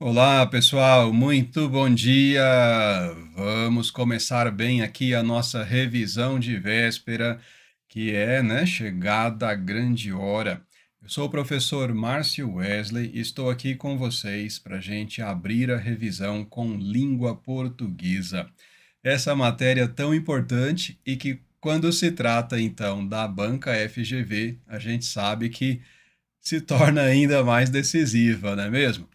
Olá, pessoal, muito bom dia. Vamos começar bem aqui a nossa revisão de véspera, que é, né, chegada a grande hora. Eu sou o professor Márcio Wesley e estou aqui com vocês para gente abrir a revisão com língua portuguesa. Essa matéria tão importante e que, quando se trata então da banca FGV, a gente sabe que se torna ainda mais decisiva, não é mesmo?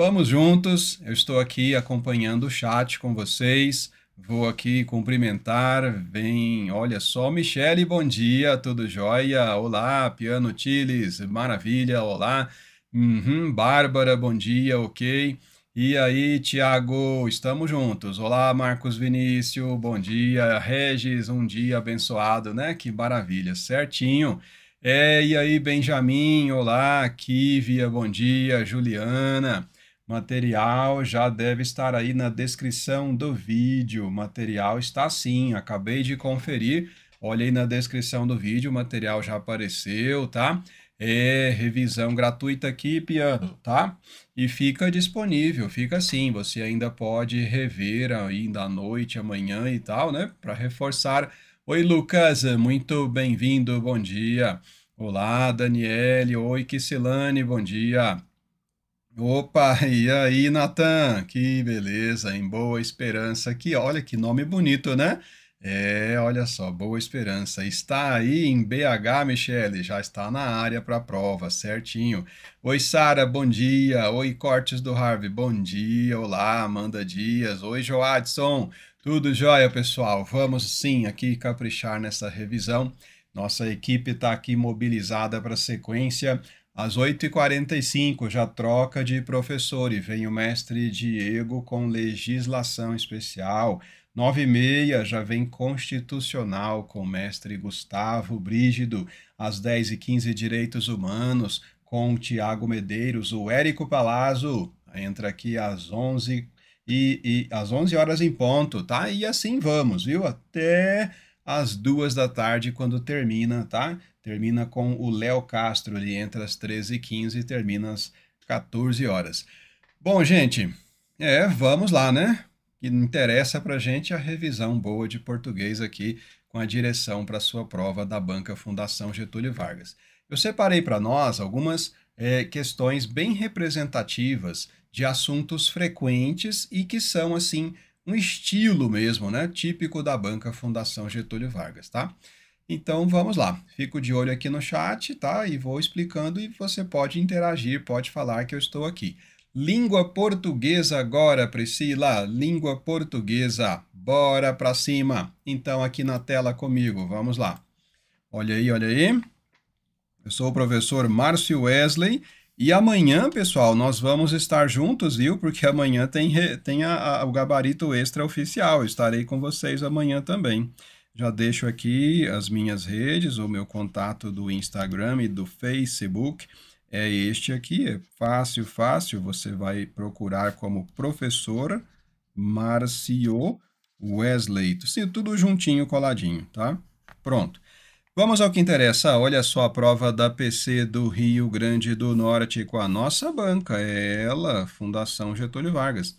Vamos juntos, eu estou aqui acompanhando o chat com vocês. Vou aqui cumprimentar, vem, olha só, Michele, bom dia, tudo jóia? Olá, Piano Tiles, maravilha, olá. Uhum, Bárbara, bom dia, ok. E aí, Tiago, estamos juntos. Olá, Marcos Vinícius, bom dia. Regis, um dia abençoado, né? Que maravilha, certinho. É, e aí, Benjamin, olá, Kívia, bom dia, Juliana. Material já deve estar aí na descrição do vídeo. Material está sim, acabei de conferir. Olha aí na descrição do vídeo, o material já apareceu, tá? É revisão gratuita aqui, piano, tá? E fica disponível, fica sim. Você ainda pode rever ainda à noite, amanhã e tal, né? Para reforçar. Oi, Lucas, muito bem-vindo, bom dia. Olá, Daniele. Oi, Kicilane, bom dia. Opa, e aí, Natan? Que beleza, em Boa Esperança aqui. Olha que nome bonito, né? É, olha só, Boa Esperança. Está aí em BH, Michele, já está na área para a prova, certinho. Oi, Sara, bom dia. Oi, Cortes do Harvey, bom dia. Olá, Amanda Dias. Oi, Joadson. Tudo jóia, pessoal? Vamos sim aqui caprichar nessa revisão. Nossa equipe está aqui mobilizada para a sequência. Às 8h45 já troca de professor e vem o mestre Diego com legislação especial. 9h30 já vem constitucional com o mestre Gustavo Brígido. Às 10h15 direitos humanos com o Tiago Medeiros. O Érico Palazzo entra aqui às 11 e, e às 11 horas em ponto, tá? E assim vamos, viu? Até às duas da tarde, quando termina, tá? Termina com o Léo Castro ele entra às 13h15 e, termina às 14 horas. Bom, gente, é, vamos lá, né? que interessa para a gente a revisão boa de português aqui com a direção para a sua prova da banca Fundação Getúlio Vargas. Eu separei para nós algumas é, questões bem representativas de assuntos frequentes e que são assim um estilo mesmo, né, típico da banca Fundação Getúlio Vargas, tá? Então vamos lá. Fico de olho aqui no chat, tá? E vou explicando e você pode interagir, pode falar que eu estou aqui. Língua portuguesa agora, Priscila. Língua portuguesa. Bora para cima. Então aqui na tela comigo, vamos lá. Olha aí, olha aí. Eu sou o professor Márcio Wesley e amanhã, pessoal, nós vamos estar juntos, viu? Porque amanhã tem, tem a, a, o gabarito extra oficial. estarei com vocês amanhã também. Já deixo aqui as minhas redes, o meu contato do Instagram e do Facebook é este aqui, é fácil, fácil. Você vai procurar como professora Marcio Wesley. Sim, tudo juntinho, coladinho, tá? Pronto. Vamos ao que interessa. Olha só a prova da PC do Rio Grande do Norte com a nossa banca, é ela, Fundação Getúlio Vargas.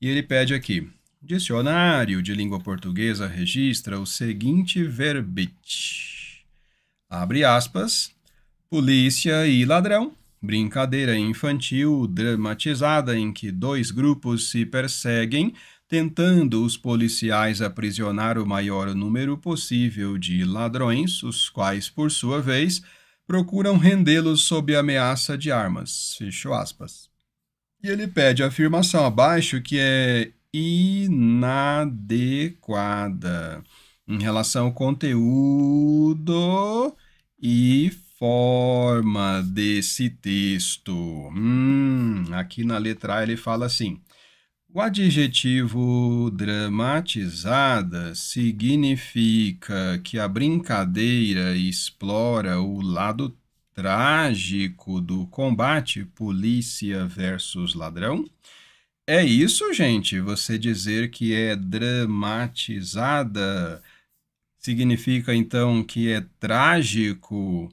E ele pede aqui: Dicionário de língua portuguesa registra o seguinte verbete: abre aspas, polícia e ladrão, brincadeira infantil dramatizada em que dois grupos se perseguem, tentando os policiais aprisionar o maior número possível de ladrões, os quais, por sua vez, procuram rendê-los sob ameaça de armas. Fecho aspas. E ele pede a afirmação abaixo que é inadequada em relação ao conteúdo e forma desse texto. Hum, aqui na letra A ele fala assim: o adjetivo dramatizada significa que a brincadeira explora o lado trágico do combate polícia versus ladrão é isso, gente. Você dizer que é dramatizada significa então que é trágico.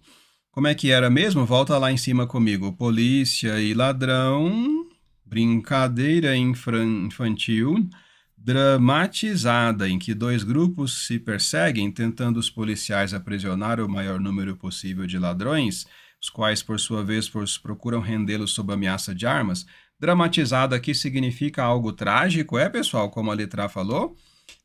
Como é que era mesmo? Volta lá em cima comigo. Polícia e ladrão, brincadeira infantil dramatizada, em que dois grupos se perseguem, tentando os policiais aprisionar o maior número possível de ladrões, os quais, por sua vez, procuram rendê-los sob ameaça de armas. Dramatizado aqui significa algo trágico, é, pessoal? Como a letra falou?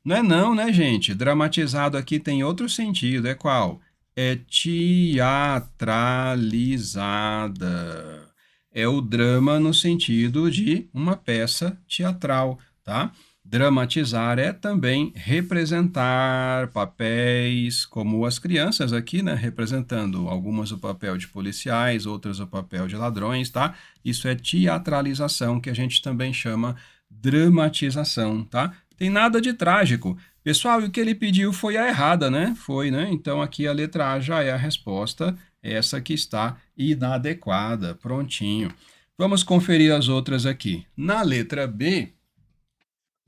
Não é não, né, gente? Dramatizado aqui tem outro sentido, é qual? É teatralizada. É o drama no sentido de uma peça teatral, tá? Dramatizar é também representar papéis, como as crianças aqui, né? Representando algumas o papel de policiais, outras o papel de ladrões, tá? Isso é teatralização, que a gente também chama dramatização, tá? Tem nada de trágico. Pessoal, o que ele pediu foi a errada, né? Foi, né? Então aqui a letra A já é a resposta, é essa que está inadequada. Prontinho. Vamos conferir as outras aqui. Na letra B,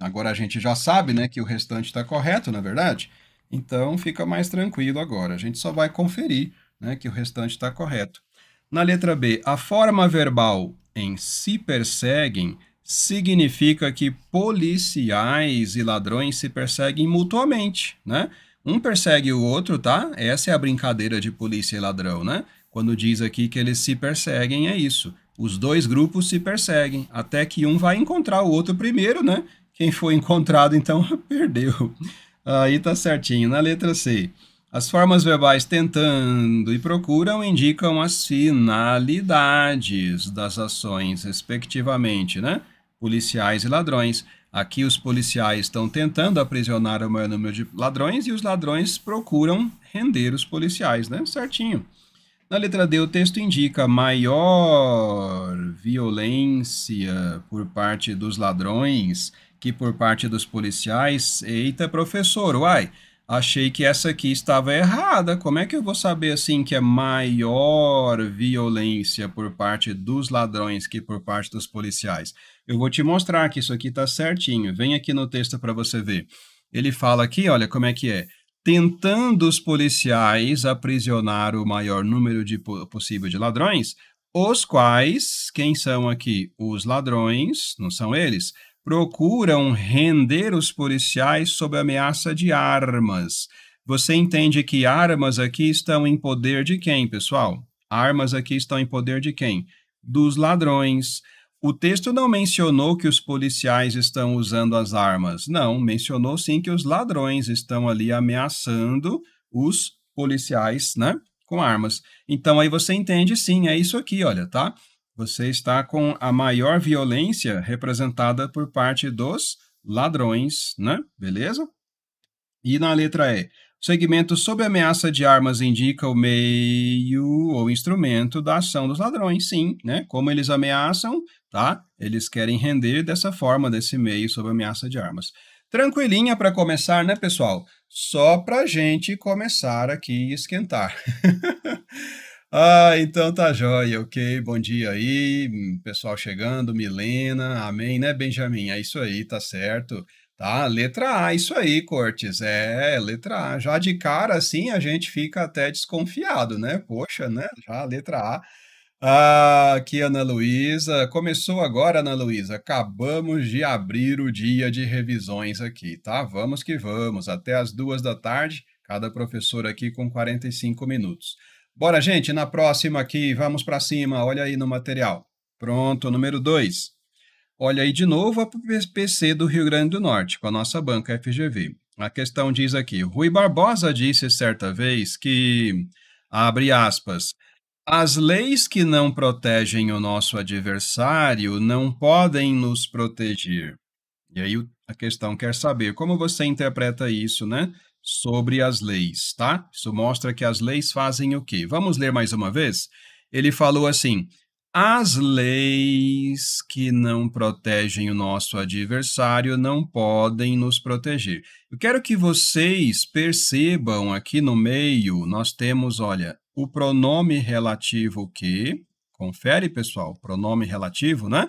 Agora a gente já sabe, né, que o restante está correto, na é verdade. Então fica mais tranquilo agora. A gente só vai conferir, né, que o restante está correto. Na letra B, a forma verbal em se perseguem significa que policiais e ladrões se perseguem mutuamente, né? Um persegue o outro, tá? Essa é a brincadeira de polícia e ladrão, né? Quando diz aqui que eles se perseguem, é isso. Os dois grupos se perseguem, até que um vai encontrar o outro primeiro, né? Quem foi encontrado, então, perdeu. Aí tá certinho. Na letra C. As formas verbais tentando e procuram indicam as finalidades das ações, respectivamente, né? Policiais e ladrões. Aqui os policiais estão tentando aprisionar o maior número de ladrões e os ladrões procuram render os policiais, né? Certinho. Na letra D, o texto indica maior violência por parte dos ladrões que por parte dos policiais, eita, professor, uai, achei que essa aqui estava errada. Como é que eu vou saber assim que é maior violência por parte dos ladrões que por parte dos policiais? Eu vou te mostrar que isso aqui está certinho. Vem aqui no texto para você ver. Ele fala aqui, olha como é que é. Tentando os policiais aprisionar o maior número de possível de ladrões, os quais, quem são aqui? Os ladrões, não são eles? procuram render os policiais sob ameaça de armas. Você entende que armas aqui estão em poder de quem, pessoal? Armas aqui estão em poder de quem? Dos ladrões. O texto não mencionou que os policiais estão usando as armas. Não, mencionou sim que os ladrões estão ali ameaçando os policiais, né? Com armas. Então aí você entende sim, é isso aqui, olha, tá? você está com a maior violência representada por parte dos ladrões, né? Beleza? E na letra E, o segmento sob ameaça de armas indica o meio ou instrumento da ação dos ladrões, sim, né? Como eles ameaçam, tá? Eles querem render dessa forma, desse meio sob ameaça de armas. Tranquilinha para começar, né, pessoal? Só para gente começar aqui e esquentar. Ah, então tá joia, ok. Bom dia aí, pessoal chegando, Milena, amém, né, Benjamin? É isso aí, tá certo. Tá, letra A, isso aí, Cortes. É, letra A. Já de cara, assim, a gente fica até desconfiado, né? Poxa, né? Já letra A. Ah, aqui, Ana Luísa. Começou agora, Ana Luísa. Acabamos de abrir o dia de revisões aqui, tá? Vamos que vamos. Até as duas da tarde, cada professor aqui com 45 minutos. Bora, gente, na próxima aqui, vamos para cima, olha aí no material. Pronto, número 2. Olha aí de novo a PC do Rio Grande do Norte, com a nossa banca FGV. A questão diz aqui: Rui Barbosa disse certa vez que, abre aspas, as leis que não protegem o nosso adversário não podem nos proteger. E aí a questão quer saber como você interpreta isso, né? sobre as leis, tá? Isso mostra que as leis fazem o quê? Vamos ler mais uma vez? Ele falou assim: as leis que não protegem o nosso adversário não podem nos proteger. Eu quero que vocês percebam aqui no meio, nós temos, olha, o pronome relativo que, confere pessoal, pronome relativo, né?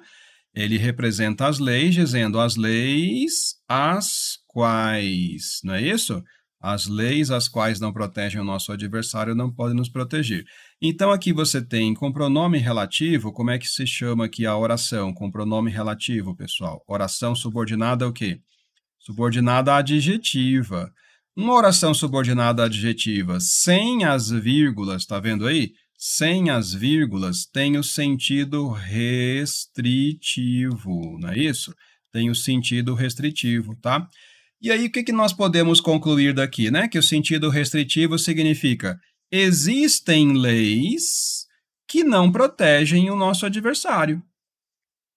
Ele representa as leis, dizendo as leis as quais, não é isso? As leis as quais não protegem o nosso adversário não podem nos proteger. Então aqui você tem com pronome relativo, como é que se chama aqui a oração com pronome relativo, pessoal? Oração subordinada o quê? Subordinada adjetiva. Uma oração subordinada adjetiva sem as vírgulas, tá vendo aí? Sem as vírgulas tem o sentido restritivo, não é isso? Tem o sentido restritivo, tá? E aí, o que, que nós podemos concluir daqui, né? Que o sentido restritivo significa existem leis que não protegem o nosso adversário.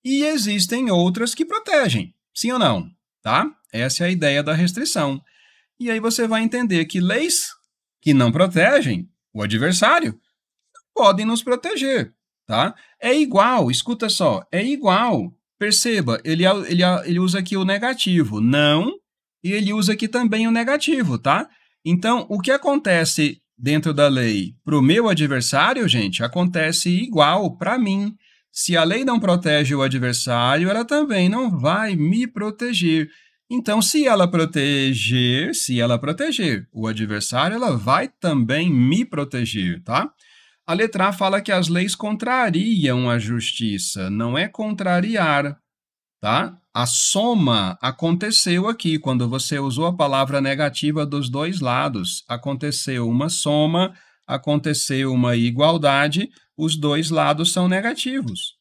E existem outras que protegem, sim ou não, tá? Essa é a ideia da restrição. E aí você vai entender que leis que não protegem o adversário podem nos proteger, tá? É igual, escuta só, é igual. Perceba, ele, ele, ele usa aqui o negativo. Não e ele usa aqui também o negativo, tá? Então, o que acontece dentro da lei para o meu adversário, gente, acontece igual para mim. Se a lei não protege o adversário, ela também não vai me proteger. Então, se ela proteger, se ela proteger o adversário, ela vai também me proteger, tá? A letra A fala que as leis contrariam a justiça, não é contrariar, tá? A soma aconteceu aqui, quando você usou a palavra negativa dos dois lados. Aconteceu uma soma, aconteceu uma igualdade, os dois lados são negativos.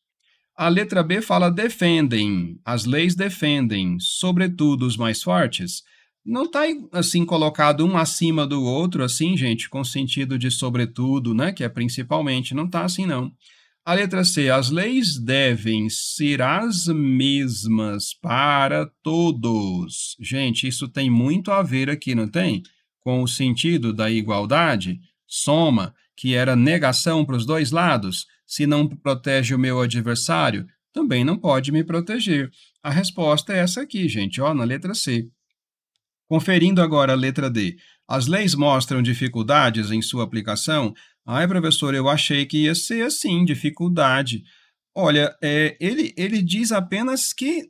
A letra B fala defendem, as leis defendem, sobretudo os mais fortes. Não está assim colocado um acima do outro, assim, gente, com sentido de sobretudo, né? Que é principalmente, não está assim, não. A letra C, as leis devem ser as mesmas para todos. Gente, isso tem muito a ver aqui, não tem? Com o sentido da igualdade, soma, que era negação para os dois lados. Se não protege o meu adversário, também não pode me proteger. A resposta é essa aqui, gente, ó, na letra C. Conferindo agora a letra D. As leis mostram dificuldades em sua aplicação Ai, professor, eu achei que ia ser assim, dificuldade. Olha, é, ele, ele diz apenas que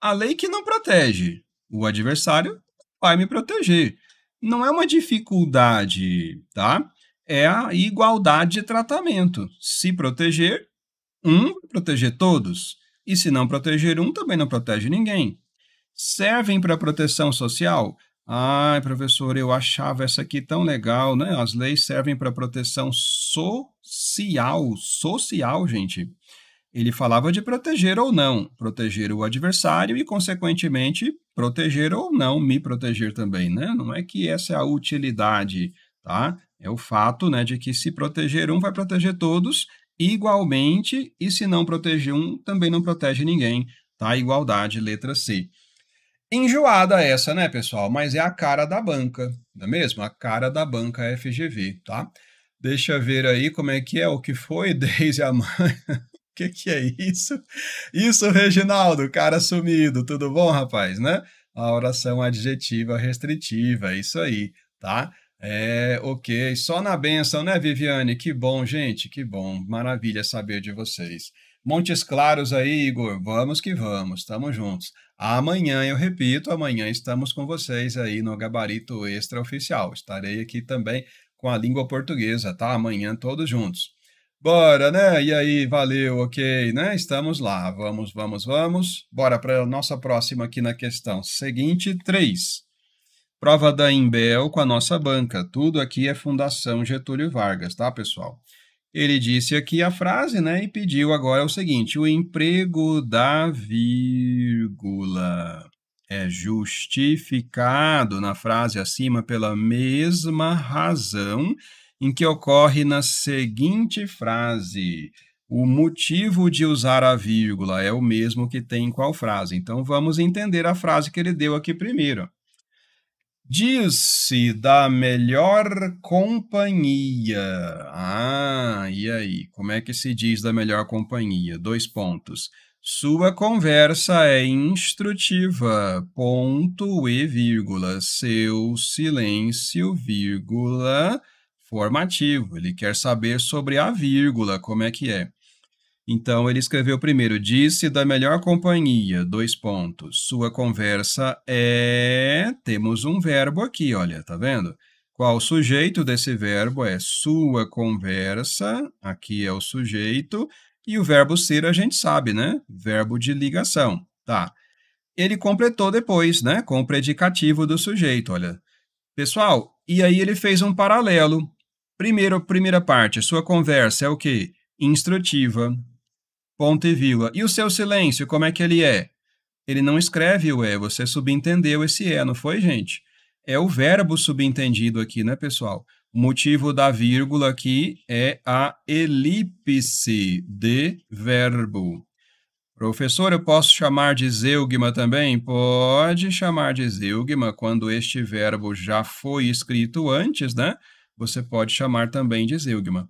a lei que não protege, o adversário vai me proteger. Não é uma dificuldade, tá? É a igualdade de tratamento. Se proteger, um proteger todos. E se não proteger um, também não protege ninguém. Servem para proteção social? Ai, professor, eu achava essa aqui tão legal, né? As leis servem para proteção social. Social, gente. Ele falava de proteger ou não, proteger o adversário e, consequentemente, proteger ou não me proteger também, né? Não é que essa é a utilidade, tá? É o fato, né, de que se proteger um vai proteger todos igualmente e se não proteger um também não protege ninguém, tá? Igualdade, letra C. Enjoada essa, né, pessoal? Mas é a cara da banca, não é mesmo? A cara da banca FGV, tá? Deixa eu ver aí como é que é, o que foi, desde a mãe. O que, que é isso? Isso, Reginaldo, cara sumido, tudo bom, rapaz, né? A oração adjetiva restritiva, é isso aí, tá? É, ok. Só na benção, né, Viviane? Que bom, gente, que bom. Maravilha saber de vocês. Montes Claros aí, Igor. Vamos que vamos, estamos juntos. Amanhã, eu repito, amanhã estamos com vocês aí no Gabarito Extraoficial. Estarei aqui também com a língua portuguesa, tá? Amanhã todos juntos. Bora, né? E aí, valeu, ok, né? Estamos lá. Vamos, vamos, vamos. Bora para a nossa próxima aqui na questão seguinte, três Prova da Imbel com a nossa banca. Tudo aqui é Fundação Getúlio Vargas, tá, pessoal? Ele disse aqui a frase, né? E pediu agora o seguinte: o emprego da vírgula é justificado na frase acima pela mesma razão em que ocorre na seguinte frase. O motivo de usar a vírgula é o mesmo que tem em qual frase. Então vamos entender a frase que ele deu aqui primeiro. Diz-se da melhor companhia. Ah, e aí? Como é que se diz da melhor companhia? Dois pontos. Sua conversa é instrutiva, ponto e vírgula. Seu silêncio, vírgula, formativo. Ele quer saber sobre a vírgula, como é que é. Então ele escreveu primeiro, disse da melhor companhia, dois pontos. Sua conversa é. Temos um verbo aqui, olha, tá vendo? Qual o sujeito desse verbo é sua conversa, aqui é o sujeito, e o verbo ser a gente sabe, né? Verbo de ligação, tá? Ele completou depois, né? Com o predicativo do sujeito, olha. Pessoal, e aí ele fez um paralelo. Primeiro, primeira parte, sua conversa é o quê? Instrutiva ponto e vírgula. E o seu silêncio, como é que ele é? Ele não escreve o é, você subentendeu esse é, não foi, gente? É o verbo subentendido aqui, né, pessoal? O motivo da vírgula aqui é a elipse de verbo. Professor, eu posso chamar de zeugma também? Pode chamar de zeugma quando este verbo já foi escrito antes, né? Você pode chamar também de zeugma.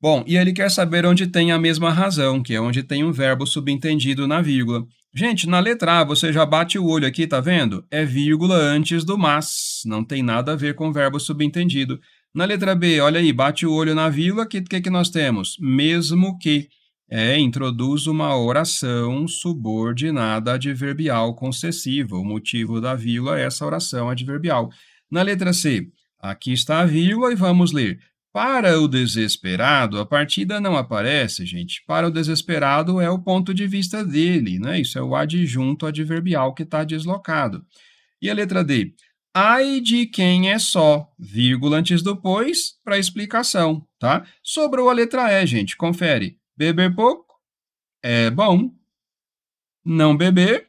Bom, e ele quer saber onde tem a mesma razão, que é onde tem um verbo subentendido na vírgula. Gente, na letra A você já bate o olho aqui, tá vendo? É vírgula antes do mas, não tem nada a ver com verbo subentendido. Na letra B, olha aí, bate o olho na vírgula, o que, que, que nós temos? Mesmo que. É, introduz uma oração subordinada adverbial concessiva. O motivo da vírgula é essa oração adverbial. Na letra C, aqui está a vírgula e vamos ler. Para o desesperado, a partida não aparece, gente. Para o desesperado é o ponto de vista dele, né? Isso é o adjunto adverbial que está deslocado. E a letra D? Ai de quem é só, vírgula antes do pois, para explicação, tá? Sobrou a letra E, gente, confere. Beber pouco é bom. Não beber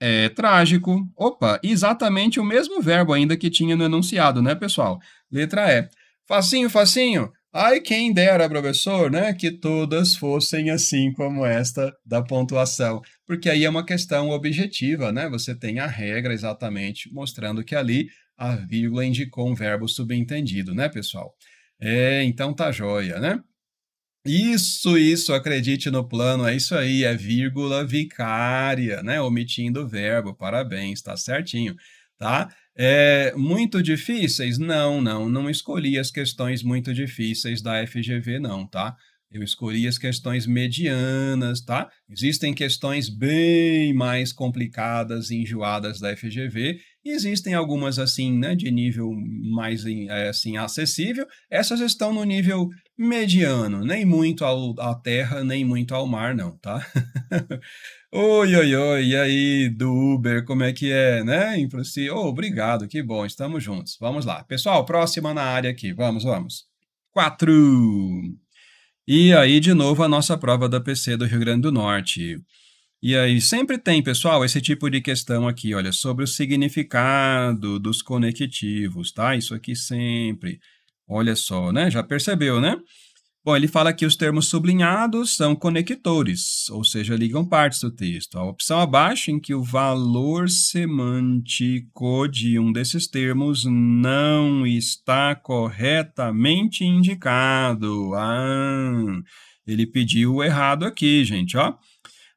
é trágico. Opa, exatamente o mesmo verbo ainda que tinha no enunciado, né, pessoal? Letra E. Facinho, facinho. Ai, quem dera, professor, né? Que todas fossem assim como esta da pontuação. Porque aí é uma questão objetiva, né? Você tem a regra exatamente mostrando que ali a vírgula indicou um verbo subentendido, né, pessoal? É, então tá joia, né? Isso, isso, acredite no plano, é isso aí, é vírgula vicária, né? Omitindo o verbo, parabéns, tá certinho, tá? É, muito difíceis? Não, não, não escolhi as questões muito difíceis da FGV, não, tá? Eu escolhi as questões medianas, tá? Existem questões bem mais complicadas enjoadas da FGV, e existem algumas assim, né, de nível mais é, assim acessível. Essas estão no nível mediano, nem muito ao, à terra, nem muito ao mar, não, tá? Oi, oi, oi, e aí, do Uber, como é que é, né? Inclusive, oh, obrigado, que bom, estamos juntos. Vamos lá. Pessoal, próxima na área aqui, vamos, vamos. Quatro. E aí, de novo, a nossa prova da PC do Rio Grande do Norte. E aí, sempre tem, pessoal, esse tipo de questão aqui, olha, sobre o significado dos conectivos, tá? Isso aqui sempre. Olha só, né? Já percebeu, né? Bom, ele fala que os termos sublinhados são conectores, ou seja, ligam partes do texto. A opção abaixo, em que o valor semântico de um desses termos não está corretamente indicado. Ah, ele pediu errado aqui, gente, ó.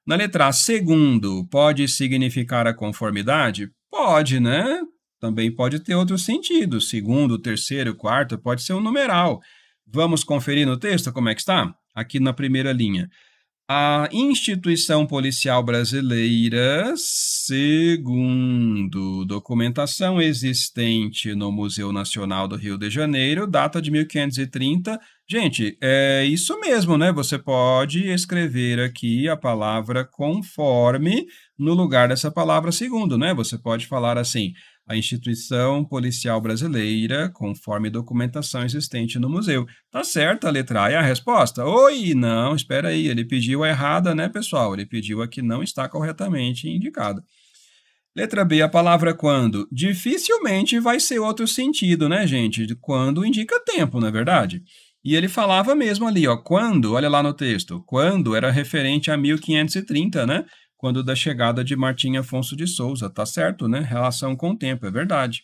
Na letra A, segundo, pode significar a conformidade? Pode, né? Também pode ter outro sentido. Segundo, terceiro, quarto, pode ser um numeral. Vamos conferir no texto como é que está? Aqui na primeira linha. A instituição policial brasileira, segundo documentação existente no Museu Nacional do Rio de Janeiro, data de 1530. Gente, é isso mesmo, né? Você pode escrever aqui a palavra conforme no lugar dessa palavra segundo, né? Você pode falar assim: a instituição policial brasileira, conforme documentação existente no museu. Tá certa a letra A é a resposta? Oi, não, espera aí, ele pediu a errada, né, pessoal? Ele pediu a que não está corretamente indicada. Letra B, a palavra quando. Dificilmente vai ser outro sentido, né, gente? Quando indica tempo, não é verdade? E ele falava mesmo ali, ó, quando, olha lá no texto, quando era referente a 1530, né? quando da chegada de Martim Afonso de Souza, tá certo, né? Relação com o tempo, é verdade.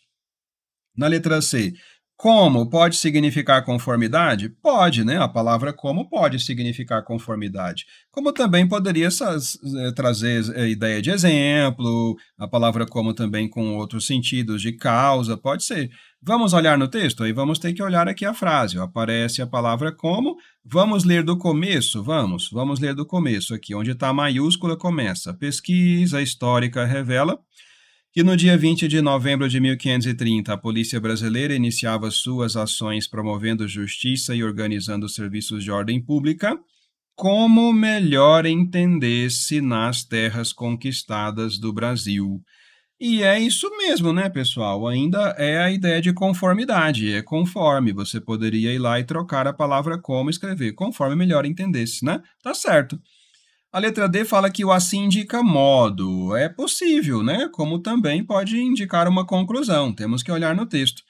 Na letra C, como pode significar conformidade? Pode, né? A palavra como pode significar conformidade. Como também poderia eh, trazer a eh, ideia de exemplo, a palavra como também com outros sentidos de causa, pode ser. Vamos olhar no texto? Aí vamos ter que olhar aqui a frase. Aparece a palavra como. Vamos ler do começo? Vamos. Vamos ler do começo aqui. Onde está a maiúscula começa. Pesquisa histórica revela que no dia 20 de novembro de 1530 a polícia brasileira iniciava suas ações promovendo justiça e organizando serviços de ordem pública. Como melhor entender-se nas terras conquistadas do Brasil? E é isso mesmo, né, pessoal? Ainda é a ideia de conformidade, é conforme. Você poderia ir lá e trocar a palavra como escrever, conforme melhor entendesse, né? Tá certo. A letra D fala que o assim indica modo. É possível, né? Como também pode indicar uma conclusão. Temos que olhar no texto.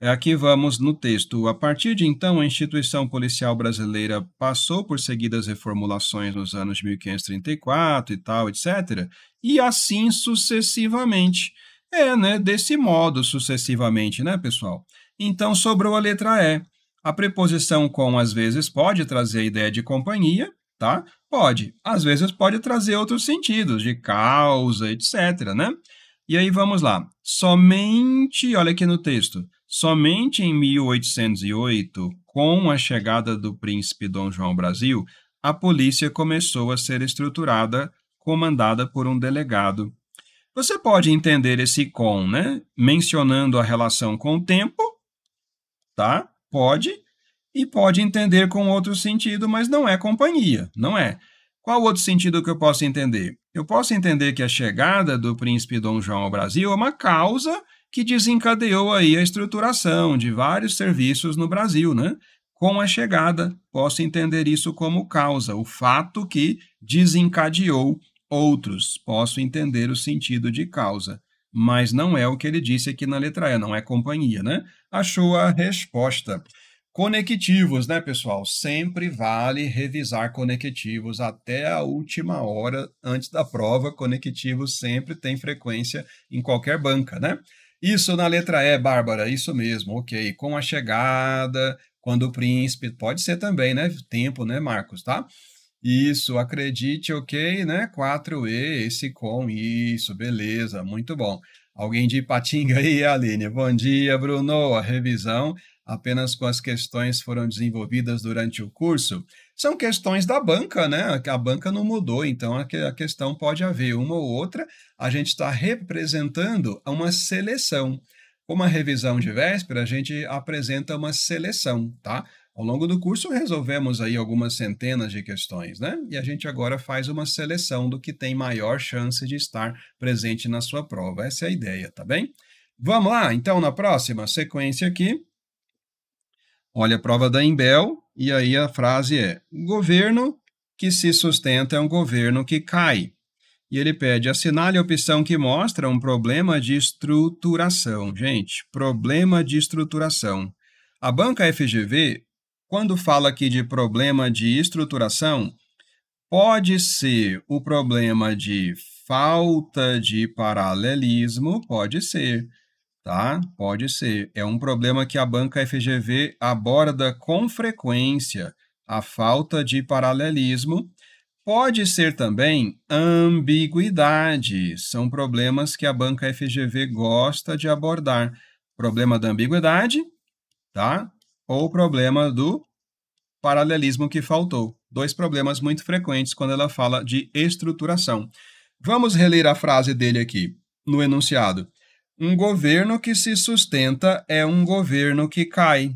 É aqui vamos no texto. A partir de então, a instituição policial brasileira passou por seguidas reformulações nos anos de 1534 e tal, etc e assim sucessivamente. É, né? Desse modo sucessivamente, né, pessoal? Então sobrou a letra E. A preposição com às vezes pode trazer a ideia de companhia, tá? Pode. Às vezes pode trazer outros sentidos, de causa, etc, né? E aí vamos lá. Somente, olha aqui no texto, somente em 1808, com a chegada do príncipe Dom João ao Brasil, a polícia começou a ser estruturada comandada por um delegado. Você pode entender esse com, né? Mencionando a relação com o tempo, tá? Pode. E pode entender com outro sentido, mas não é companhia, não é. Qual outro sentido que eu posso entender? Eu posso entender que a chegada do príncipe Dom João ao Brasil é uma causa que desencadeou aí a estruturação de vários serviços no Brasil, né? Com a chegada, posso entender isso como causa, o fato que desencadeou outros. Posso entender o sentido de causa, mas não é o que ele disse aqui na letra E, não é companhia, né? Achou a resposta. Conectivos, né, pessoal? Sempre vale revisar conectivos até a última hora antes da prova. Conectivos sempre tem frequência em qualquer banca, né? Isso na letra E, Bárbara, isso mesmo, ok. Com a chegada, quando o príncipe, pode ser também, né? Tempo, né, Marcos, tá? Isso, acredite, ok, né? 4E, esse com, isso, beleza, muito bom. Alguém de Ipatinga aí, Aline? Bom dia, Bruno. A revisão apenas com as questões foram desenvolvidas durante o curso. São questões da banca, né? A banca não mudou, então a questão pode haver uma ou outra. A gente está representando uma seleção. Como a revisão de véspera, a gente apresenta uma seleção, tá? Ao longo do curso resolvemos aí algumas centenas de questões, né? E a gente agora faz uma seleção do que tem maior chance de estar presente na sua prova. Essa é a ideia, tá bem? Vamos lá, então, na próxima sequência aqui. Olha a prova da Embel, e aí a frase é: governo que se sustenta é um governo que cai. E ele pede: assinale a opção que mostra um problema de estruturação. Gente, problema de estruturação. A banca FGV quando fala aqui de problema de estruturação, pode ser o problema de falta de paralelismo, pode ser, tá? Pode ser. É um problema que a banca FGV aborda com frequência, a falta de paralelismo. Pode ser também ambiguidade, são problemas que a banca FGV gosta de abordar. Problema da ambiguidade, tá? ou o problema do paralelismo que faltou. Dois problemas muito frequentes quando ela fala de estruturação. Vamos reler a frase dele aqui, no enunciado. Um governo que se sustenta é um governo que cai.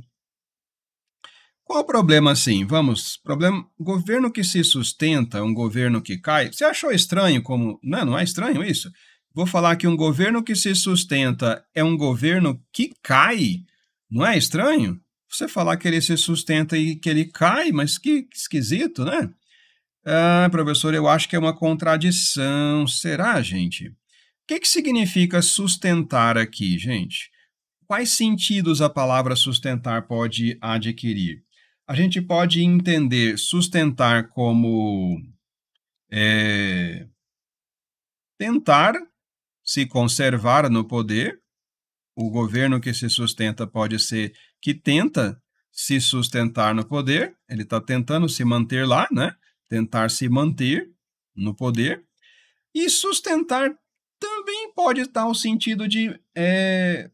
Qual o problema assim? Vamos, problema, governo que se sustenta, um governo que cai. Você achou estranho como, não, né, não é estranho isso? Vou falar que um governo que se sustenta é um governo que cai. Não é estranho? você falar que ele se sustenta e que ele cai, mas que, que esquisito, né? Ah, professor, eu acho que é uma contradição. Será, gente? O que, que significa sustentar aqui, gente? Quais sentidos a palavra sustentar pode adquirir? A gente pode entender sustentar como é, tentar se conservar no poder, o governo que se sustenta pode ser que tenta se sustentar no poder, ele está tentando se manter lá, né? Tentar se manter no poder. E sustentar também pode estar o sentido de é,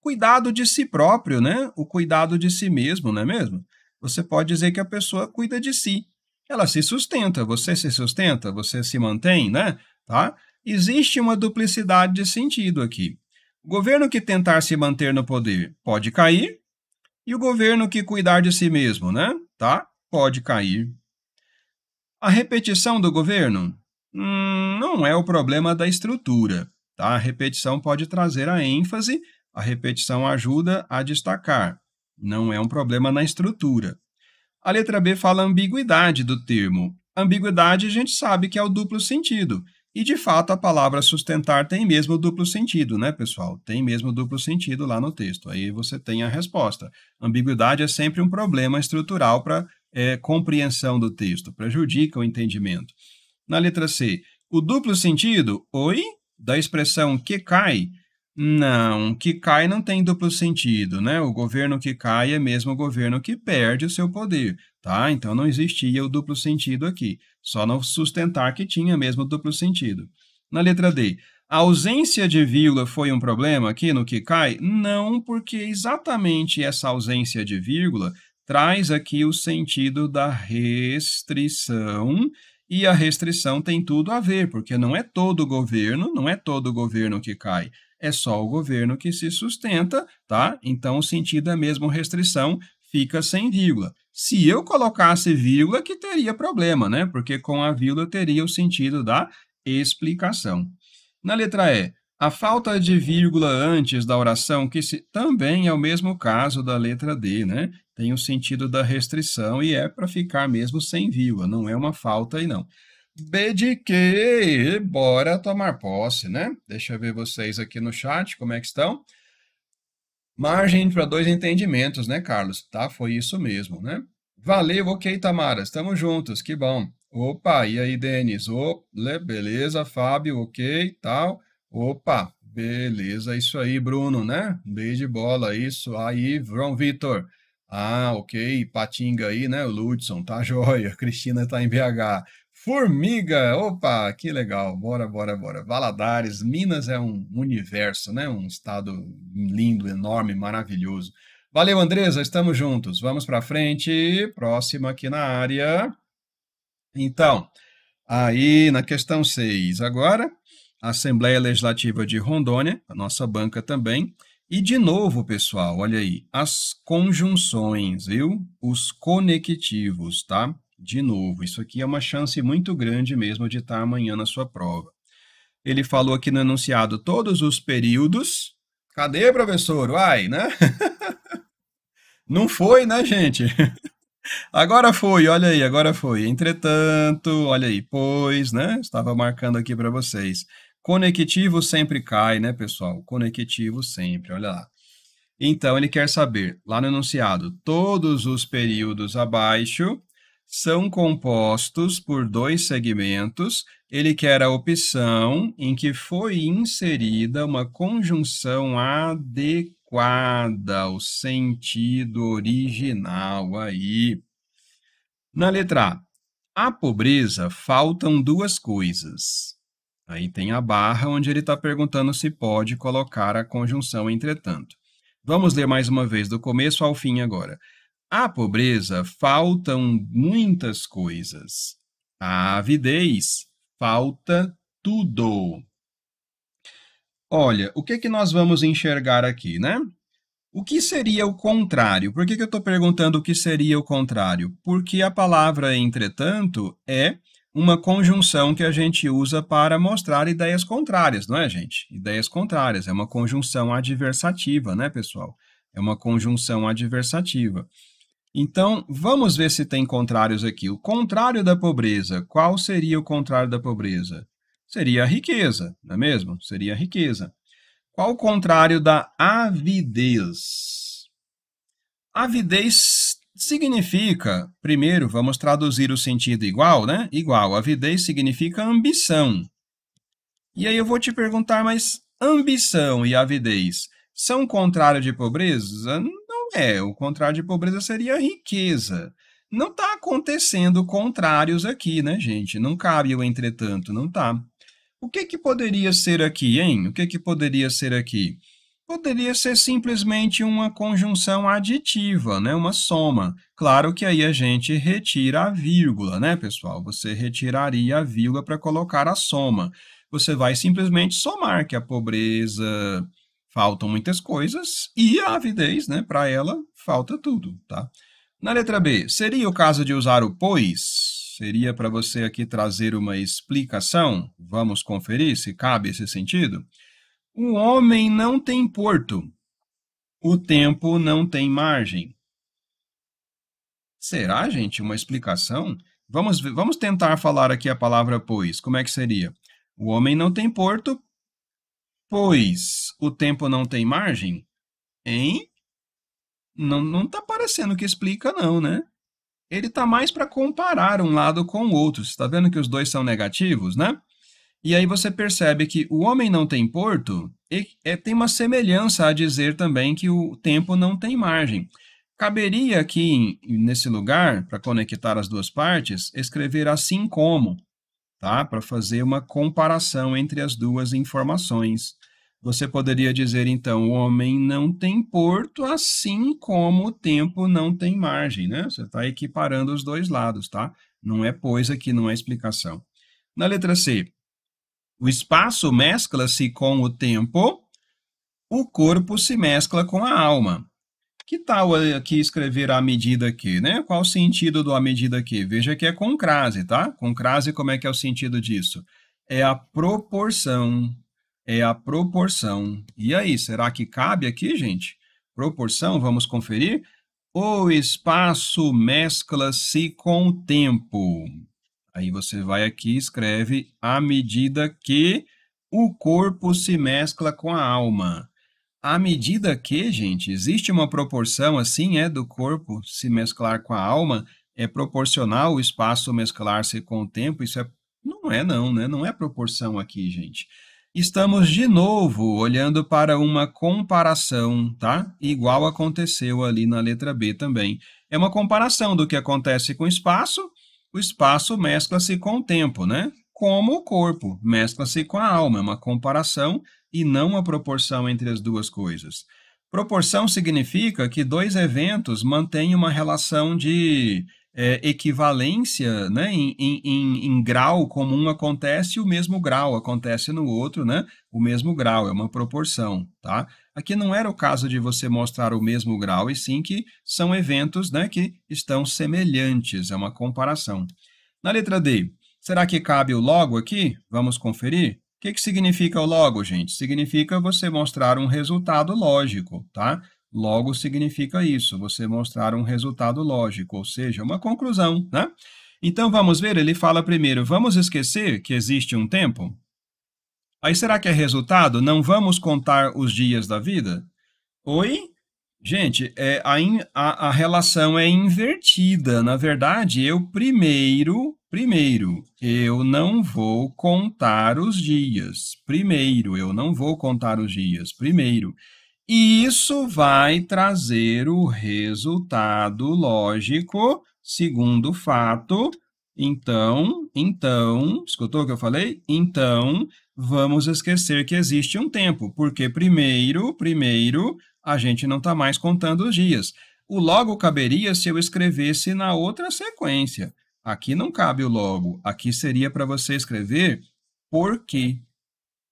cuidado de si próprio, né? O cuidado de si mesmo, não é mesmo? Você pode dizer que a pessoa cuida de si. Ela se sustenta, você se sustenta, você se mantém, né? Tá? Existe uma duplicidade de sentido aqui. Governo que tentar se manter no poder pode cair, e o governo que cuidar de si mesmo, né? Tá? Pode cair. A repetição do governo hum, não é o problema da estrutura. Tá? A repetição pode trazer a ênfase, a repetição ajuda a destacar. Não é um problema na estrutura. A letra B fala ambiguidade do termo. Ambiguidade a gente sabe que é o duplo sentido. E de fato a palavra sustentar tem mesmo duplo sentido, né, pessoal? Tem mesmo duplo sentido lá no texto. Aí você tem a resposta. Ambiguidade é sempre um problema estrutural para é, compreensão do texto, prejudica o entendimento. Na letra C, o duplo sentido, oi, da expressão que cai, não, que cai não tem duplo sentido, né? O governo que cai é mesmo o governo que perde o seu poder, tá? Então não existia o duplo sentido aqui só não sustentar que tinha mesmo duplo sentido. Na letra D, a ausência de vírgula foi um problema aqui no que cai? Não, porque exatamente essa ausência de vírgula traz aqui o sentido da restrição, e a restrição tem tudo a ver, porque não é todo governo, não é todo governo que cai, é só o governo que se sustenta, tá? Então o sentido é mesmo restrição, fica sem vírgula. Se eu colocasse vírgula, que teria problema, né? Porque com a vírgula teria o sentido da explicação. Na letra E, a falta de vírgula antes da oração, que se, também é o mesmo caso da letra D, né? Tem o sentido da restrição e é para ficar mesmo sem vírgula, não é uma falta aí não. B de que, bora tomar posse, né? Deixa eu ver vocês aqui no chat, como é que estão. Margem para dois entendimentos, né, Carlos? Tá, foi isso mesmo, né? Valeu, ok, Tamara, estamos juntos, que bom. Opa, e aí, Denis? Opa, beleza, Fábio, ok, tal. Opa, beleza, isso aí, Bruno, né? Beijo de bola, isso aí, João Vitor. Ah, ok, Patinga aí, né? O Ludson, tá joia. Cristina tá em BH. Formiga, opa, que legal, bora, bora, bora. Valadares, Minas é um universo, né? Um estado lindo, enorme, maravilhoso. Valeu, Andresa, estamos juntos. Vamos para frente, próxima aqui na área. Então, aí na questão 6 agora, Assembleia Legislativa de Rondônia, a nossa banca também. E de novo, pessoal, olha aí, as conjunções, viu? Os conectivos, tá? de novo. Isso aqui é uma chance muito grande mesmo de estar amanhã na sua prova. Ele falou aqui no enunciado todos os períodos. Cadê, professor? Uai, né? Não foi, né, gente? Agora foi, olha aí, agora foi. Entretanto, olha aí, pois, né? Estava marcando aqui para vocês. Conectivo sempre cai, né, pessoal? Conectivo sempre, olha lá. Então, ele quer saber, lá no enunciado, todos os períodos abaixo, são compostos por dois segmentos, ele quer a opção em que foi inserida uma conjunção adequada ao sentido original aí. Na letra A, a pobreza faltam duas coisas. Aí tem a barra onde ele está perguntando se pode colocar a conjunção entretanto. Vamos ler mais uma vez do começo ao fim agora. À pobreza faltam muitas coisas. À avidez falta tudo. Olha, o que, que nós vamos enxergar aqui, né? O que seria o contrário? Por que, que eu estou perguntando o que seria o contrário? Porque a palavra entretanto é uma conjunção que a gente usa para mostrar ideias contrárias, não é, gente? Ideias contrárias, é uma conjunção adversativa, né, pessoal? É uma conjunção adversativa. Então, vamos ver se tem contrários aqui. O contrário da pobreza, qual seria o contrário da pobreza? Seria a riqueza, não é mesmo? Seria a riqueza. Qual o contrário da avidez? Avidez significa, primeiro, vamos traduzir o sentido igual, né? Igual. Avidez significa ambição. E aí eu vou te perguntar, mas ambição e avidez são contrário de pobreza? Não é. O contrário de pobreza seria riqueza. Não está acontecendo contrários aqui, né, gente? Não cabe o entretanto, não está. O que que poderia ser aqui, hein? O que que poderia ser aqui? Poderia ser simplesmente uma conjunção aditiva, né? Uma soma. Claro que aí a gente retira a vírgula, né, pessoal? Você retiraria a vírgula para colocar a soma. Você vai simplesmente somar que a pobreza faltam muitas coisas e a avidez, né, para ela falta tudo, tá? Na letra B, seria o caso de usar o pois? Seria para você aqui trazer uma explicação? Vamos conferir se cabe esse sentido. O homem não tem porto. O tempo não tem margem. Será, gente, uma explicação? Vamos, vamos tentar falar aqui a palavra pois. Como é que seria? O homem não tem porto, Pois o tempo não tem margem? Hein? Não, não tá parecendo que explica, não, né? Ele tá mais para comparar um lado com o outro. Você está vendo que os dois são negativos, né? E aí você percebe que o homem não tem porto e é, tem uma semelhança a dizer também que o tempo não tem margem. Caberia aqui, nesse lugar, para conectar as duas partes, escrever assim como, tá? Para fazer uma comparação entre as duas informações. Você poderia dizer, então, o homem não tem porto, assim como o tempo não tem margem, né? Você está equiparando os dois lados, tá? Não é pois aqui, não é explicação. Na letra C, o espaço mescla-se com o tempo, o corpo se mescla com a alma. Que tal aqui escrever a medida aqui, né? Qual o sentido do a medida aqui? Veja que é com crase, tá? Com crase, como é que é o sentido disso? É a proporção, é a proporção. E aí, será que cabe aqui, gente? Proporção, vamos conferir. O espaço mescla-se com o tempo. Aí você vai aqui e escreve à medida que o corpo se mescla com a alma. À medida que, gente, existe uma proporção assim, é, do corpo se mesclar com a alma, é proporcional o espaço mesclar-se com o tempo, isso é... Não é não, né? Não é proporção aqui, gente. Estamos de novo olhando para uma comparação, tá? Igual aconteceu ali na letra B também. É uma comparação do que acontece com o espaço. O espaço mescla-se com o tempo, né? Como o corpo mescla-se com a alma. É uma comparação e não uma proporção entre as duas coisas. Proporção significa que dois eventos mantêm uma relação de é, equivalência né, em, em, em, grau um acontece, o mesmo grau acontece no outro, né? O mesmo grau, é uma proporção, tá? Aqui não era o caso de você mostrar o mesmo grau, e sim que são eventos né, que estão semelhantes, é uma comparação. Na letra D, será que cabe o logo aqui? Vamos conferir? O que, que significa o logo, gente? Significa você mostrar um resultado lógico, tá? Logo significa isso, você mostrar um resultado lógico, ou seja, uma conclusão, né? Então vamos ver, ele fala primeiro, vamos esquecer que existe um tempo? Aí será que é resultado? Não vamos contar os dias da vida? Oi? Gente, é, a, in, a, a relação é invertida. Na verdade, eu primeiro, primeiro, eu não vou contar os dias. Primeiro, eu não vou contar os dias. Primeiro. E isso vai trazer o resultado lógico, segundo fato. Então, então, escutou o que eu falei? Então, vamos esquecer que existe um tempo, porque primeiro, primeiro, a gente não está mais contando os dias. O logo caberia se eu escrevesse na outra sequência. Aqui não cabe o logo, aqui seria para você escrever por quê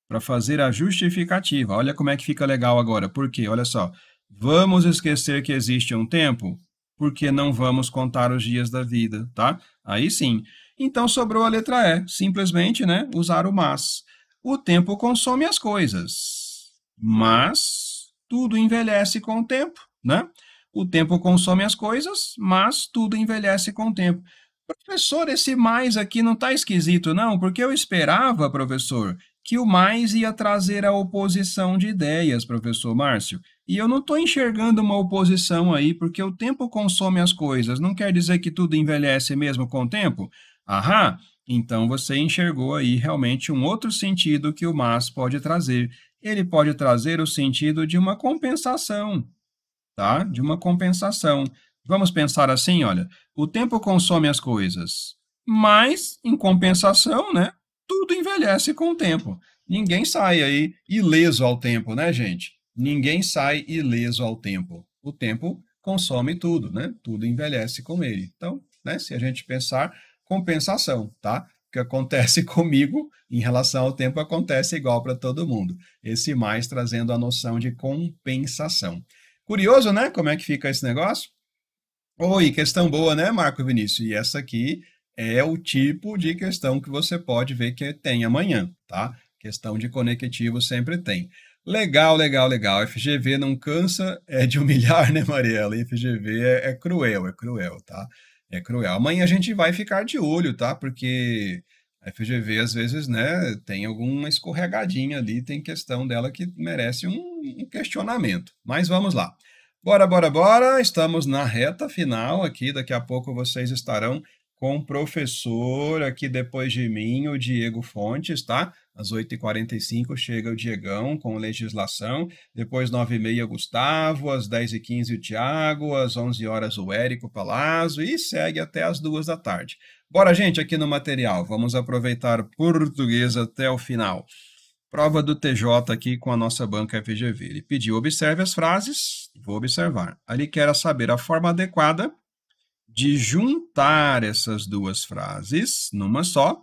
para fazer a justificativa. Olha como é que fica legal agora. Por quê? Olha só. Vamos esquecer que existe um tempo, porque não vamos contar os dias da vida, tá? Aí sim. Então sobrou a letra E, simplesmente, né, usar o mas. O tempo consome as coisas, mas tudo envelhece com o tempo, né? O tempo consome as coisas, mas tudo envelhece com o tempo. Professor, esse mais aqui não está esquisito, não, porque eu esperava, professor, que o mais ia trazer a oposição de ideias, professor Márcio. E eu não estou enxergando uma oposição aí, porque o tempo consome as coisas. Não quer dizer que tudo envelhece mesmo com o tempo? Aham! Então você enxergou aí realmente um outro sentido que o mais pode trazer. Ele pode trazer o sentido de uma compensação, tá? De uma compensação. Vamos pensar assim, olha, o tempo consome as coisas, mas em compensação, né? tudo envelhece com o tempo. Ninguém sai aí ileso ao tempo, né, gente? Ninguém sai ileso ao tempo. O tempo consome tudo, né? Tudo envelhece com ele. Então, né, se a gente pensar compensação, tá? O que acontece comigo em relação ao tempo acontece igual para todo mundo. Esse mais trazendo a noção de compensação. Curioso, né? Como é que fica esse negócio? Oi, questão boa, né, Marco Vinícius? E essa aqui é o tipo de questão que você pode ver que tem amanhã, tá? Questão de conectivo sempre tem. Legal, legal, legal. FGV não cansa é de humilhar, né, Mariela? FGV é, é cruel, é cruel, tá? É cruel. Amanhã a gente vai ficar de olho, tá? Porque a FGV, às vezes, né, tem alguma escorregadinha ali, tem questão dela que merece um, um questionamento. Mas vamos lá. Bora, bora, bora! Estamos na reta final aqui. Daqui a pouco vocês estarão com o professor aqui depois de mim, o Diego Fontes, tá? Às 8h45 chega o Diegão com legislação, depois 9h30 o Gustavo, às 10h15 o Tiago, às 11 horas o Érico Palazzo e segue até às 2 da tarde. Bora, gente, aqui no material, vamos aproveitar português até o final. Prova do TJ aqui com a nossa banca FGV. Ele pediu observe as frases, vou observar. Ali quer saber a forma adequada de juntar essas duas frases numa só,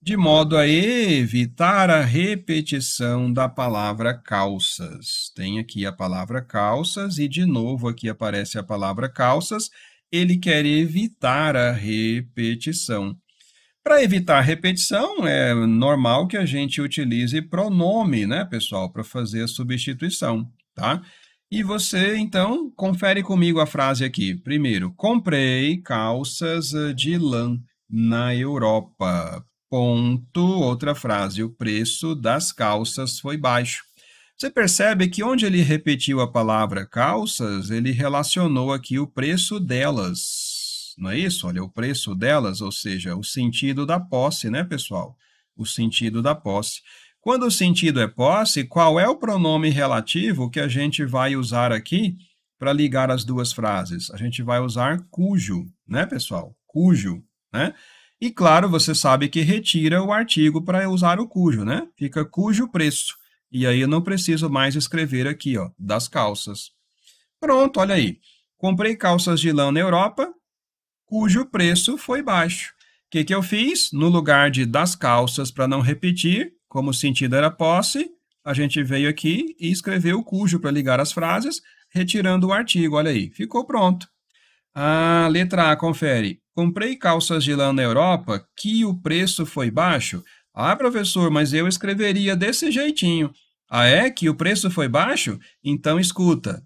de modo a evitar a repetição da palavra calças. Tem aqui a palavra calças e de novo aqui aparece a palavra calças. Ele quer evitar a repetição. Para evitar a repetição, é normal que a gente utilize pronome, né, pessoal, para fazer a substituição, tá? E você, então, confere comigo a frase aqui. Primeiro, comprei calças eh, de lã na Europa. Ponto. Outra frase, o preço das calças foi baixo. Você percebe que onde ele repetiu a palavra calças, ele relacionou aqui o preço delas. Não é isso? Olha, o preço delas, ou seja, o sentido da posse, né, pessoal? O sentido da posse. Quando o sentido é posse, qual é o pronome relativo que a gente vai usar aqui para ligar as duas frases? A gente vai usar cujo, né, pessoal? Cujo, né? E claro, você sabe que retira o artigo para usar o cujo, né? Fica cujo preço. E aí eu não preciso mais escrever aqui, ó, das calças. Pronto, olha aí. Comprei calças de lã na Europa, cujo preço foi baixo. O que, que eu fiz? No lugar de das calças, para não repetir, como o sentido era posse, a gente veio aqui e escreveu cujo para ligar as frases, retirando o artigo. Olha aí, ficou pronto. A letra A, confere. Comprei calças de lã na Europa que o preço foi baixo. Ah, professor, mas eu escreveria desse jeitinho. Ah, é? Que o preço foi baixo? Então escuta.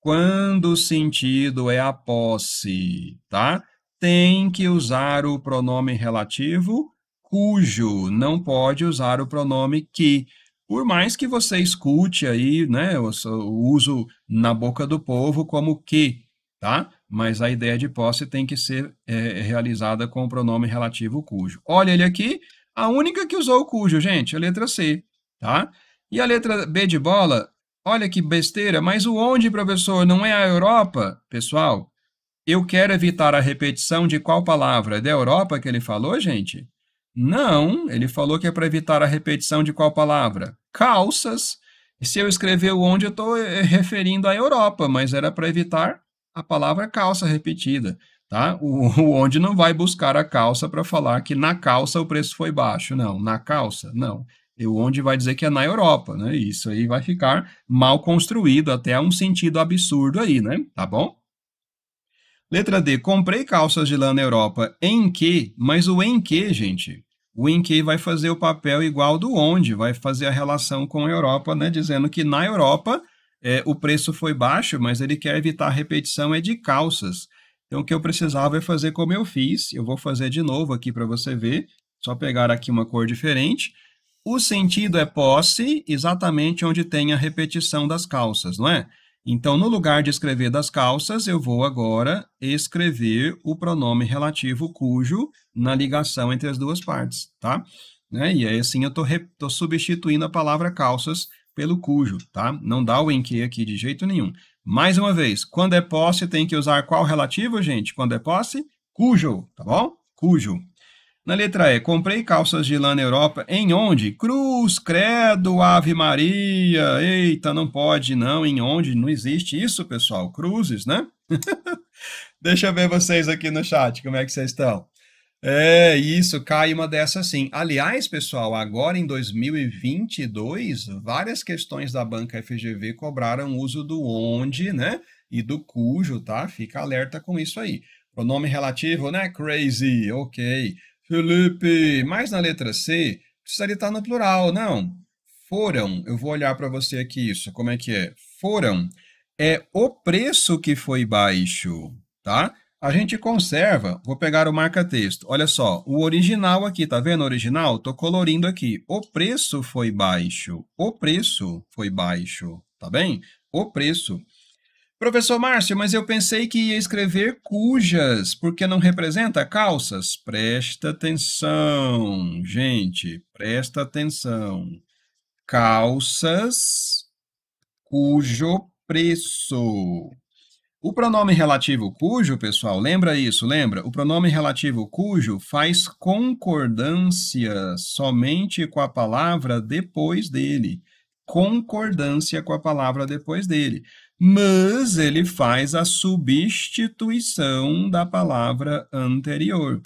Quando o sentido é a posse, tá? Tem que usar o pronome relativo cujo não pode usar o pronome que. Por mais que você escute aí, né, o uso na boca do povo como que, tá? Mas a ideia de posse tem que ser é, realizada com o pronome relativo cujo. Olha ele aqui, a única que usou o cujo, gente, a letra C, tá? E a letra B de bola, olha que besteira, mas o onde, professor, não é a Europa? Pessoal, eu quero evitar a repetição de qual palavra? É da Europa que ele falou, gente? Não, ele falou que é para evitar a repetição de qual palavra? Calças. E se eu escrever onde, eu estou eh, eh, referindo à Europa, mas era para evitar a palavra calça repetida. Tá? O, o onde não vai buscar a calça para falar que na calça o preço foi baixo. Não, na calça, não. E o onde vai dizer que é na Europa, né? Isso aí vai ficar mal construído, até um sentido absurdo aí, né? Tá bom? Letra D. Comprei calças de lã na Europa. Em que? Mas o em que, gente? o Inkei vai fazer o papel igual do onde, vai fazer a relação com a Europa, né, dizendo que na Europa é, o preço foi baixo, mas ele quer evitar a repetição é de calças. Então, o que eu precisava é fazer como eu fiz, eu vou fazer de novo aqui para você ver, só pegar aqui uma cor diferente. O sentido é posse, exatamente onde tem a repetição das calças, não é? Então, no lugar de escrever das calças, eu vou agora escrever o pronome relativo cujo na ligação entre as duas partes, tá? Né? E aí, assim, eu estou substituindo a palavra calças pelo cujo, tá? Não dá o em que aqui de jeito nenhum. Mais uma vez, quando é posse, tem que usar qual relativo, gente? Quando é posse? Cujo, tá bom? Cujo. Na letra E, comprei calças de lã na Europa, em onde? Cruz, credo, Ave Maria. Eita, não pode, não, em onde? Não existe isso, pessoal. Cruzes, né? Deixa eu ver vocês aqui no chat, como é que vocês estão. É, isso, cai uma dessa sim. Aliás, pessoal, agora em 2022, várias questões da banca FGV cobraram uso do onde, né? E do cujo, tá? Fica alerta com isso aí. Pronome relativo, né? Crazy, ok. Felipe, mas na letra C, precisaria estar no plural, não. Foram, eu vou olhar para você aqui isso, como é que é? Foram, é o preço que foi baixo, tá? A gente conserva, vou pegar o marca-texto, olha só, o original aqui, tá vendo o original? Tô colorindo aqui, o preço foi baixo, o preço foi baixo, tá bem? O preço. Professor Márcio, mas eu pensei que ia escrever cujas, porque não representa calças. Presta atenção, gente, presta atenção. Calças cujo preço. O pronome relativo cujo, pessoal, lembra isso, lembra? O pronome relativo cujo faz concordância somente com a palavra depois dele. Concordância com a palavra depois dele mas ele faz a substituição da palavra anterior.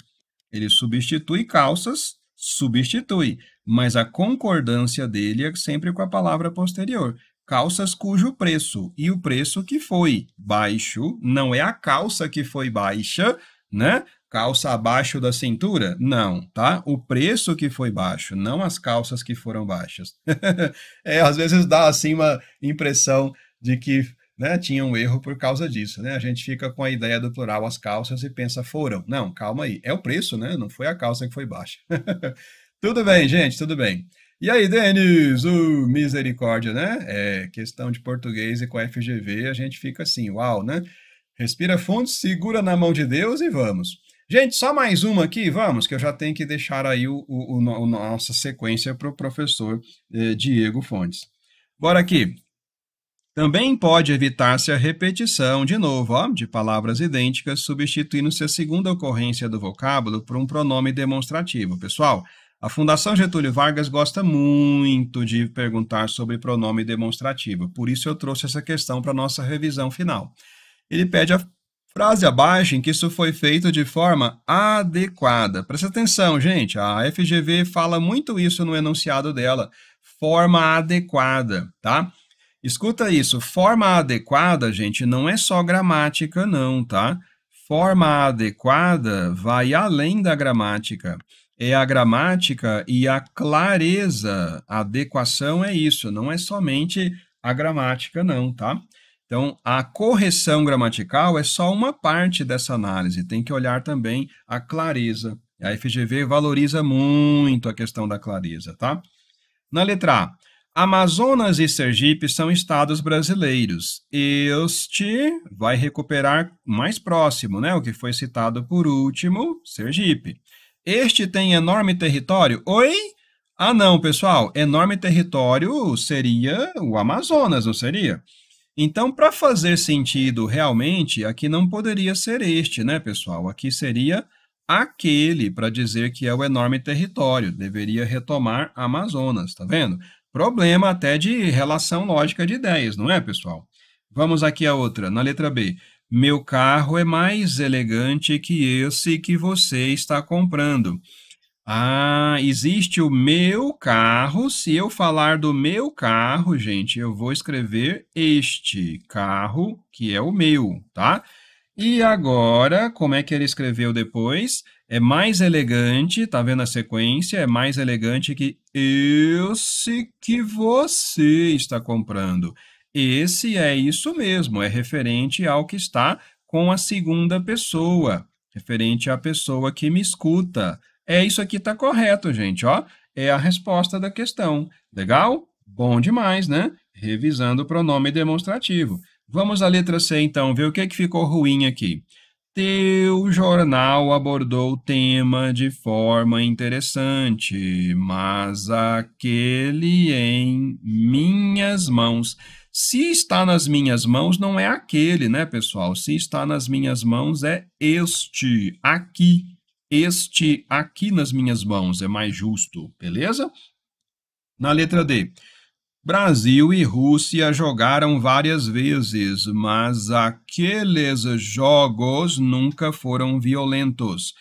Ele substitui calças, substitui, mas a concordância dele é sempre com a palavra posterior. Calças cujo preço e o preço que foi baixo, não é a calça que foi baixa, né? Calça abaixo da cintura? Não, tá? O preço que foi baixo, não as calças que foram baixas. é, às vezes dá assim uma impressão de que né, tinha um erro por causa disso. Né? A gente fica com a ideia do plural as calças e pensa foram. Não, calma aí, é o preço, né? Não foi a calça que foi baixa. tudo bem, gente, tudo bem. E aí, Denis, uh, misericórdia, né? É, questão de português e com a FGV a gente fica assim, uau, né? Respira fundo, segura na mão de Deus e vamos. Gente, só mais uma aqui, vamos, que eu já tenho que deixar aí o, o, o nossa sequência para o professor eh, Diego Fontes. Bora aqui. Também pode evitar-se a repetição, de novo, ó, de palavras idênticas, substituindo-se a segunda ocorrência do vocábulo por um pronome demonstrativo. Pessoal, a Fundação Getúlio Vargas gosta muito de perguntar sobre pronome demonstrativo, por isso eu trouxe essa questão para nossa revisão final. Ele pede a frase abaixo em que isso foi feito de forma adequada. Presta atenção, gente, a FGV fala muito isso no enunciado dela, forma adequada, tá? Escuta isso, forma adequada, gente, não é só gramática, não, tá? Forma adequada vai além da gramática. É a gramática e a clareza. A adequação é isso, não é somente a gramática, não, tá? Então, a correção gramatical é só uma parte dessa análise, tem que olhar também a clareza. A FGV valoriza muito a questão da clareza, tá? Na letra A, Amazonas e Sergipe são estados brasileiros. Este vai recuperar mais próximo, né? O que foi citado por último, Sergipe. Este tem enorme território. Oi? Ah, não, pessoal. Enorme território seria o Amazonas, não seria? Então, para fazer sentido realmente, aqui não poderia ser este, né, pessoal? Aqui seria aquele para dizer que é o enorme território. Deveria retomar Amazonas, tá vendo? Problema até de relação lógica de ideias, não é, pessoal? Vamos aqui a outra, na letra B. Meu carro é mais elegante que esse que você está comprando. Ah, existe o meu carro. Se eu falar do meu carro, gente, eu vou escrever este carro, que é o meu, tá? E agora, como é que ele escreveu depois? é mais elegante, tá vendo a sequência? É mais elegante que esse que você está comprando. Esse é isso mesmo, é referente ao que está com a segunda pessoa, referente à pessoa que me escuta. É isso aqui tá correto, gente, ó. É a resposta da questão. Legal? Bom demais, né? Revisando o pronome demonstrativo. Vamos à letra C então, ver o que, é que ficou ruim aqui. Seu jornal abordou o tema de forma interessante, mas aquele em minhas mãos. Se está nas minhas mãos, não é aquele, né, pessoal? Se está nas minhas mãos, é este, aqui. Este aqui nas minhas mãos é mais justo, beleza? Na letra D. Brasil e Rússia jogaram várias vezes, mas aqueles jogos nunca foram violentos.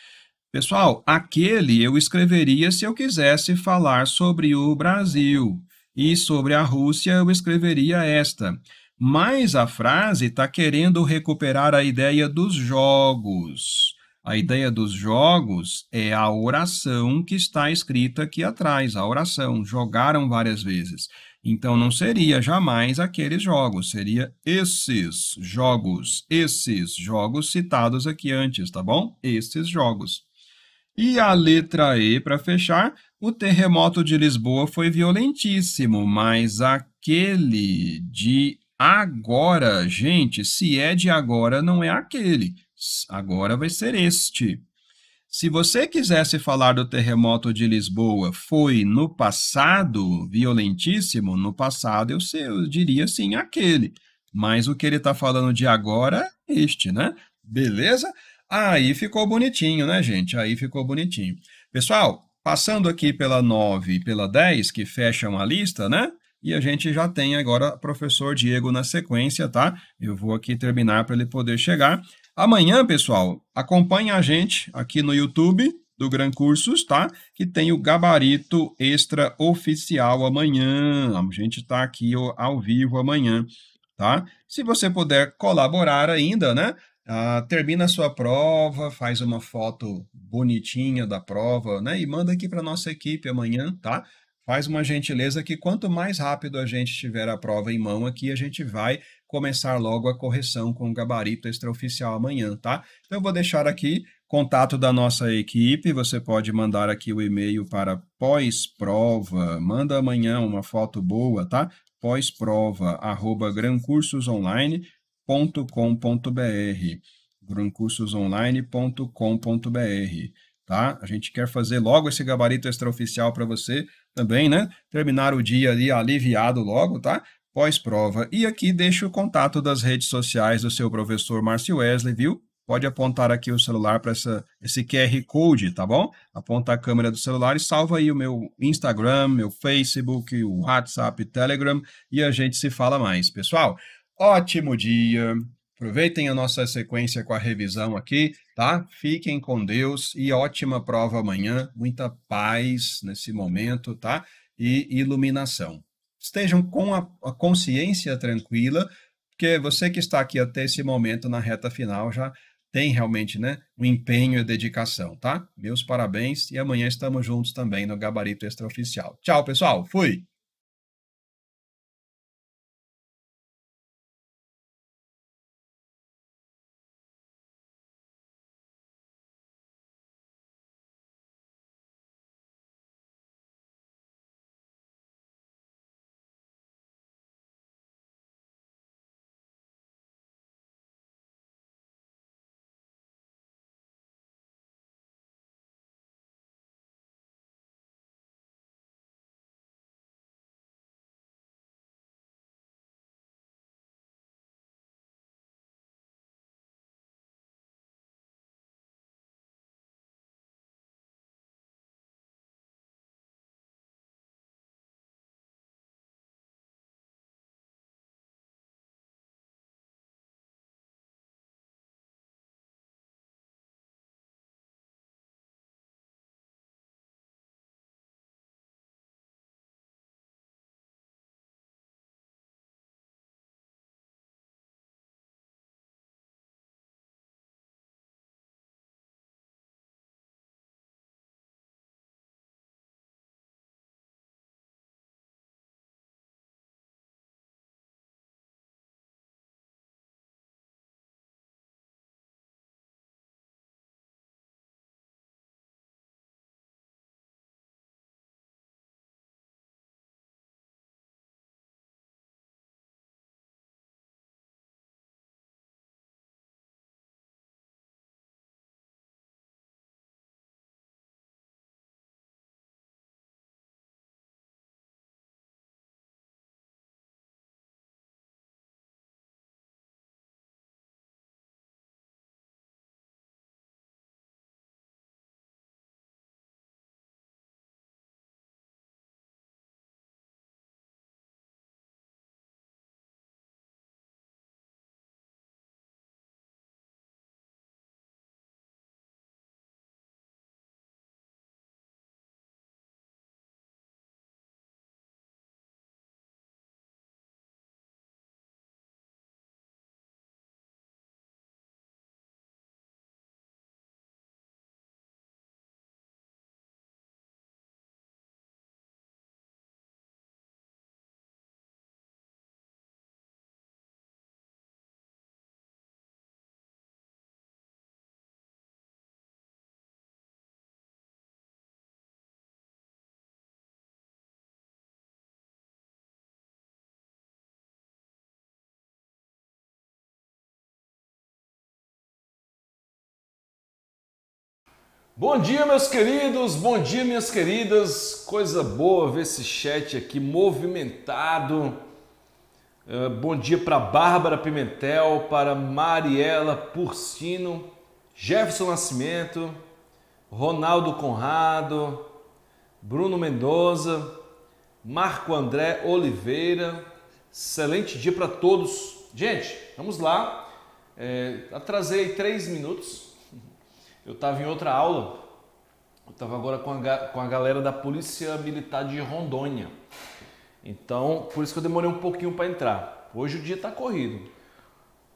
Pessoal, aquele eu escreveria se eu quisesse falar sobre o Brasil. E sobre a Rússia eu escreveria esta. Mas a frase está querendo recuperar a ideia dos jogos. A ideia dos jogos é a oração que está escrita aqui atrás, a oração. Jogaram várias vezes. Então não seria jamais aqueles jogos, seria esses jogos, esses jogos citados aqui antes, tá bom? Esses jogos. E a letra E para fechar, o terremoto de Lisboa foi violentíssimo, mas aquele de agora, gente, se é de agora, não é aquele. Agora vai ser este. Se você quisesse falar do terremoto de Lisboa, foi no passado violentíssimo, no passado eu, sei, eu diria sim aquele. Mas o que ele está falando de agora, é este, né? Beleza? Aí ficou bonitinho, né, gente? Aí ficou bonitinho. Pessoal, passando aqui pela 9 e pela 10, que fecham a lista, né? E a gente já tem agora o professor Diego na sequência, tá? Eu vou aqui terminar para ele poder chegar. Amanhã, pessoal, acompanha a gente aqui no YouTube do Gran Cursos, tá? Que tem o gabarito extra oficial amanhã. A gente está aqui ao vivo amanhã, tá? Se você puder colaborar ainda, né? Ah, termina a sua prova, faz uma foto bonitinha da prova, né? E manda aqui para nossa equipe amanhã, tá? Faz uma gentileza que quanto mais rápido a gente tiver a prova em mão aqui, a gente vai começar logo a correção com o gabarito extraoficial amanhã, tá? Então eu vou deixar aqui contato da nossa equipe, você pode mandar aqui o e-mail para pós-prova, manda amanhã uma foto boa, tá? pós-prova, arroba grancursosonline.com.br grancursosonline.com.br tá? A gente quer fazer logo esse gabarito extraoficial para você também, né? Terminar o dia ali aliviado logo, tá? pós-prova. E aqui deixa o contato das redes sociais do seu professor Márcio Wesley, viu? Pode apontar aqui o celular para esse QR Code, tá bom? Aponta a câmera do celular e salva aí o meu Instagram, meu Facebook, o WhatsApp, Telegram e a gente se fala mais. Pessoal, ótimo dia! Aproveitem a nossa sequência com a revisão aqui, tá? Fiquem com Deus e ótima prova amanhã. Muita paz nesse momento, tá? E iluminação estejam com a, a consciência tranquila, porque você que está aqui até esse momento na reta final já tem realmente, né, um empenho e dedicação, tá? Meus parabéns e amanhã estamos juntos também no Gabarito Extraoficial. Tchau, pessoal. Fui. Bom dia, meus queridos, bom dia, minhas queridas. Coisa boa ver esse chat aqui movimentado. Uh, bom dia para Bárbara Pimentel, para Mariela Purcino, Jefferson Nascimento, Ronaldo Conrado, Bruno Mendoza, Marco André Oliveira. Excelente dia para todos. Gente, vamos lá. É, atrasei três minutos eu estava em outra aula, eu estava agora com a, com a galera da Polícia Militar de Rondônia. Então, por isso que eu demorei um pouquinho para entrar. Hoje o dia está corrido.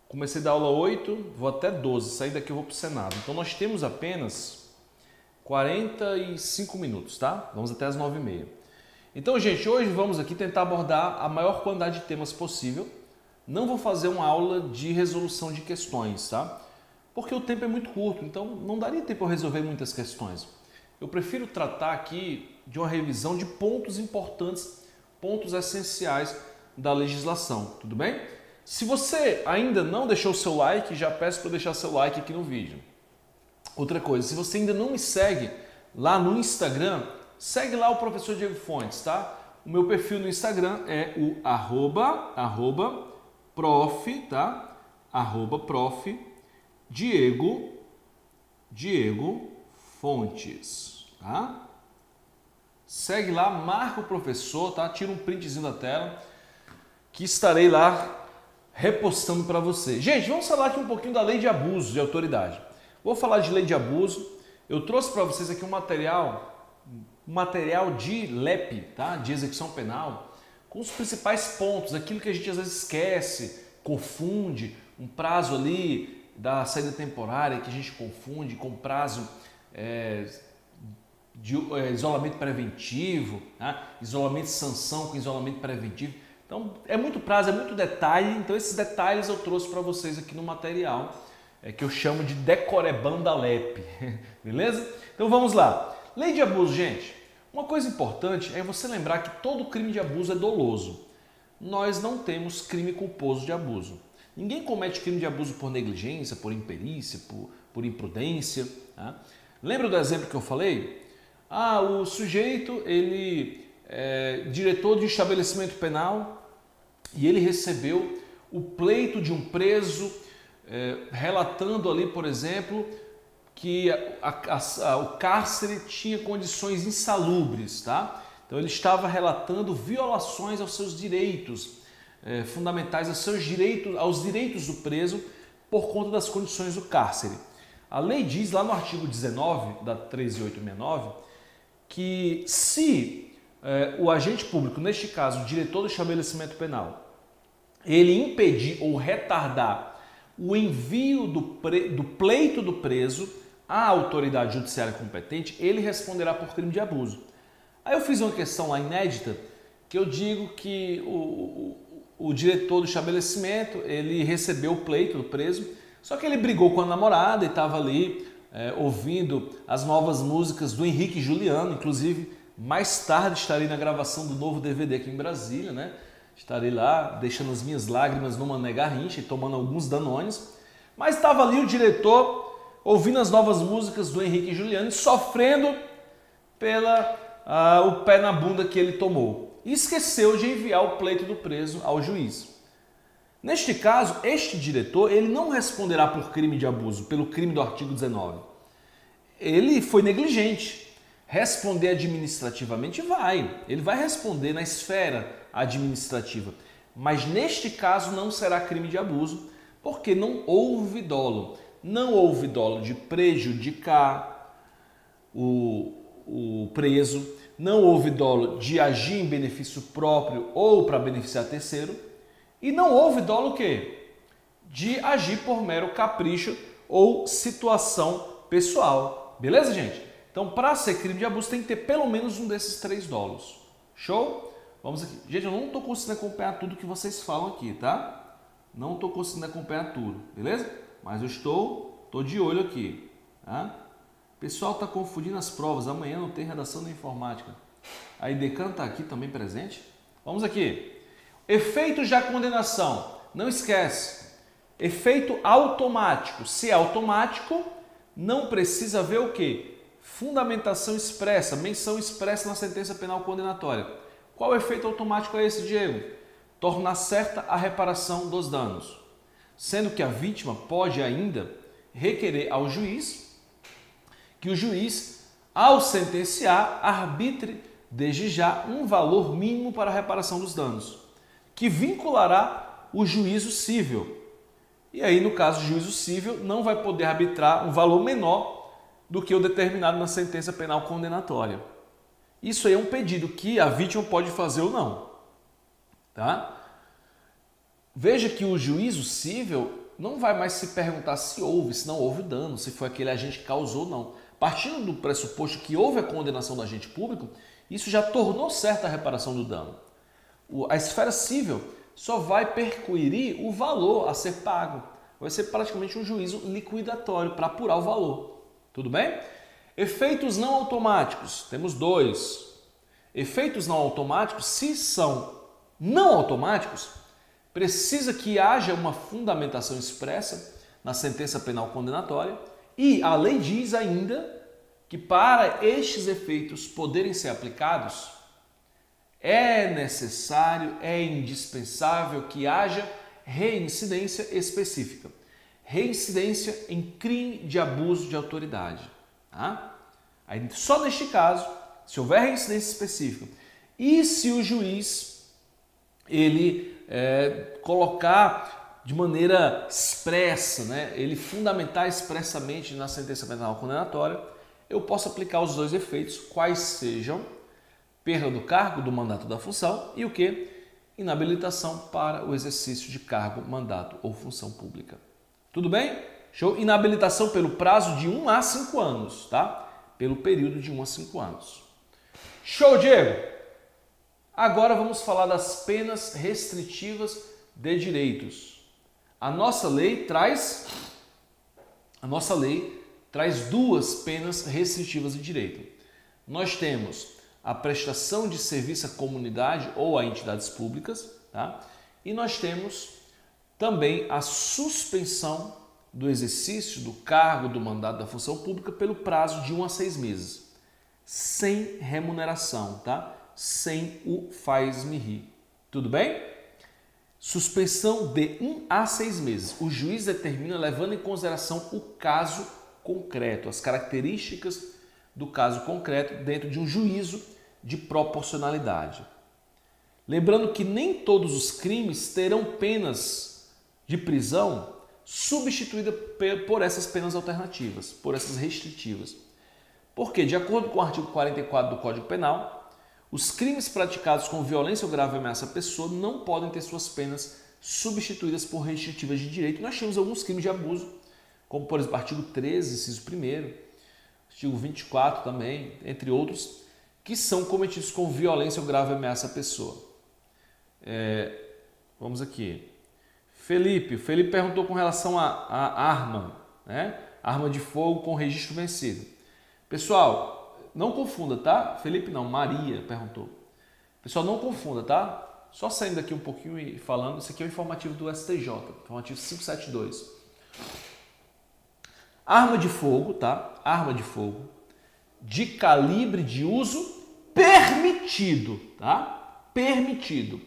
Comecei da aula 8, vou até 12, saí daqui eu vou para o Senado. Então nós temos apenas 45 minutos, tá? Vamos até as 9h30. Então, gente, hoje vamos aqui tentar abordar a maior quantidade de temas possível. Não vou fazer uma aula de resolução de questões, tá? porque o tempo é muito curto, então não daria tempo eu resolver muitas questões. Eu prefiro tratar aqui de uma revisão de pontos importantes, pontos essenciais da legislação, tudo bem? Se você ainda não deixou seu like, já peço para deixar seu like aqui no vídeo. Outra coisa, se você ainda não me segue lá no Instagram, segue lá o professor Diego Fontes, tá? O meu perfil no Instagram é o arroba, arroba, prof, tá? Arroba, prof, Diego, Diego Fontes, tá? Segue lá, marca o professor, tá? Tira um printzinho da tela que estarei lá repostando para você. Gente, vamos falar aqui um pouquinho da lei de abuso de autoridade. Vou falar de lei de abuso. Eu trouxe para vocês aqui um material, um material de LEP, tá? De execução penal, com os principais pontos, aquilo que a gente às vezes esquece, confunde, um prazo ali da saída temporária que a gente confunde com prazo é, de é, isolamento preventivo, né? isolamento sanção com isolamento preventivo. Então é muito prazo, é muito detalhe. Então esses detalhes eu trouxe para vocês aqui no material é, que eu chamo de decorebão da LEP, beleza? Então vamos lá. Lei de abuso, gente. Uma coisa importante é você lembrar que todo crime de abuso é doloso. Nós não temos crime culposo de abuso. Ninguém comete crime de abuso por negligência, por imperícia, por, por imprudência. Tá? Lembra do exemplo que eu falei? Ah, o sujeito, ele é diretor de estabelecimento penal e ele recebeu o pleito de um preso é, relatando ali, por exemplo, que a, a, a, o cárcere tinha condições insalubres, tá? Então ele estava relatando violações aos seus direitos eh, fundamentais aos, seus direitos, aos direitos do preso por conta das condições do cárcere. A lei diz lá no artigo 19 da 13869 que se eh, o agente público, neste caso o diretor do estabelecimento penal, ele impedir ou retardar o envio do, pre, do pleito do preso à autoridade judiciária competente, ele responderá por crime de abuso. Aí eu fiz uma questão lá inédita que eu digo que o, o diretor do estabelecimento, ele recebeu o pleito do preso, só que ele brigou com a namorada e estava ali é, ouvindo as novas músicas do Henrique Juliano, inclusive mais tarde estarei na gravação do novo DVD aqui em Brasília, né? Estarei lá deixando as minhas lágrimas numa negarrincha e tomando alguns danones. Mas estava ali o diretor ouvindo as novas músicas do Henrique Juliano e sofrendo pela ah, o pé na bunda que ele tomou e esqueceu de enviar o pleito do preso ao juiz. Neste caso, este diretor ele não responderá por crime de abuso, pelo crime do artigo 19. Ele foi negligente. Responder administrativamente vai. Ele vai responder na esfera administrativa. Mas neste caso não será crime de abuso, porque não houve dolo. Não houve dolo de prejudicar o, o preso não houve dolo de agir em benefício próprio ou para beneficiar terceiro, e não houve dolo o quê? De agir por mero capricho ou situação pessoal. Beleza, gente? Então, para ser crime de abuso, tem que ter pelo menos um desses três dolos. Show? Vamos aqui. Gente, eu não estou conseguindo acompanhar tudo que vocês falam aqui, tá? Não estou conseguindo acompanhar tudo, beleza? Mas eu estou, estou de olho aqui, tá? Pessoal está confundindo as provas. Amanhã não tem redação da informática. A IDECAN está aqui também presente. Vamos aqui. Efeito de condenação. Não esquece. Efeito automático. Se é automático, não precisa ver o quê? Fundamentação expressa, menção expressa na sentença penal condenatória. Qual efeito automático é esse, Diego? Tornar certa a reparação dos danos, sendo que a vítima pode ainda requerer ao juiz que o juiz, ao sentenciar, arbitre desde já um valor mínimo para a reparação dos danos, que vinculará o juízo civil. E aí, no caso, o juízo civil não vai poder arbitrar um valor menor do que o determinado na sentença penal condenatória. Isso aí é um pedido que a vítima pode fazer ou não. Tá? Veja que o juízo civil não vai mais se perguntar se houve, se não houve dano, se foi aquele agente que causou ou não. Partindo do pressuposto que houve a condenação do agente público, isso já tornou certa a reparação do dano. A esfera civil só vai perquirir o valor a ser pago. Vai ser praticamente um juízo liquidatório para apurar o valor. Tudo bem? Efeitos não automáticos. Temos dois. Efeitos não automáticos, se são não automáticos, precisa que haja uma fundamentação expressa na sentença penal condenatória e a lei diz ainda que para estes efeitos poderem ser aplicados, é necessário, é indispensável que haja reincidência específica. Reincidência em crime de abuso de autoridade. Tá? Aí, só neste caso, se houver reincidência específica e se o juiz ele é, colocar de maneira expressa, né, ele fundamentar expressamente na sentença penal condenatória, eu posso aplicar os dois efeitos, quais sejam perda do cargo, do mandato da função e o que? Inabilitação para o exercício de cargo, mandato ou função pública. Tudo bem? Show? Inabilitação pelo prazo de 1 a 5 anos, tá? Pelo período de 1 a 5 anos. Show, Diego! Agora vamos falar das penas restritivas de direitos. A nossa lei traz a nossa lei traz duas penas restritivas de direito. Nós temos a prestação de serviço à comunidade ou a entidades públicas, tá? E nós temos também a suspensão do exercício do cargo, do mandato da função pública pelo prazo de um a seis meses, sem remuneração, tá? Sem o faz-me rir. Tudo bem? Suspensão de um a seis meses. O juiz determina levando em consideração o caso concreto, as características do caso concreto dentro de um juízo de proporcionalidade. Lembrando que nem todos os crimes terão penas de prisão substituídas por essas penas alternativas, por essas restritivas. Porque, de acordo com o artigo 44 do Código Penal, os crimes praticados com violência ou grave ameaça à pessoa não podem ter suas penas substituídas por restritivas de direito. Nós temos alguns crimes de abuso, como por exemplo, artigo 13, inciso 1, artigo 24 também, entre outros, que são cometidos com violência ou grave ameaça à pessoa. É, vamos aqui. Felipe, Felipe perguntou com relação à arma, né? Arma de fogo com registro vencido. Pessoal, não confunda, tá? Felipe não, Maria perguntou. Pessoal, não confunda, tá? Só saindo aqui um pouquinho e falando, isso aqui é o informativo do STJ, informativo 572. Arma de fogo, tá? Arma de fogo de calibre de uso permitido, tá? Permitido.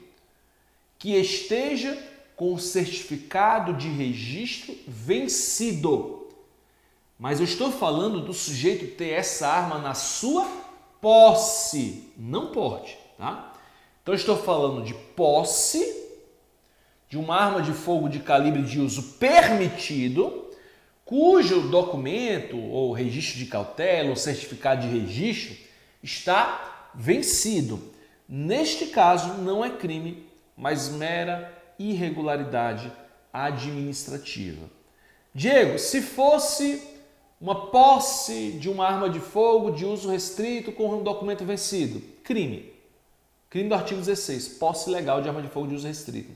Que esteja com certificado de registro vencido. Mas eu estou falando do sujeito ter essa arma na sua posse, não porte, tá? Então eu estou falando de posse de uma arma de fogo de calibre de uso permitido, cujo documento ou registro de cautela ou certificado de registro está vencido. Neste caso, não é crime, mas mera irregularidade administrativa. Diego, se fosse uma posse de uma arma de fogo de uso restrito com um documento vencido. Crime. Crime do artigo 16, posse legal de arma de fogo de uso restrito.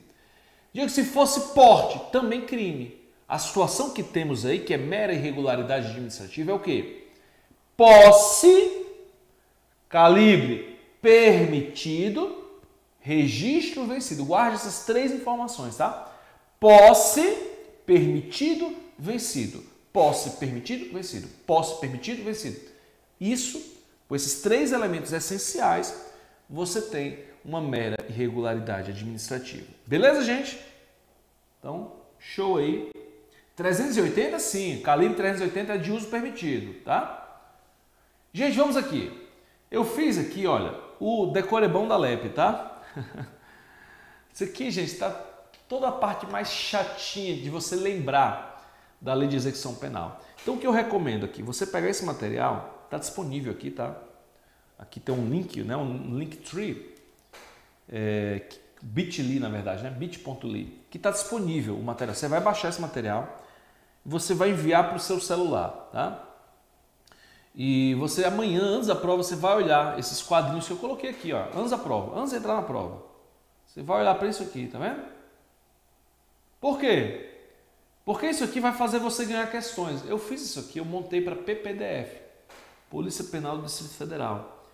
Digo que se fosse porte, também crime. A situação que temos aí, que é mera irregularidade administrativa, é o quê? Posse, calibre permitido, registro vencido. Guarde essas três informações, tá? Posse, permitido, vencido Posse permitido, vencido. Posse permitido, vencido. Isso, com esses três elementos essenciais, você tem uma mera irregularidade administrativa. Beleza, gente? Então, show aí. 380, sim. Calibre 380 é de uso permitido, tá? Gente, vamos aqui. Eu fiz aqui, olha, o decorebão da LEP, tá? Isso aqui, gente, tá toda a parte mais chatinha de você lembrar da lei de execução penal. Então o que eu recomendo aqui, você pegar esse material, está disponível aqui, tá? Aqui tem um link, né? um link tree, é, bit.ly na verdade, né? bit.ly, que está disponível o material. Você vai baixar esse material, você vai enviar para o seu celular, tá? E você amanhã, antes da prova, você vai olhar esses quadrinhos que eu coloquei aqui, ó, antes da prova, antes de entrar na prova. Você vai olhar para isso aqui, tá vendo? Por quê? Porque isso aqui vai fazer você ganhar questões. Eu fiz isso aqui, eu montei para PPDF, Polícia Penal do Distrito Federal.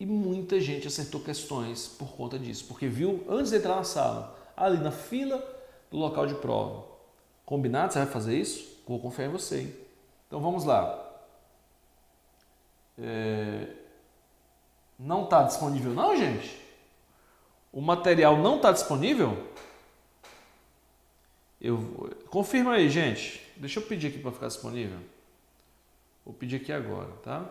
E muita gente acertou questões por conta disso, porque viu antes de entrar na sala, ali na fila do local de prova. Combinado? Você vai fazer isso? Vou confiar em você. Hein? Então vamos lá. É... Não está disponível, não, gente? O material não está disponível? Eu confirma aí, gente. Deixa eu pedir aqui para ficar disponível. Vou pedir aqui agora, tá?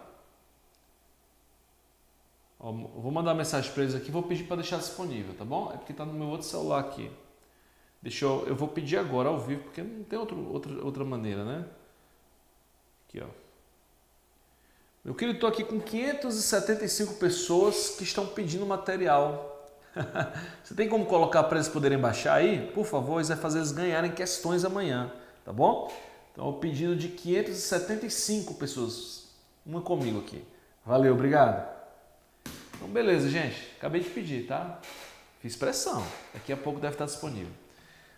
Ó, vou mandar mensagem para eles aqui, vou pedir para deixar disponível, tá bom? É porque tá no meu outro celular aqui. Deixa eu, eu vou pedir agora ao vivo, porque não tem outro, outra, outra maneira, né? Aqui, ó. Meu querido, estou aqui com 575 pessoas que estão pedindo material Você tem como colocar para eles poderem baixar aí? Por favor, isso vai fazer eles ganharem questões amanhã, tá bom? Então, o pedido de 575 pessoas, uma comigo aqui. Valeu, obrigado. Então, beleza, gente. Acabei de pedir, tá? Fiz pressão. Daqui a pouco deve estar disponível.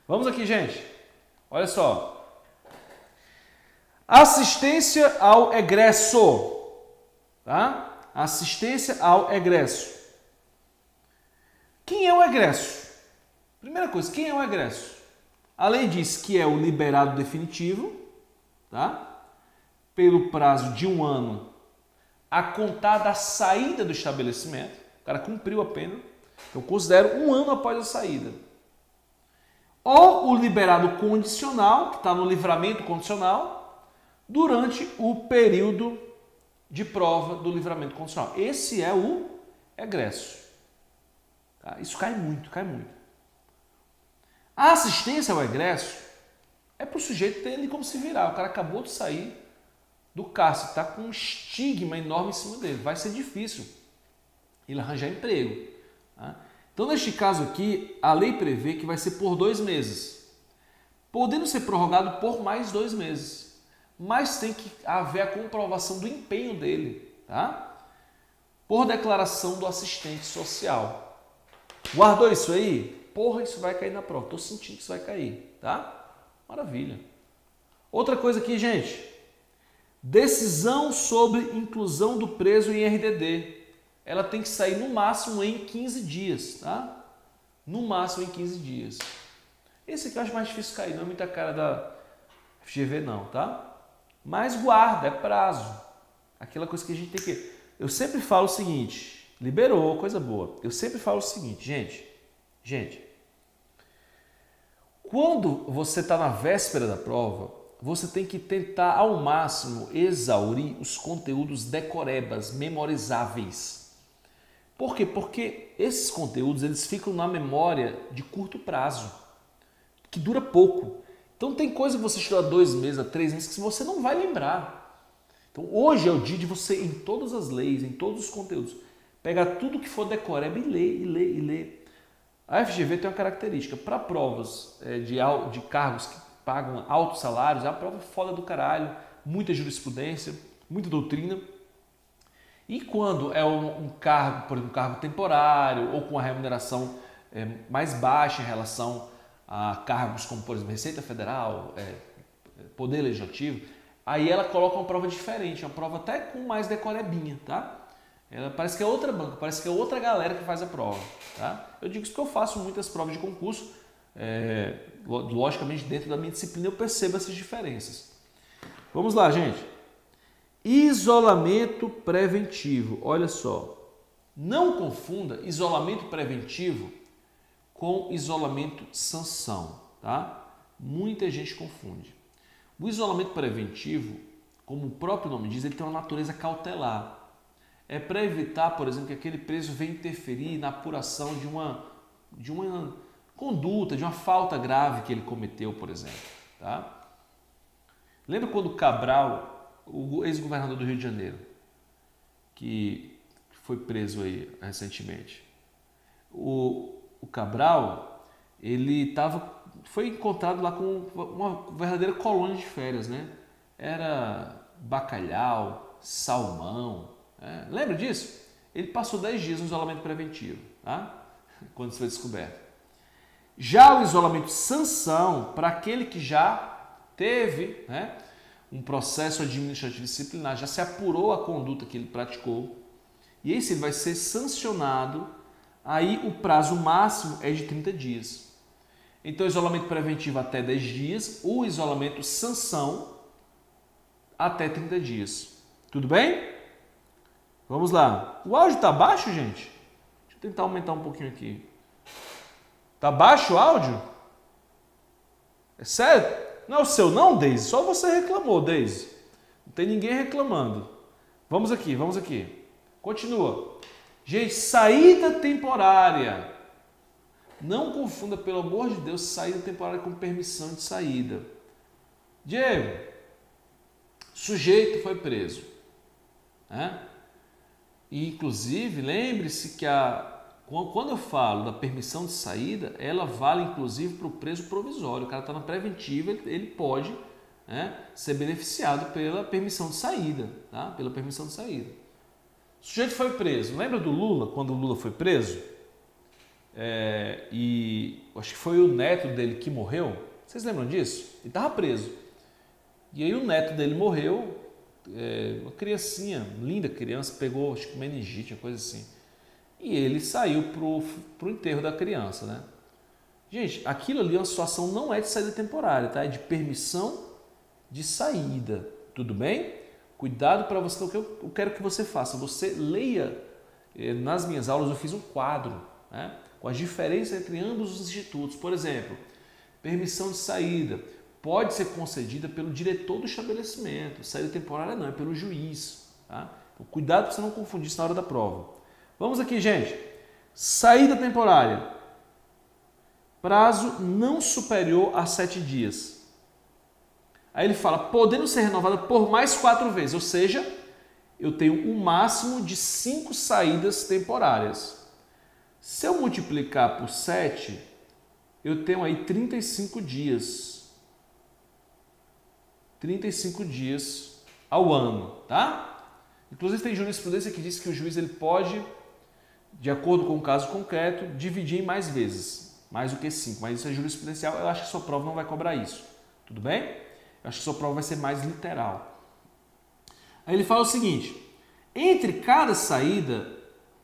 Vamos aqui, gente. Olha só. Assistência ao egresso. Tá? Assistência ao egresso. Quem é o egresso? Primeira coisa, quem é o egresso? A lei diz que é o liberado definitivo, tá? Pelo prazo de um ano a contar da saída do estabelecimento. O cara cumpriu a pena. Então, considero um ano após a saída. Ou o liberado condicional, que está no livramento condicional, durante o período de prova do livramento condicional. Esse é o egresso. Ah, isso cai muito, cai muito. A assistência ao egresso é para o sujeito ter ali como se virar. O cara acabou de sair do cárcere, está com um estigma enorme em cima dele. Vai ser difícil ele arranjar emprego. Tá? Então, neste caso aqui, a lei prevê que vai ser por dois meses, podendo ser prorrogado por mais dois meses, mas tem que haver a comprovação do empenho dele, tá? por declaração do assistente social. Guardou isso aí? Porra, isso vai cair na prova. Tô sentindo que isso vai cair, tá? Maravilha. Outra coisa aqui, gente. Decisão sobre inclusão do preso em RDD. Ela tem que sair no máximo em 15 dias, tá? No máximo em 15 dias. Esse aqui eu acho mais difícil cair, não é muita cara da FGV não, tá? Mas guarda, é prazo. Aquela coisa que a gente tem que... Eu sempre falo o seguinte, Liberou, coisa boa. Eu sempre falo o seguinte, gente, gente, quando você está na véspera da prova, você tem que tentar ao máximo exaurir os conteúdos decorebas, memorizáveis. Por quê? Porque esses conteúdos eles ficam na memória de curto prazo, que dura pouco. Então tem coisa que você estudar dois meses, três meses, que você não vai lembrar. Então hoje é o dia de você, em todas as leis, em todos os conteúdos, Pegar tudo que for decoreba é e ler, e ler, e ler. A FGV tem uma característica, para provas eh, de, de cargos que pagam altos salários, é uma prova foda do caralho, muita jurisprudência, muita doutrina. E quando é um, um cargo, por exemplo, um cargo temporário ou com a remuneração é, mais baixa em relação a cargos como, por exemplo, Receita Federal, é, Poder Legislativo, aí ela coloca uma prova diferente, uma prova até com mais decorebinha, tá? Ela parece que é outra banca, parece que é outra galera que faz a prova. Tá? Eu digo isso porque eu faço muitas provas de concurso. É, logicamente, dentro da minha disciplina, eu percebo essas diferenças. Vamos lá, gente. Isolamento preventivo. Olha só. Não confunda isolamento preventivo com isolamento sanção. Tá? Muita gente confunde. O isolamento preventivo, como o próprio nome diz, ele tem uma natureza cautelar é para evitar, por exemplo, que aquele preso venha interferir na apuração de uma, de uma conduta, de uma falta grave que ele cometeu, por exemplo. Tá? Lembra quando Cabral, o ex-governador do Rio de Janeiro, que foi preso aí recentemente, o, o Cabral, ele tava, foi encontrado lá com uma verdadeira colônia de férias, né? Era bacalhau, salmão, é, lembra disso? Ele passou 10 dias no isolamento preventivo, tá? quando foi descoberto. Já o isolamento sanção, para aquele que já teve né, um processo administrativo disciplinar, já se apurou a conduta que ele praticou, e esse ele vai ser sancionado, aí o prazo máximo é de 30 dias. Então, isolamento preventivo até 10 dias, o isolamento sanção até 30 dias. Tudo bem? Vamos lá. O áudio está baixo, gente? Deixa eu tentar aumentar um pouquinho aqui. Tá baixo o áudio? É sério? Não é o seu não, Deise? Só você reclamou, Deise. Não tem ninguém reclamando. Vamos aqui, vamos aqui. Continua. Gente, saída temporária. Não confunda, pelo amor de Deus, saída temporária com permissão de saída. Diego, sujeito foi preso. Né? E, inclusive, lembre-se que a, quando eu falo da permissão de saída, ela vale inclusive para o preso provisório. O cara está na preventiva, ele, pode né, ser beneficiado pela permissão de saída. Tá? Pela permissão de saída. O sujeito foi preso. Lembra do Lula, quando o Lula foi preso? É, e acho que foi o neto dele que morreu. Vocês lembram disso? Ele estava preso. E aí o neto dele morreu, é, uma criancinha, linda criança, pegou acho que meningite, uma coisa assim. E ele saiu pro, pro enterro da criança, né? Gente, aquilo ali é uma situação não é de saída temporária, tá? É de permissão de saída. Tudo bem? Cuidado para você, o que eu quero que você faça, você leia é, nas minhas aulas eu fiz um quadro, né? Com as diferenças entre ambos os institutos. Por exemplo, permissão de saída pode ser concedida pelo diretor do estabelecimento. Saída temporária não, é pelo juiz. Tá? Então, cuidado para você não confundir isso na hora da prova. Vamos aqui, gente. Saída temporária. Prazo não superior a sete dias. Aí ele fala, podendo ser renovada por mais quatro vezes, ou seja, eu tenho o um máximo de cinco saídas temporárias. Se eu multiplicar por 7, eu tenho aí 35 dias. 35 dias ao ano, tá? Inclusive tem jurisprudência que diz que o juiz ele pode, de acordo com o caso concreto, dividir em mais vezes, mais do que cinco. Mas isso é jurisprudencial, eu acho que sua prova não vai cobrar isso, tudo bem? Eu acho que sua prova vai ser mais literal. Aí ele fala o seguinte, entre cada saída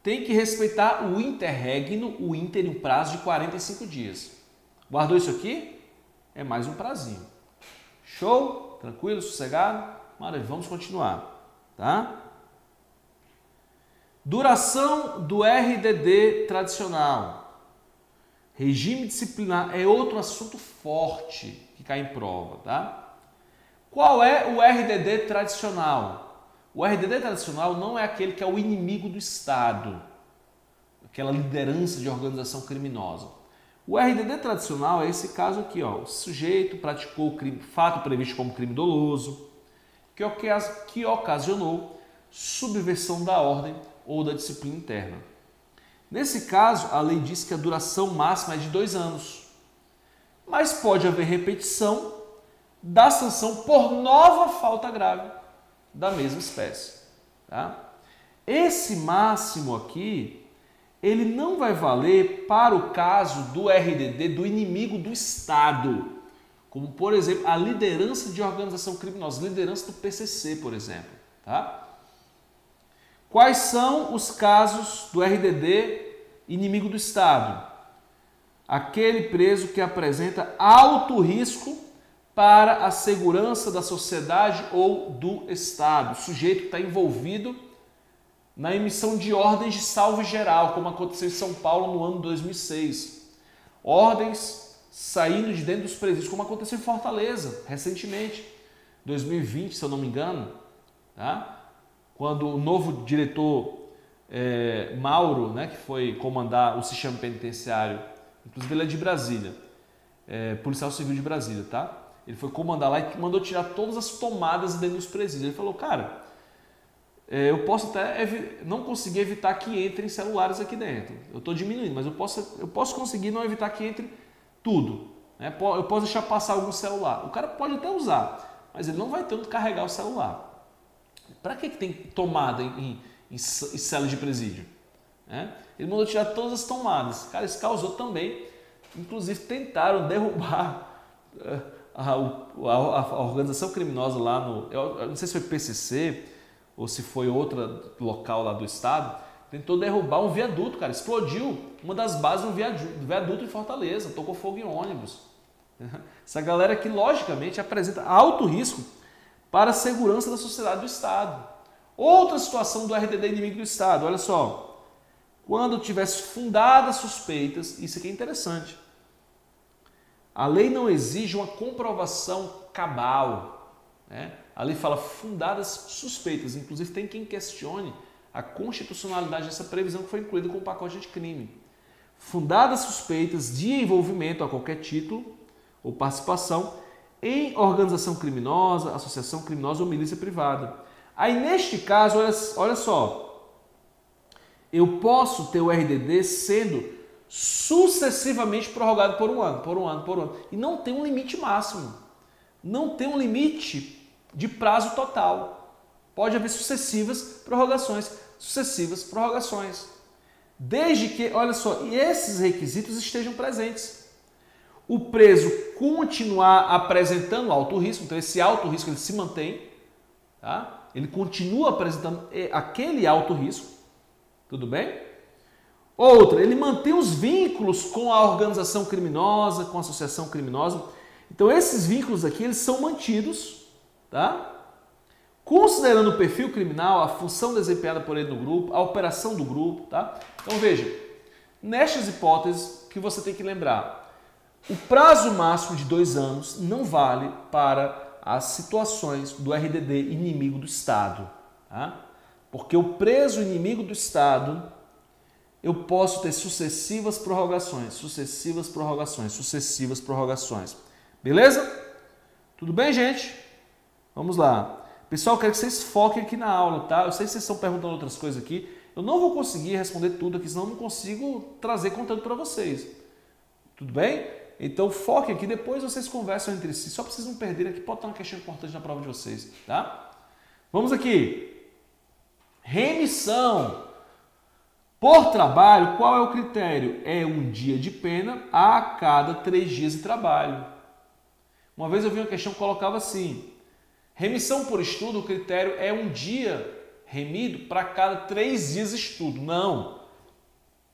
tem que respeitar o interregno, o inter, um prazo de 45 dias. Guardou isso aqui? É mais um prazinho. Show? Tranquilo, sossegado? Maravilha, vamos continuar, tá? Duração do RDD tradicional. Regime disciplinar é outro assunto forte que cai em prova, tá? Qual é o RDD tradicional? O RDD tradicional não é aquele que é o inimigo do Estado, aquela liderança de organização criminosa. O RDD tradicional é esse caso aqui, ó. O sujeito praticou o crime, fato previsto como crime doloso, que, que ocasionou subversão da ordem ou da disciplina interna. Nesse caso, a lei diz que a duração máxima é de dois anos, mas pode haver repetição da sanção por nova falta grave da mesma espécie. Tá? Esse máximo aqui ele não vai valer para o caso do RDD, do inimigo do Estado, como por exemplo a liderança de organização criminosa, liderança do PCC, por exemplo. Tá? Quais são os casos do RDD inimigo do Estado? Aquele preso que apresenta alto risco para a segurança da sociedade ou do Estado, o sujeito que está envolvido na emissão de ordens de salve geral, como aconteceu em São Paulo no ano 2006. Ordens saindo de dentro dos presídios, como aconteceu em Fortaleza recentemente, 2020, se eu não me engano, tá? quando o novo diretor é, Mauro, né, que foi comandar o sistema penitenciário, inclusive ele é de Brasília, é, policial civil de Brasília, tá? Ele foi comandar lá e mandou tirar todas as tomadas dentro dos presídios. Ele falou, cara, é, eu posso até não conseguir evitar que entrem celulares aqui dentro. Eu estou diminuindo, mas eu posso, eu posso conseguir não evitar que entre tudo. Né? Eu posso deixar passar algum celular. O cara pode até usar, mas ele não vai ter onde carregar o celular. Para que, que tem tomada em, em, em de presídio? Né? Ele mandou tirar todas as tomadas. Cara, isso causou também. Inclusive, tentaram derrubar eh, a, a, a, a organização criminosa lá no. Eu, eu não sei se foi PCC ou se foi outro local lá do estado, tentou derrubar um viaduto, cara. Explodiu uma das bases de um viaduto em Fortaleza, tocou fogo em ônibus. Essa galera que, logicamente, apresenta alto risco para a segurança da sociedade do Estado. Outra situação do RDD inimigo do Estado, olha só. Quando tivesse fundadas suspeitas, isso aqui é interessante. A lei não exige uma comprovação cabal. Né? Ali fala fundadas suspeitas, inclusive tem quem questione a constitucionalidade dessa previsão que foi incluída com o pacote de crime. Fundadas suspeitas de envolvimento a qualquer título ou participação em organização criminosa, associação criminosa ou milícia privada. Aí neste caso, olha, olha só, eu posso ter o RDD sendo sucessivamente prorrogado por um ano, por um ano, por um ano. E não tem um limite máximo. Não tem um limite de prazo total. Pode haver sucessivas prorrogações, sucessivas prorrogações. Desde que, olha só, esses requisitos estejam presentes. O preso continuar apresentando alto risco, então esse alto risco ele se mantém, tá? ele continua apresentando aquele alto risco, tudo bem? Outra, ele mantém os vínculos com a organização criminosa, com a associação criminosa. Então esses vínculos aqui eles são mantidos, Tá? Considerando o perfil criminal, a função desempenhada por ele no grupo, a operação do grupo, tá? Então veja, nestas hipóteses que você tem que lembrar, o prazo máximo de dois anos não vale para as situações do RDD inimigo do Estado, tá? Porque o preso inimigo do Estado, eu posso ter sucessivas prorrogações, sucessivas prorrogações, sucessivas prorrogações. Beleza? Tudo bem, gente? Vamos lá. Pessoal, quero que vocês foquem aqui na aula, tá? Eu sei que vocês estão perguntando outras coisas aqui. Eu não vou conseguir responder tudo aqui, senão eu não consigo trazer conteúdo para vocês. Tudo bem? Então foquem aqui, depois vocês conversam entre si. Só para vocês não aqui, pode estar uma questão importante na prova de vocês, tá? Vamos aqui. Remissão. Por trabalho, qual é o critério? É um dia de pena a cada três dias de trabalho. Uma vez eu vi uma questão que colocava assim: Remissão por estudo, o critério é um dia remido para cada três dias estudo. Não,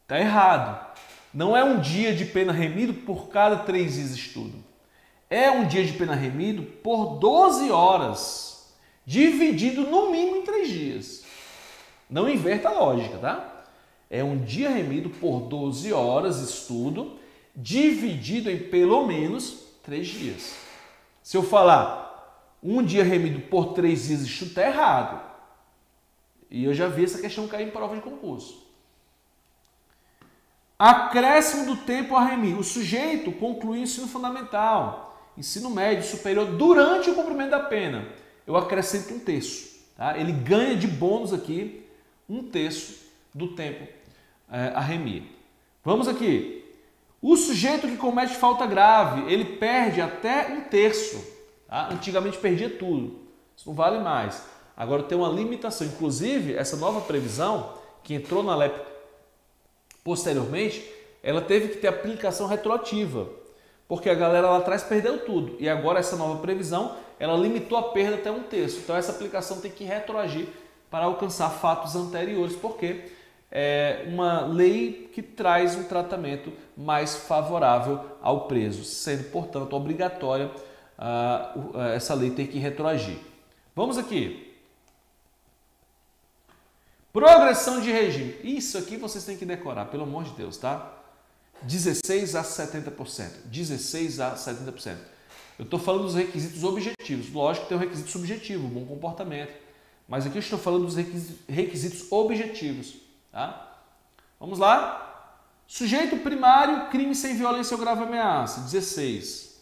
está errado. Não é um dia de pena remido por cada três dias estudo. É um dia de pena remido por 12 horas, dividido no mínimo em três dias. Não inverta a lógica, tá? É um dia remido por 12 horas estudo, dividido em pelo menos três dias. Se eu falar um dia remido por três vezes está errado. E eu já vi essa questão cair em prova de concurso. Acréscimo do tempo a remir. O sujeito conclui o ensino fundamental, ensino médio, superior, durante o cumprimento da pena. Eu acrescento um terço. Tá? Ele ganha de bônus aqui um terço do tempo é, a remir. Vamos aqui. O sujeito que comete falta grave, ele perde até um terço Tá? Antigamente perdia tudo, isso não vale mais. Agora tem uma limitação. Inclusive, essa nova previsão que entrou na LEP posteriormente, ela teve que ter aplicação retroativa, porque a galera lá atrás perdeu tudo. E agora essa nova previsão, ela limitou a perda até um terço. Então essa aplicação tem que retroagir para alcançar fatos anteriores, porque é uma lei que traz um tratamento mais favorável ao preso, sendo, portanto, obrigatória essa lei tem que retroagir. Vamos aqui. Progressão de regime. Isso aqui vocês têm que decorar, pelo amor de Deus, tá? 16 a 70%. 16 a 70%. Eu estou falando dos requisitos objetivos. Lógico que tem um requisito subjetivo, bom comportamento. Mas aqui eu estou falando dos requisitos objetivos. Tá? Vamos lá? Sujeito primário, crime sem violência ou grave ameaça, 16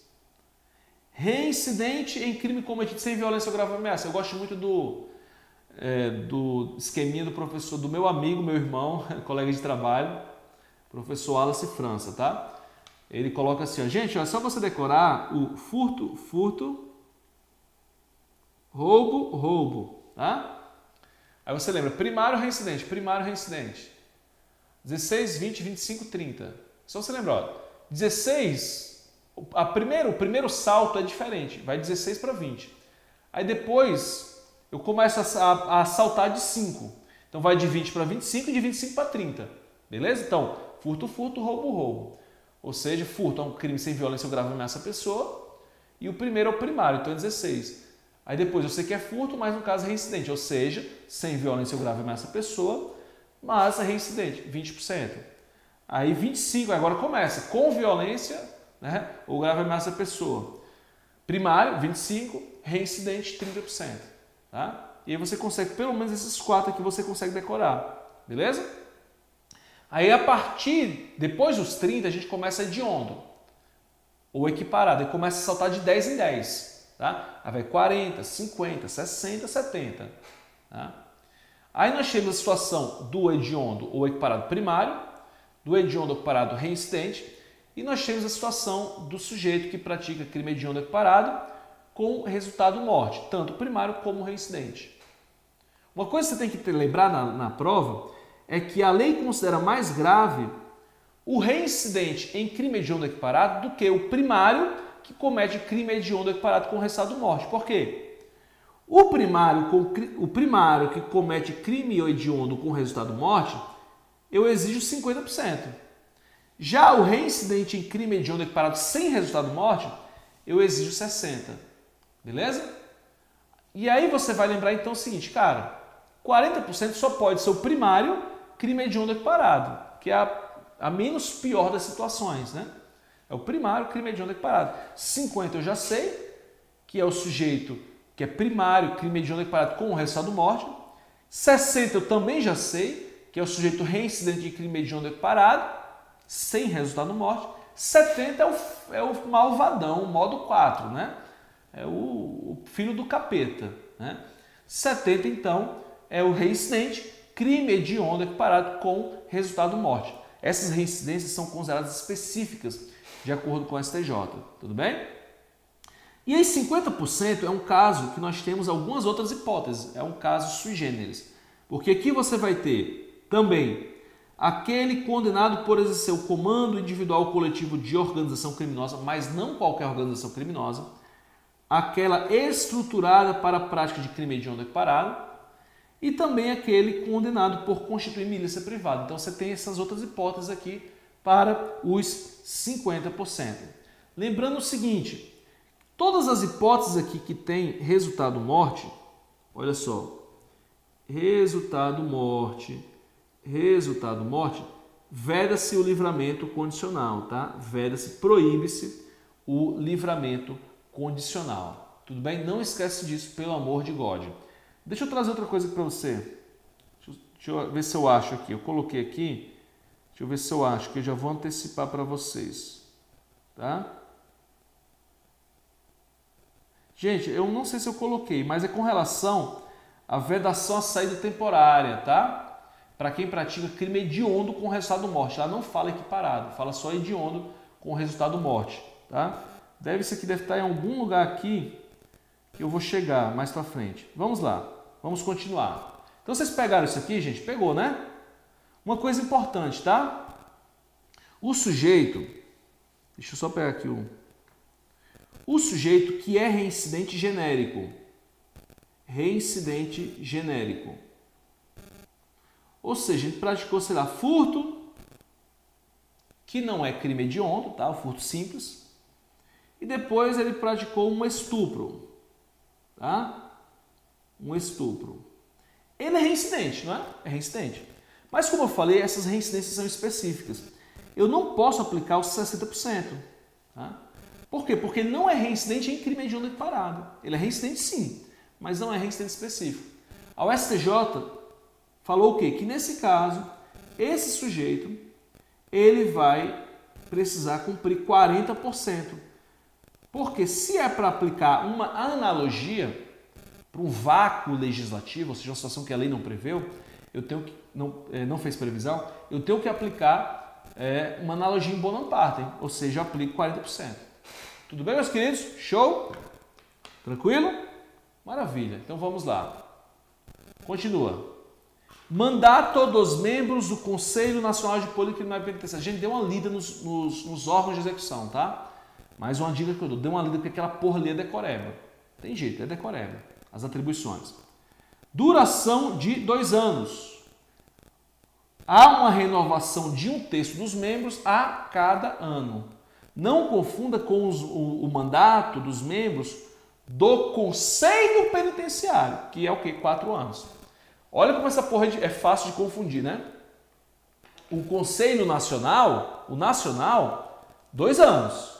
reincidente em crime cometido sem violência ou grave ameaça. Eu gosto muito do, é, do esqueminha do professor, do meu amigo, meu irmão, colega de trabalho, professor Wallace França, tá? Ele coloca assim, ó, gente, ó, é só você decorar o furto, furto, roubo, roubo, tá? Aí você lembra, primário reincidente, primário reincidente. 16, 20, 25, 30. Só você lembrar, ó, 16 a primeiro, o primeiro salto é diferente, vai 16 para 20. Aí depois eu começo a, a, a saltar de 5. Então vai de 20 para 25 e de 25 para 30. Beleza? Então, furto, furto, roubo, roubo. Ou seja, furto é um crime sem violência ou grave ameaça à pessoa. E o primeiro é o primário, então é 16. Aí depois eu sei que é furto, mas no caso é reincidente, ou seja, sem violência ou grave ameaça à pessoa, mas é reincidente, 20%. Aí 25, agora começa, com violência né? ou grave ameaça à pessoa. Primário, 25%, reincidente, 30%. Tá? E aí você consegue, pelo menos esses quatro aqui, você consegue decorar. Beleza? Aí a partir, depois dos 30, a gente começa hediondo. Ou equiparado, e começa a saltar de 10 em 10. Tá? Aí vai 40, 50, 60, 70. Tá? Aí nós chegamos à situação do hediondo ou equiparado primário, do hediondo equiparado reincidente, e nós temos a situação do sujeito que pratica crime hediondo equiparado com resultado morte, tanto primário como reincidente. Uma coisa que você tem que ter, lembrar na, na prova é que a lei considera mais grave o reincidente em crime hediondo equiparado do que o primário que comete crime hediondo equiparado com resultado morte. Por quê? O primário, o primário que comete crime hediondo com resultado morte, eu exijo 50%. Já o reincidente em crime hediondo equiparado sem resultado de morte, eu exijo 60. Beleza? E aí você vai lembrar então o seguinte, cara, 40% só pode ser o primário crime hediondo equiparado, que é a, a menos pior das situações, né? É o primário crime hediondo equiparado. 50 eu já sei, que é o sujeito que é primário crime hediondo equiparado com o resultado morte. 60 eu também já sei, que é o sujeito reincidente de crime hediondo equiparado sem resultado morte. 70 é o, é o malvadão, o modo 4, né? É o, o filho do capeta, né? 70, então, é o reincidente, crime hediondo equiparado com resultado morte. Essas reincidências são consideradas específicas, de acordo com a STJ, tudo bem? E aí 50% é um caso que nós temos algumas outras hipóteses, é um caso sui generis. Porque aqui você vai ter também aquele condenado por exercer o comando individual ou coletivo de organização criminosa, mas não qualquer organização criminosa, aquela estruturada para a prática de crime de onda equiparado e também aquele condenado por constituir milícia privada. Então você tem essas outras hipóteses aqui para os 50%. Lembrando o seguinte, todas as hipóteses aqui que tem resultado morte, olha só, resultado morte, Resultado, morte. Veda-se o livramento condicional, tá? Veda-se, proíbe-se o livramento condicional. Tudo bem? Não esquece disso, pelo amor de God. Deixa eu trazer outra coisa para você. Deixa eu, deixa eu ver se eu acho aqui. Eu coloquei aqui. Deixa eu ver se eu acho, que eu já vou antecipar para vocês. Tá? Gente, eu não sei se eu coloquei, mas é com relação à vedação à saída temporária, tá? para quem pratica crime hediondo com resultado morte. ela não fala equiparado, fala só hediondo com resultado morte. Tá? Deve isso aqui deve estar em algum lugar aqui que eu vou chegar mais para frente. Vamos lá, vamos continuar. Então vocês pegaram isso aqui, gente? Pegou, né? Uma coisa importante, tá? O sujeito, deixa eu só pegar aqui o, o sujeito que é reincidente genérico, reincidente genérico. Ou seja, ele praticou, sei lá, furto, que não é crime hediondo, tá? O furto simples. E depois ele praticou um estupro, tá? Um estupro. Ele é reincidente, não é? É reincidente. Mas como eu falei, essas reincidências são específicas. Eu não posso aplicar os 60%, tá? Por quê? Porque não é reincidente em crime hediondo declarado Ele é reincidente sim, mas não é reincidente específico. Ao STJ, falou o quê? Que nesse caso, esse sujeito, ele vai precisar cumprir 40%. Porque se é para aplicar uma analogia para um vácuo legislativo, ou seja, uma situação que a lei não preveu, eu tenho que, não, é, não fez previsão, eu tenho que aplicar é, uma analogia em Bonaparte, ou seja, eu aplico 40%. Tudo bem, meus queridos? Show? Tranquilo? Maravilha. Então vamos lá. Continua. Mandar todos os membros do Conselho Nacional de Policriminal e Penitenciária. Gente, deu uma lida nos, nos, nos, órgãos de execução, tá? Mais uma dica que eu dou, deu uma lida porque aquela porra ali é decoreba. Tem jeito, é decoreba. As atribuições. Duração de dois anos. Há uma renovação de um terço dos membros a cada ano. Não confunda com os, o, o mandato dos membros do Conselho Penitenciário, que é o que? Quatro anos. Olha como essa porra é, é fácil de confundir, né? O Conselho Nacional, o Nacional, dois anos.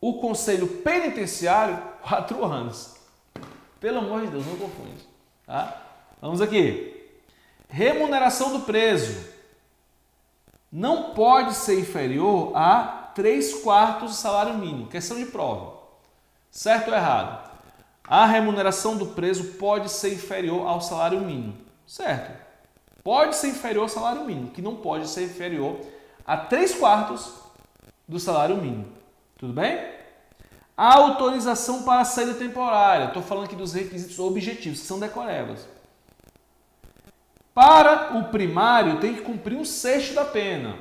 O Conselho Penitenciário, quatro anos. Pelo amor de Deus, não confunde. Tá? Vamos aqui. Remuneração do preso não pode ser inferior a 3 quartos do salário mínimo. Questão de prova. Certo ou errado? a remuneração do preso pode ser inferior ao salário mínimo, certo? Pode ser inferior ao salário mínimo, que não pode ser inferior a 3 quartos do salário mínimo. Tudo bem? A autorização para saída temporária. Estou falando aqui dos requisitos objetivos, que são decoráveis. Para o primário, tem que cumprir um sexto da pena.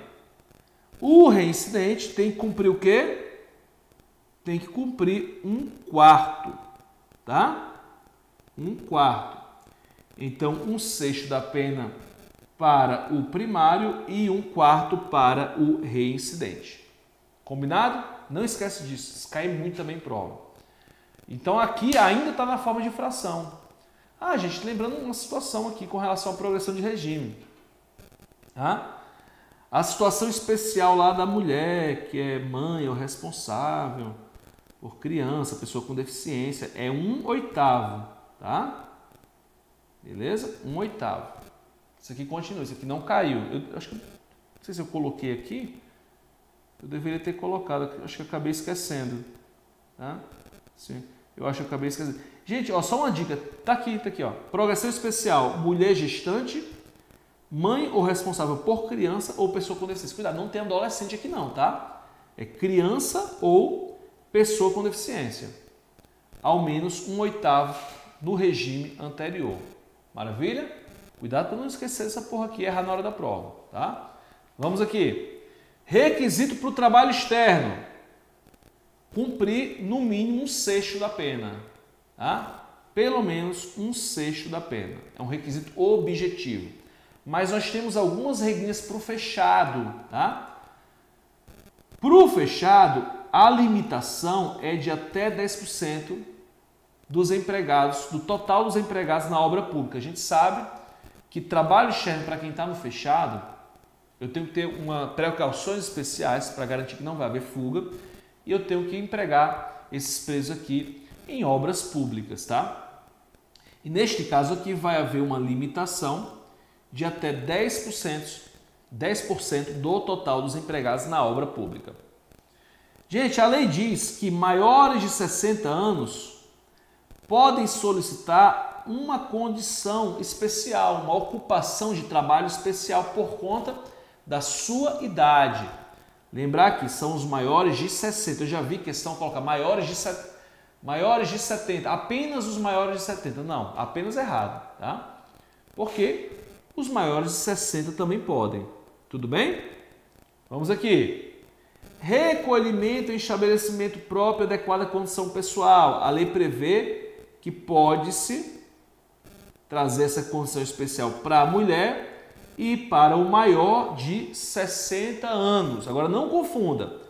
O reincidente tem que cumprir o quê? Tem que cumprir um quarto tá? Um quarto. Então, um sexto da pena para o primário e um quarto para o reincidente. Combinado? Não esquece disso, isso cai muito também em prova. Então, aqui ainda está na forma de fração. Ah, gente, lembrando uma situação aqui com relação à progressão de regime. Tá? A situação especial lá da mulher, que é mãe ou responsável por criança, pessoa com deficiência, é um oitavo, tá? Beleza? Um oitavo. Isso aqui continua, isso aqui não caiu. Eu acho que, não sei se eu coloquei aqui, eu deveria ter colocado, acho que eu acabei esquecendo, tá? Sim, eu acho que eu acabei esquecendo. Gente, ó, só uma dica, tá aqui, tá aqui, ó. Progressão especial, mulher gestante, mãe ou responsável por criança ou pessoa com deficiência. Cuidado, não tem adolescente aqui não, tá? É criança ou pessoa com deficiência, ao menos um oitavo do regime anterior. Maravilha? Cuidado para não esquecer essa porra aqui, errar na hora da prova, tá? Vamos aqui. Requisito para o trabalho externo. Cumprir no mínimo um sexto da pena, tá? Pelo menos um sexto da pena. É um requisito objetivo. Mas nós temos algumas regrinhas para o fechado, tá? Para o fechado, a limitação é de até 10% dos empregados, do total dos empregados na obra pública. A gente sabe que trabalho externo para quem está no fechado, eu tenho que ter uma precauções especiais para garantir que não vai haver fuga e eu tenho que empregar esses presos aqui em obras públicas, tá? E neste caso aqui vai haver uma limitação de até 10%, 10% do total dos empregados na obra pública. Gente, a lei diz que maiores de 60 anos podem solicitar uma condição especial, uma ocupação de trabalho especial por conta da sua idade. Lembrar que são os maiores de 60. Eu já vi questão colocar maiores de 70, maiores de 70, apenas os maiores de 70. Não, apenas errado, tá? Porque os maiores de 60 também podem. Tudo bem? Vamos aqui. Recolhimento em estabelecimento próprio adequado à condição pessoal. A lei prevê que pode-se trazer essa condição especial para a mulher e para o maior de 60 anos. Agora não confunda.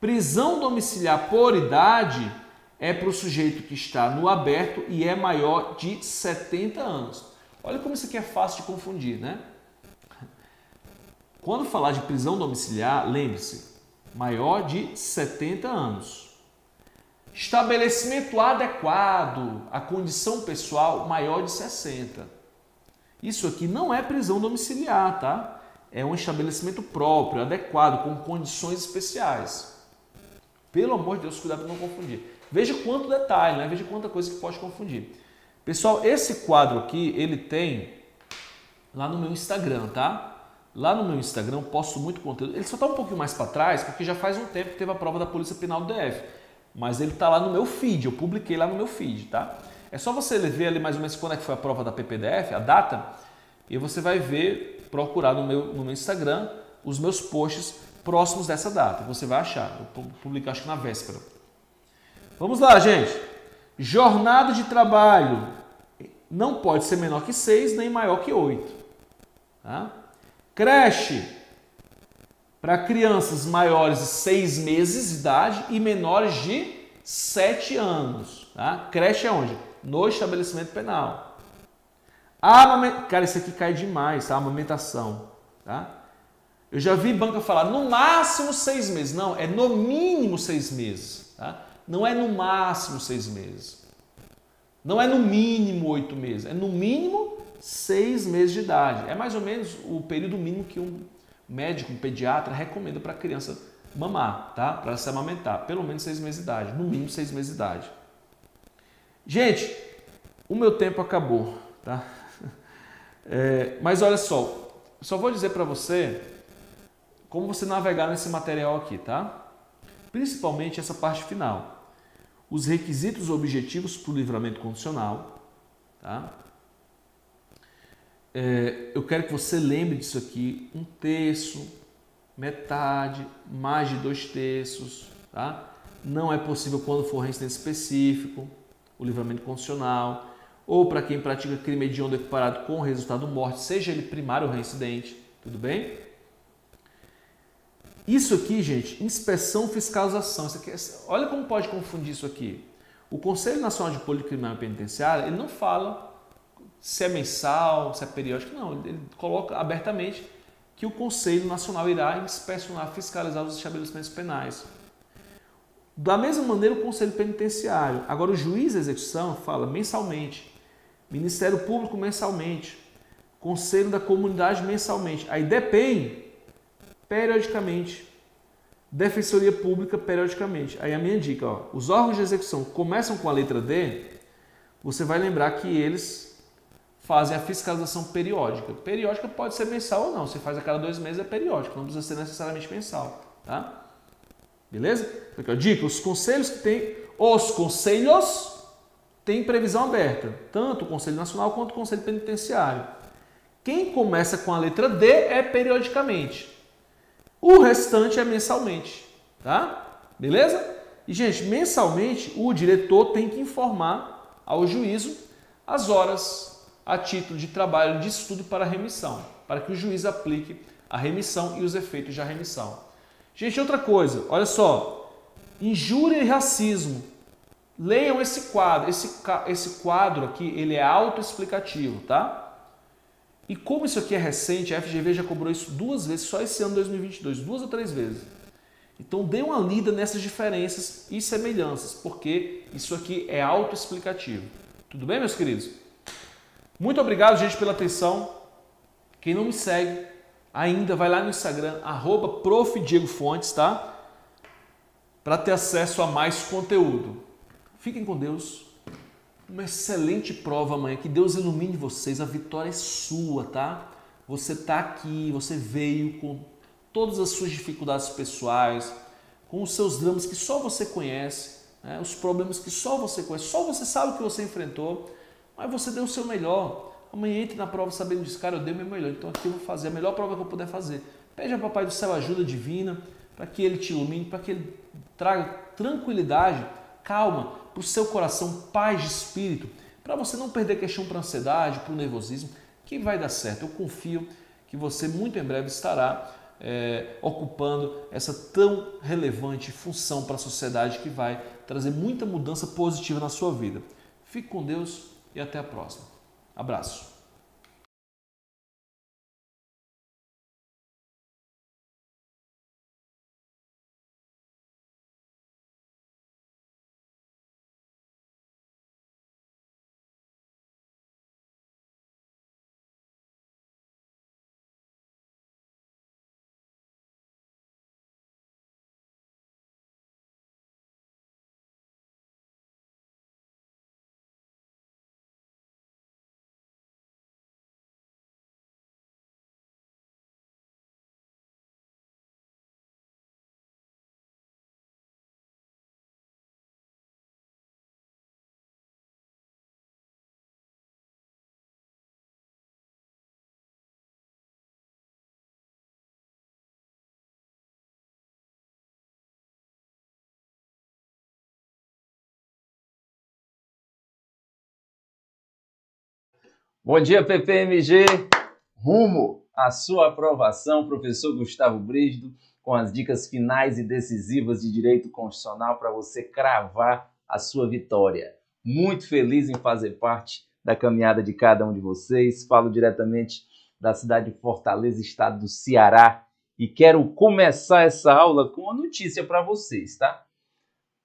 Prisão domiciliar por idade é para o sujeito que está no aberto e é maior de 70 anos. Olha como isso aqui é fácil de confundir, né? Quando falar de prisão domiciliar, lembre-se, maior de 70 anos. Estabelecimento adequado à condição pessoal maior de 60. Isso aqui não é prisão domiciliar, tá? É um estabelecimento próprio, adequado, com condições especiais. Pelo amor de Deus, cuidado para não confundir. Veja quanto detalhe, né? Veja quanta coisa que pode confundir. Pessoal, esse quadro aqui, ele tem lá no meu Instagram, tá? Lá no meu Instagram posto muito conteúdo. Ele só está um pouquinho mais para trás, porque já faz um tempo que teve a prova da Polícia Penal do DF. Mas ele está lá no meu feed, eu publiquei lá no meu feed, tá? É só você ver ali mais ou menos quando é que foi a prova da PPDF, a data, e você vai ver, procurar no meu, no meu Instagram, os meus posts próximos dessa data. Você vai achar. Eu publico acho que na véspera. Vamos lá, gente. Jornada de trabalho não pode ser menor que 6 nem maior que 8. Tá? Creche para crianças maiores de 6 meses de idade e menores de 7 anos. Tá? Creche é onde? No estabelecimento penal. Cara, isso aqui cai demais, tá? amamentação. Tá? Eu já vi banca falar no máximo seis meses. Não, é no mínimo seis meses. Tá? Não é no máximo seis meses. Não é no mínimo oito meses. É no mínimo seis meses de idade. É mais ou menos o período mínimo que um médico, um pediatra recomenda para a criança mamar, tá? Para se amamentar, pelo menos seis meses de idade, no mínimo seis meses de idade. Gente, o meu tempo acabou, tá? É, mas olha só, só vou dizer para você como você navegar nesse material aqui, tá? Principalmente essa parte final. Os requisitos objetivos para o livramento condicional, tá? é, eu quero que você lembre disso aqui, um terço, metade, mais de dois terços, tá? Não é possível quando for reincidente específico, o livramento condicional, ou para quem pratica crime hediondo equiparado com resultado morte, seja ele primário ou reincidente, tudo bem? Isso aqui, gente, inspeção, fiscalização. Aqui, é, olha como pode confundir isso aqui. O Conselho Nacional de Policriminal e Penitenciária, ele não fala se é mensal, se é periódico, não, ele coloca abertamente que o Conselho Nacional irá inspecionar, fiscalizar os estabelecimentos penais. Da mesma maneira, o Conselho Penitenciário. Agora, o juiz de execução fala mensalmente, Ministério Público mensalmente, Conselho da Comunidade mensalmente. Aí depende periodicamente, Defensoria Pública periodicamente. Aí a minha dica, ó, os órgãos de execução começam com a letra D, você vai lembrar que eles fazem a fiscalização periódica. Periódica pode ser mensal ou não, você faz a cada dois meses é periódico, não precisa ser necessariamente mensal, tá? Beleza? Então, dica, os conselhos que tem, os conselhos têm previsão aberta, tanto o Conselho Nacional quanto o Conselho Penitenciário. Quem começa com a letra D é periodicamente. O restante é mensalmente, tá? Beleza? E, gente, mensalmente o diretor tem que informar ao juízo as horas a título de trabalho de estudo para remissão, para que o juiz aplique a remissão e os efeitos da remissão. Gente, outra coisa, olha só, injúria e racismo. Leiam esse quadro, esse, esse quadro aqui, ele é autoexplicativo, tá? E como isso aqui é recente, a FGV já cobrou isso duas vezes, só esse ano 2022, duas ou três vezes. Então dê uma lida nessas diferenças e semelhanças, porque isso aqui é autoexplicativo. Tudo bem, meus queridos? Muito obrigado, gente, pela atenção. Quem não me segue ainda, vai lá no Instagram, arroba Fontes, tá? Para ter acesso a mais conteúdo. Fiquem com Deus. Uma excelente prova amanhã. Que Deus ilumine vocês. A vitória é sua, tá? Você tá aqui, você veio com todas as suas dificuldades pessoais, com os seus dramas que só você conhece, né? os problemas que só você conhece, só você sabe o que você enfrentou. Mas você deu o seu melhor. Amanhã entre na prova sabendo disso, cara, eu dei o meu melhor. Então aqui eu vou fazer a melhor prova que eu puder fazer. Pede ao Papai do Céu ajuda divina para que ele te ilumine, para que ele traga tranquilidade, calma para o seu coração, paz de espírito, para você não perder questão para ansiedade, para o nervosismo, que vai dar certo. Eu confio que você muito em breve estará é, ocupando essa tão relevante função para a sociedade que vai trazer muita mudança positiva na sua vida. Fique com Deus e até a próxima. Abraço. Bom dia, PPMG. Rumo à sua aprovação, professor Gustavo Brígido, com as dicas finais e decisivas de direito constitucional para você cravar a sua vitória. Muito feliz em fazer parte da caminhada de cada um de vocês. Falo diretamente da cidade de Fortaleza, estado do Ceará, e quero começar essa aula com uma notícia para vocês, tá?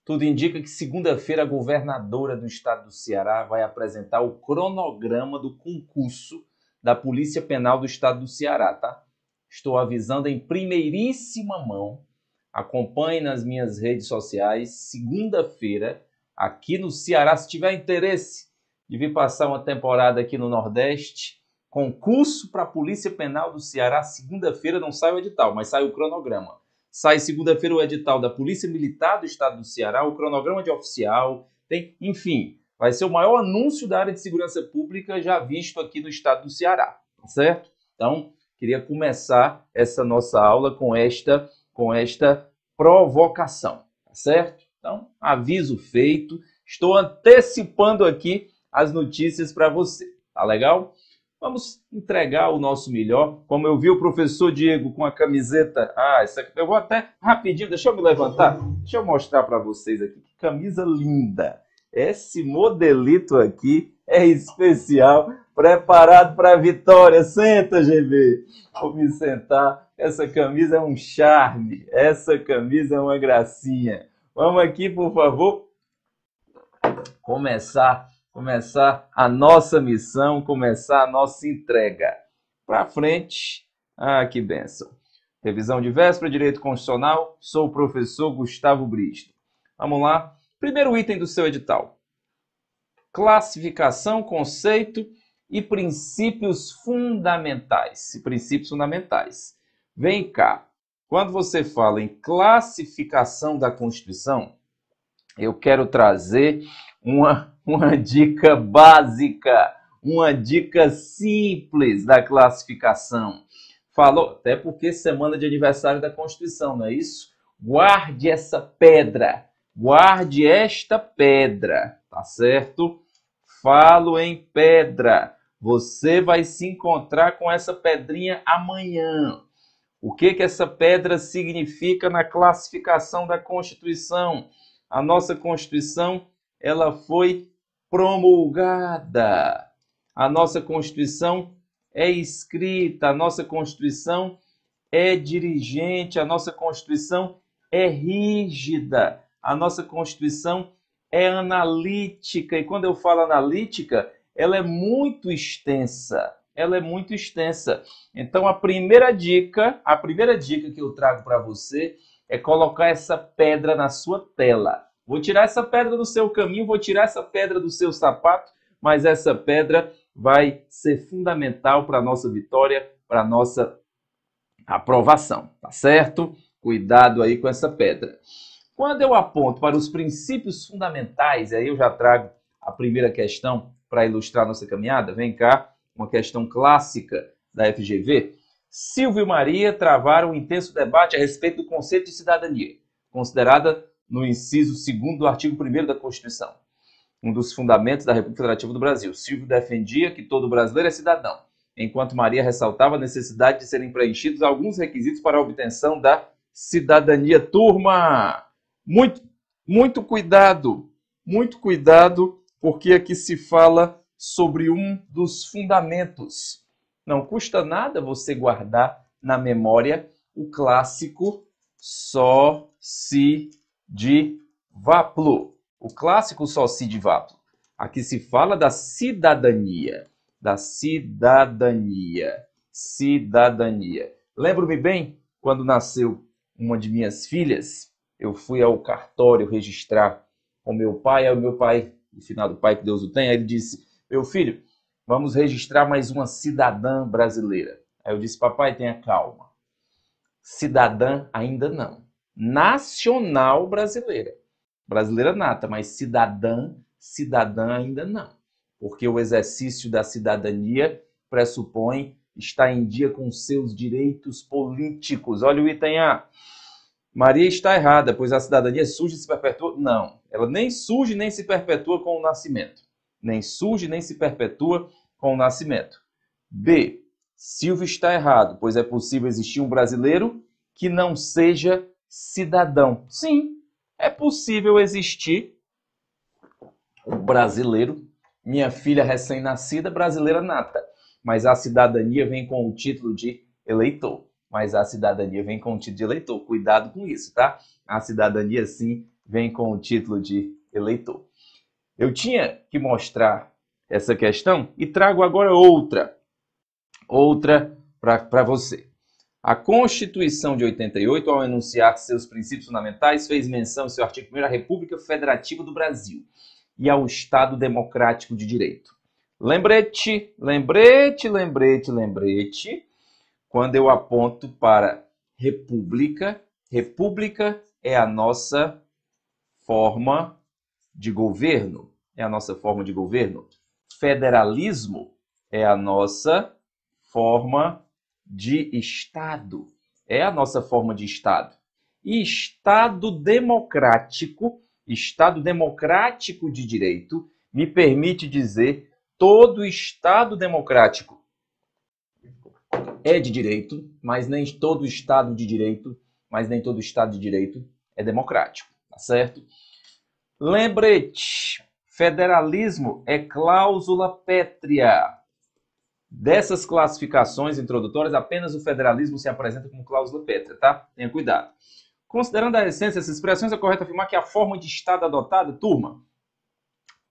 Tudo indica que segunda-feira a governadora do estado do Ceará vai apresentar o cronograma do concurso da Polícia Penal do estado do Ceará, tá? Estou avisando em primeiríssima mão. Acompanhe nas minhas redes sociais. Segunda-feira, aqui no Ceará, se tiver interesse de vir passar uma temporada aqui no Nordeste, concurso para a Polícia Penal do Ceará, segunda-feira, não sai o edital, mas sai o cronograma. Sai segunda-feira o edital da Polícia Militar do Estado do Ceará, o cronograma de oficial, tem, enfim, vai ser o maior anúncio da área de segurança pública já visto aqui no estado do Ceará, tá certo? Então, queria começar essa nossa aula com esta com esta provocação, tá certo? Então, aviso feito, estou antecipando aqui as notícias para você, tá legal? Vamos entregar o nosso melhor. Como eu vi o professor Diego com a camiseta. Ah, essa aqui, eu vou até rapidinho, deixa eu me levantar. Deixa eu mostrar para vocês aqui. Que camisa linda! Esse modelito aqui é especial, preparado para a vitória. Senta, GB. Vou me sentar. Essa camisa é um charme. Essa camisa é uma gracinha. Vamos aqui, por favor, começar começar a nossa missão, começar a nossa entrega. Para frente, ah, que benção. Revisão de véspera, direito constitucional, sou o professor Gustavo Bristo. Vamos lá, primeiro item do seu edital. Classificação, conceito e princípios fundamentais. Princípios fundamentais. Vem cá. Quando você fala em classificação da Constituição, eu quero trazer uma, uma dica básica, uma dica simples da classificação. Falou, até porque semana de aniversário da Constituição, não é isso? Guarde essa pedra, guarde esta pedra, tá certo? Falo em pedra. Você vai se encontrar com essa pedrinha amanhã. O que, que essa pedra significa na classificação da Constituição? A nossa Constituição ela foi promulgada. A nossa Constituição é escrita, a nossa Constituição é dirigente, a nossa Constituição é rígida, a nossa Constituição é analítica. E quando eu falo analítica, ela é muito extensa. Ela é muito extensa. Então a primeira dica, a primeira dica que eu trago para você é colocar essa pedra na sua tela. Vou tirar essa pedra do seu caminho, vou tirar essa pedra do seu sapato, mas essa pedra vai ser fundamental para a nossa vitória, para a nossa aprovação, tá certo? Cuidado aí com essa pedra. Quando eu aponto para os princípios fundamentais, aí eu já trago a primeira questão para ilustrar nossa caminhada. Vem cá, uma questão clássica da FGV. Silvio e Maria travaram um intenso debate a respeito do conceito de cidadania, considerada no inciso 2 do artigo 1 da Constituição, um dos fundamentos da República Federativa do Brasil. Silvio defendia que todo brasileiro é cidadão, enquanto Maria ressaltava a necessidade de serem preenchidos alguns requisitos para a obtenção da cidadania. Turma, muito, muito cuidado, muito cuidado, porque aqui se fala sobre um dos fundamentos. Não custa nada você guardar na memória o clássico só se de Vaplo, o clássico Soci de Vaplo. Aqui se fala da cidadania, da cidadania, cidadania. Lembro-me bem quando nasceu uma de minhas filhas, eu fui ao cartório registrar o meu pai, aí o meu pai, no final do pai que Deus o tenha, ele disse: "Meu filho, vamos registrar mais uma cidadã brasileira". Aí eu disse: "Papai, tenha calma. Cidadã ainda não nacional brasileira. Brasileira nata, mas cidadã, cidadã ainda não. Porque o exercício da cidadania pressupõe estar em dia com seus direitos políticos. Olha o item A. Maria está errada, pois a cidadania surge e se perpetua? Não, ela nem surge nem se perpetua com o nascimento. Nem surge nem se perpetua com o nascimento. B. Silvio está errado, pois é possível existir um brasileiro que não seja cidadão. Sim, é possível existir o brasileiro, minha filha recém-nascida, brasileira nata, mas a cidadania vem com o título de eleitor. Mas a cidadania vem com o título de eleitor. Cuidado com isso, tá? A cidadania sim vem com o título de eleitor. Eu tinha que mostrar essa questão e trago agora outra, outra para você. A Constituição de 88, ao enunciar seus princípios fundamentais, fez menção ao seu artigo 1 à República Federativa do Brasil e ao Estado Democrático de Direito. Lembrete, lembrete, lembrete, lembrete, quando eu aponto para República, República é a nossa forma de governo, é a nossa forma de governo. Federalismo é a nossa forma de Estado. É a nossa forma de Estado. E Estado democrático, Estado democrático de direito, me permite dizer todo Estado democrático é de direito, mas nem todo Estado de direito, mas nem todo Estado de direito é democrático, tá certo? Lembrete, federalismo é cláusula pétrea. Dessas classificações introdutórias, apenas o federalismo se apresenta como cláusula petra tá? Tenha cuidado. Considerando a essência dessas expressões, é correto afirmar que a forma de Estado adotada, turma,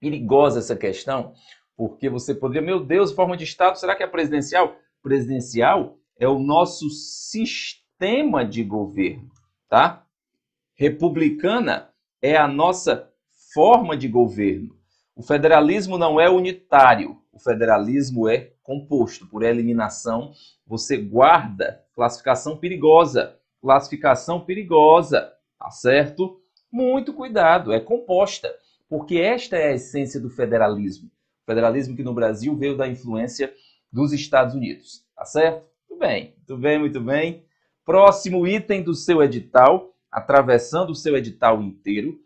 perigosa essa questão, porque você poderia, meu Deus, forma de Estado, será que é presidencial? Presidencial é o nosso sistema de governo, tá? Republicana é a nossa forma de governo. O federalismo não é unitário, o federalismo é composto por eliminação, você guarda classificação perigosa. Classificação perigosa, tá certo? Muito cuidado, é composta, porque esta é a essência do federalismo. O federalismo que no Brasil veio da influência dos Estados Unidos, tá certo? Muito bem, muito bem, muito bem. Próximo item do seu edital, atravessando o seu edital inteiro,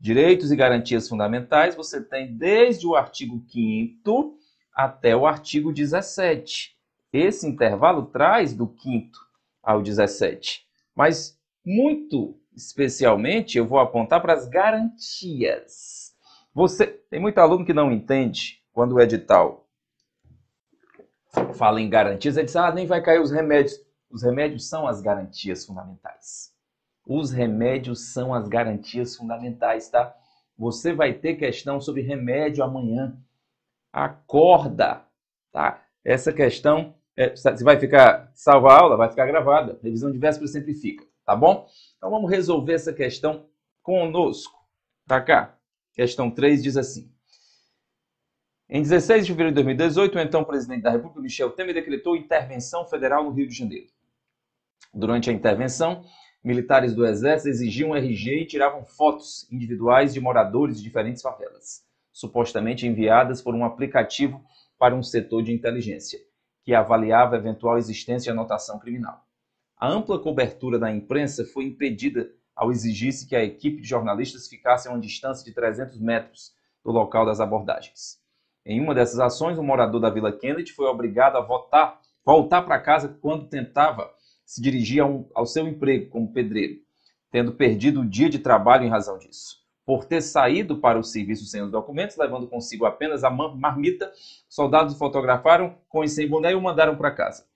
direitos e garantias fundamentais, você tem desde o artigo 5 até o artigo 17. Esse intervalo traz do quinto ao 17. Mas, muito especialmente, eu vou apontar para as garantias. Você Tem muito aluno que não entende quando o edital fala em garantias, ele diz, ah, nem vai cair os remédios. Os remédios são as garantias fundamentais. Os remédios são as garantias fundamentais, tá? Você vai ter questão sobre remédio amanhã acorda, tá? Essa questão, é, vai ficar salva a aula, vai ficar gravada. Revisão de véspera sempre fica, tá bom? Então vamos resolver essa questão conosco. Tá cá. Questão 3 diz assim. Em 16 de fevereiro de 2018, o então presidente da República, Michel Temer, decretou intervenção federal no Rio de Janeiro. Durante a intervenção, militares do Exército exigiam RG e tiravam fotos individuais de moradores de diferentes favelas supostamente enviadas por um aplicativo para um setor de inteligência, que avaliava a eventual existência de anotação criminal. A ampla cobertura da imprensa foi impedida ao exigir-se que a equipe de jornalistas ficasse a uma distância de 300 metros do local das abordagens. Em uma dessas ações, um morador da Vila Kennedy foi obrigado a votar, voltar para casa quando tentava se dirigir ao seu emprego como pedreiro, tendo perdido o dia de trabalho em razão disso por ter saído para o serviço sem os documentos, levando consigo apenas a marmita. Soldados fotografaram com e sem boné e o mandaram para casa.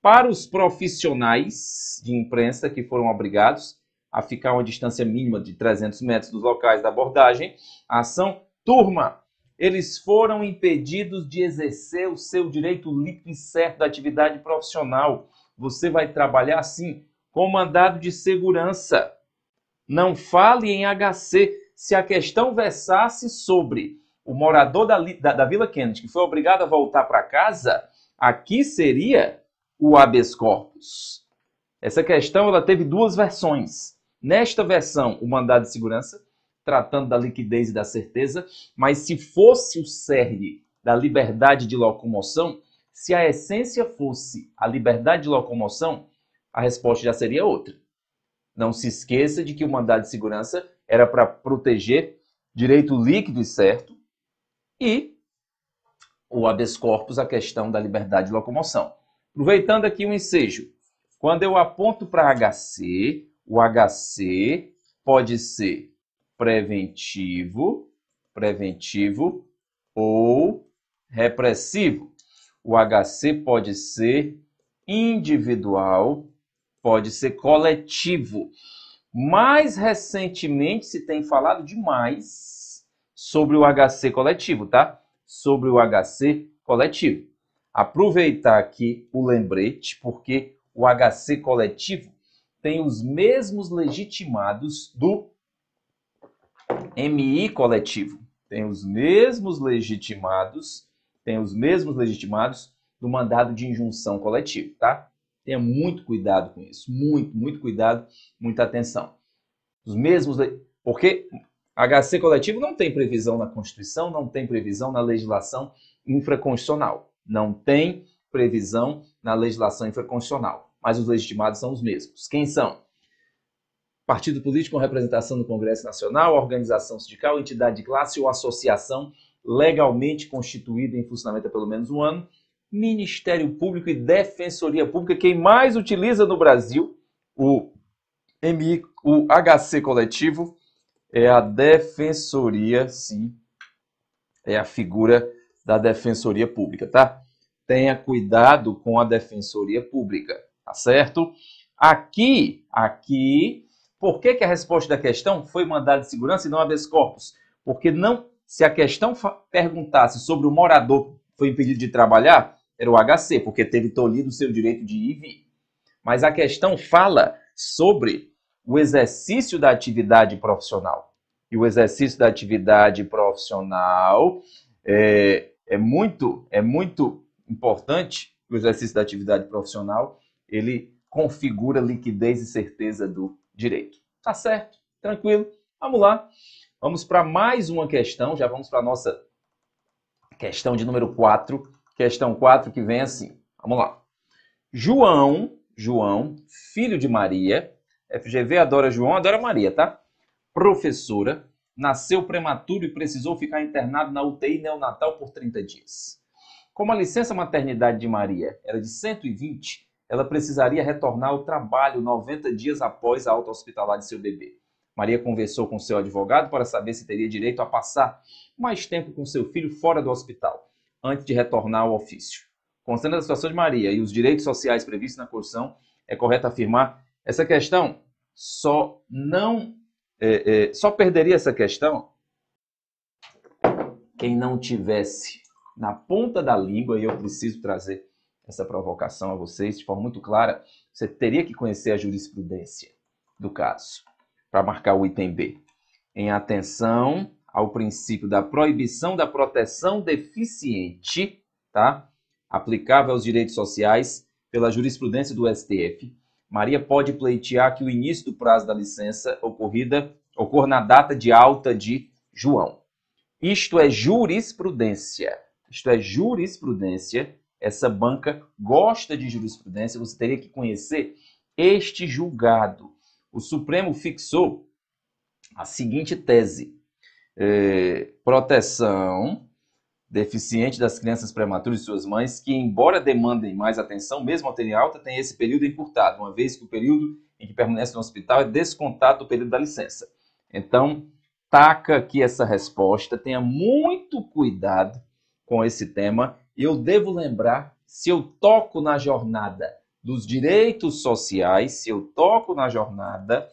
Para os profissionais de imprensa que foram obrigados a ficar a uma distância mínima de 300 metros dos locais da abordagem, a ação turma. Eles foram impedidos de exercer o seu direito líquido e certo da atividade profissional. Você vai trabalhar assim, com mandado de segurança. Não fale em HC, se a questão versasse sobre o morador da, da, da Vila Kennedy, que foi obrigado a voltar para casa, aqui seria o habeas corpus. Essa questão ela teve duas versões. Nesta versão, o mandado de segurança, tratando da liquidez e da certeza, mas se fosse o cerne da liberdade de locomoção, se a essência fosse a liberdade de locomoção, a resposta já seria outra. Não se esqueça de que o mandado de segurança era para proteger direito líquido e certo, e o habeas corpus, a questão da liberdade de locomoção. Aproveitando aqui o um ensejo, quando eu aponto para HC, o HC pode ser preventivo, preventivo ou repressivo. O HC pode ser individual, pode ser coletivo. Mais recentemente se tem falado demais sobre o HC coletivo, tá? Sobre o HC coletivo. Aproveitar aqui o lembrete, porque o HC coletivo tem os mesmos legitimados do MI coletivo. Tem os mesmos legitimados, tem os mesmos legitimados do mandado de injunção coletivo, tá? Tenha muito cuidado com isso. Muito, muito cuidado, muita atenção. Os mesmos. Porque HC coletivo não tem previsão na Constituição, não tem previsão na legislação infraconstitucional. Não tem previsão na legislação infraconstitucional. Mas os legitimados são os mesmos. Quem são? Partido político com representação no Congresso Nacional, organização sindical, entidade de classe ou associação legalmente constituída em funcionamento há pelo menos um ano, Ministério Público e Defensoria Pública, quem mais utiliza no Brasil o, MI, o HC coletivo é a Defensoria, sim, é a figura da Defensoria Pública, tá? Tenha cuidado com a Defensoria Pública, tá certo? Aqui, aqui, por que, que a resposta da questão foi mandado de segurança e não habeas corpus? Porque não, se a questão perguntasse sobre o morador que foi impedido de trabalhar, era o HC, porque teve tolhido o seu direito de ir e vir. Mas a questão fala sobre o exercício da atividade profissional. E o exercício da atividade profissional é, é muito é muito importante. O exercício da atividade profissional ele configura liquidez e certeza do direito. Tá certo? Tranquilo? Vamos lá. Vamos para mais uma questão. Já vamos para a nossa questão de número 4 Questão 4 que vem assim. Vamos lá. João, João, filho de Maria, FGV adora João, adora Maria, tá? Professora, nasceu prematuro e precisou ficar internado na UTI neonatal por 30 dias. Como a licença maternidade de Maria era de 120, ela precisaria retornar ao trabalho 90 dias após a alta hospitalar de seu bebê. Maria conversou com seu advogado para saber se teria direito a passar mais tempo com seu filho fora do hospital antes de retornar ao ofício. considerando a situação de Maria e os direitos sociais previstos na Constituição, é correto afirmar essa questão só não é, é, só perderia essa questão quem não tivesse na ponta da língua e eu preciso trazer essa provocação a vocês de forma muito clara. Você teria que conhecer a jurisprudência do caso para marcar o item B. Em atenção ao princípio da proibição da proteção deficiente, tá? aplicável aos direitos sociais pela jurisprudência do STF, Maria pode pleitear que o início do prazo da licença ocorrida ocorra na data de alta de João. Isto é jurisprudência. Isto é jurisprudência. Essa banca gosta de jurisprudência, você teria que conhecer este julgado. O Supremo fixou a seguinte tese: é, proteção deficiente das crianças prematuras e suas mães, que, embora demandem mais atenção, mesmo ao terem alta, tem esse período encurtado, uma vez que o período em que permanece no hospital é descontado o período da licença. Então, taca aqui essa resposta, tenha muito cuidado com esse tema. Eu devo lembrar, se eu toco na jornada dos direitos sociais, se eu toco na jornada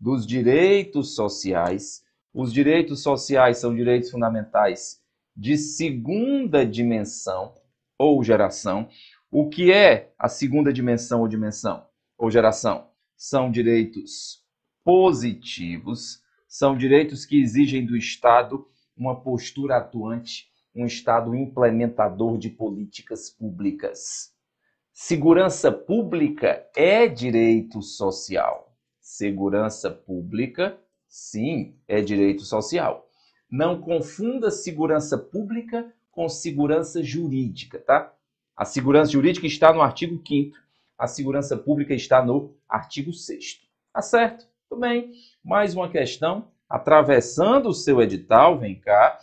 dos direitos sociais, os direitos sociais são direitos fundamentais de segunda dimensão ou geração. O que é a segunda dimensão ou dimensão ou geração? São direitos positivos, são direitos que exigem do Estado uma postura atuante, um Estado implementador de políticas públicas. Segurança pública é direito social. Segurança pública Sim, é direito social. Não confunda segurança pública com segurança jurídica, tá? A segurança jurídica está no artigo 5 a segurança pública está no artigo 6 Tá certo? Tudo bem. Mais uma questão, atravessando o seu edital, vem cá.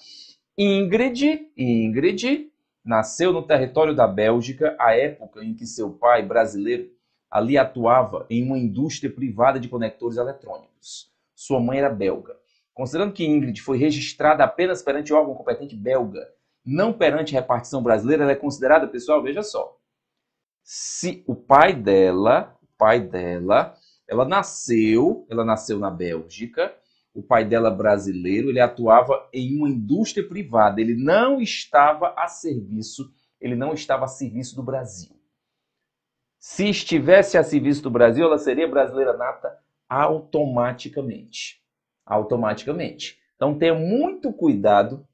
Ingrid, Ingrid nasceu no território da Bélgica, a época em que seu pai, brasileiro, ali atuava em uma indústria privada de conectores eletrônicos. Sua mãe era belga. Considerando que Ingrid foi registrada apenas perante o órgão competente belga, não perante a repartição brasileira, ela é considerada, pessoal, veja só. Se o pai dela, o pai dela, ela nasceu, ela nasceu na Bélgica, o pai dela brasileiro, ele atuava em uma indústria privada, ele não estava a serviço, ele não estava a serviço do Brasil. Se estivesse a serviço do Brasil, ela seria brasileira nata automaticamente. Automaticamente. Então tenha muito cuidado.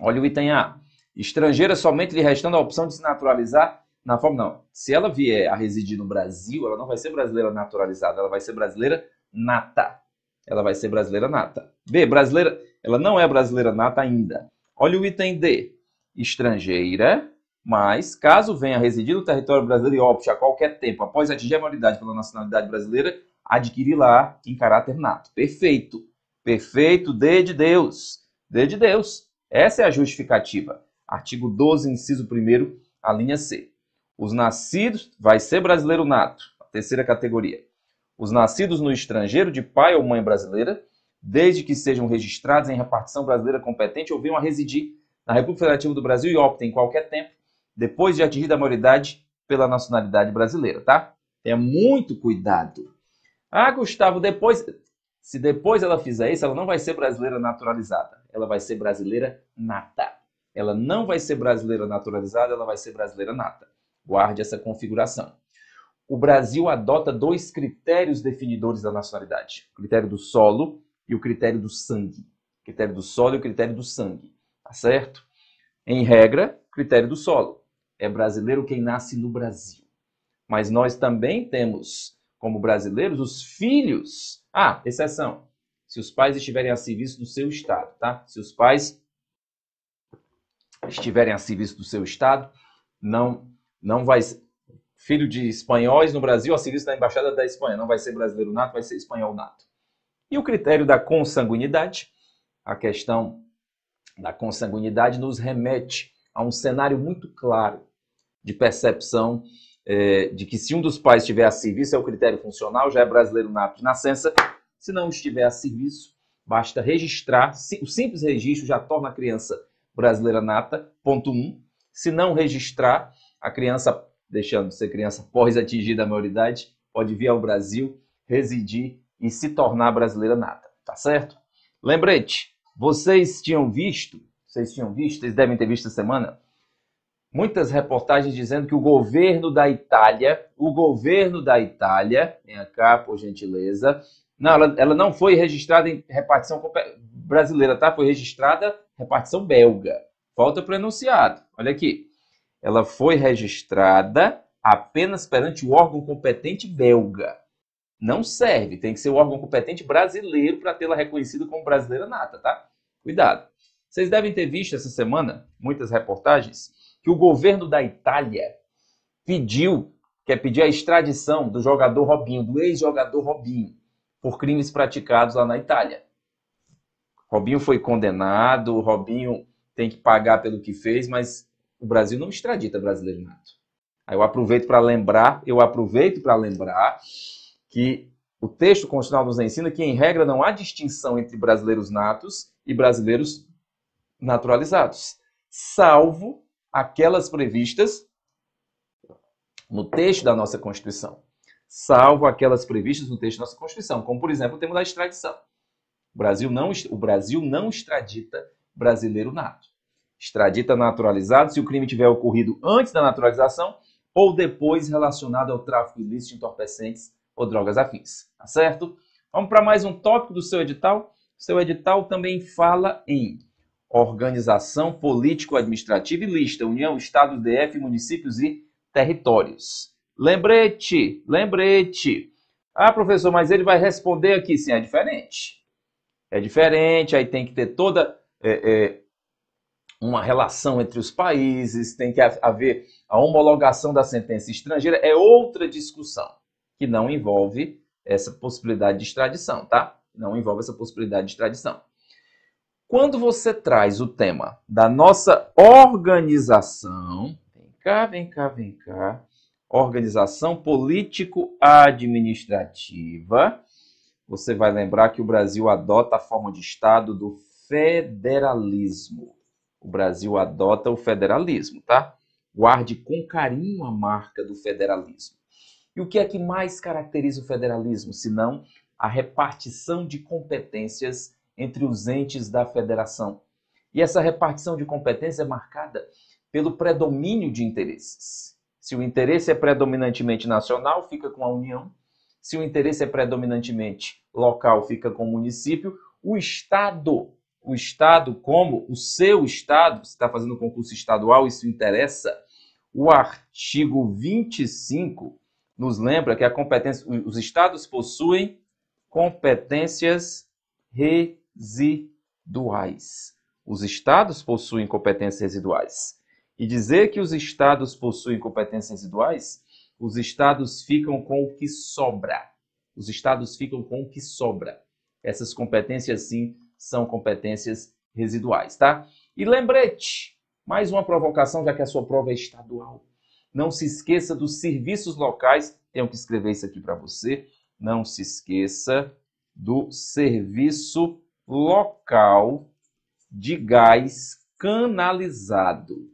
Olha o item A. Estrangeira somente lhe restando a opção de se naturalizar na forma não. Se ela vier a residir no Brasil, ela não vai ser brasileira naturalizada, ela vai ser brasileira nata. Ela vai ser brasileira nata. B, brasileira, ela não é brasileira nata ainda. Olha o item D. Estrangeira, mas caso venha a residir no território brasileiro e opte a qualquer tempo após atingir a maioridade pela nacionalidade brasileira, adquirir lá em caráter nato. Perfeito. Perfeito, D de Deus. D de Deus. Essa é a justificativa. Artigo 12, inciso 1, a linha C. Os nascidos, vai ser brasileiro nato, a terceira categoria. Os nascidos no estrangeiro de pai ou mãe brasileira, desde que sejam registrados em repartição brasileira competente ou venham a residir na República Federativa do Brasil e optem em qualquer tempo, depois de atingir a maioridade, pela nacionalidade brasileira, tá? Tenha muito cuidado. Ah, Gustavo, depois. Se depois ela fizer isso, ela não vai ser brasileira naturalizada. Ela vai ser brasileira nata. Ela não vai ser brasileira naturalizada, ela vai ser brasileira nata. Guarde essa configuração. O Brasil adota dois critérios definidores da nacionalidade: o critério do solo e o critério do sangue. O critério do solo e o critério do sangue. Tá certo? Em regra, critério do solo. É brasileiro quem nasce no Brasil. Mas nós também temos como brasileiros, os filhos. Ah, exceção. Se os pais estiverem a serviço do seu Estado, tá? Se os pais estiverem a serviço do seu Estado, não, não vai. Filho de espanhóis no Brasil, a serviço da Embaixada da Espanha. Não vai ser brasileiro nato, vai ser espanhol nato. E o critério da consanguinidade, a questão da consanguinidade, nos remete a um cenário muito claro de percepção é, de que se um dos pais estiver a serviço, é o critério funcional, já é brasileiro nato de nascença. Se não estiver a serviço, basta registrar. O simples registro já torna a criança brasileira nata, ponto 1. Um. Se não registrar, a criança, deixando de ser criança após atingir a maioridade, pode vir ao Brasil, residir e se tornar brasileira nata, tá certo? Lembrete, vocês tinham visto, vocês tinham visto, vocês devem ter visto essa semana, muitas reportagens dizendo que o governo da Itália, o governo da Itália, vem cá, por gentileza, não, ela, ela não foi registrada em repartição brasileira, tá? Foi registrada repartição belga. Falta enunciado. Olha aqui. Ela foi registrada apenas perante o órgão competente belga. Não serve, tem que ser o órgão competente brasileiro para tê-la reconhecido como brasileira nata, tá? Cuidado. Vocês devem ter visto essa semana muitas reportagens que o governo da Itália pediu, quer é pedir a extradição do jogador Robinho, do ex-jogador Robinho, por crimes praticados lá na Itália. Robinho foi condenado, Robinho tem que pagar pelo que fez, mas o Brasil não extradita brasileiro nato. Aí eu aproveito para lembrar, eu aproveito para lembrar que o texto constitucional nos ensina que, em regra, não há distinção entre brasileiros natos e brasileiros naturalizados, salvo aquelas previstas no texto da nossa Constituição, salvo aquelas previstas no texto da nossa Constituição, como por exemplo o tema da extradição. O Brasil não, o Brasil não extradita brasileiro nato. Extradita naturalizado se o crime tiver ocorrido antes da naturalização ou depois relacionado ao tráfico ilícito de entorpecentes ou drogas afins. Tá certo? Vamos para mais um tópico do seu edital. O seu edital também fala em organização político-administrativa e lista União, Estado, DF, municípios e territórios. Lembrete, lembrete. Ah, professor, mas ele vai responder aqui. Sim, é diferente. É diferente, aí tem que ter toda é, é, uma relação entre os países, tem que haver a homologação da sentença estrangeira. É outra discussão que não envolve essa possibilidade de extradição, tá? Não envolve essa possibilidade de extradição. Quando você traz o tema da nossa organização, vem cá, vem cá, vem cá, organização político-administrativa, você vai lembrar que o Brasil adota a forma de Estado do federalismo. O Brasil adota o federalismo, tá? Guarde com carinho a marca do federalismo. E o que é que mais caracteriza o federalismo, senão a repartição de competências entre os entes da federação. E essa repartição de competência é marcada pelo predomínio de interesses. Se o interesse é predominantemente nacional, fica com a União. Se o interesse é predominantemente local, fica com o município. O Estado, o Estado como o seu Estado, você está fazendo concurso estadual, isso interessa. O artigo 25 nos lembra que a competência, os Estados possuem competências re residuais. Os estados possuem competências residuais. E dizer que os estados possuem competências residuais, os estados ficam com o que sobra. Os estados ficam com o que sobra. Essas competências, sim, são competências residuais, tá? E lembrete, mais uma provocação, já que a sua prova é estadual. Não se esqueça dos serviços locais. Tenho que escrever isso aqui para você. Não se esqueça do serviço local de gás canalizado.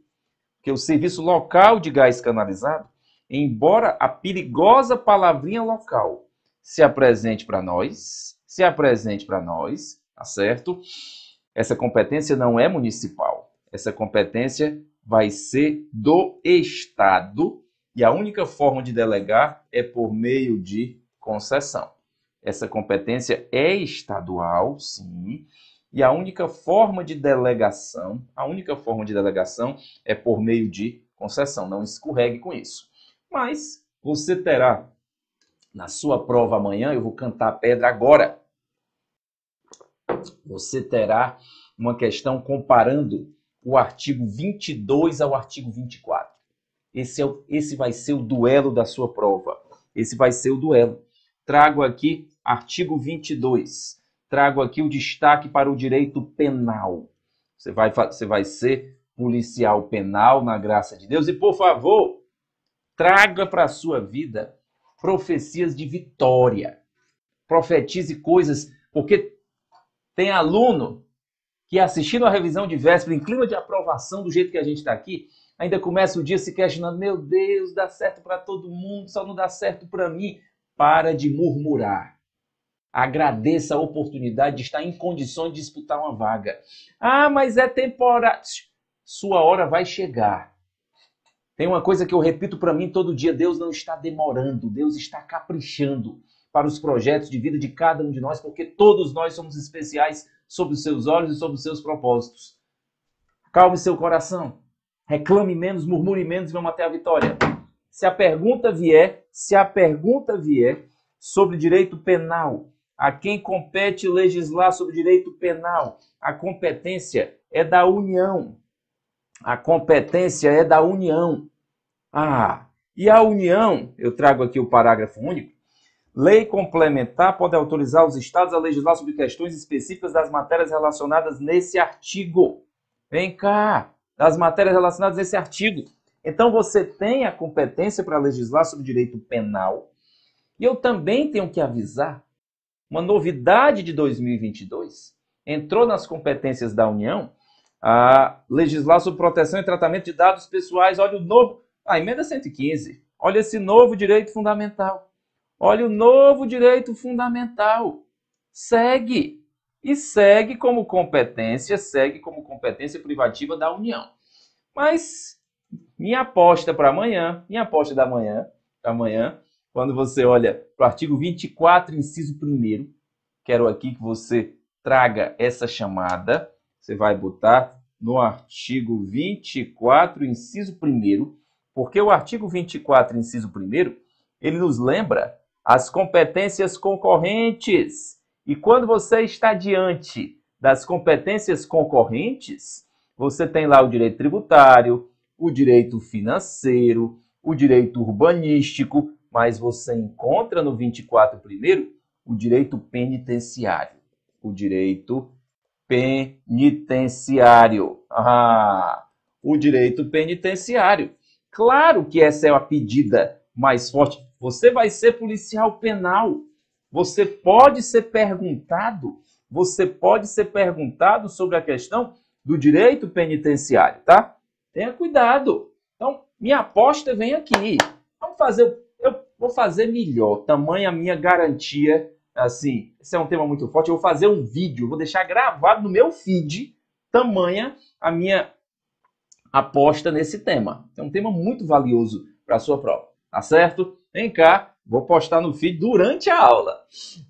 Porque o serviço local de gás canalizado, embora a perigosa palavrinha local se apresente para nós, se apresente para nós, tá certo? Essa competência não é municipal. Essa competência vai ser do Estado e a única forma de delegar é por meio de concessão. Essa competência é estadual, sim, e a única forma de delegação, a única forma de delegação é por meio de concessão, não escorregue com isso. Mas você terá na sua prova amanhã, eu vou cantar a pedra agora. Você terá uma questão comparando o artigo 22 ao artigo 24. Esse, é, esse vai ser o duelo da sua prova. Esse vai ser o duelo. Trago aqui Artigo 22. Trago aqui o destaque para o direito penal. Você vai, você vai ser policial penal na graça de Deus. E, por favor, traga para a sua vida profecias de vitória. Profetize coisas, porque tem aluno que assistindo a revisão de véspera, em clima de aprovação, do jeito que a gente está aqui, ainda começa o dia se questionando: meu Deus, dá certo para todo mundo, só não dá certo para mim. Para de murmurar. Agradeça a oportunidade de estar em condições de disputar uma vaga. Ah, mas é temporário. Sua hora vai chegar. Tem uma coisa que eu repito para mim todo dia: Deus não está demorando, Deus está caprichando para os projetos de vida de cada um de nós, porque todos nós somos especiais sob os seus olhos e sob os seus propósitos. Calme seu coração, reclame menos, murmure menos e vamos até a vitória. Se a pergunta vier, se a pergunta vier sobre direito penal, a quem compete legislar sobre direito penal. A competência é da União. A competência é da União. Ah, e a União, eu trago aqui o parágrafo único, lei complementar pode autorizar os estados a legislar sobre questões específicas das matérias relacionadas nesse artigo. Vem cá, das matérias relacionadas nesse artigo. Então você tem a competência para legislar sobre direito penal. E eu também tenho que avisar uma novidade de 2022, entrou nas competências da União a legislar sobre proteção e tratamento de dados pessoais. Olha o novo, a emenda 115. Olha esse novo direito fundamental. Olha o novo direito fundamental. Segue e segue como competência, segue como competência privativa da União. Mas minha aposta para amanhã, minha aposta da manhã, amanhã quando você olha para o artigo 24, inciso 1, quero aqui que você traga essa chamada. Você vai botar no artigo 24, inciso 1, porque o artigo 24, inciso 1, ele nos lembra as competências concorrentes. E quando você está diante das competências concorrentes, você tem lá o direito tributário, o direito financeiro, o direito urbanístico, mas você encontra no 24 primeiro o direito penitenciário. O direito penitenciário. Ah, o direito penitenciário. Claro que essa é a pedida mais forte. Você vai ser policial penal. Você pode ser perguntado, você pode ser perguntado sobre a questão do direito penitenciário, tá? Tenha cuidado. Então, minha aposta vem aqui. Vamos fazer vou fazer melhor, tamanha a minha garantia, assim, esse é um tema muito forte, eu vou fazer um vídeo, vou deixar gravado no meu feed, tamanha a minha aposta nesse tema. É um tema muito valioso para a sua prova, tá certo? Vem cá, vou postar no feed durante a aula.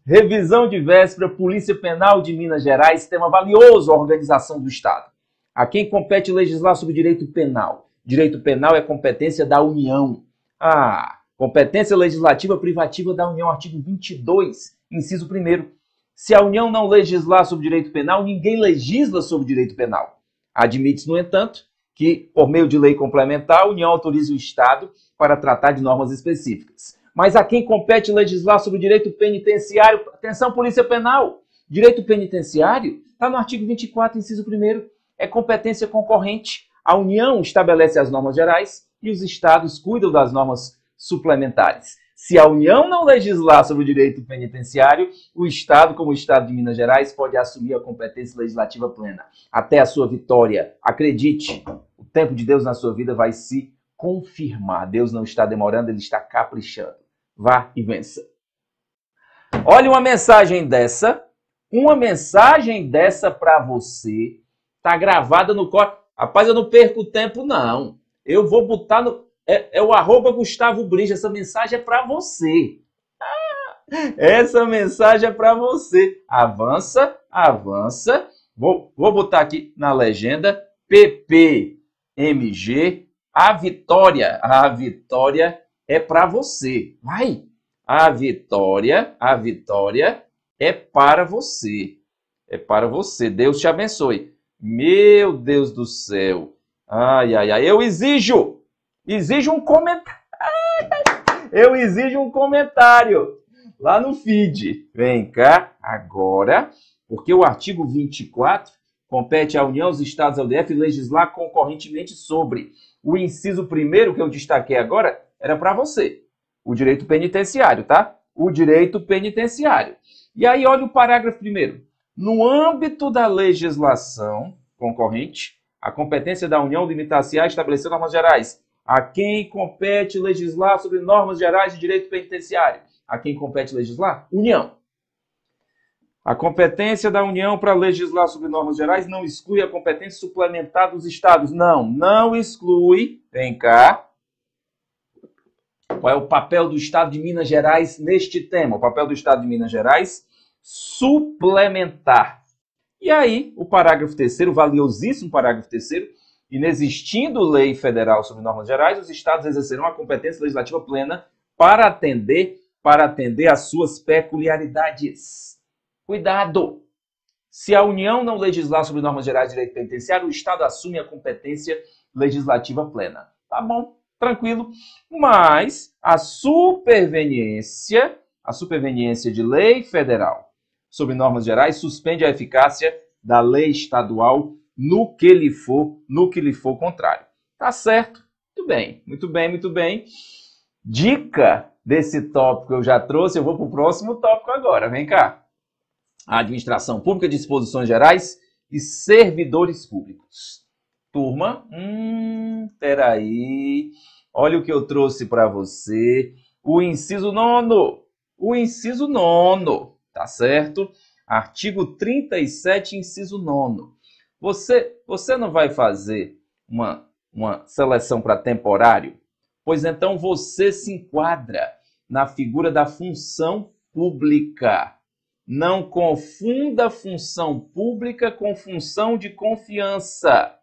Revisão de véspera, Polícia Penal de Minas Gerais, tema valioso, a organização do Estado. A quem compete legislar sobre direito penal? Direito penal é competência da União. Ah, Competência legislativa privativa da União, artigo 22, inciso 1. Se a União não legislar sobre direito penal, ninguém legisla sobre direito penal. Admite-se, no entanto, que, por meio de lei complementar, a União autorize o Estado para tratar de normas específicas. Mas a quem compete legislar sobre direito penitenciário, atenção, Polícia Penal, direito penitenciário, está no artigo 24, inciso 1, é competência concorrente. A União estabelece as normas gerais e os Estados cuidam das normas suplementares. Se a União não legislar sobre o direito penitenciário, o Estado, como o Estado de Minas Gerais, pode assumir a competência legislativa plena. Até a sua vitória. Acredite, o tempo de Deus na sua vida vai se confirmar. Deus não está demorando, ele está caprichando. Vá e vença. Olha uma mensagem dessa. Uma mensagem dessa para você. Tá gravada no código. Rapaz, eu não perco tempo, não. Eu vou botar no é, é o arroba Gustavo Essa mensagem é para você. Ah, essa mensagem é para você. Avança, avança. Vou, vou botar aqui na legenda PPMG. A vitória, a vitória é para você. Vai. A vitória, a vitória é para você. É para você. Deus te abençoe. Meu Deus do céu. Ai, ai, ai. Eu exijo Exige um comentário. Eu exijo um comentário lá no feed. Vem cá agora, porque o artigo 24 compete à União, aos Estados e ao DF legislar concorrentemente sobre. O inciso primeiro que eu destaquei agora era para você, o direito penitenciário, tá? O direito penitenciário. E aí, olha o parágrafo primeiro. No âmbito da legislação concorrente, a competência da União limitar-se a estabelecer normas gerais a quem compete legislar sobre normas gerais de direito penitenciário. A quem compete legislar? União. A competência da União para legislar sobre normas gerais não exclui a competência suplementar dos estados. Não, não exclui. Vem cá. Qual é o papel do Estado de Minas Gerais neste tema? O papel do Estado de Minas Gerais suplementar. E aí, o parágrafo terceiro, valiosíssimo parágrafo terceiro, inexistindo lei federal sobre normas gerais, os estados exercerão a competência legislativa plena para atender para atender às suas peculiaridades. Cuidado. Se a União não legislar sobre normas gerais de direito penitenciário, o estado assume a competência legislativa plena. Tá bom? Tranquilo. Mas a superveniência, a superveniência de lei federal sobre normas gerais suspende a eficácia da lei estadual no que lhe for, no que lhe for contrário. Tá certo? Muito bem, muito bem, muito bem. Dica desse tópico eu já trouxe, eu vou para o próximo tópico agora. Vem cá. administração pública, disposições gerais e servidores públicos. Turma, hum, peraí. Olha o que eu trouxe para você. O inciso nono. O inciso nono, tá certo? Artigo 37, inciso nono. Você, você não vai fazer uma, uma seleção para temporário? Pois então você se enquadra na figura da função pública. Não confunda função pública com função de confiança.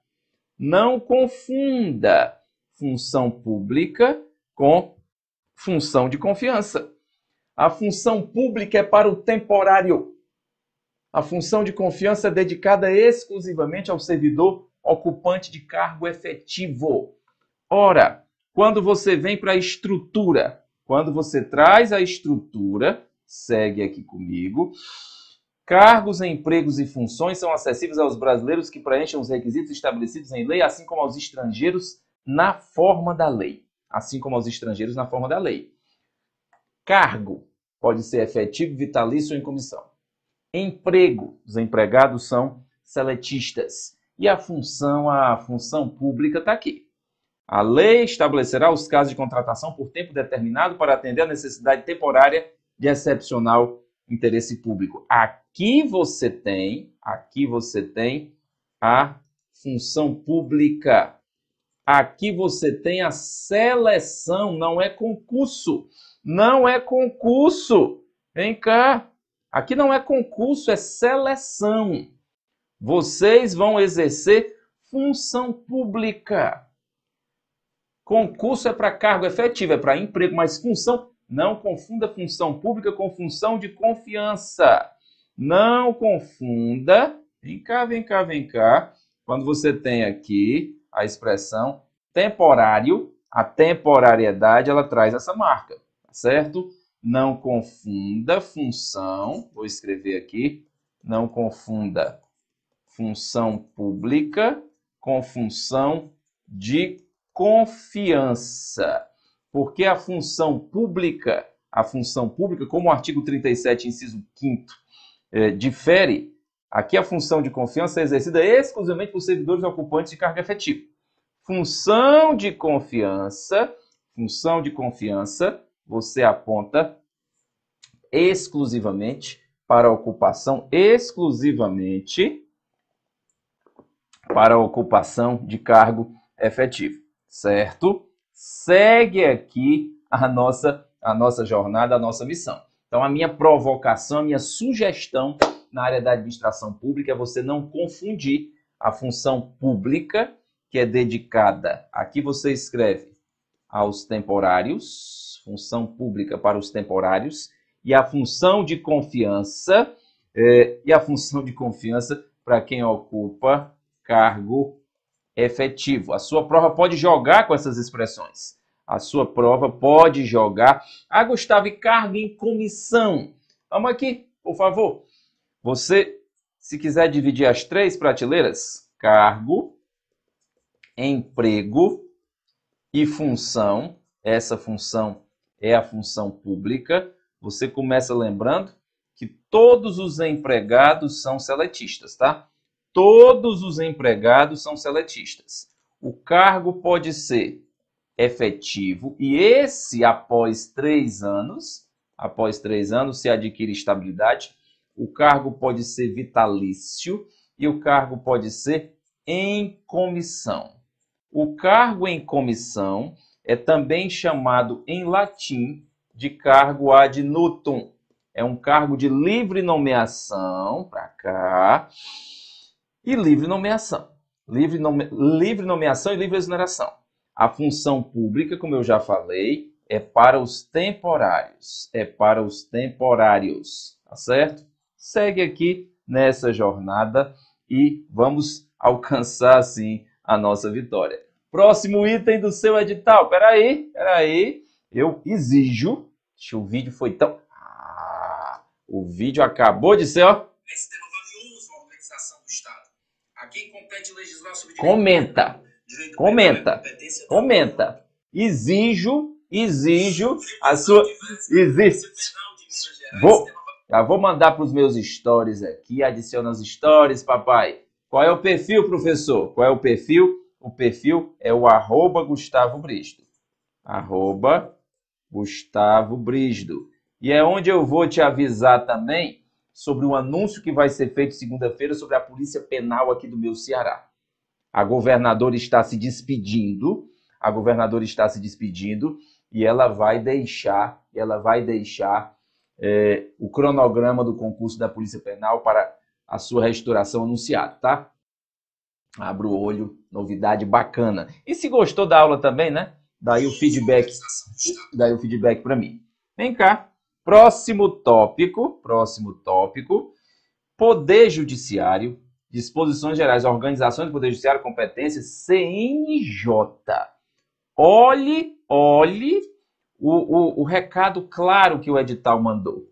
Não confunda função pública com função de confiança. A função pública é para o temporário. A função de confiança é dedicada exclusivamente ao servidor ocupante de cargo efetivo. Ora, quando você vem para a estrutura, quando você traz a estrutura, segue aqui comigo. Cargos, empregos e funções são acessíveis aos brasileiros que preenchem os requisitos estabelecidos em lei, assim como aos estrangeiros na forma da lei. Assim como aos estrangeiros na forma da lei. Cargo pode ser efetivo, vitalício ou em comissão. Emprego. Os empregados são seletistas. E a função, a função pública está aqui. A lei estabelecerá os casos de contratação por tempo determinado para atender a necessidade temporária de excepcional interesse público. Aqui você tem, aqui você tem a função pública. Aqui você tem a seleção, não é concurso. Não é concurso. Vem cá. Aqui não é concurso, é seleção. Vocês vão exercer função pública. Concurso é para cargo efetivo, é para emprego, mas função, não confunda função pública com função de confiança. Não confunda. Vem cá, vem cá, vem cá. Quando você tem aqui a expressão temporário, a temporariedade, ela traz essa marca, tá certo? Não confunda função, vou escrever aqui, não confunda função pública com função de confiança. Porque a função pública, a função pública, como o artigo 37, inciso 5 é, difere, aqui a função de confiança é exercida exclusivamente por servidores ocupantes de carga efetiva. Função de confiança, função de confiança você aponta exclusivamente para a ocupação, exclusivamente para a ocupação de cargo efetivo, certo? Segue aqui a nossa, a nossa jornada, a nossa missão. Então, a minha provocação, a minha sugestão na área da administração pública é você não confundir a função pública, que é dedicada, aqui você escreve aos temporários, função pública para os temporários, e a função de confiança, é, e a função de confiança para quem ocupa cargo efetivo. A sua prova pode jogar com essas expressões. A sua prova pode jogar. Ah, Gustavo, e cargo em comissão? Vamos aqui, por favor. Você, se quiser dividir as três prateleiras, cargo, emprego e função, essa função é a função pública, você começa lembrando que todos os empregados são seletistas, tá? Todos os empregados são seletistas. O cargo pode ser efetivo e esse após três anos, após três anos se adquire estabilidade. O cargo pode ser vitalício e o cargo pode ser em comissão. O cargo em comissão é também chamado em latim de cargo ad nutum. É um cargo de livre nomeação, para cá, e livre nomeação. Livre, nome... livre nomeação e livre exoneração. A função pública, como eu já falei, é para os temporários. É para os temporários, tá certo? Segue aqui nessa jornada e vamos alcançar, assim, a nossa vitória. Próximo item do seu edital. Peraí, peraí. Eu exijo. Deixa, o vídeo foi tão. Ah, o vídeo acabou de ser, ó. É esse tema valioso organização do Estado. A quem compete legislar sobre direito Comenta. Direito comenta. É comenta. Exijo, exijo a sua. Existe. Vou. Já vou mandar para os meus stories aqui. Adiciona os stories, papai. Qual é o perfil, professor? Qual é o perfil? o perfil é o arroba Gustavo Bristo. Arroba Gustavo Brisdo. E é onde eu vou te avisar também sobre o anúncio que vai ser feito segunda-feira sobre a Polícia Penal aqui do meu Ceará. A governadora está se despedindo, a governadora está se despedindo e ela vai deixar, ela vai deixar é, o cronograma do concurso da Polícia Penal para a sua restauração anunciado, tá? Abra o olho, novidade bacana. E se gostou da aula também, né? Daí o feedback, daí o feedback para mim. Vem cá. Próximo tópico, próximo tópico. Poder Judiciário, disposições gerais, organização do Poder Judiciário, competência, CNJ. Olhe, olhe o, o, o recado claro que o edital mandou.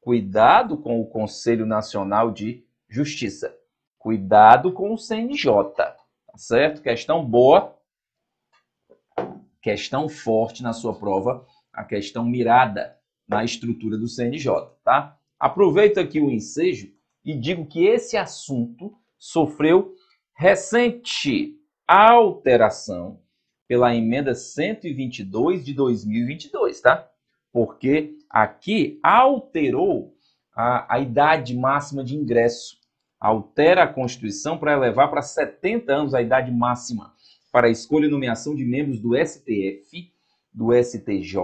Cuidado com o Conselho Nacional de Justiça. Cuidado com o CNJ, tá certo? Questão boa, questão forte na sua prova, a questão mirada na estrutura do CNJ, tá? Aproveito aqui o ensejo e digo que esse assunto sofreu recente alteração pela emenda 122 de 2022, tá? Porque aqui alterou a, a idade máxima de ingresso altera a Constituição para elevar para 70 anos a idade máxima para a escolha e nomeação de membros do STF, do STJ,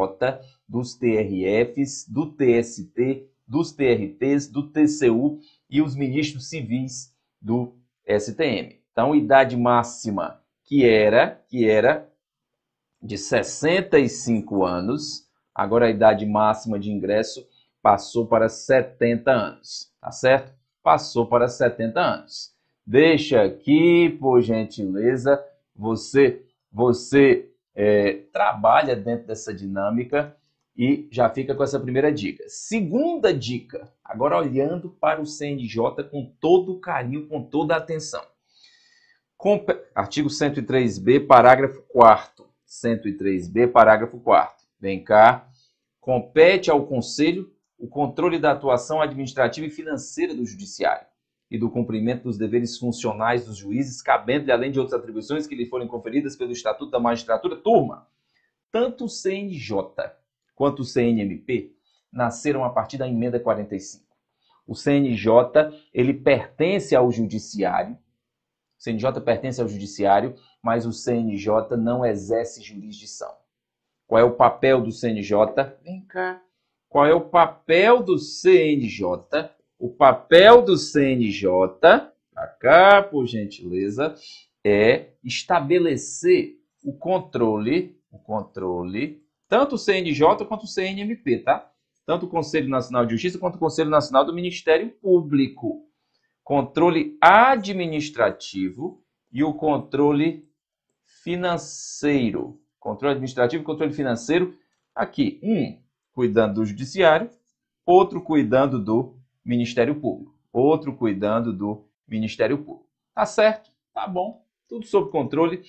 dos TRFs, do TST, dos TRTs, do TCU e os ministros civis do STM. Então, idade máxima que era, que era de 65 anos, agora a idade máxima de ingresso passou para 70 anos, tá certo? passou para 70 anos. Deixa aqui, por gentileza, você você é, trabalha dentro dessa dinâmica e já fica com essa primeira dica. Segunda dica, agora olhando para o CNJ com todo carinho, com toda atenção. artigo 103b, parágrafo 4 103b, parágrafo 4 Vem cá. Compete ao Conselho o controle da atuação administrativa e financeira do Judiciário e do cumprimento dos deveres funcionais dos juízes, cabendo-lhe além de outras atribuições que lhe forem conferidas pelo Estatuto da Magistratura. Turma, tanto o CNJ quanto o CNMP nasceram a partir da emenda 45. O CNJ, ele pertence ao judiciário. O CNJ pertence ao judiciário, mas o CNJ não exerce jurisdição. Qual é o papel do CNJ? Vem cá qual é o papel do CNJ, o papel do CNJ, para tá cá, por gentileza, é estabelecer o controle, o controle, tanto o CNJ quanto o CNMP, tá? Tanto o Conselho Nacional de Justiça quanto o Conselho Nacional do Ministério Público. Controle administrativo e o controle financeiro. Controle administrativo e controle financeiro. Aqui, um, cuidando do Judiciário, outro cuidando do Ministério Público, outro cuidando do Ministério Público. Tá certo? Tá bom. Tudo sob controle.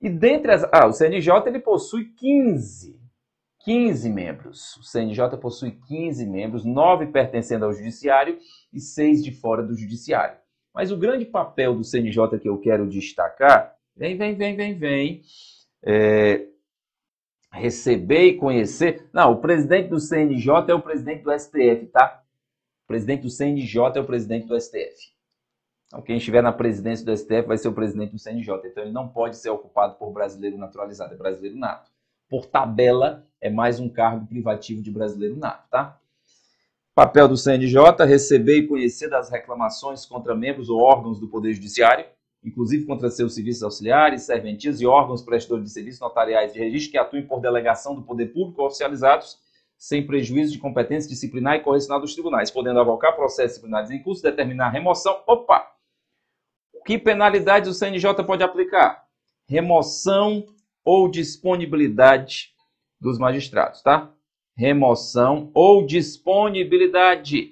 E dentre as. Ah, o CNJ ele possui 15. 15 membros. O CNJ possui 15 membros, 9 pertencendo ao Judiciário e 6 de fora do Judiciário. Mas o grande papel do CNJ que eu quero destacar, vem, vem, vem, vem, vem, é, receber e conhecer. Não, o presidente do CNJ é o presidente do STF, tá? O presidente do CNJ é o presidente do STF. Então, quem estiver na presidência do STF vai ser o presidente do CNJ. Então, ele não pode ser ocupado por brasileiro naturalizado, é brasileiro nato. Por tabela, é mais um cargo privativo de brasileiro nato, tá? Papel do CNJ: receber e conhecer das reclamações contra membros ou órgãos do Poder Judiciário inclusive contra seus serviços auxiliares, serventias e órgãos prestadores de serviços notariais de registro que atuem por delegação do poder público oficializados, sem prejuízo de competência disciplinar e correcional dos tribunais, podendo avocar processos disciplinares em curso, determinar remoção. Opa! Que penalidades o CNJ pode aplicar? Remoção ou disponibilidade dos magistrados, tá? Remoção ou disponibilidade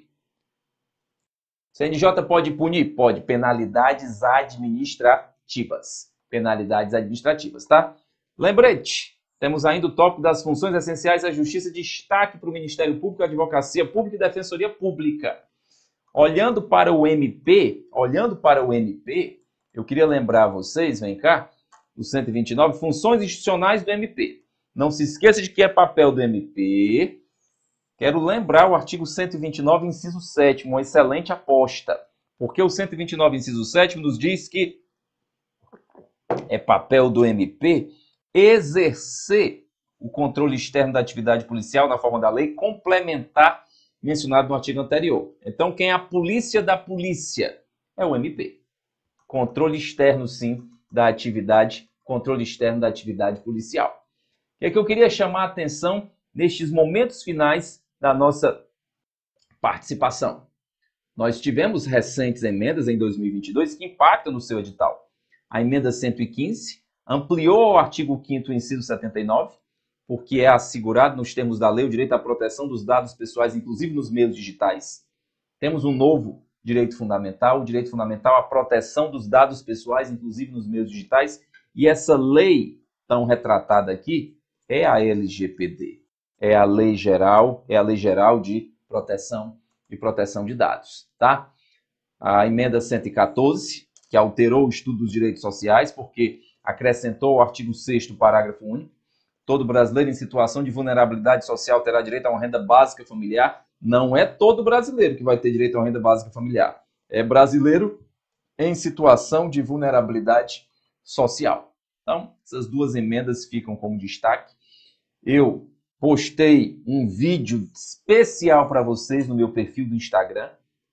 CNJ pode punir? Pode. Penalidades administrativas. Penalidades administrativas, tá? Lembrete, temos ainda o tópico das funções essenciais da Justiça, destaque para o Ministério Público, Advocacia Pública e Defensoria Pública. Olhando para o MP, olhando para o MP, eu queria lembrar vocês, vem cá, o 129, funções institucionais do MP. Não se esqueça de que é papel do MP Quero lembrar o artigo 129, inciso 7, uma excelente aposta. Porque o 129, inciso 7, nos diz que é papel do MP exercer o controle externo da atividade policial na forma da lei complementar mencionado no artigo anterior. Então, quem é a polícia da polícia é o MP. Controle externo, sim, da atividade, controle externo da atividade policial. E é que eu queria chamar a atenção nestes momentos finais da nossa participação. Nós tivemos recentes emendas em 2022 que impactam no seu edital. A emenda 115 ampliou o artigo 5 inciso 79, porque é assegurado nos termos da lei o direito à proteção dos dados pessoais, inclusive nos meios digitais. Temos um novo direito fundamental, o direito fundamental à proteção dos dados pessoais, inclusive nos meios digitais, e essa lei tão retratada aqui é a LGPD é a lei geral, é a lei geral de proteção e proteção de dados, tá? A emenda 114, que alterou o estudo dos direitos sociais, porque acrescentou o artigo 6 parágrafo único. Todo brasileiro em situação de vulnerabilidade social terá direito a uma renda básica familiar. Não é todo brasileiro que vai ter direito a uma renda básica familiar. É brasileiro em situação de vulnerabilidade social. Então, essas duas emendas ficam como destaque. Eu postei um vídeo especial para vocês no meu perfil do Instagram.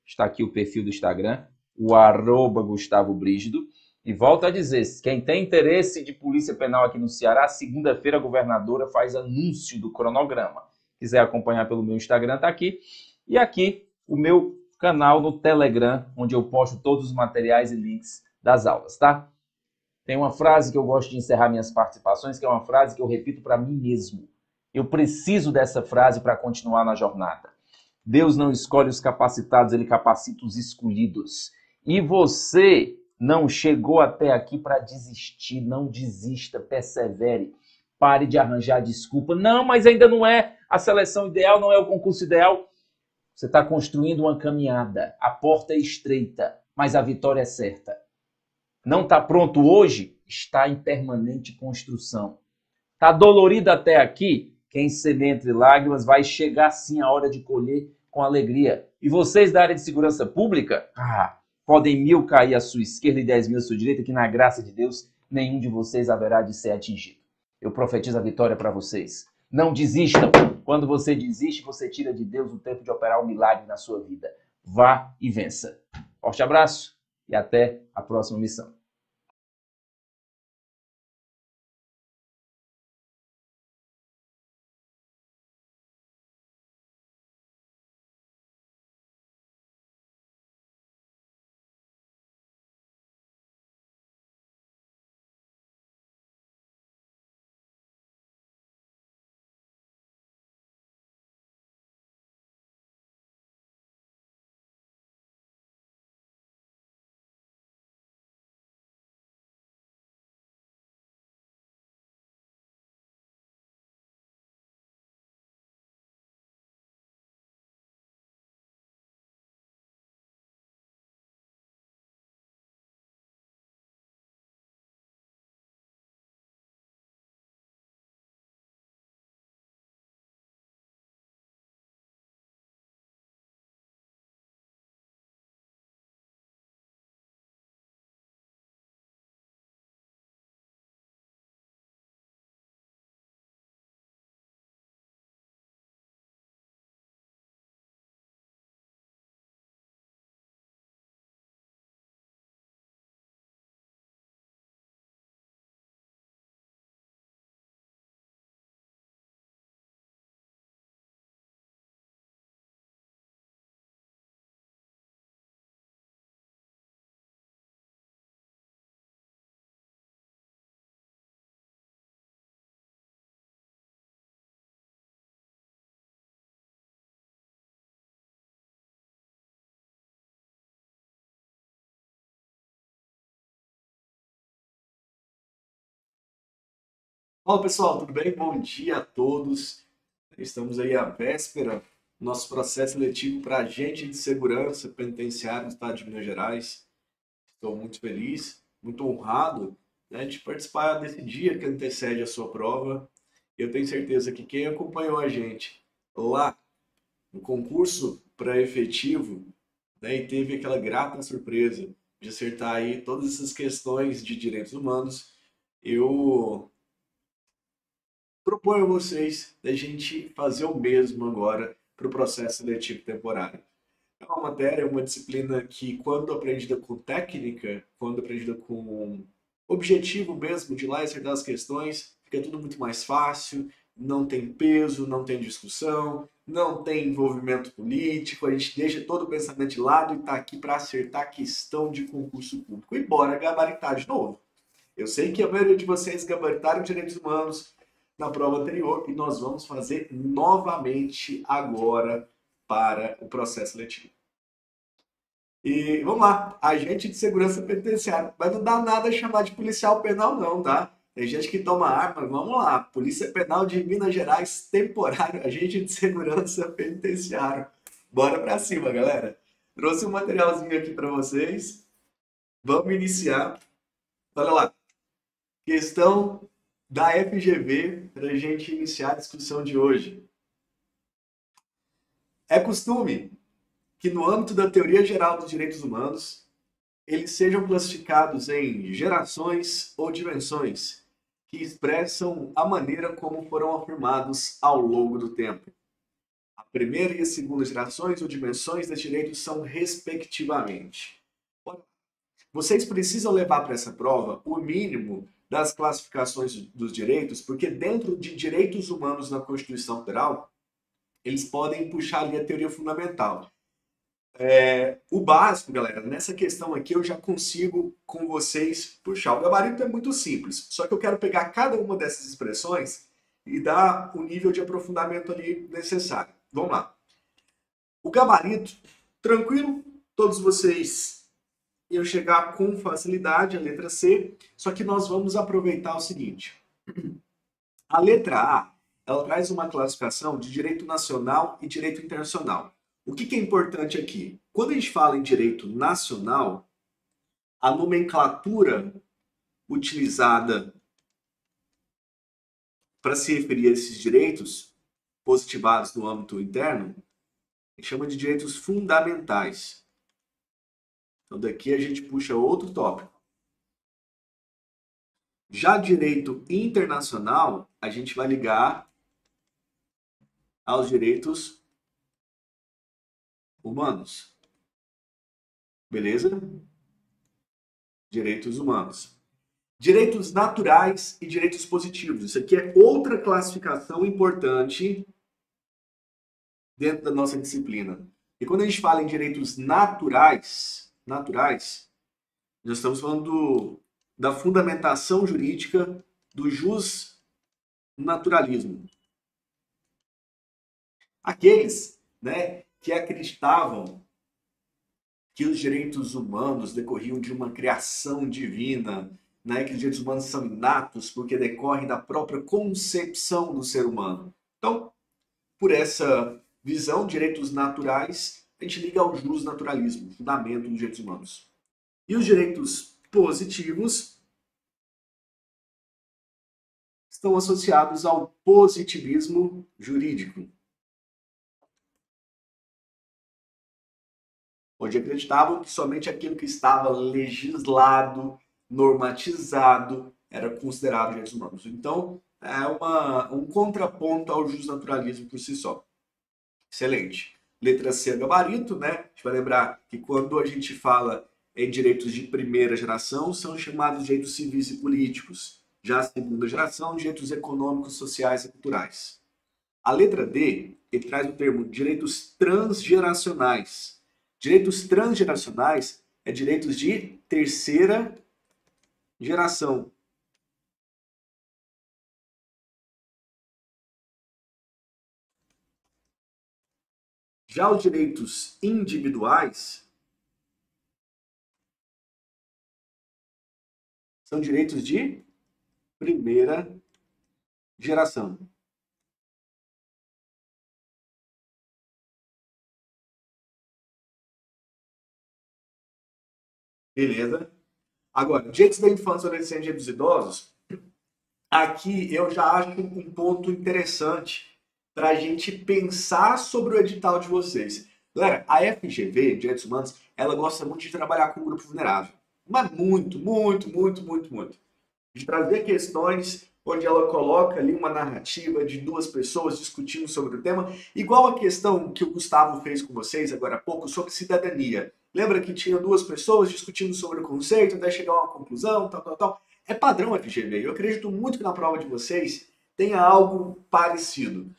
Está aqui o perfil do Instagram, o arroba Gustavo Brígido. E volto a dizer, quem tem interesse de polícia penal aqui no Ceará, segunda-feira a governadora faz anúncio do cronograma. Quiser acompanhar pelo meu Instagram, está aqui. E aqui o meu canal no Telegram, onde eu posto todos os materiais e links das aulas, tá? Tem uma frase que eu gosto de encerrar minhas participações, que é uma frase que eu repito para mim mesmo eu preciso dessa frase para continuar na jornada. Deus não escolhe os capacitados, ele capacita os escolhidos. E você não chegou até aqui para desistir, não desista, persevere. Pare de arranjar desculpa. Não, mas ainda não é a seleção ideal, não é o concurso ideal. Você está construindo uma caminhada. A porta é estreita, mas a vitória é certa. Não está pronto hoje? Está em permanente construção. Está dolorido até aqui? Quem semeia entre lágrimas vai chegar sim a hora de colher com alegria. E vocês da área de segurança pública, ah, podem mil cair à sua esquerda e dez mil à sua direita, que na graça de Deus nenhum de vocês haverá de ser atingido. Eu profetizo a vitória para vocês. Não desistam. Quando você desiste, você tira de Deus o tempo de operar o um milagre na sua vida. Vá e vença. Forte abraço e até a próxima missão. Fala pessoal, tudo bem? Bom dia a todos. Estamos aí à véspera do nosso processo seletivo para agente de segurança penitenciário no estado de Minas Gerais. Estou muito feliz, muito honrado né, de participar desse dia que antecede a sua prova. Eu tenho certeza que quem acompanhou a gente lá no concurso para efetivo né, e teve aquela grata surpresa de acertar aí todas essas questões de direitos humanos, eu proponho a vocês da gente fazer o mesmo agora para o processo seletivo temporário. É uma matéria, uma disciplina que, quando aprendida com técnica, quando aprendida com objetivo mesmo de lá acertar as questões, fica tudo muito mais fácil, não tem peso, não tem discussão, não tem envolvimento político, a gente deixa todo o pensamento de lado e está aqui para acertar a questão de concurso público. E bora gabaritar de novo. Eu sei que a maioria de vocês gabaritaram direitos humanos, na prova anterior e nós vamos fazer novamente agora para o processo letivo. E vamos lá, agente de segurança penitenciária. Mas não dá nada chamar de policial penal, não, tá? Tem gente que toma arma, vamos lá. Polícia Penal de Minas Gerais, temporário, agente de segurança penitenciário. Bora pra cima, galera. Trouxe um materialzinho aqui para vocês. Vamos iniciar. Olha lá. Questão da FGV para a gente iniciar a discussão de hoje. É costume que, no âmbito da teoria geral dos direitos humanos, eles sejam classificados em gerações ou dimensões, que expressam a maneira como foram afirmados ao longo do tempo. A primeira e a segunda gerações ou dimensões dos direitos são, respectivamente. Vocês precisam levar para essa prova o mínimo das classificações dos direitos, porque dentro de direitos humanos na Constituição Federal, eles podem puxar ali a teoria fundamental. É, o básico, galera, nessa questão aqui eu já consigo com vocês puxar. O gabarito é muito simples, só que eu quero pegar cada uma dessas expressões e dar o nível de aprofundamento ali necessário. Vamos lá. O gabarito, tranquilo? Todos vocês eu chegar com facilidade, a letra C, só que nós vamos aproveitar o seguinte. A letra A, ela traz uma classificação de direito nacional e direito internacional. O que, que é importante aqui? Quando a gente fala em direito nacional, a nomenclatura utilizada para se referir a esses direitos positivados no âmbito interno, chama de direitos fundamentais. Então, daqui a gente puxa outro tópico. Já direito internacional, a gente vai ligar aos direitos humanos. Beleza? Direitos humanos. Direitos naturais e direitos positivos. Isso aqui é outra classificação importante dentro da nossa disciplina. E quando a gente fala em direitos naturais, naturais, nós estamos falando do, da fundamentação jurídica do jus naturalismo. Aqueles né, que acreditavam que os direitos humanos decorriam de uma criação divina, né, que os direitos humanos são inatos porque decorrem da própria concepção do ser humano. Então, por essa visão, direitos naturais a gente liga ao jus naturalismo, fundamento dos direitos humanos. E os direitos positivos estão associados ao positivismo jurídico, onde acreditavam que somente aquilo que estava legislado, normatizado, era considerado direitos humanos. Então, é uma, um contraponto ao justnaturalismo por si só. Excelente. Letra C, gabarito, é né? A gente vai lembrar que quando a gente fala em direitos de primeira geração, são chamados direitos civis e políticos. Já a segunda geração, direitos econômicos, sociais e culturais. A letra D, ele traz o termo direitos transgeracionais. Direitos transgeracionais é direitos de terceira geração. Já os direitos individuais são direitos de primeira geração. Beleza? Agora, direitos da infância, adolescente e dos idosos, aqui eu já acho um ponto interessante para a gente pensar sobre o edital de vocês. Galera, a FGV, Direitos Humanos, ela gosta muito de trabalhar com o grupo vulnerável. Mas muito, muito, muito, muito, muito. De trazer questões onde ela coloca ali uma narrativa de duas pessoas discutindo sobre o tema, igual a questão que o Gustavo fez com vocês agora há pouco sobre cidadania. Lembra que tinha duas pessoas discutindo sobre o conceito, até chegar a uma conclusão, tal, tal, tal. É padrão FGV. Eu acredito muito que na prova de vocês tenha algo parecido.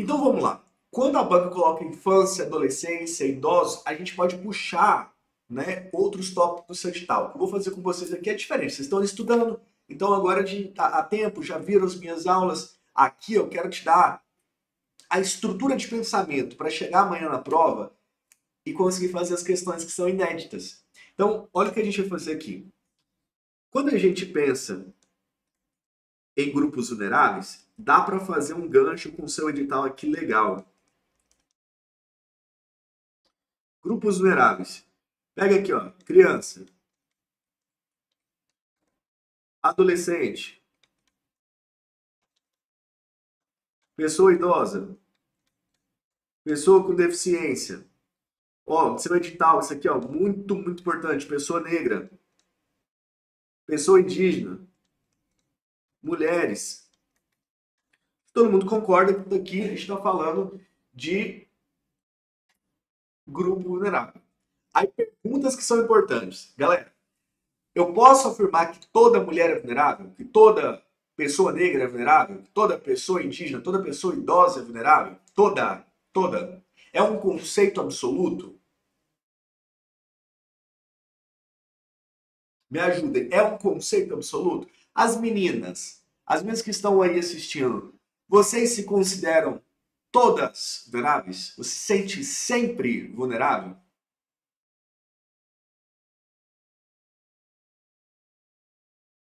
Então vamos lá. Quando a banca coloca infância, adolescência, idosos, a gente pode puxar né, outros tópicos sanital. O que eu vou fazer com vocês aqui é diferente. Vocês estão estudando, então agora de, tá, há tempo, já viram as minhas aulas. Aqui eu quero te dar a estrutura de pensamento para chegar amanhã na prova e conseguir fazer as questões que são inéditas. Então, olha o que a gente vai fazer aqui. Quando a gente pensa em grupos vulneráveis, dá para fazer um gancho com seu edital aqui legal. Grupos vulneráveis. Pega aqui, ó, criança, adolescente, pessoa idosa, pessoa com deficiência. Ó, seu edital, isso aqui, ó, muito, muito importante. Pessoa negra, pessoa indígena, mulheres, Todo mundo concorda que aqui a gente está falando de grupo vulnerável. Aí perguntas que são importantes. Galera, eu posso afirmar que toda mulher é vulnerável? Que toda pessoa negra é vulnerável? Que toda pessoa indígena, toda pessoa idosa é vulnerável? Toda, toda. É um conceito absoluto? Me ajudem. É um conceito absoluto? As meninas, as meninas que estão aí assistindo, vocês se consideram todas vulneráveis? Você se sente sempre vulnerável?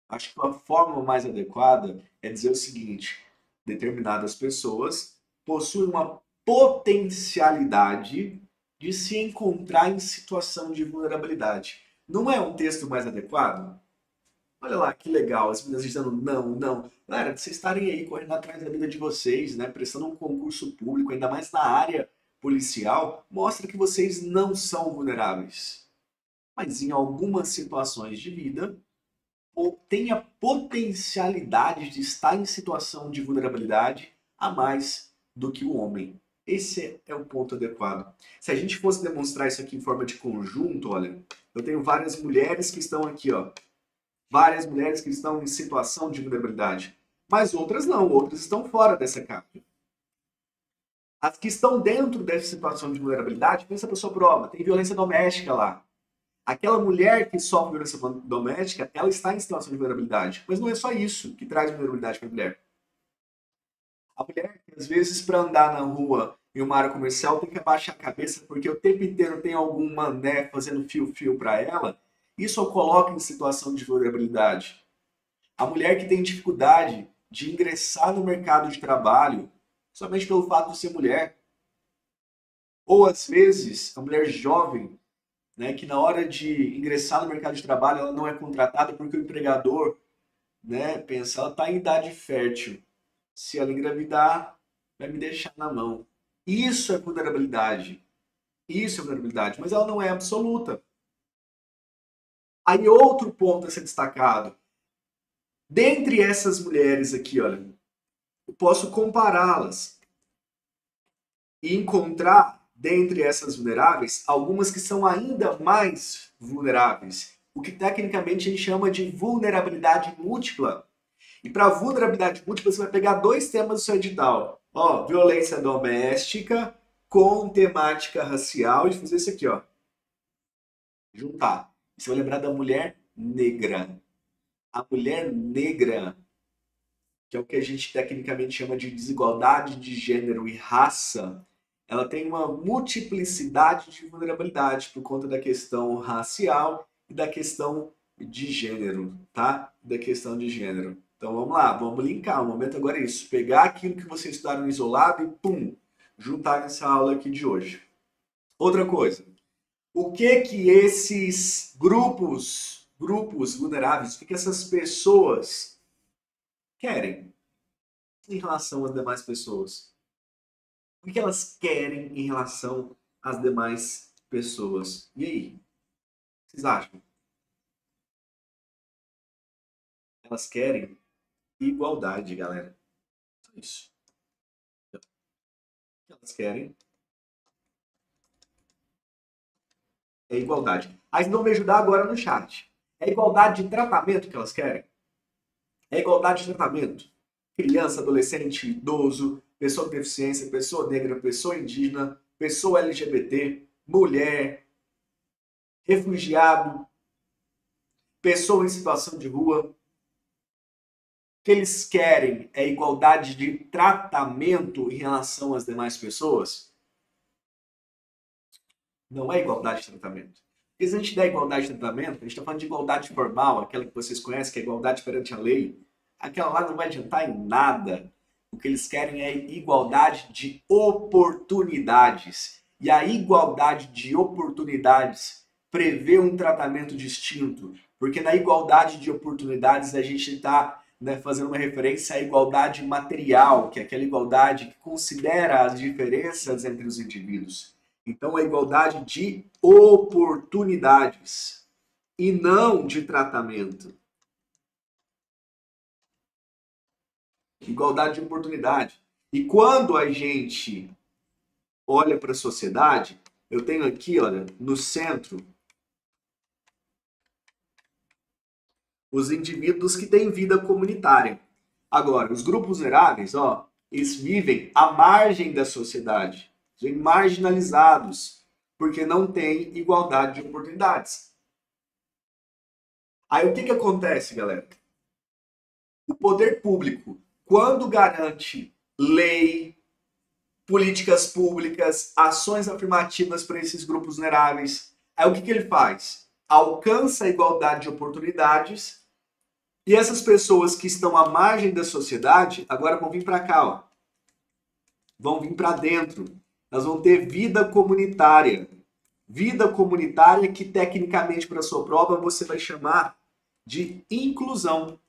Acho que a forma mais adequada é dizer o seguinte: determinadas pessoas possuem uma potencialidade de se encontrar em situação de vulnerabilidade. Não é um texto mais adequado? Olha lá, que legal, as meninas dizendo não, não. Galera, vocês estarem aí correndo atrás da vida de vocês, né? Prestando um concurso público, ainda mais na área policial, mostra que vocês não são vulneráveis. Mas em algumas situações de vida, ou a potencialidade de estar em situação de vulnerabilidade a mais do que o homem. Esse é o ponto adequado. Se a gente fosse demonstrar isso aqui em forma de conjunto, olha, eu tenho várias mulheres que estão aqui, ó, várias mulheres que estão em situação de vulnerabilidade. Mas outras não, outras estão fora dessa capa. As que estão dentro dessa situação de vulnerabilidade, pensa para sua prova, tem violência doméstica lá. Aquela mulher que sofre violência doméstica, ela está em situação de vulnerabilidade. Mas não é só isso que traz vulnerabilidade para a mulher. A mulher, às vezes, para andar na rua em uma área comercial, tem que abaixar a cabeça porque o tempo inteiro tem algum mané fazendo fio-fio para ela isso o coloca em situação de vulnerabilidade. A mulher que tem dificuldade de ingressar no mercado de trabalho somente pelo fato de ser mulher. Ou às vezes, a mulher jovem, né, que na hora de ingressar no mercado de trabalho ela não é contratada porque o empregador né, pensa, ela está em idade fértil. Se ela engravidar, vai me deixar na mão. Isso é vulnerabilidade. Isso é vulnerabilidade, mas ela não é absoluta. Aí outro ponto a ser destacado. Dentre essas mulheres aqui, olha, eu posso compará-las e encontrar dentre essas vulneráveis algumas que são ainda mais vulneráveis, o que tecnicamente a gente chama de vulnerabilidade múltipla. E para vulnerabilidade múltipla, você vai pegar dois temas do seu edital. Ó, violência doméstica com temática racial e fazer isso aqui, ó. Juntar. Você vai lembrar da mulher negra. A mulher negra, que é o que a gente tecnicamente chama de desigualdade de gênero e raça, ela tem uma multiplicidade de vulnerabilidade por conta da questão racial e da questão de gênero, tá? Da questão de gênero. Então vamos lá, vamos linkar. O momento agora é isso. Pegar aquilo que vocês estudaram isolado e pum, juntar nessa aula aqui de hoje. Outra coisa, o que que esses grupos, grupos vulneráveis, o que, essas pessoas querem em relação às demais pessoas? O que, elas querem em relação às demais pessoas? E aí? O que vocês acham? Elas querem igualdade, galera. Isso. Elas querem é igualdade. Mas não me ajudar agora no chat. É igualdade de tratamento que elas querem? É igualdade de tratamento. Criança, adolescente, idoso, pessoa com deficiência, pessoa negra, pessoa indígena, pessoa LGBT, mulher, refugiado, pessoa em situação de rua. O que eles querem é igualdade de tratamento em relação às demais pessoas? Não é igualdade de tratamento. Porque se a gente der igualdade de tratamento, a gente está falando de igualdade formal, aquela que vocês conhecem, que é igualdade perante a lei. Aquela lá não vai adiantar em nada. O que eles querem é igualdade de oportunidades. E a igualdade de oportunidades prevê um tratamento distinto, porque na igualdade de oportunidades a gente está né, fazendo uma referência à igualdade material, que é aquela igualdade que considera as diferenças entre os indivíduos. Então, a igualdade de oportunidades e não de tratamento. Igualdade de oportunidade. E quando a gente olha para a sociedade, eu tenho aqui, olha, no centro, os indivíduos que têm vida comunitária. Agora, os grupos vulneráveis, ó, eles vivem à margem da sociedade de marginalizados, porque não tem igualdade de oportunidades. Aí o que, que acontece, galera? O poder público, quando garante lei, políticas públicas, ações afirmativas para esses grupos vulneráveis, aí o que, que ele faz? Alcança a igualdade de oportunidades e essas pessoas que estão à margem da sociedade agora vão vir para cá, ó. vão vir para dentro nós vamos ter vida comunitária. Vida comunitária que, tecnicamente, para sua prova, você vai chamar de inclusão.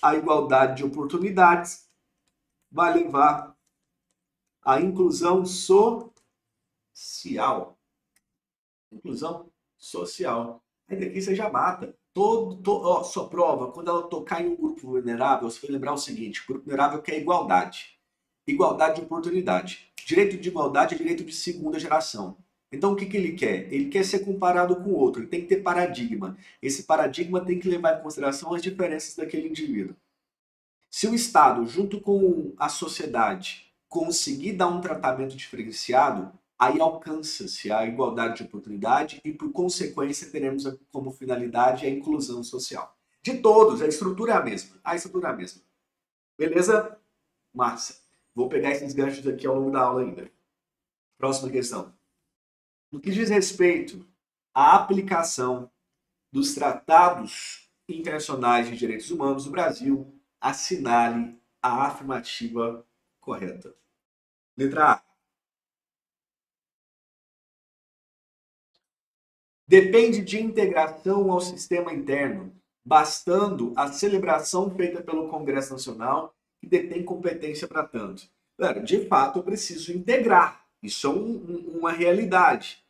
A igualdade de oportunidades vai levar à inclusão social. Inclusão social. Aí daqui você já mata. Todo, ó, sua prova, quando ela tocar em um grupo vulnerável, você vai lembrar o seguinte: grupo vulnerável quer igualdade igualdade de oportunidade. Direito de igualdade é direito de segunda geração. Então, o que, que ele quer? Ele quer ser comparado com o outro, ele tem que ter paradigma. Esse paradigma tem que levar em consideração as diferenças daquele indivíduo. Se o Estado, junto com a sociedade, conseguir dar um tratamento diferenciado, aí alcança-se a igualdade de oportunidade e, por consequência, teremos como finalidade a inclusão social. De todos, a estrutura é a mesma. A estrutura é a mesma. Beleza? Massa. Vou pegar esses ganchos aqui ao longo da aula ainda. Próxima questão. No que diz respeito à aplicação dos tratados internacionais de direitos humanos do Brasil, assinale a afirmativa correta. Letra A. Depende de integração ao sistema interno, bastando a celebração feita pelo Congresso Nacional que detém competência para tanto. Claro, de fato, eu preciso integrar. Isso é um, um, uma realidade.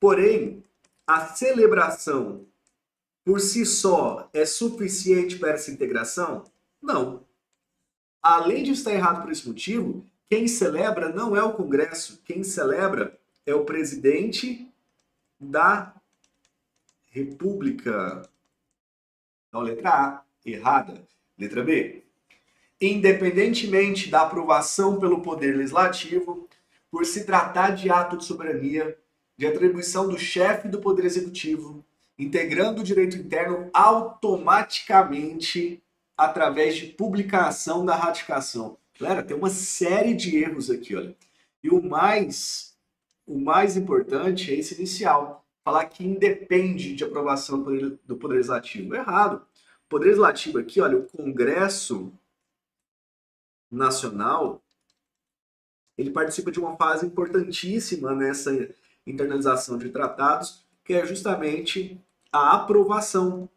Porém, a celebração por si só é suficiente para essa integração? Não. Além de estar errado por esse motivo, quem celebra não é o Congresso, quem celebra é o presidente da República. Então, letra A, errada. Letra B, independentemente da aprovação pelo Poder Legislativo, por se tratar de ato de soberania, de atribuição do chefe do Poder Executivo, integrando o direito interno automaticamente através de publicação da ratificação. Galera, tem uma série de erros aqui, olha. E o mais, o mais importante é esse inicial, falar que independe de aprovação do Poder, do poder Legislativo. Errado. O Poder Legislativo aqui, olha, o Congresso nacional, ele participa de uma fase importantíssima nessa internalização de tratados, que é justamente a aprovação.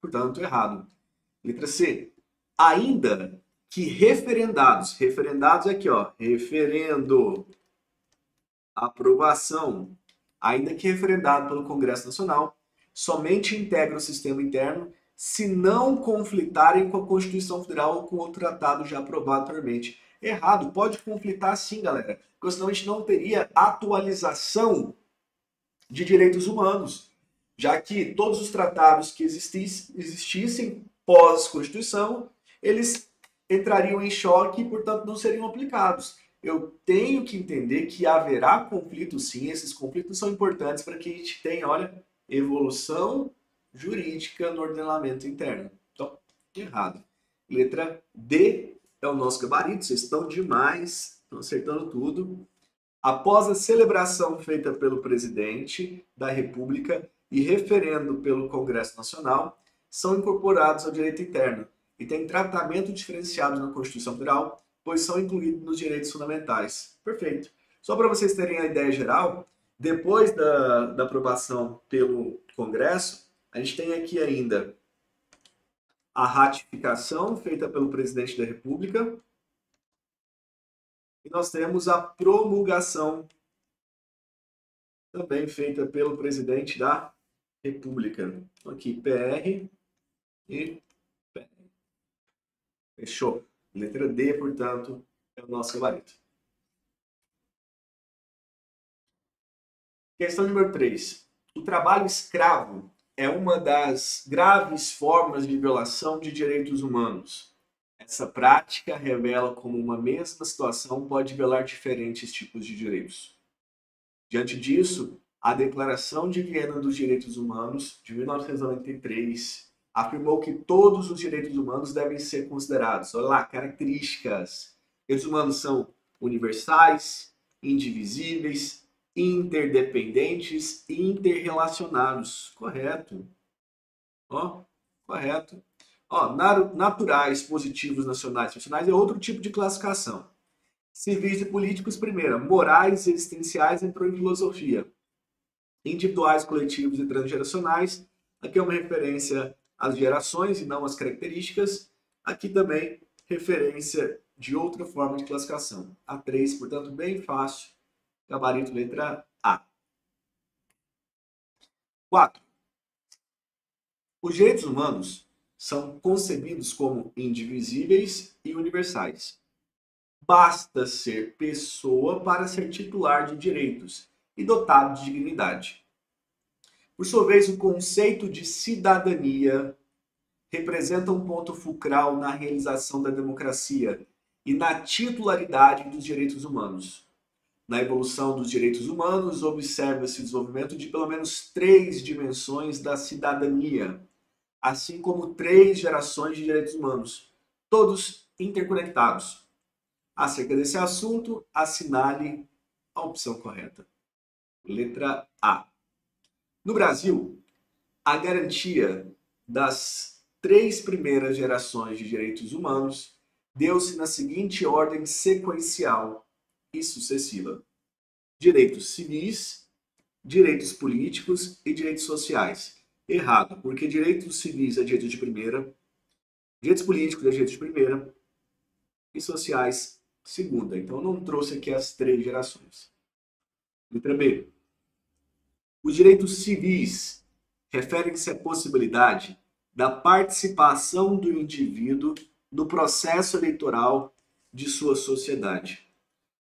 Portanto, errado. Letra C. Ainda que referendados, referendados é aqui, ó, referendo, aprovação, ainda que referendado pelo Congresso Nacional, somente integra o sistema interno se não conflitarem com a Constituição Federal ou com o tratado já aprovado atualmente. Errado, pode conflitar sim, galera, porque senão a gente não teria atualização de direitos humanos, já que todos os tratados que existissem, existissem pós-Constituição, eles entrariam em choque e, portanto, não seriam aplicados. Eu tenho que entender que haverá conflito sim, esses conflitos são importantes para que a gente tenha, olha, evolução jurídica no ordenamento interno. Então, errado. Letra D é o nosso gabarito, vocês estão demais, estão acertando tudo. Após a celebração feita pelo presidente da República e referendo pelo Congresso Nacional, são incorporados ao direito interno e têm tratamento diferenciado na Constituição Federal, pois são incluídos nos direitos fundamentais. Perfeito. Só para vocês terem a ideia geral, depois da, da aprovação pelo Congresso, a gente tem aqui ainda a ratificação feita pelo presidente da República. E nós temos a promulgação, também feita pelo presidente da República. Então, aqui, PR e PR. Fechou. Letra D, portanto, é o nosso gabarito. Questão número 3. O trabalho escravo é uma das graves formas de violação de direitos humanos. Essa prática revela como uma mesma situação pode violar diferentes tipos de direitos. Diante disso, a Declaração de Viena dos Direitos Humanos, de 1993, afirmou que todos os direitos humanos devem ser considerados. Olha lá, características. Direitos humanos são universais, indivisíveis, interdependentes e interrelacionados. Correto. Ó, correto. Ó, naturais, positivos, nacionais, funcionais é outro tipo de classificação. Civis e políticos, primeira. Morais e existenciais entrou em filosofia. Individuais, coletivos e transgeracionais. Aqui é uma referência às gerações e não às características. Aqui também referência de outra forma de classificação. A3, portanto, bem fácil Gabarito letra A. 4. Os direitos humanos são concebidos como indivisíveis e universais. Basta ser pessoa para ser titular de direitos e dotado de dignidade. Por sua vez, o conceito de cidadania representa um ponto fulcral na realização da democracia e na titularidade dos direitos humanos. Na evolução dos direitos humanos, observa-se o desenvolvimento de pelo menos três dimensões da cidadania, assim como três gerações de direitos humanos, todos interconectados. Acerca desse assunto, assinale a opção correta. Letra A. No Brasil, a garantia das três primeiras gerações de direitos humanos deu-se na seguinte ordem sequencial e sucessiva. Direitos civis, direitos políticos e direitos sociais. Errado, porque direitos civis é direito de primeira, direitos políticos é direito de primeira e sociais segunda. Então não trouxe aqui as três gerações. Letra B. Os direitos civis referem-se à possibilidade da participação do indivíduo no processo eleitoral de sua sociedade.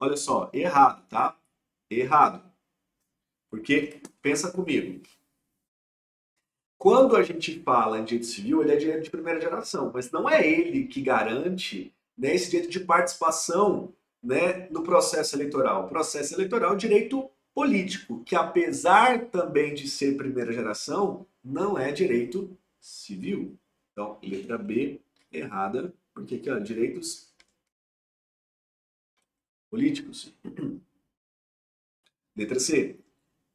Olha só, errado, tá? Errado. Porque, pensa comigo. Quando a gente fala em direito civil, ele é direito de primeira geração, mas não é ele que garante né, esse direito de participação né, no processo eleitoral. O processo eleitoral é um direito político, que apesar também de ser primeira geração, não é direito civil. Então, letra B errada, porque aqui, ó, é? direitos políticos. Letra C.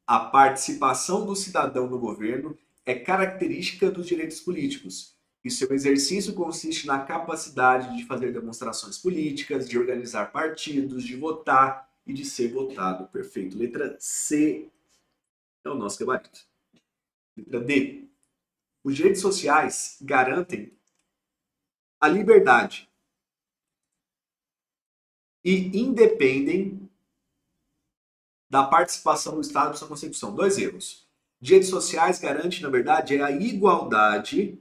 A participação do cidadão no governo é característica dos direitos políticos e seu exercício consiste na capacidade de fazer demonstrações políticas, de organizar partidos, de votar e de ser votado. Perfeito. Letra C é o nosso gabarito. Letra D. Os direitos sociais garantem a liberdade, e independem da participação do Estado na sua concepção. Dois erros. Direitos sociais garante, na verdade, é a igualdade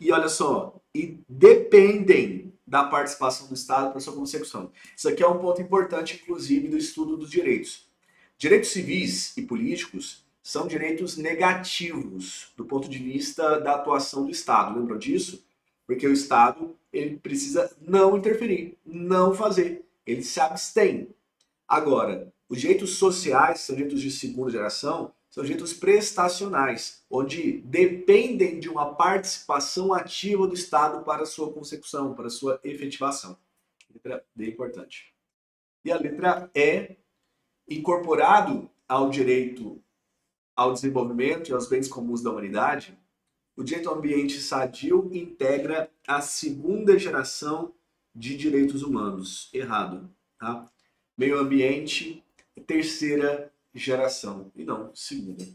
e, olha só, e dependem da participação do Estado para sua consecução. Isso aqui é um ponto importante, inclusive, do estudo dos direitos. Direitos civis e políticos são direitos negativos do ponto de vista da atuação do Estado. Lembram disso? Porque o Estado ele precisa não interferir, não fazer ele se abstém. Agora, os jeitos sociais, são jeitos de segunda geração, são jeitos prestacionais, onde dependem de uma participação ativa do Estado para sua consecução, para sua efetivação. Letra D é importante. E a letra E, incorporado ao direito ao desenvolvimento e aos bens comuns da humanidade, o direito ao ambiente sadio integra a segunda geração de direitos humanos. Errado. Tá? Meio ambiente, terceira geração. E não, segunda.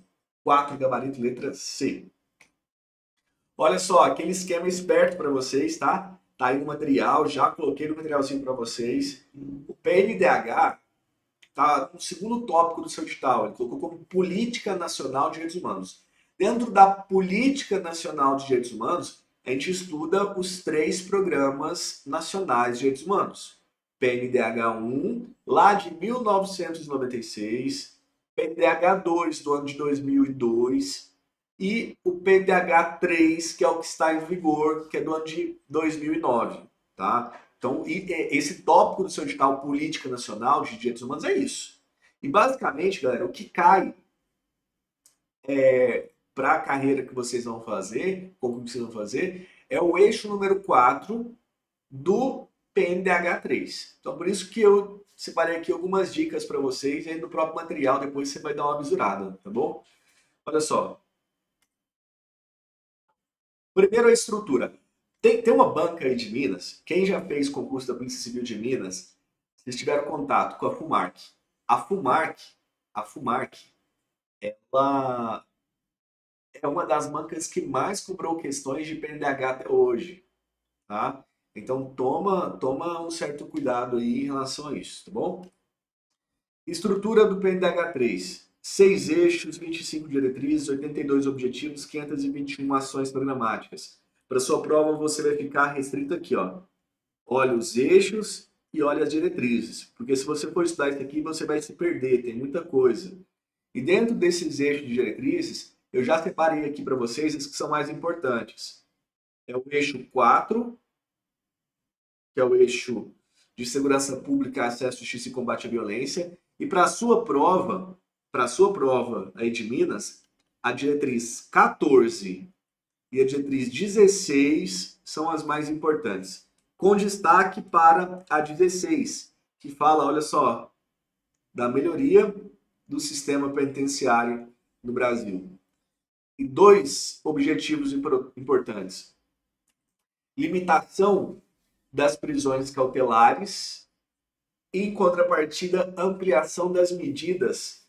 Quatro gabarito, letra C. Olha só, aquele esquema esperto para vocês, tá? Tá aí no material, já coloquei no materialzinho para vocês. O PNDH tá no segundo tópico do seu edital, ele colocou como Política Nacional de Direitos Humanos. Dentro da Política Nacional de Direitos Humanos, a gente estuda os três programas nacionais de direitos humanos. PNDH 1, lá de 1996, PNDH 2, do ano de 2002, e o PNDH 3, que é o que está em vigor, que é do ano de 2009. Tá? Então, esse tópico do seu edital Política Nacional de Direitos Humanos é isso. E basicamente, galera, o que cai é, para a carreira que vocês vão fazer, ou que precisam fazer, é o eixo número 4 do PNDH3. Então, por isso que eu separei aqui algumas dicas para vocês, e aí no próprio material depois você vai dar uma misurada, tá bom? Olha só. Primeiro, a estrutura. Tem, tem uma banca aí de Minas, quem já fez concurso da Polícia Civil de Minas, vocês tiveram contato com a FUMARC. A FUMARC, a FUMARC, ela é uma das bancas que mais cobrou questões de PNDH até hoje, tá? Então toma, toma um certo cuidado aí em relação a isso, tá bom? Estrutura do PNDH 3. 6 eixos, 25 diretrizes, 82 objetivos, 521 ações programáticas. Para sua prova, você vai ficar restrito aqui, ó. Olha os eixos e olha as diretrizes. Porque se você for estudar isso aqui, você vai se perder, tem muita coisa. E dentro desses eixos de diretrizes, eu já separei aqui para vocês as que são mais importantes. É o eixo 4, que é o eixo de segurança pública, acesso, justiça e combate à violência. E para a sua prova, para a sua prova aí de Minas, a diretriz 14 e a diretriz 16 são as mais importantes. Com destaque para a 16, que fala, olha só, da melhoria do sistema penitenciário no Brasil e dois objetivos importantes: limitação das prisões cautelares e, em contrapartida, ampliação das medidas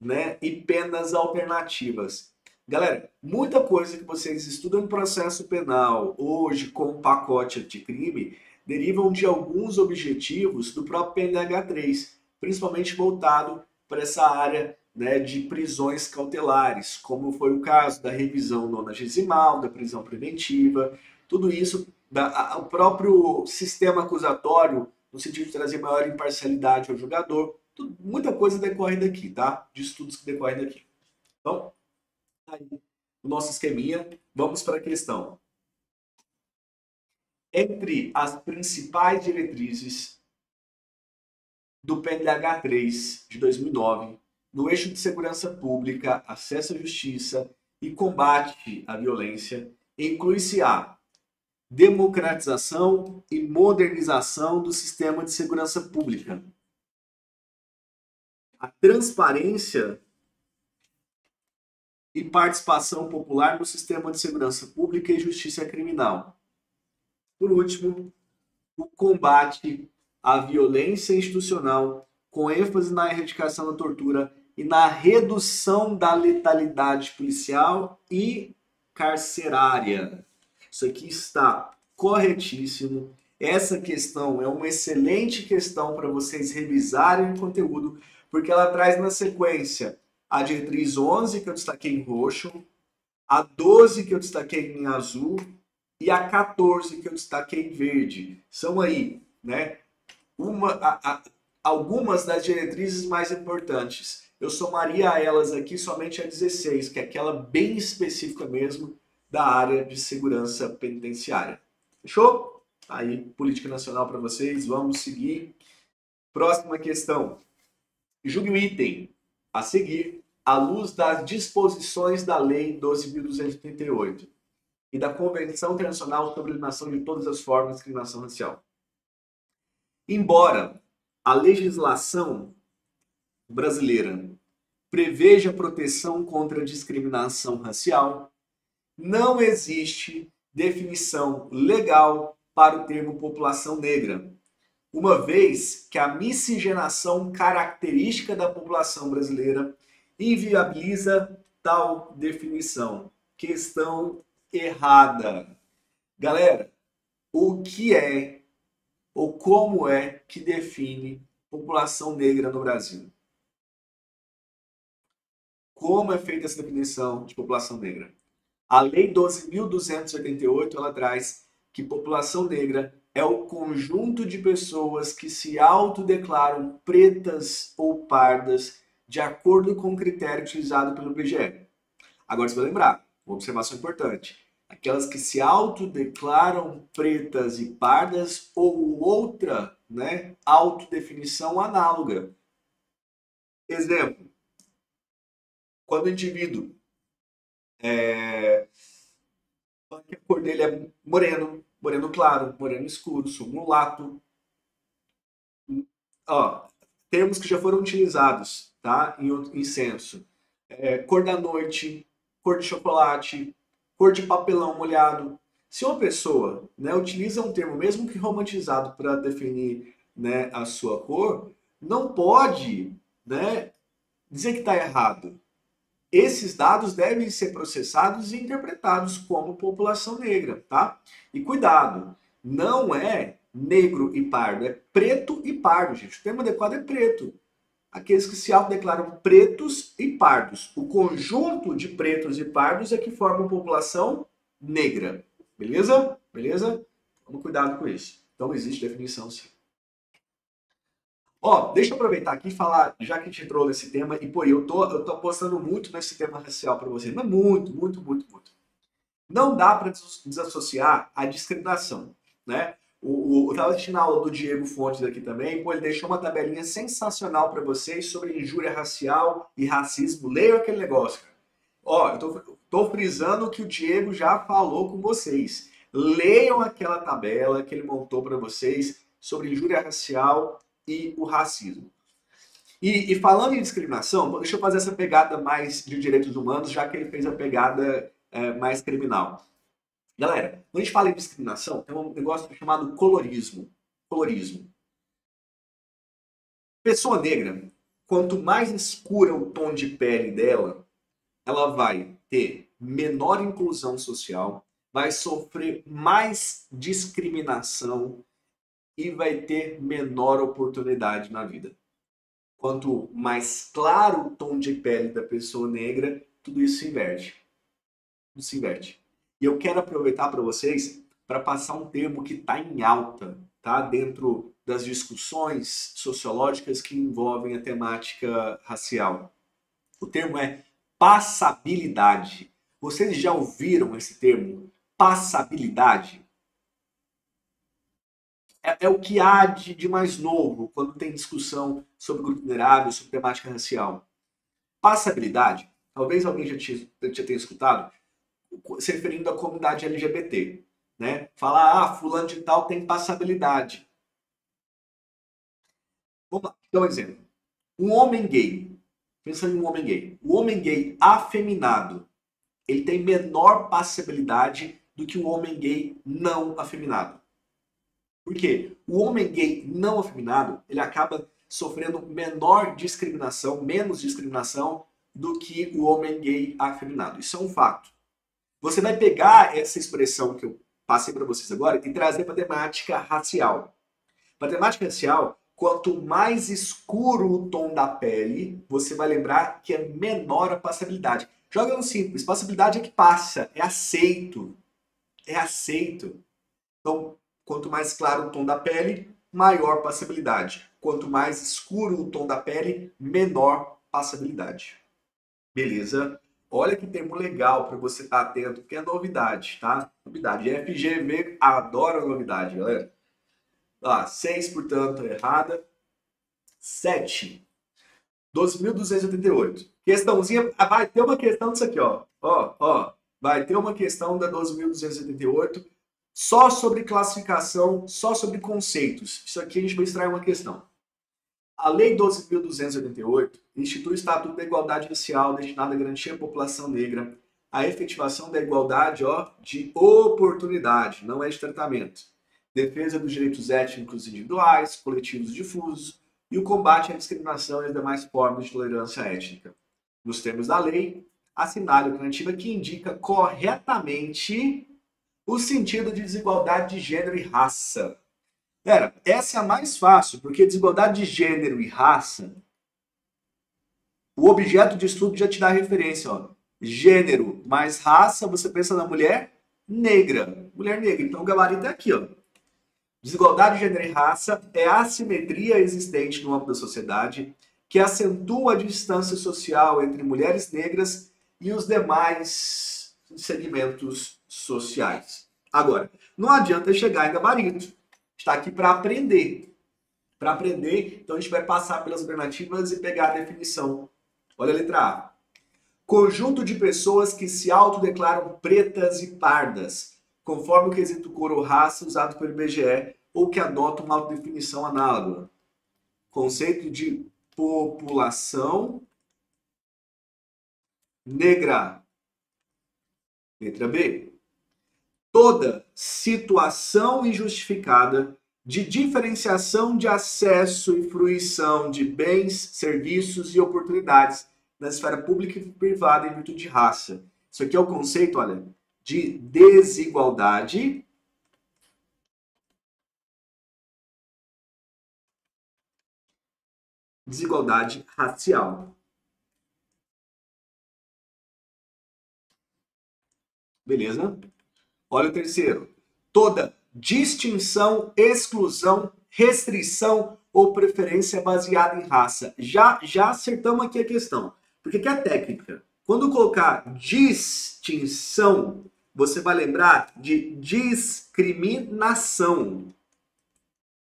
né, e penas alternativas. Galera, muita coisa que vocês estudam no processo penal hoje com o pacote anticrime derivam de alguns objetivos do próprio PNH 3, principalmente voltado para essa área né, de prisões cautelares, como foi o caso da revisão nonagesimal, da prisão preventiva, tudo isso, da, a, o próprio sistema acusatório, no sentido de trazer maior imparcialidade ao jogador, tudo, muita coisa decorre daqui, tá? De estudos que decorrem daqui. Então, tá aí, o nosso esqueminha, vamos para a questão. Entre as principais diretrizes do PDH 3 de 2009, no eixo de segurança pública, acesso à justiça e combate à violência, inclui-se a democratização e modernização do sistema de segurança pública. A transparência e participação popular no sistema de segurança pública e justiça criminal. Por último, o combate à violência institucional com ênfase na erradicação da tortura e na redução da letalidade policial e carcerária. Isso aqui está corretíssimo. Essa questão é uma excelente questão para vocês revisarem o conteúdo, porque ela traz na sequência a diretriz 11, que eu destaquei em roxo, a 12, que eu destaquei em azul, e a 14, que eu destaquei em verde. São aí, né, uma, a, a, algumas das diretrizes mais importantes. Eu somaria a elas aqui somente a 16, que é aquela bem específica mesmo da área de segurança penitenciária. Fechou? Tá aí, política nacional para vocês, vamos seguir. Próxima questão. Julgue o item a seguir à luz das disposições da Lei 12.238 e da Convenção Internacional sobre a Eliminação de Todas as Formas de Discriminação Racial. Embora a legislação brasileira preveja proteção contra discriminação racial, não existe definição legal para o termo população negra, uma vez que a miscigenação característica da população brasileira inviabiliza tal definição. Questão errada. Galera, o que é ou como é que define população negra no Brasil? Como é feita essa definição de população negra? A Lei 12.288 ela traz que população negra é o conjunto de pessoas que se autodeclaram pretas ou pardas de acordo com o critério utilizado pelo IBGE. Agora você vai lembrar, uma observação importante. Aquelas que se autodeclaram pretas e pardas ou outra né, autodefinição análoga. Exemplo, quando o indivíduo é, a cor dele é moreno, moreno claro, moreno escuro, submulato. Ó, termos que já foram utilizados tá? em, incenso. É, cor da noite, cor de chocolate, cor de papelão molhado. Se uma pessoa né, utiliza um termo, mesmo que romantizado, para definir né, a sua cor, não pode né, dizer que está errado. Esses dados devem ser processados e interpretados como população negra, tá? E cuidado, não é negro e pardo, é preto e pardo, gente. O termo adequado é preto. Aqueles que se autodeclaram pretos e pardos. O conjunto de pretos e pardos é que forma a população negra. Beleza? Beleza? Vamos cuidado com isso. Então existe definição sim. Ó, deixa eu aproveitar aqui e falar, já que a gente entrou nesse tema, e pô, eu tô, eu tô apostando muito nesse tema racial para vocês, mas muito, muito, muito, muito. Não dá para desassociar a discriminação, né? O, o, eu estava assistindo a aula do Diego Fontes aqui também, pô, ele deixou uma tabelinha sensacional para vocês sobre injúria racial e racismo. Leiam aquele negócio, cara. Ó, eu tô, tô frisando o que o Diego já falou com vocês. Leiam aquela tabela que ele montou para vocês sobre injúria racial e o racismo. E, e, falando em discriminação, deixa eu fazer essa pegada mais de direitos humanos, já que ele fez a pegada é, mais criminal. Galera, quando a gente fala em discriminação, tem um negócio chamado colorismo. Colorismo. Pessoa negra, quanto mais escura o tom de pele dela, ela vai ter menor inclusão social, vai sofrer mais discriminação, e vai ter menor oportunidade na vida. Quanto mais claro o tom de pele da pessoa negra, tudo isso se inverte. Tudo se inverte. E eu quero aproveitar para vocês para passar um termo que está em alta, tá? Dentro das discussões sociológicas que envolvem a temática racial. O termo é passabilidade. Vocês já ouviram esse termo? Passabilidade? é, é, o que há de, de mais novo quando tem discussão sobre grupo vulnerável, sobre temática racial. Passabilidade, talvez alguém já, te, já tenha escutado, se referindo à comunidade LGBT. Né? Falar, ah, fulano de tal tem passabilidade. Vamos lá, então, um exemplo. Um homem gay, pensando em um homem gay, o homem gay afeminado, ele tem menor passabilidade do que um homem gay não afeminado. Porque o homem gay não afeminado, ele acaba sofrendo menor discriminação, menos discriminação do que o homem gay afeminado. Isso é um fato. Você vai pegar essa expressão que eu passei para vocês agora e trazer para a temática racial. Para a temática racial, quanto mais escuro o tom da pele, você vai lembrar que é menor a passabilidade. Joga no simples, passabilidade é que passa, é aceito. É aceito. Então, Quanto mais claro o tom da pele, maior passabilidade. Quanto mais escuro o tom da pele, menor passabilidade. Beleza? Olha que termo legal para você estar tá atento, porque é novidade, tá? Novidade. FGV adora novidade, galera. Ah, 6, portanto, errada. 7. 12.288. Questãozinha. Vai ter uma questão disso aqui, ó. Ó, ó. Vai ter uma questão da 12.288 só sobre classificação, só sobre conceitos. Isso aqui a gente vai extrair uma questão. A Lei 12.288 institui o Estatuto da Igualdade Racial destinado a garantir à população negra a efetivação da igualdade ó, de oportunidade, não é de tratamento. Defesa dos direitos étnicos individuais, coletivos difusos e o combate à discriminação e às demais formas de tolerância étnica. Nos termos da lei, assinale a alternativa que indica corretamente o sentido de desigualdade de gênero e raça. Galera, essa é a mais fácil, porque desigualdade de gênero e raça, o objeto de estudo já te dá referência. Ó. Gênero mais raça, você pensa na mulher negra. Mulher negra. Então o gabarito é aqui. Ó. Desigualdade de gênero e raça é a assimetria existente no âmbito da sociedade que acentua a distância social entre mulheres negras e os demais segmentos sociais. Agora, não adianta chegar em gabarito. Está aqui para aprender. Para aprender, então a gente vai passar pelas alternativas e pegar a definição. Olha a letra A. Conjunto de pessoas que se autodeclaram pretas e pardas, conforme o quesito cor ou raça usado pelo IBGE ou que adotam uma autodefinição análoga. Conceito de população negra. Letra B toda situação injustificada de diferenciação de acesso e fruição de bens, serviços e oportunidades na esfera pública e privada em virtude de raça. Isso aqui é o conceito, olha, de desigualdade desigualdade racial. Beleza? Olha o terceiro. Toda distinção, exclusão, restrição ou preferência baseada em raça. Já, já acertamos aqui a questão. Porque que é a técnica? Quando colocar distinção, você vai lembrar de discriminação.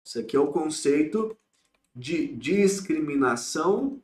Isso aqui é o conceito de discriminação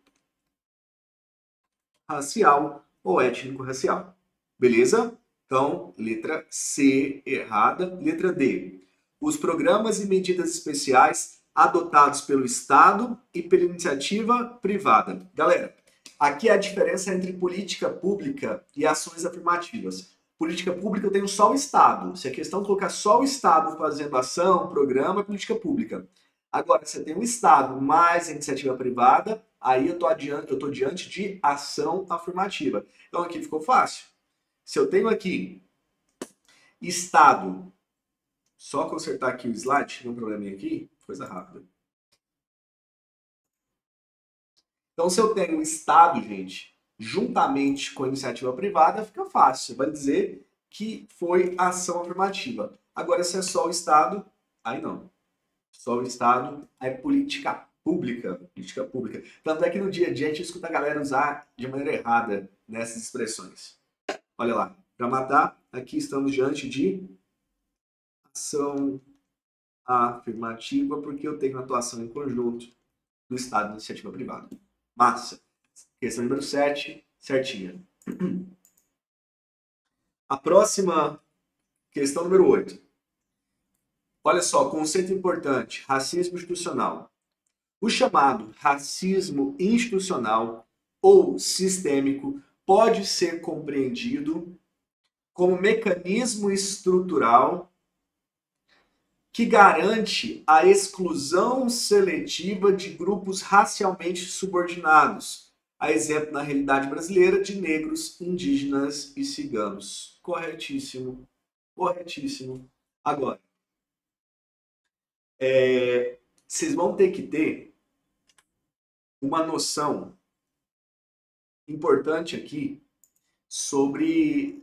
racial ou étnico-racial. Beleza? Então, letra C, errada. Letra D. Os programas e medidas especiais adotados pelo Estado e pela iniciativa privada. Galera, aqui é a diferença entre política pública e ações afirmativas. Política pública eu tenho só o Estado. Se a questão é colocar só o Estado fazendo ação, programa, é política pública. Agora, se eu tenho o Estado mais a iniciativa privada, aí eu estou diante de ação afirmativa. Então aqui ficou fácil. Se eu tenho aqui estado, só consertar aqui o slide, tem um probleminha aqui, coisa rápida. Então, se eu tenho estado, gente, juntamente com a iniciativa privada, fica fácil. vai dizer que foi ação afirmativa. Agora, se é só o estado, aí não. Só o estado, aí é política pública, política pública. Tanto é que no dia a dia a gente escuta a galera usar de maneira errada nessas expressões. Olha lá, para matar, aqui estamos diante de ação afirmativa, porque eu tenho atuação em conjunto do Estado na iniciativa privada. Massa. Questão número 7, certinha. A próxima questão número 8. Olha só, conceito importante, racismo institucional. O chamado racismo institucional ou sistêmico pode ser compreendido como mecanismo estrutural que garante a exclusão seletiva de grupos racialmente subordinados, a exemplo na realidade brasileira de negros, indígenas e ciganos. Corretíssimo, corretíssimo. Agora, é, vocês vão ter que ter uma noção importante aqui sobre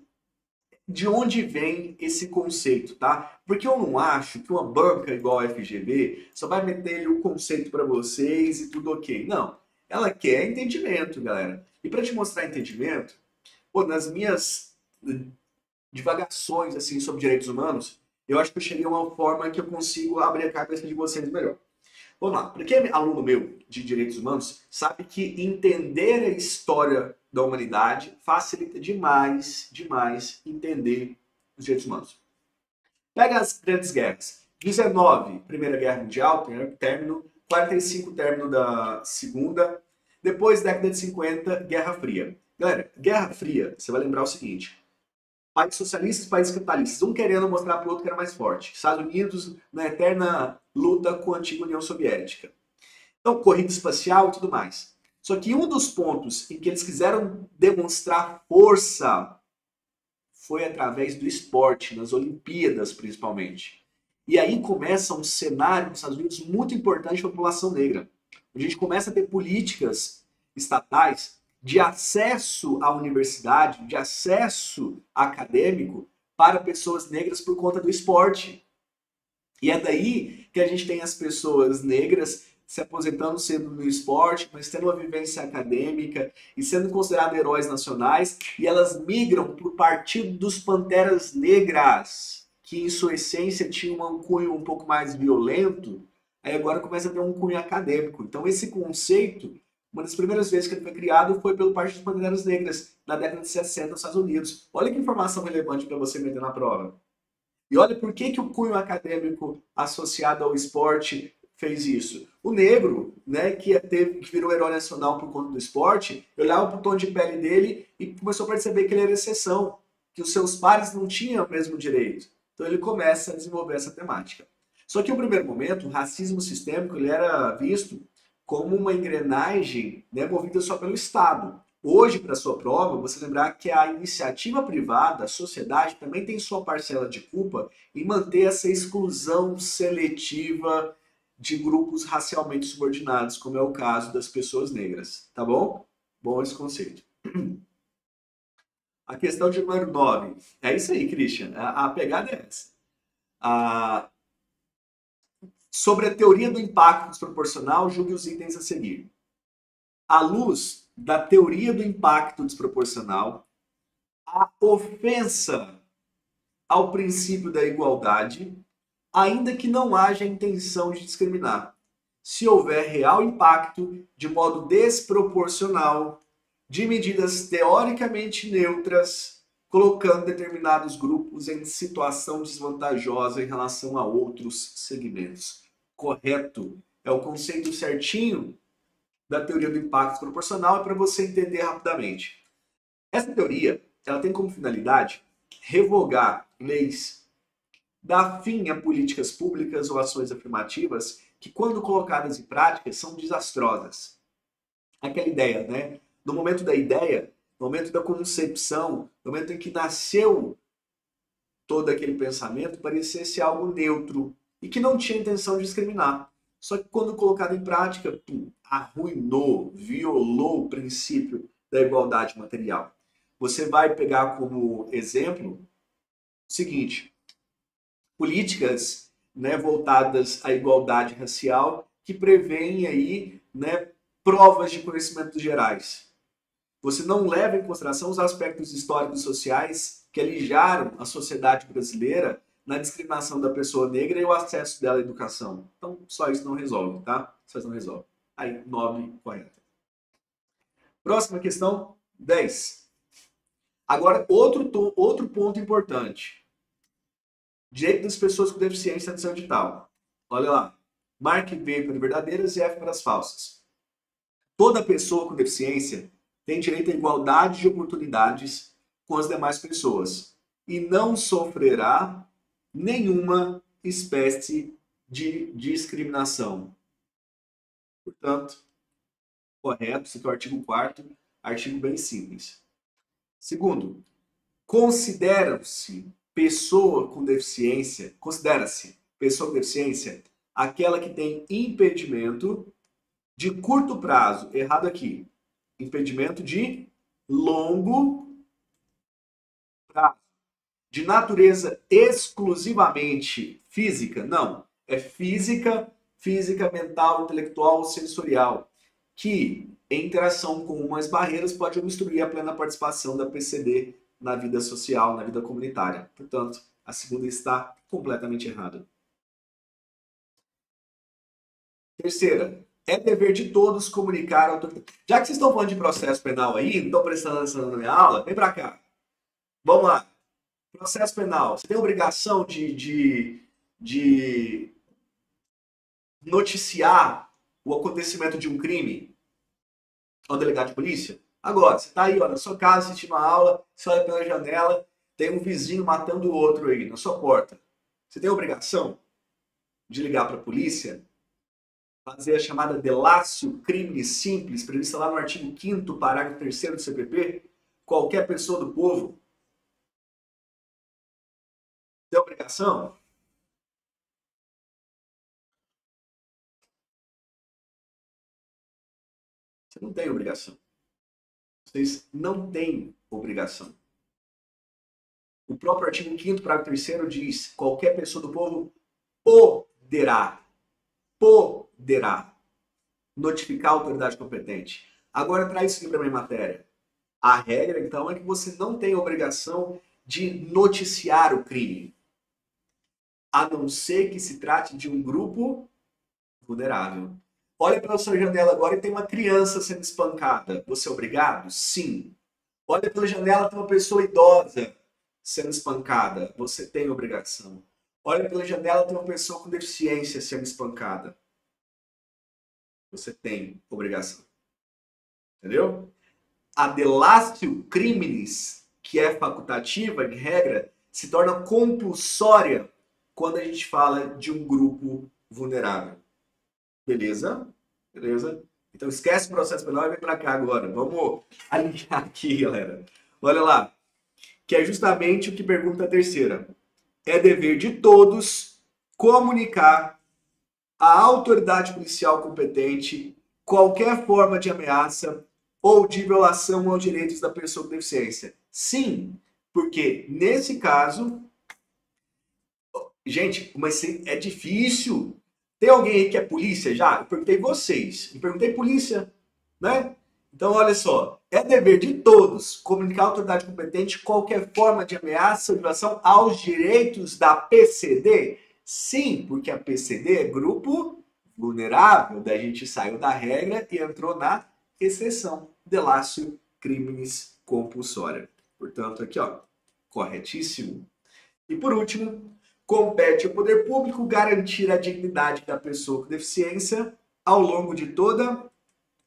de onde vem esse conceito, tá? Porque eu não acho que uma banca igual a FGV só vai meter o conceito para vocês e tudo ok. Não. Ela quer entendimento, galera. E para te mostrar entendimento, pô, nas minhas divagações assim sobre direitos humanos, eu acho que eu cheguei a uma forma que eu consigo abrir a cabeça de vocês melhor. Vamos lá, para quem é aluno meu de direitos humanos, sabe que entender a história da humanidade facilita demais, demais entender os direitos humanos. Pega as grandes guerras. 19, Primeira Guerra Mundial, término, 45, término da Segunda, depois, década de 50, Guerra Fria. Galera, Guerra Fria, você vai lembrar o seguinte, países socialistas e países capitalistas, um querendo mostrar para o outro que era mais forte. Estados Unidos na eterna luta com a antiga União Soviética. Então, corrida espacial e tudo mais. Só que um dos pontos em que eles quiseram demonstrar força foi através do esporte, nas Olimpíadas principalmente. E aí começa um cenário nos Estados Unidos muito importante para a população negra. A gente começa a ter políticas estatais de acesso à universidade, de acesso acadêmico para pessoas negras por conta do esporte. E é daí que a gente tem as pessoas negras se aposentando cedo no esporte, mas tendo uma vivência acadêmica e sendo consideradas heróis nacionais, e elas migram para o Partido dos Panteras Negras, que em sua essência tinha um cunho um pouco mais violento, aí agora começa a ter um cunho acadêmico. Então esse conceito uma das primeiras vezes que ele foi criado foi pelo Partido dos Panteras Negras, na década de 60, nos Estados Unidos. Olha que informação relevante para você meter na prova. E olha por que, que o cunho acadêmico associado ao esporte fez isso. O negro, né, que, é, teve, que virou herói nacional por conta do esporte, olhava para o tom de pele dele e começou a perceber que ele era exceção, que os seus pares não tinham o mesmo direito. Então ele começa a desenvolver essa temática. Só que, no primeiro momento, o racismo sistêmico ele era visto como uma engrenagem né, movida só pelo Estado. Hoje, para sua prova, você lembrar que a iniciativa privada, a sociedade, também tem sua parcela de culpa em manter essa exclusão seletiva de grupos racialmente subordinados, como é o caso das pessoas negras. Tá bom? Bom esse conceito. A questão de número 9. É isso aí, Christian. A, a pegada é essa. A, Sobre a teoria do impacto desproporcional, julgue os itens a seguir. À luz da teoria do impacto desproporcional, a ofensa ao princípio da igualdade, ainda que não haja intenção de discriminar, se houver real impacto de modo desproporcional de medidas teoricamente neutras, colocando determinados grupos em situação desvantajosa em relação a outros segmentos correto, é o conceito certinho da teoria do impacto proporcional, é para você entender rapidamente. Essa teoria ela tem como finalidade revogar leis, dar fim a políticas públicas ou ações afirmativas que, quando colocadas em prática, são desastrosas. Aquela ideia, né? No momento da ideia, no momento da concepção, no momento em que nasceu todo aquele pensamento, parecia ser algo neutro, e que não tinha intenção de discriminar. Só que quando colocado em prática, pum, arruinou, violou o princípio da igualdade material. Você vai pegar como exemplo o seguinte: políticas né, voltadas à igualdade racial que prevêem aí né, provas de conhecimentos gerais. Você não leva em consideração os aspectos históricos e sociais que alijaram a sociedade brasileira na discriminação da pessoa negra e o acesso dela à educação. Então, só isso não resolve, tá? Só isso não resolve. Aí, 9 40. Próxima questão, 10. Agora, outro, outro ponto importante. Direito das pessoas com deficiência adição digital. Olha lá. Marque B para as verdadeiras e F para as falsas. Toda pessoa com deficiência tem direito à igualdade de oportunidades com as demais pessoas e não sofrerá nenhuma espécie de discriminação. Portanto, correto, é o artigo 4 artigo bem simples. Segundo, considera se pessoa com deficiência, considera-se pessoa com deficiência aquela que tem impedimento de curto prazo, errado aqui, impedimento de longo de natureza exclusivamente física? Não. É física, física, mental, intelectual, sensorial, que, em interação com umas barreiras, pode obstruir a plena participação da PCD na vida social, na vida comunitária. Portanto, a segunda está completamente errada. Terceira, é dever de todos comunicar a autoridade. Já que vocês estão falando de processo penal aí, não estão prestando atenção na minha aula, vem para cá. Vamos lá. Processo penal, você tem obrigação de, de, de noticiar o acontecimento de um crime ao delegado de polícia? Agora, você está aí ó, na sua casa assistindo uma aula, você olha pela janela, tem um vizinho matando o outro aí na sua porta. Você tem obrigação de ligar para a polícia, fazer a chamada delácio crime simples, prevista lá no artigo 5 parágrafo 3 do CPP? Qualquer pessoa do povo pregação? Você não tem obrigação. Vocês não têm obrigação. O próprio artigo 5 parágrafo 3 diz: qualquer pessoa do povo poderá, poderá notificar a autoridade competente. Agora traz isso aqui para minha matéria. A regra, então, é que você não tem obrigação de noticiar o crime a não ser que se trate de um grupo vulnerável. Olha pela sua janela agora e tem uma criança sendo espancada. Você é obrigado? Sim. Olha pela janela, tem uma pessoa idosa sendo espancada. Você tem obrigação. Olha pela janela, tem uma pessoa com deficiência sendo espancada. Você tem obrigação. Entendeu? A delácio criminis, que é facultativa, de regra, se torna compulsória quando a gente fala de um grupo vulnerável. Beleza? Beleza? Então esquece o processo penal e vem para cá agora. Vamos alinhar aqui, galera. Olha lá. Que é justamente o que pergunta a terceira. É dever de todos comunicar à autoridade policial competente qualquer forma de ameaça ou de violação aos direitos da pessoa com deficiência. Sim, porque nesse caso Gente, mas é difícil. Tem alguém aí que é polícia já? Eu perguntei vocês. Eu perguntei polícia, né? Então, olha só. É dever de todos comunicar à autoridade competente qualquer forma de ameaça ou violação aos direitos da PCD? Sim, porque a PCD é grupo vulnerável. Daí a gente saiu da regra e entrou na exceção. Delácio, crimes compulsória. Portanto, aqui, ó, corretíssimo. E por último, Compete ao poder público garantir a dignidade da pessoa com deficiência ao longo de toda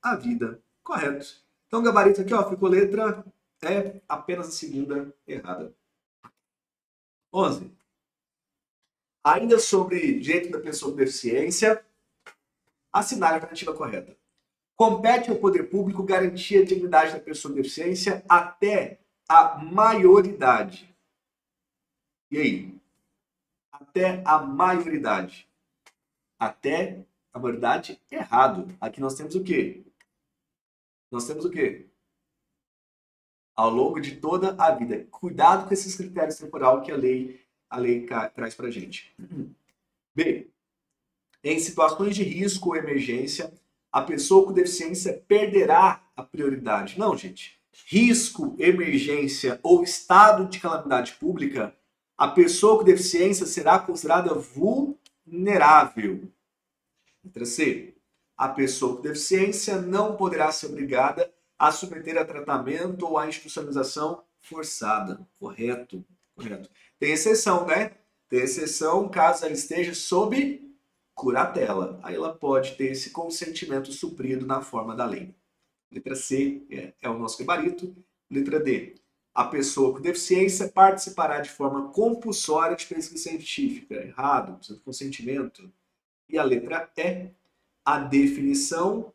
a vida. Correto. Então, gabarito aqui, ó, ficou letra é apenas a segunda errada. 11. Ainda sobre direito da pessoa com deficiência, assinale a alternativa correta. Compete ao poder público garantir a dignidade da pessoa com deficiência até a maioridade. E aí? até a maioridade. Até a maioridade, errado. Aqui nós temos o quê? Nós temos o quê? Ao longo de toda a vida. Cuidado com esses critérios temporal que a lei, a lei traz para gente. B. Em situações de risco ou emergência, a pessoa com deficiência perderá a prioridade. Não, gente. Risco, emergência ou estado de calamidade pública a pessoa com deficiência será considerada vulnerável. Letra C. A pessoa com deficiência não poderá ser obrigada a submeter a tratamento ou a institucionalização forçada. Correto? Correto. Tem exceção, né? Tem exceção caso ela esteja sob curatela. Aí ela pode ter esse consentimento suprido na forma da lei. Letra C é, é o nosso gabarito. Letra D a pessoa com deficiência participará de forma compulsória de pesquisa científica. Errado, precisa de consentimento. E a letra E, a definição,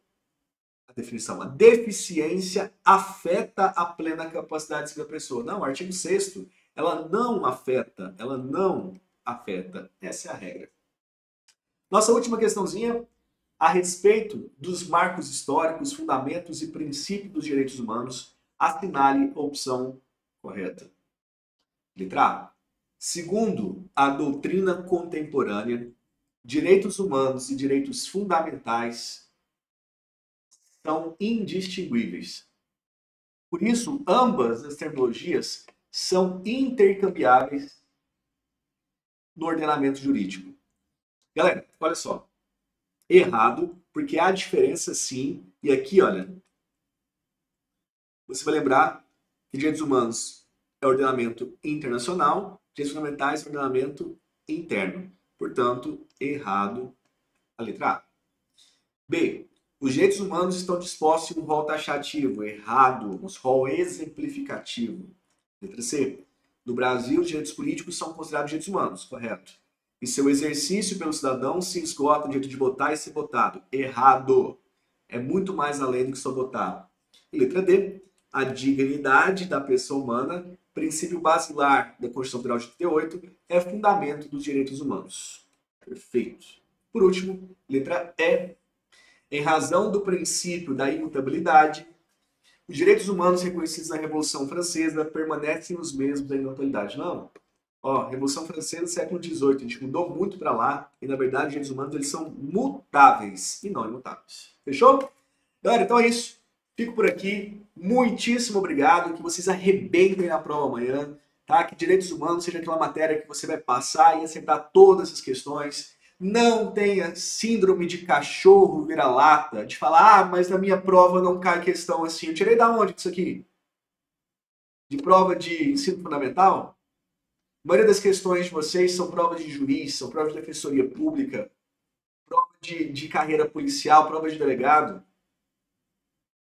a definição, a deficiência afeta a plena capacidade da pessoa. Não, artigo 6 ela não afeta, ela não afeta. Essa é a regra. Nossa última questãozinha a respeito dos marcos históricos, fundamentos e princípios dos direitos humanos, assinale a opção Correto? Letra A. Segundo a doutrina contemporânea, direitos humanos e direitos fundamentais são indistinguíveis. Por isso, ambas as terminologias são intercambiáveis no ordenamento jurídico. Galera, olha só. Errado, porque há diferença sim. E aqui, olha, você vai lembrar que direitos humanos é ordenamento internacional, direitos fundamentais é ordenamento interno. Portanto, errado a letra A. B. Os direitos humanos estão dispostos em um rol taxativo. Errado. Um rol exemplificativo. Letra C. No Brasil, os direitos políticos são considerados direitos humanos. Correto. E seu exercício pelo cidadão se esgota no direito de votar e ser votado. Errado. É muito mais além do que só votar. E letra D a dignidade da pessoa humana, princípio basilar da Constituição Federal de 88, é fundamento dos direitos humanos. Perfeito. Por último, letra E. Em razão do princípio da imutabilidade, os direitos humanos reconhecidos na Revolução Francesa permanecem os mesmos em totalidade. Não. Ó, Revolução Francesa, século XVIII, a gente mudou muito para lá e, na verdade, os direitos humanos eles são mutáveis e não imutáveis. Fechou? Galera, então é isso. Fico por aqui. Muitíssimo obrigado. Que vocês arrebentem na prova amanhã. Tá? Que direitos humanos seja aquela matéria que você vai passar e acertar todas as questões. Não tenha síndrome de cachorro vira-lata, de falar, ah, mas na minha prova não cai questão assim. Eu tirei da onde isso aqui? De prova de ensino fundamental? A maioria das questões de vocês são provas de juiz, são provas de defensoria pública, prova de, de carreira policial, prova de delegado.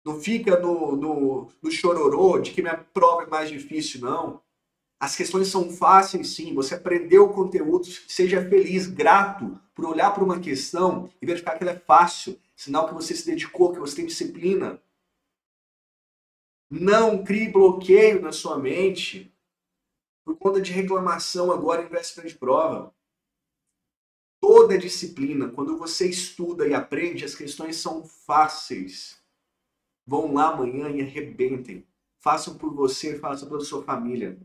Não fica no, no, no chororô de que minha é prova é mais difícil, não. As questões são fáceis, sim. Você aprendeu o conteúdo, seja feliz, grato por olhar para uma questão e verificar que ela é fácil. Sinal que você se dedicou, que você tem disciplina. Não crie bloqueio na sua mente por conta de reclamação agora em véspera de prova. Toda disciplina, quando você estuda e aprende, as questões são fáceis. Vão lá amanhã e arrebentem. Façam por você, façam pela sua família.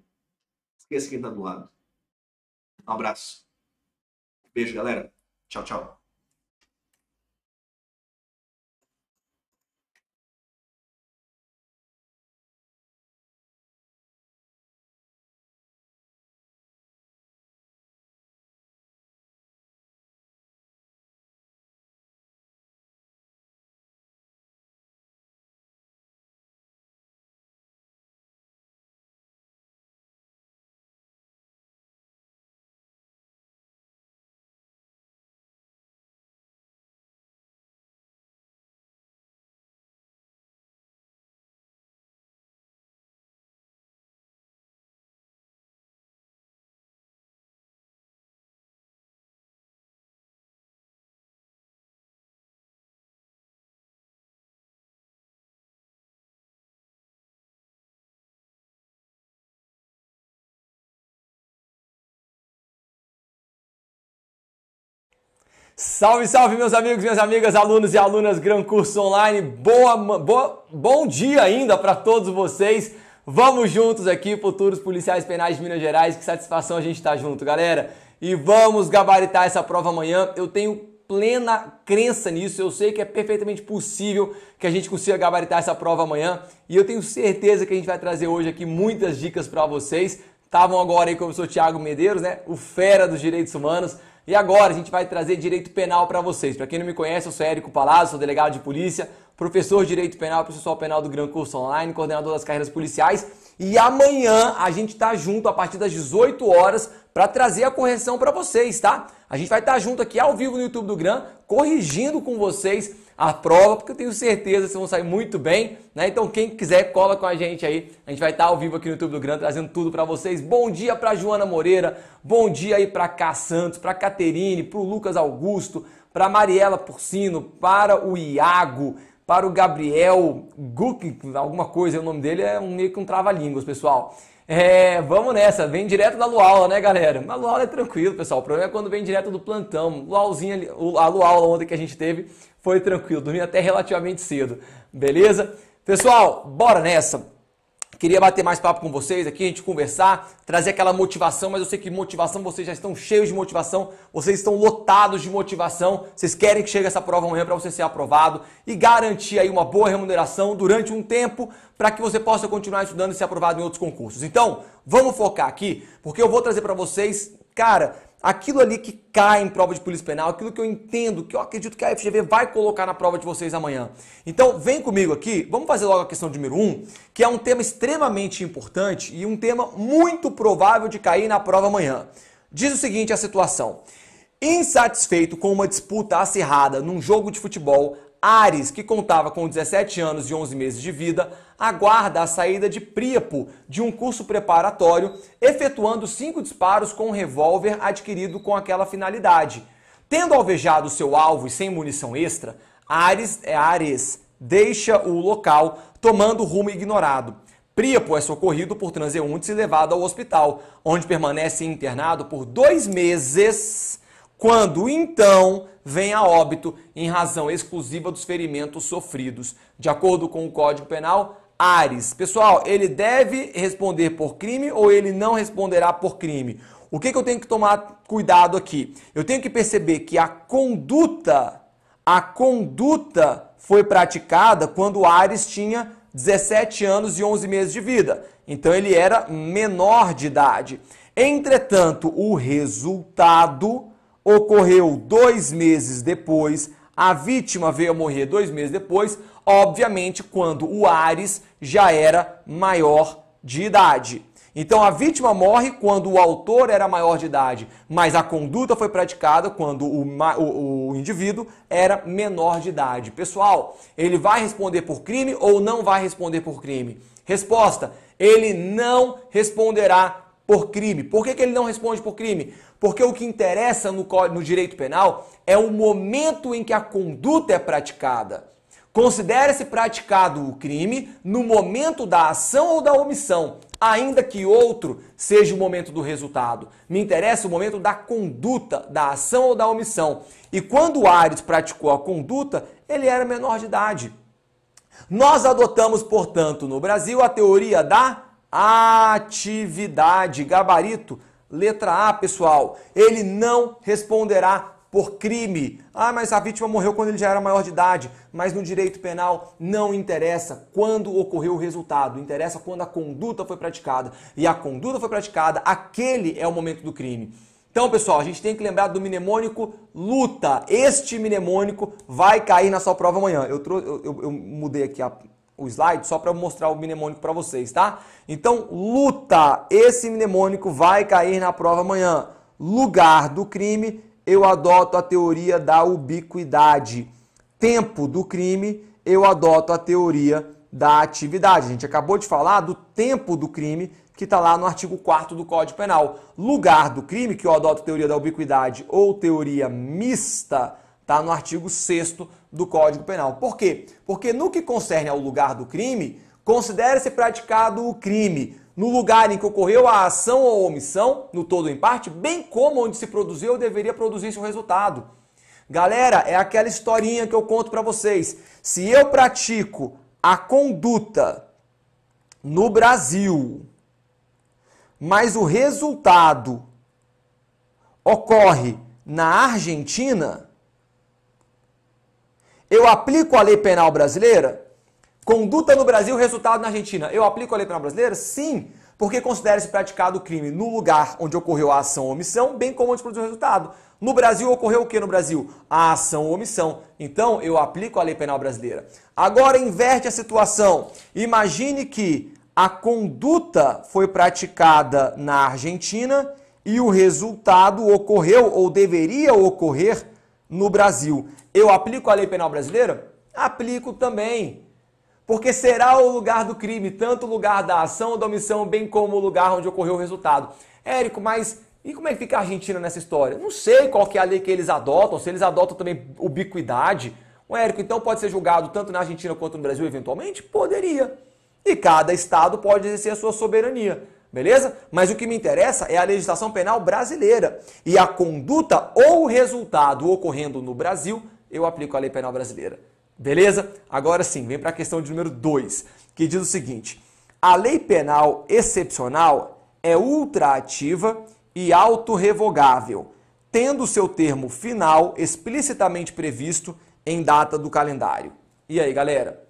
Esqueça quem está do lado. Um abraço. Beijo, galera. Tchau, tchau. Salve, salve, meus amigos, minhas amigas, alunos e alunas Gran Curso Online. Boa, boa, bom dia ainda para todos vocês. Vamos juntos aqui, futuros policiais penais de Minas Gerais. Que satisfação a gente estar tá junto, galera. E vamos gabaritar essa prova amanhã. Eu tenho plena crença nisso. Eu sei que é perfeitamente possível que a gente consiga gabaritar essa prova amanhã. E eu tenho certeza que a gente vai trazer hoje aqui muitas dicas para vocês. Estavam agora aí com o professor Medeiros, né? O fera dos direitos humanos. E agora a gente vai trazer direito penal para vocês. Para quem não me conhece, eu sou Érico Palazzo, sou delegado de polícia, professor de direito penal, processual penal do Gran Curso Online, coordenador das carreiras policiais. E amanhã a gente tá junto a partir das 18 horas para trazer a correção para vocês, tá? A gente vai estar tá junto aqui ao vivo no YouTube do Gran, corrigindo com vocês a prova, porque eu tenho certeza que vocês vão sair muito bem, né? Então quem quiser cola com a gente aí. A gente vai estar ao vivo aqui no YouTube do Gran trazendo tudo para vocês. Bom dia para Joana Moreira, bom dia aí para Cá Santos, para Caterine, para o Lucas Augusto, para Mariela Porcino, para o Iago, para o Gabriel Guck, alguma coisa, o nome dele é um, meio que um trava-línguas, pessoal. É, vamos nessa, vem direto da luau né, galera? Mas a é tranquilo, pessoal. O problema é quando vem direto do plantão. Luauzinha, a luau ontem que a gente teve foi tranquilo, dormi até relativamente cedo. Beleza? Pessoal, bora nessa. Queria bater mais papo com vocês aqui, a gente conversar, trazer aquela motivação, mas eu sei que motivação, vocês já estão cheios de motivação, vocês estão lotados de motivação, vocês querem que chegue essa prova amanhã para você ser aprovado e garantir aí uma boa remuneração durante um tempo para que você possa continuar estudando e ser aprovado em outros concursos. Então, vamos focar aqui, porque eu vou trazer para vocês, cara, aquilo ali que cai em prova de polícia penal, aquilo que eu entendo, que eu acredito que a FGV vai colocar na prova de vocês amanhã. Então, vem comigo aqui, vamos fazer logo a questão número 1, um, que é um tema extremamente importante e um tema muito provável de cair na prova amanhã. Diz o seguinte a situação: insatisfeito com uma disputa acirrada num jogo de futebol, Ares, que contava com 17 anos e 11 meses de vida, aguarda a saída de Priapo de um curso preparatório, efetuando cinco disparos com um revólver adquirido com aquela finalidade. Tendo alvejado seu alvo e sem munição extra, Ares, é, Ares deixa o local, tomando rumo ignorado. Priapo é socorrido por transeuntes e levado ao hospital, onde permanece internado por dois meses, quando então vem a óbito em razão exclusiva dos ferimentos sofridos. De acordo com o Código Penal, Ares. Pessoal, ele deve responder por crime ou ele não responderá por crime? O que, que eu tenho que tomar cuidado aqui? Eu tenho que perceber que a conduta, a conduta foi praticada quando Ares tinha 17 anos e 11 meses de vida. Então ele era menor de idade. Entretanto, o resultado ocorreu dois meses depois, a vítima veio a morrer dois meses depois, obviamente, quando o Ares já era maior de idade. Então a vítima morre quando o autor era maior de idade, mas a conduta foi praticada quando o, o, o, indivíduo era menor de idade. Pessoal, ele vai responder por crime ou não vai responder por crime? Resposta: ele não responderá por crime. Por que, que ele não responde por crime? Porque o que interessa no, no direito penal é o momento em que a conduta é praticada. Considere-se praticado o crime no momento da ação ou da omissão, ainda que outro seja o momento do resultado. Me interessa o momento da conduta, da ação ou da omissão. E quando Ares praticou a conduta, ele era menor de idade. Nós adotamos, portanto, no Brasil a teoria da atividade, gabarito, letra A, pessoal. Ele não responderá por crime. Ah, mas a vítima morreu quando ele já era maior de idade. Mas no direito penal não interessa quando ocorreu o resultado, interessa quando a conduta foi praticada. E a conduta foi praticada, aquele é o momento do crime. Então, pessoal, a gente tem que lembrar do mnemônico luta. Este mnemônico vai cair na sua prova amanhã. Eu, trou eu, eu, eu mudei aqui a, o slide só para mostrar o mnemônico para vocês, tá? Então, luta. Esse mnemônico vai cair na prova amanhã. Lugar do crime eu adoto a teoria da ubiquidade. Tempo do crime, eu adoto a teoria da atividade. A gente acabou de falar do tempo do crime, que está lá no artigo 4 do Código Penal. Lugar do crime, que eu adoto a teoria da ubiquidade ou teoria mista, está no artigo 6 do Código Penal. Por quê? Porque no que concerne ao lugar do crime, considere-se praticado o crime no lugar em que ocorreu a ação ou omissão, no todo ou em parte, bem como onde se produziu ou deveria produzir-se o resultado. Galera, é aquela historinha que eu conto para vocês. Se eu pratico a conduta no Brasil, mas o resultado ocorre na Argentina, eu aplico a lei penal brasileira? Conduta no Brasil, resultado na Argentina. Eu aplico a lei penal brasileira? Sim, porque considera-se praticado o crime no lugar onde ocorreu a ação ou omissão, bem como onde produziu o resultado. No Brasil ocorreu o que no Brasil? A ação ou omissão. Então eu aplico a lei penal brasileira. Agora inverte a situação. Imagine que a conduta foi praticada na Argentina e o resultado ocorreu ou deveria ocorrer no Brasil. Eu aplico a lei penal brasileira? Aplico também porque será o lugar do crime, tanto o lugar da ação, ou da omissão, bem como o lugar onde ocorreu o resultado. Érico, mas e como é que fica a Argentina nessa história? Não sei qual que é a lei que eles adotam, se eles adotam também ubiquidade. O Érico, então, pode ser julgado tanto na Argentina quanto no Brasil, eventualmente? Poderia. E cada estado pode exercer a sua soberania, beleza? Mas o que me interessa é a legislação penal brasileira. E a conduta ou resultado ocorrendo no Brasil, eu aplico a lei penal brasileira. Beleza? Agora sim, vem para a questão de número 2, que diz o seguinte: a lei penal excepcional é ultraativa e autorrevogável, tendo seu termo final explicitamente previsto em data do calendário. E aí, galera?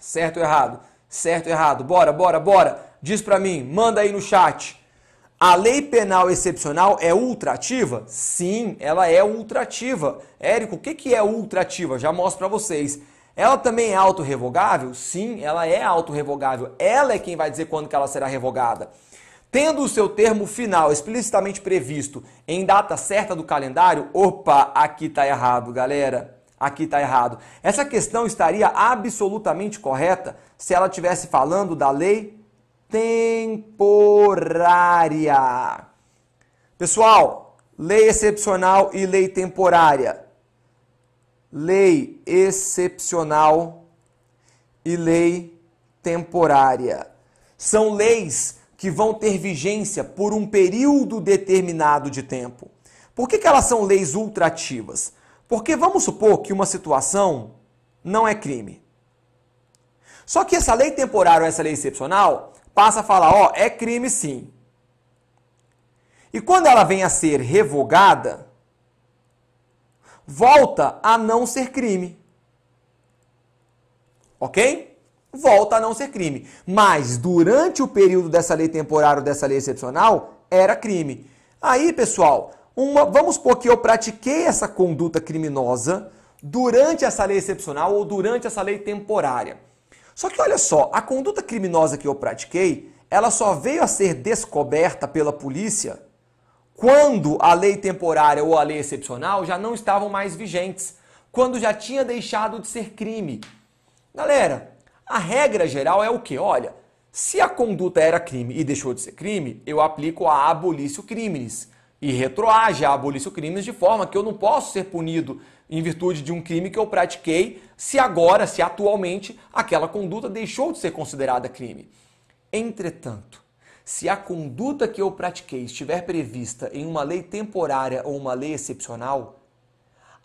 Certo ou errado? Certo ou errado? Bora, bora, bora. Diz para mim, manda aí no chat. A lei penal excepcional é ultrativa? Sim, ela é ultrativa. Érico, o que, que é ultrativa? Já mostro para vocês. Ela também é autorrevogável? Sim, ela é autorrevogável. Ela é quem vai dizer quando que ela será revogada. Tendo o seu termo final explicitamente previsto em data certa do calendário, opa, aqui está errado, galera. Aqui está errado. Essa questão estaria absolutamente correta se ela estivesse falando da lei temporária. Pessoal, lei excepcional e lei temporária. Lei excepcional e lei temporária. São leis que vão ter vigência por um período determinado de tempo. Por que, que elas são leis ultrativas? Porque vamos supor que uma situação não é crime. Só que essa lei temporária ou essa lei excepcional, passa a falar, ó, é crime sim. E quando ela vem a ser revogada, volta a não ser crime. Ok? Volta a não ser crime. Mas durante o período dessa lei temporária ou dessa lei excepcional, era crime. Aí, pessoal, uma, vamos supor que eu pratiquei essa conduta criminosa durante essa lei excepcional ou durante essa lei temporária. Só que olha só, a conduta criminosa que eu pratiquei, ela só veio a ser descoberta pela polícia quando a lei temporária ou a lei excepcional já não estavam mais vigentes, quando já tinha deixado de ser crime. Galera, a regra geral é o que? Olha, se a conduta era crime e deixou de ser crime, eu aplico a abolício crimes e retroage a abolício crimes de forma que eu não posso ser punido em virtude de um crime que eu pratiquei se agora, se atualmente, aquela conduta deixou de ser considerada crime. Entretanto, se a conduta que eu pratiquei estiver prevista em uma lei temporária ou uma lei excepcional,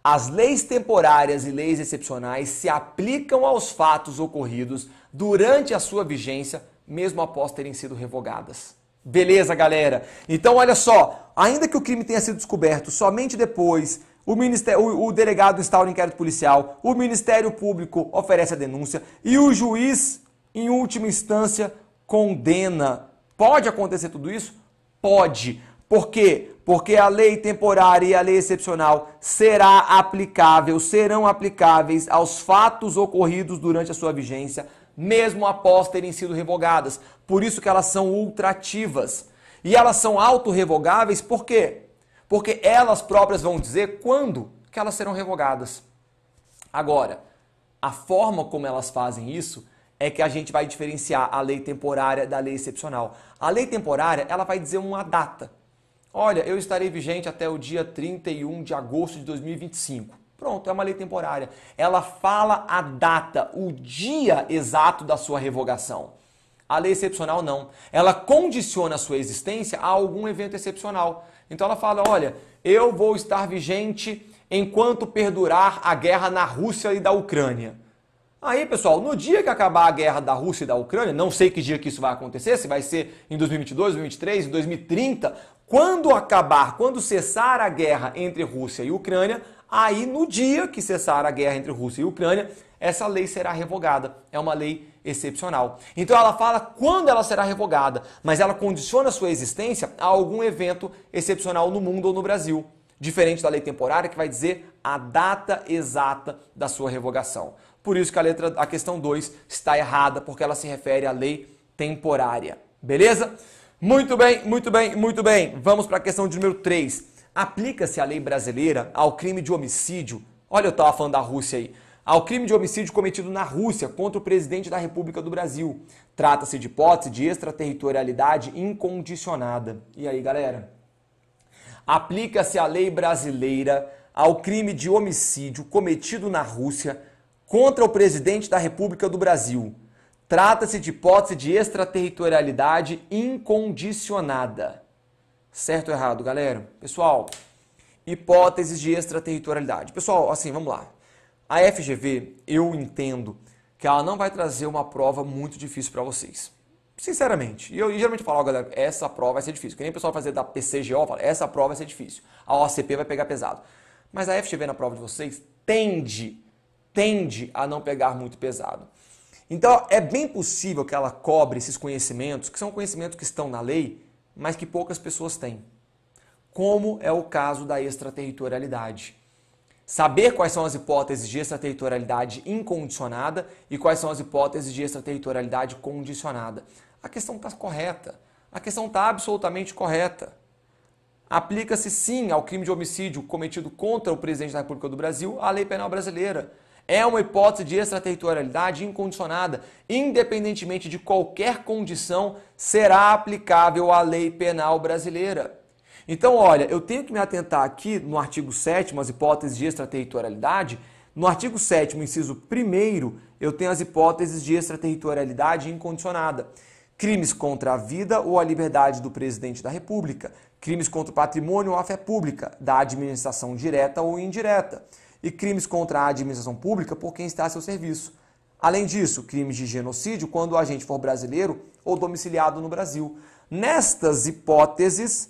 as leis temporárias e leis excepcionais se aplicam aos fatos ocorridos durante a sua vigência, mesmo após terem sido revogadas. Beleza, galera? Então, olha só: ainda que o crime tenha sido descoberto somente depois o, ministério, o, o delegado instaura o inquérito policial, o Ministério Público oferece a denúncia e o juiz, em última instância, condena. Pode acontecer tudo isso? Pode. Por quê? Porque a lei temporária e a lei excepcional será aplicável, serão aplicáveis aos fatos ocorridos durante a sua vigência, mesmo após terem sido revogadas. Por isso que elas são ultrativas. E elas são autorrevogáveis por quê? porque elas próprias vão dizer quando que elas serão revogadas. Agora, a forma como elas fazem isso é que a gente vai diferenciar a lei temporária da lei excepcional. A lei temporária, ela vai dizer uma data. Olha, eu estarei vigente até o dia 31 de agosto de 2025. Pronto, é uma lei temporária. Ela fala a data, o dia exato da sua revogação. A lei excepcional não. Ela condiciona a sua existência a algum evento excepcional. Então ela fala: olha, eu vou estar vigente enquanto perdurar a guerra na Rússia e da Ucrânia. Aí, pessoal, no dia que acabar a guerra da Rússia e da Ucrânia, não sei que dia que isso vai acontecer, se vai ser em 2022, 2023, 2030, quando acabar, quando cessar a guerra entre Rússia e Ucrânia, aí no dia que cessar a guerra entre Rússia e Ucrânia, essa lei será revogada. É uma lei excepcional. Então ela fala quando ela será revogada, mas ela condiciona sua existência a algum evento excepcional no mundo ou no Brasil. Diferente da lei temporária que vai dizer a data exata da sua revogação. Por isso que a letra a questão 2 está errada, porque ela se refere à lei temporária. Beleza? Muito bem, muito bem, muito bem. Vamos para a questão de número 3. Aplica-se a lei brasileira ao crime de homicídio? Olha, eu estava falando da Rússia aí. Ao crime de homicídio cometido na Rússia contra o presidente da República do Brasil. Trata-se de hipótese de extraterritorialidade incondicionada. E aí, galera? Aplica-se a lei brasileira ao crime de homicídio cometido na Rússia contra o presidente da República do Brasil Trata-se de hipótese de extraterritorialidade incondicionada. Certo ou errado, galera? Pessoal, hipóteses de extraterritorialidade. Pessoal, assim, vamos lá. A FGV, eu entendo que ela não vai trazer uma prova muito difícil para vocês. Sinceramente. E eu, geralmente falo, galera, essa prova vai ser difícil. Que nem o pessoal fazer da PCGO, fala, essa prova vai ser difícil. A OCP vai pegar pesado. Mas a FGV na prova de vocês tende, tende a não pegar muito pesado. Então, é bem possível que ela cobre esses conhecimentos, que são conhecimentos que estão na lei, mas que poucas pessoas têm. Como é o caso da extraterritorialidade. Saber quais são as hipóteses de extraterritorialidade incondicionada e quais são as hipóteses de extraterritorialidade condicionada. A questão está correta. A questão está absolutamente correta. Aplica-se sim ao crime de homicídio cometido contra o presidente da República do Brasil a lei penal brasileira é uma hipótese de extraterritorialidade incondicionada, independentemente de qualquer condição, será aplicável à lei penal brasileira. Então, olha, eu tenho que me atentar aqui no artigo 7, as hipóteses de extraterritorialidade. No artigo 7, inciso 1, eu tenho as hipóteses de extraterritorialidade incondicionada. Crimes contra a vida ou a liberdade do presidente da República. Crimes contra o patrimônio ou a fé pública, da administração direta ou indireta e crimes contra a administração pública por quem está a seu serviço. Além disso, crimes de genocídio quando o agente for brasileiro ou domiciliado no Brasil. Nestas hipóteses,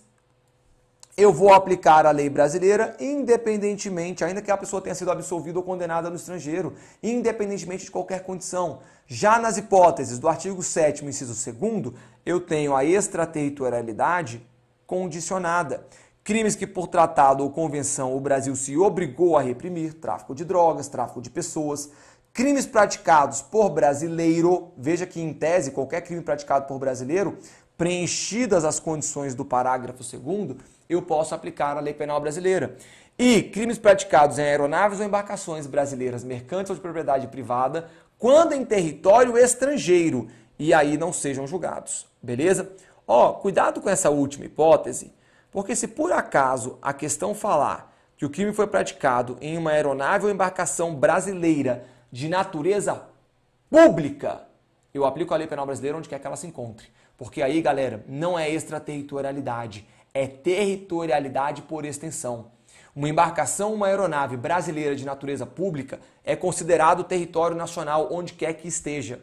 eu vou aplicar a lei brasileira independentemente, ainda que a pessoa tenha sido absolvida ou condenada no estrangeiro, independentemente de qualquer condição. Já nas hipóteses do artigo 7 inciso 2 eu tenho a extraterritorialidade condicionada, crimes que por tratado ou convenção o Brasil se obrigou a reprimir, tráfico de drogas, tráfico de pessoas, crimes praticados por brasileiro, veja que em tese qualquer crime praticado por brasileiro, preenchidas as condições do parágrafo 2 eu posso aplicar a lei penal brasileira. E crimes praticados em aeronaves ou embarcações brasileiras, mercantes ou de propriedade privada, quando em território estrangeiro, e aí não sejam julgados, beleza? Ó, oh, cuidado com essa última hipótese, porque se por acaso a questão falar que o crime foi praticado em uma aeronave ou embarcação brasileira de natureza pública, eu aplico a lei penal brasileira onde quer que ela se encontre. Porque aí, galera, não é extraterritorialidade, é territorialidade por extensão. Uma embarcação, uma aeronave brasileira de natureza pública é considerado território nacional onde quer que esteja.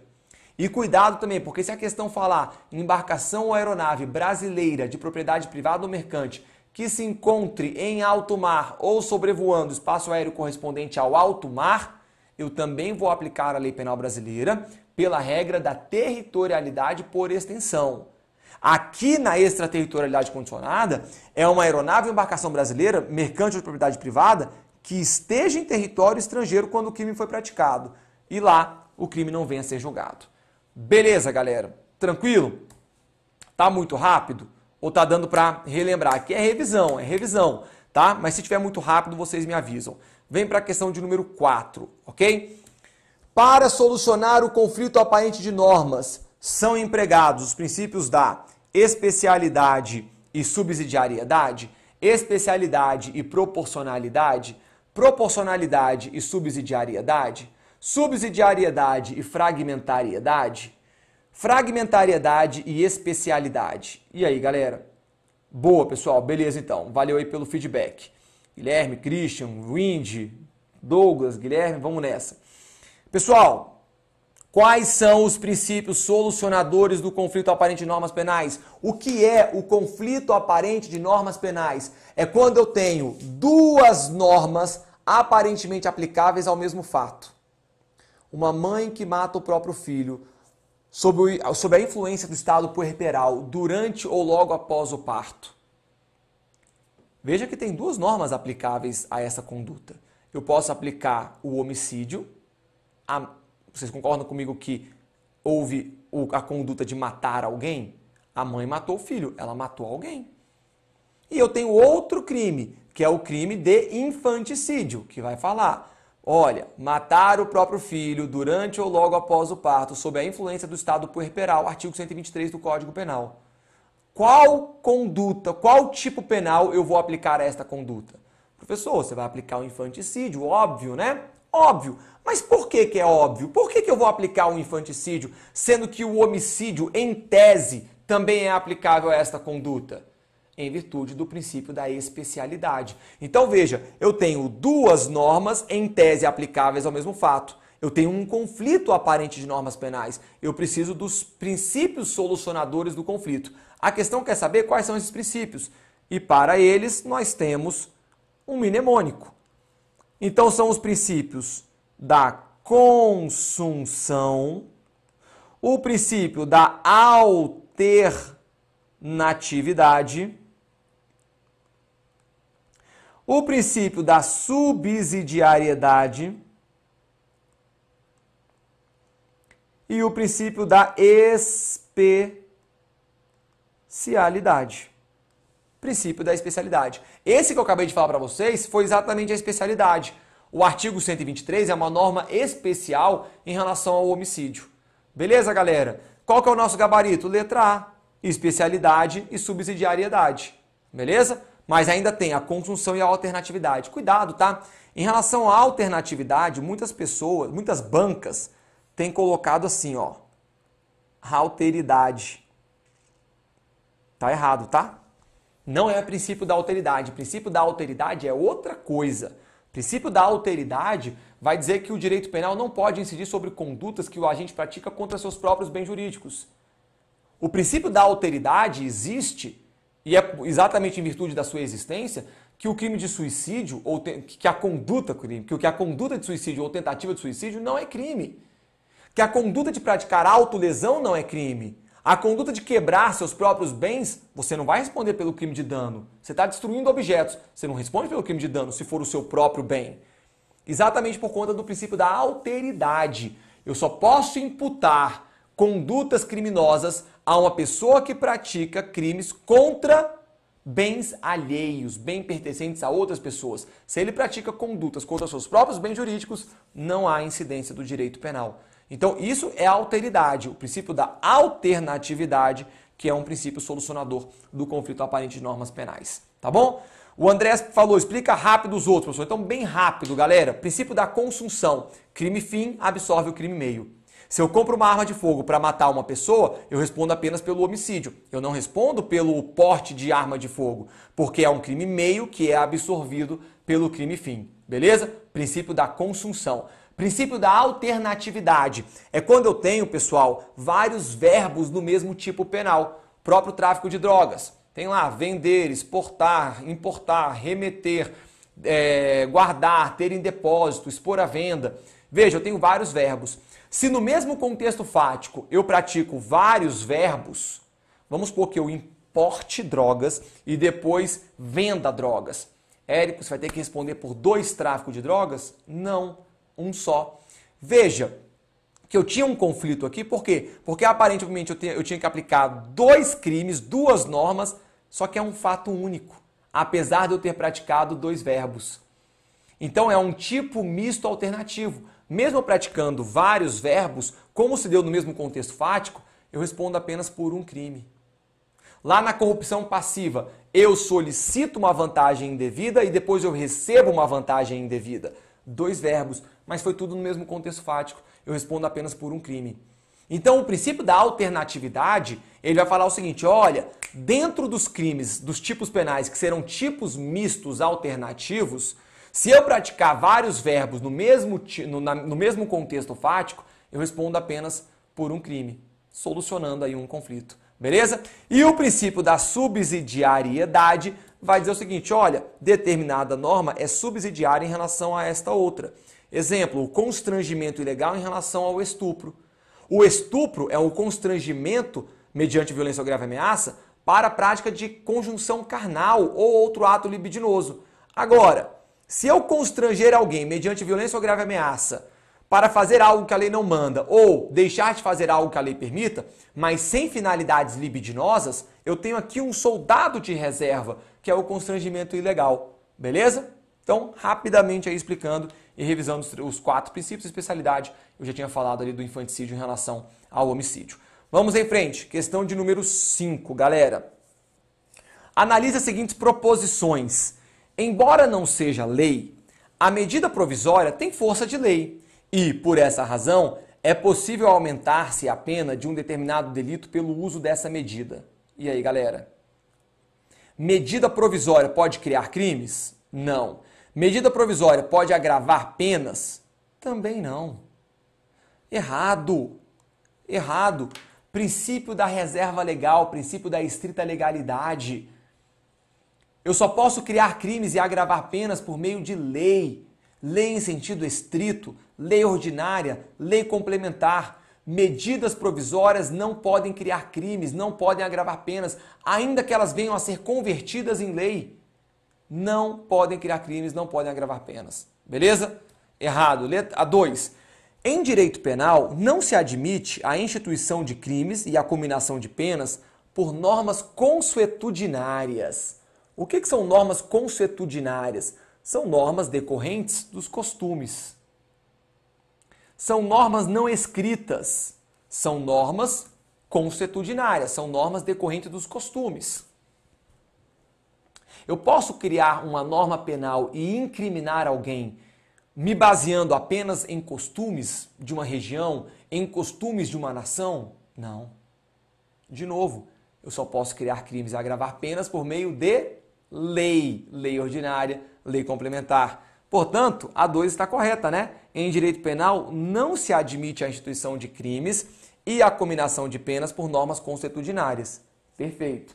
E cuidado também, porque se a questão falar embarcação ou aeronave brasileira de propriedade privada ou mercante que se encontre em alto mar ou sobrevoando espaço aéreo correspondente ao alto mar, eu também vou aplicar a lei penal brasileira pela regra da territorialidade por extensão. Aqui na extraterritorialidade condicionada, é uma aeronave ou embarcação brasileira, mercante ou de propriedade privada, que esteja em território estrangeiro quando o crime foi praticado. E lá o crime não venha a ser julgado. Beleza, galera? Tranquilo? Tá muito rápido? Ou tá dando para relembrar? Aqui é revisão, é revisão, tá? Mas se tiver muito rápido, vocês me avisam. Vem para a questão de número 4, ok? Para solucionar o conflito aparente de normas, são empregados os princípios da especialidade e subsidiariedade, especialidade e proporcionalidade, proporcionalidade e subsidiariedade, Subsidiariedade e fragmentariedade. Fragmentariedade e especialidade. E aí, galera? Boa, pessoal. Beleza, então. Valeu aí pelo feedback. Guilherme, Christian, Windy, Douglas, Guilherme, vamos nessa. Pessoal, quais são os princípios solucionadores do conflito aparente de normas penais? O que é o conflito aparente de normas penais? É quando eu tenho duas normas aparentemente aplicáveis ao mesmo fato uma mãe que mata o próprio filho sob, sob a influência do estado puerperal durante ou logo após o parto. Veja que tem duas normas aplicáveis a essa conduta. Eu posso aplicar o homicídio, a, vocês concordam comigo que houve a conduta de matar alguém? A mãe matou o filho, ela matou alguém. E eu tenho outro crime, que é o crime de infanticídio, que vai falar Olha, matar o próprio filho durante ou logo após o parto, sob a influência do estado puerperal, artigo 123 do Código Penal. Qual conduta, qual tipo penal eu vou aplicar a esta conduta? Professor, você vai aplicar o infanticídio, óbvio, né? Óbvio. Mas por que, que é óbvio? Por que, que eu vou aplicar o infanticídio, sendo que o homicídio, em tese, também é aplicável a esta conduta? em virtude do princípio da especialidade. Então veja, eu tenho duas normas em tese aplicáveis ao mesmo fato. Eu tenho um conflito aparente de normas penais. Eu preciso dos princípios solucionadores do conflito. A questão quer saber quais são esses princípios. E para eles nós temos um mnemônico. Então são os princípios da consunção, o princípio da alternatividade o princípio da subsidiariedade e o princípio da especialidade. Princípio da especialidade. Esse que eu acabei de falar para vocês foi exatamente a especialidade. O artigo 123 é uma norma especial em relação ao homicídio. Beleza, galera? Qual que é o nosso gabarito? Letra A, especialidade e subsidiariedade. Beleza? mas ainda tem a consunção e a alternatividade. Cuidado, tá? Em relação à alternatividade, muitas pessoas, muitas bancas têm colocado assim, ó, alteridade. Tá errado, tá? Não é o princípio da alteridade. O princípio da alteridade é outra coisa. O princípio da alteridade vai dizer que o direito penal não pode incidir sobre condutas que o agente pratica contra seus próprios bens jurídicos. O princípio da alteridade existe e é exatamente em virtude da sua existência que o crime de suicídio, ou te, que a conduta crime, que a conduta de suicídio ou tentativa de suicídio não é crime. Que a conduta de praticar autolesão não é crime. A conduta de quebrar seus próprios bens, você não vai responder pelo crime de dano. Você está destruindo objetos, você não responde pelo crime de dano se for o seu próprio bem. Exatamente por conta do princípio da alteridade. Eu só posso imputar condutas criminosas a uma pessoa que pratica crimes contra bens alheios, bem pertencentes a outras pessoas. Se ele pratica condutas contra seus próprios bens jurídicos, não há incidência do direito penal. Então, isso é a alteridade, o princípio da alternatividade, que é um princípio solucionador do conflito aparente de normas penais. Tá bom? O Andrés falou, explica rápido os outros, professor. Então, bem rápido, galera. Princípio da consunção. Crime fim absorve o crime meio. Se eu compro uma arma de fogo para matar uma pessoa, eu respondo apenas pelo homicídio. Eu não respondo pelo porte de arma de fogo, porque é um crime meio que é absorvido pelo crime fim. Beleza? Princípio da consunção. Princípio da alternatividade. É quando eu tenho, pessoal, vários verbos no mesmo tipo penal. Próprio tráfico de drogas. Tem lá vender, exportar, importar, remeter, é, guardar, ter em depósito, expor à venda. Veja, eu tenho vários verbos. Se no mesmo contexto fático eu pratico vários verbos, vamos supor que eu importe drogas e depois venda drogas. Érico, você vai ter que responder por dois tráficos de drogas? Não, um só. Veja que eu tinha um conflito aqui, por quê? Porque aparentemente eu, eu tinha que aplicar dois crimes, duas normas, só que é um fato único, apesar de eu ter praticado dois verbos. Então é um tipo misto alternativo. Mesmo praticando vários verbos, como se deu no mesmo contexto fático, eu respondo apenas por um crime. Lá na corrupção passiva, eu solicito uma vantagem indevida e depois eu recebo uma vantagem indevida. Dois verbos, mas foi tudo no mesmo contexto fático. Eu respondo apenas por um crime. Então, o princípio da alternatividade, ele vai falar o seguinte, olha, dentro dos crimes, dos tipos penais que serão tipos mistos alternativos, se eu praticar vários verbos no mesmo, no, na, no mesmo contexto fático, eu respondo apenas por um crime, solucionando aí um conflito. Beleza? E o princípio da subsidiariedade vai dizer o seguinte: olha, determinada norma é subsidiária em relação a esta outra. Exemplo, o constrangimento ilegal em relação ao estupro. O estupro é o um constrangimento, mediante violência ou grave ameaça, para a prática de conjunção carnal ou outro ato libidinoso. Agora, se eu constranger alguém mediante violência ou grave ameaça para fazer algo que a lei não manda ou deixar de fazer algo que a lei permita, mas sem finalidades libidinosas, eu tenho aqui um soldado de reserva, que é o constrangimento ilegal. Beleza? Então, rapidamente aí explicando e revisando os quatro princípios de especialidade, eu já tinha falado ali do infanticídio em relação ao homicídio. Vamos em frente. Questão de número 5, galera. Analise as seguintes proposições. Embora não seja lei, a medida provisória tem força de lei e, por essa razão, é possível aumentar-se a pena de um determinado delito pelo uso dessa medida. E aí, galera? Medida provisória pode criar crimes? Não. Medida provisória pode agravar penas? Também não. Errado. Errado. Princípio da reserva legal, princípio da estrita legalidade. Eu só posso criar crimes e agravar penas por meio de lei. Lei em sentido estrito, lei ordinária, lei complementar. Medidas provisórias não podem criar crimes, não podem agravar penas, ainda que elas venham a ser convertidas em lei. Não podem criar crimes, não podem agravar penas. Beleza? Errado. Letra 2. Em direito penal, não se admite a instituição de crimes e a combinação de penas por normas consuetudinárias. O que, que são normas consuetudinárias? São normas decorrentes dos costumes. São normas não escritas. São normas consuetudinárias, são normas decorrentes dos costumes. Eu posso criar uma norma penal e incriminar alguém me baseando apenas em costumes de uma região, em costumes de uma nação? Não. De novo, eu só posso criar crimes e agravar penas por meio de lei, lei ordinária, lei complementar. Portanto, a 2 está correta, né? Em direito penal, não se admite a instituição de crimes e a combinação de penas por normas consuetudinárias. Perfeito.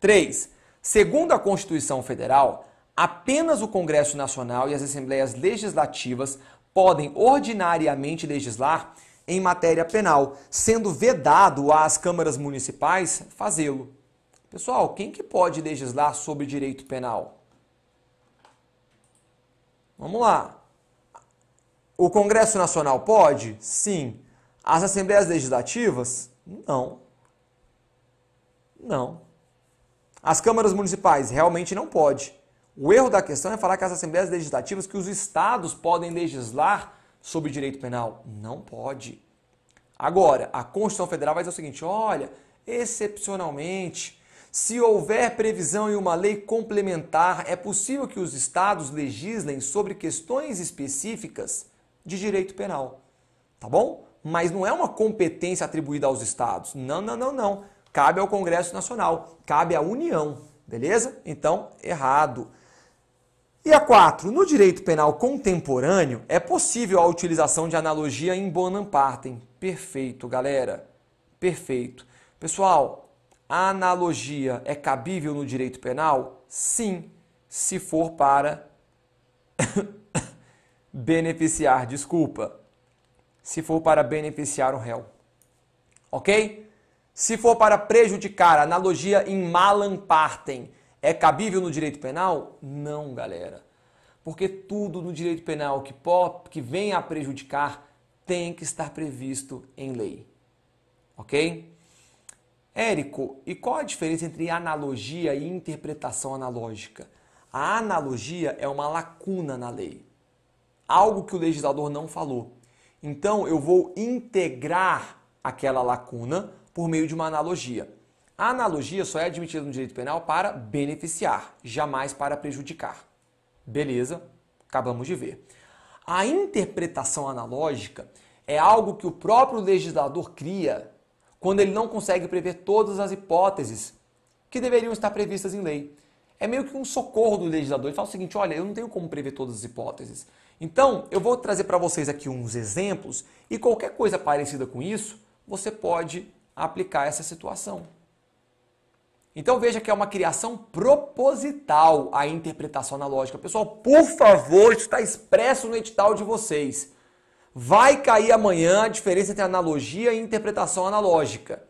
3. Segundo a Constituição Federal, apenas o Congresso Nacional e as Assembleias Legislativas podem ordinariamente legislar em matéria penal, sendo vedado às câmaras municipais fazê-lo. Pessoal, quem que pode legislar sobre direito penal? Vamos lá. O Congresso Nacional pode? Sim. As assembleias legislativas? Não. Não. As câmaras municipais realmente não pode. O erro da questão é falar que as assembleias legislativas que os estados podem legislar sobre direito penal, não pode. Agora, a Constituição Federal vai dizer o seguinte: olha, excepcionalmente, se houver previsão em uma lei complementar, é possível que os estados legislem sobre questões específicas de direito penal. Tá bom? Mas não é uma competência atribuída aos estados. Não, não, não, não. Cabe ao Congresso Nacional, cabe à União, beleza? Então, errado. E a 4. No direito penal contemporâneo, é possível a utilização de analogia em bonam partem. Perfeito, galera. Perfeito. Pessoal, a analogia é cabível no direito penal? Sim, se for para beneficiar, desculpa, se for para beneficiar o réu. Ok? Se for para prejudicar, analogia em malam partem, é cabível no direito penal? Não, galera. Porque tudo no direito penal que, pode, que vem a prejudicar tem que estar previsto em lei. Ok? Érico, e qual a diferença entre analogia e interpretação analógica? A analogia é uma lacuna na lei, algo que o legislador não falou. Então eu vou integrar aquela lacuna por meio de uma analogia. A analogia só é admitida no direito penal para beneficiar, jamais para prejudicar. Beleza? Acabamos de ver. A interpretação analógica é algo que o próprio legislador cria quando ele não consegue prever todas as hipóteses que deveriam estar previstas em lei. É meio que um socorro do legislador. Ele fala o seguinte: olha, eu não tenho como prever todas as hipóteses. Então, eu vou trazer para vocês aqui uns exemplos e qualquer coisa parecida com isso, você pode aplicar essa situação. Então veja que é uma criação proposital a interpretação analógica. Pessoal, por favor, isso está expresso no edital de vocês. Vai cair amanhã a diferença entre analogia e interpretação analógica.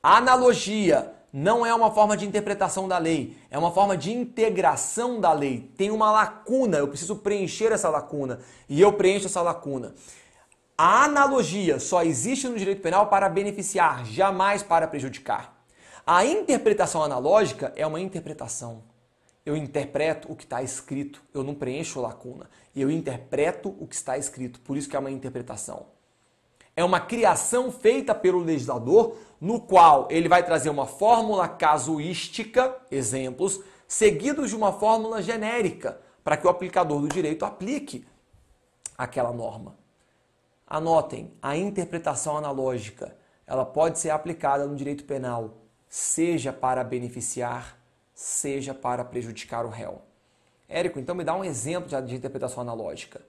analogia não é uma forma de interpretação da lei, é uma forma de integração da lei. Tem uma lacuna, eu preciso preencher essa lacuna e eu preencho essa lacuna. A analogia só existe no direito penal para beneficiar, jamais para prejudicar. A interpretação analógica é uma interpretação. Eu interpreto o que está escrito, eu não preencho lacuna e eu interpreto o que está escrito. Por isso que é uma interpretação. É uma criação feita pelo legislador, no qual ele vai trazer uma fórmula casuística, exemplos, seguidos de uma fórmula genérica, para que o aplicador do direito aplique aquela norma. Anotem, a interpretação analógica, ela pode ser aplicada no direito penal, seja para beneficiar, seja para prejudicar o réu. Érico, então me dá um exemplo de interpretação analógica.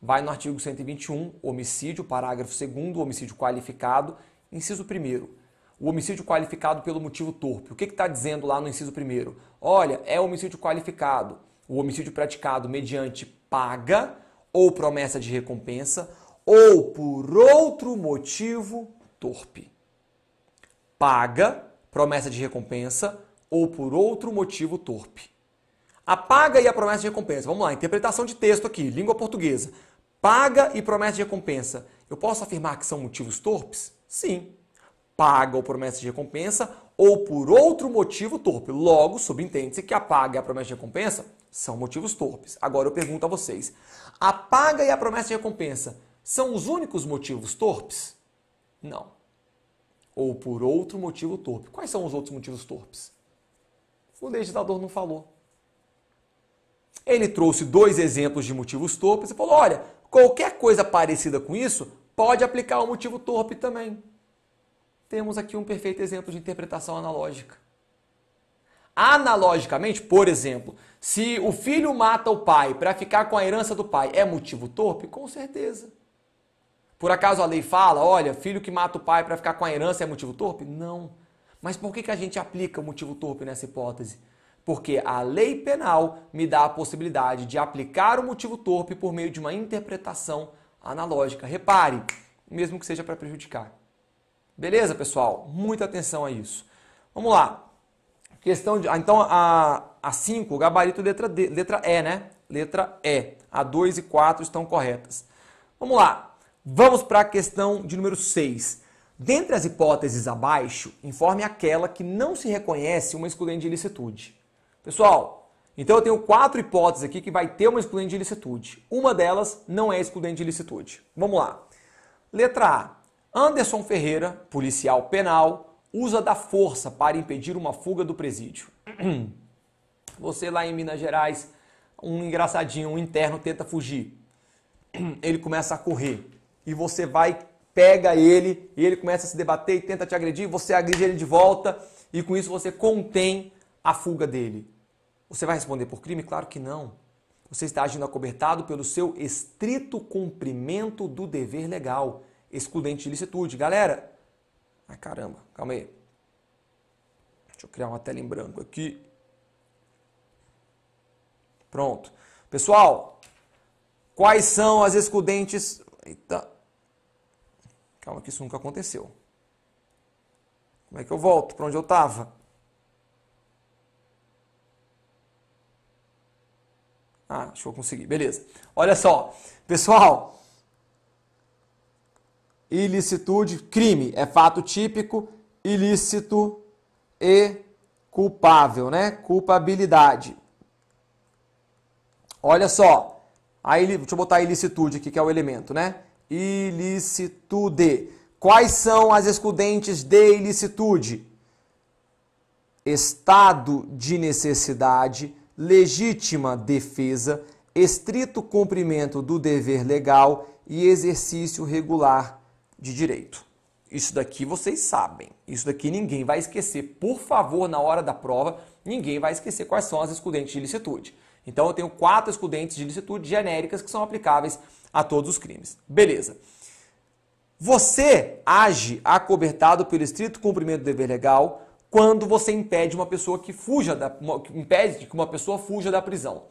Vai no artigo 121, homicídio, parágrafo 2, homicídio qualificado, inciso 1. O homicídio qualificado pelo motivo torpe. O que está dizendo lá no inciso 1? Olha, é homicídio qualificado. O homicídio praticado mediante paga ou promessa de recompensa ou por outro motivo torpe. Paga, promessa de recompensa ou por outro motivo torpe. A paga e a promessa de recompensa. Vamos lá, interpretação de texto aqui, língua portuguesa. Paga e promessa de recompensa. Eu posso afirmar que são motivos torpes? Sim. Paga ou promessa de recompensa ou por outro motivo torpe. Logo, subentende-se que a paga e a promessa de recompensa são motivos torpes. Agora eu pergunto a vocês: a paga e a promessa de recompensa são os únicos motivos torpes? Não. Ou por outro motivo torpe. Quais são os outros motivos torpes? O legislador não falou. Ele trouxe dois exemplos de motivos torpes e falou: olha, qualquer coisa parecida com isso pode aplicar o um motivo torpe também. Temos aqui um perfeito exemplo de interpretação analógica. Analogicamente, por exemplo, se o filho mata o pai para ficar com a herança do pai, é motivo torpe? Com certeza. Por acaso a lei fala, olha, filho que mata o pai para ficar com a herança é motivo torpe? Não. Mas por que, que a gente aplica o motivo torpe nessa hipótese? porque a lei penal me dá a possibilidade de aplicar o motivo torpe por meio de uma interpretação analógica. Repare, mesmo que seja para prejudicar. Beleza, pessoal? Muita atenção a isso. Vamos lá. Questão de. Ah, então, a 5, gabarito letra, D, letra E, né? Letra E. A 2 e 4 estão corretas. Vamos lá. Vamos para a questão de número 6. Dentre as hipóteses abaixo, informe aquela que não se reconhece uma excludente de ilicitude. Pessoal, então eu tenho quatro hipóteses aqui que vai ter uma excludente de ilicitude. Uma delas não é excludente de ilicitude. Vamos lá. Letra A. Anderson Ferreira, policial penal, usa da força para impedir uma fuga do presídio. Você lá em Minas Gerais, um engraçadinho, um interno tenta fugir. Ele começa a correr e você vai pega ele e ele começa a se debater e tenta te agredir, você agride ele de volta e com isso você contém a fuga dele. Você vai responder por crime? Claro que não. Você está agindo acobertado pelo seu estrito cumprimento do dever legal, excludente de licitude. Galera, ai caramba, calma aí. Deixa eu criar uma tela em branco aqui. Pronto. Pessoal, quais são as excludentes. Eita. Calma que isso nunca aconteceu. Como é que eu volto? Para onde eu estava? Ah, acho que eu consegui. Beleza. Olha só. Pessoal, ilicitude, crime é fato típico, ilícito e culpável, né? Culpabilidade. Olha só. Aí, deixa eu botar a ilicitude aqui, que é o elemento, né? Ilicitude. Quais são as excludentes de ilicitude? Estado de necessidade, legítima defesa, estrito cumprimento do dever legal e exercício regular de direito. Isso daqui vocês sabem. Isso daqui ninguém vai esquecer. Por favor, na hora da prova, ninguém vai esquecer quais são as excludentes de licitude. Então eu tenho quatro excludentes de licitude genéricas que são aplicáveis a todos os crimes. Beleza. Você age acobertado pelo estrito cumprimento do dever legal, quando você impede uma pessoa que fuja da, impede que uma pessoa fuja da prisão.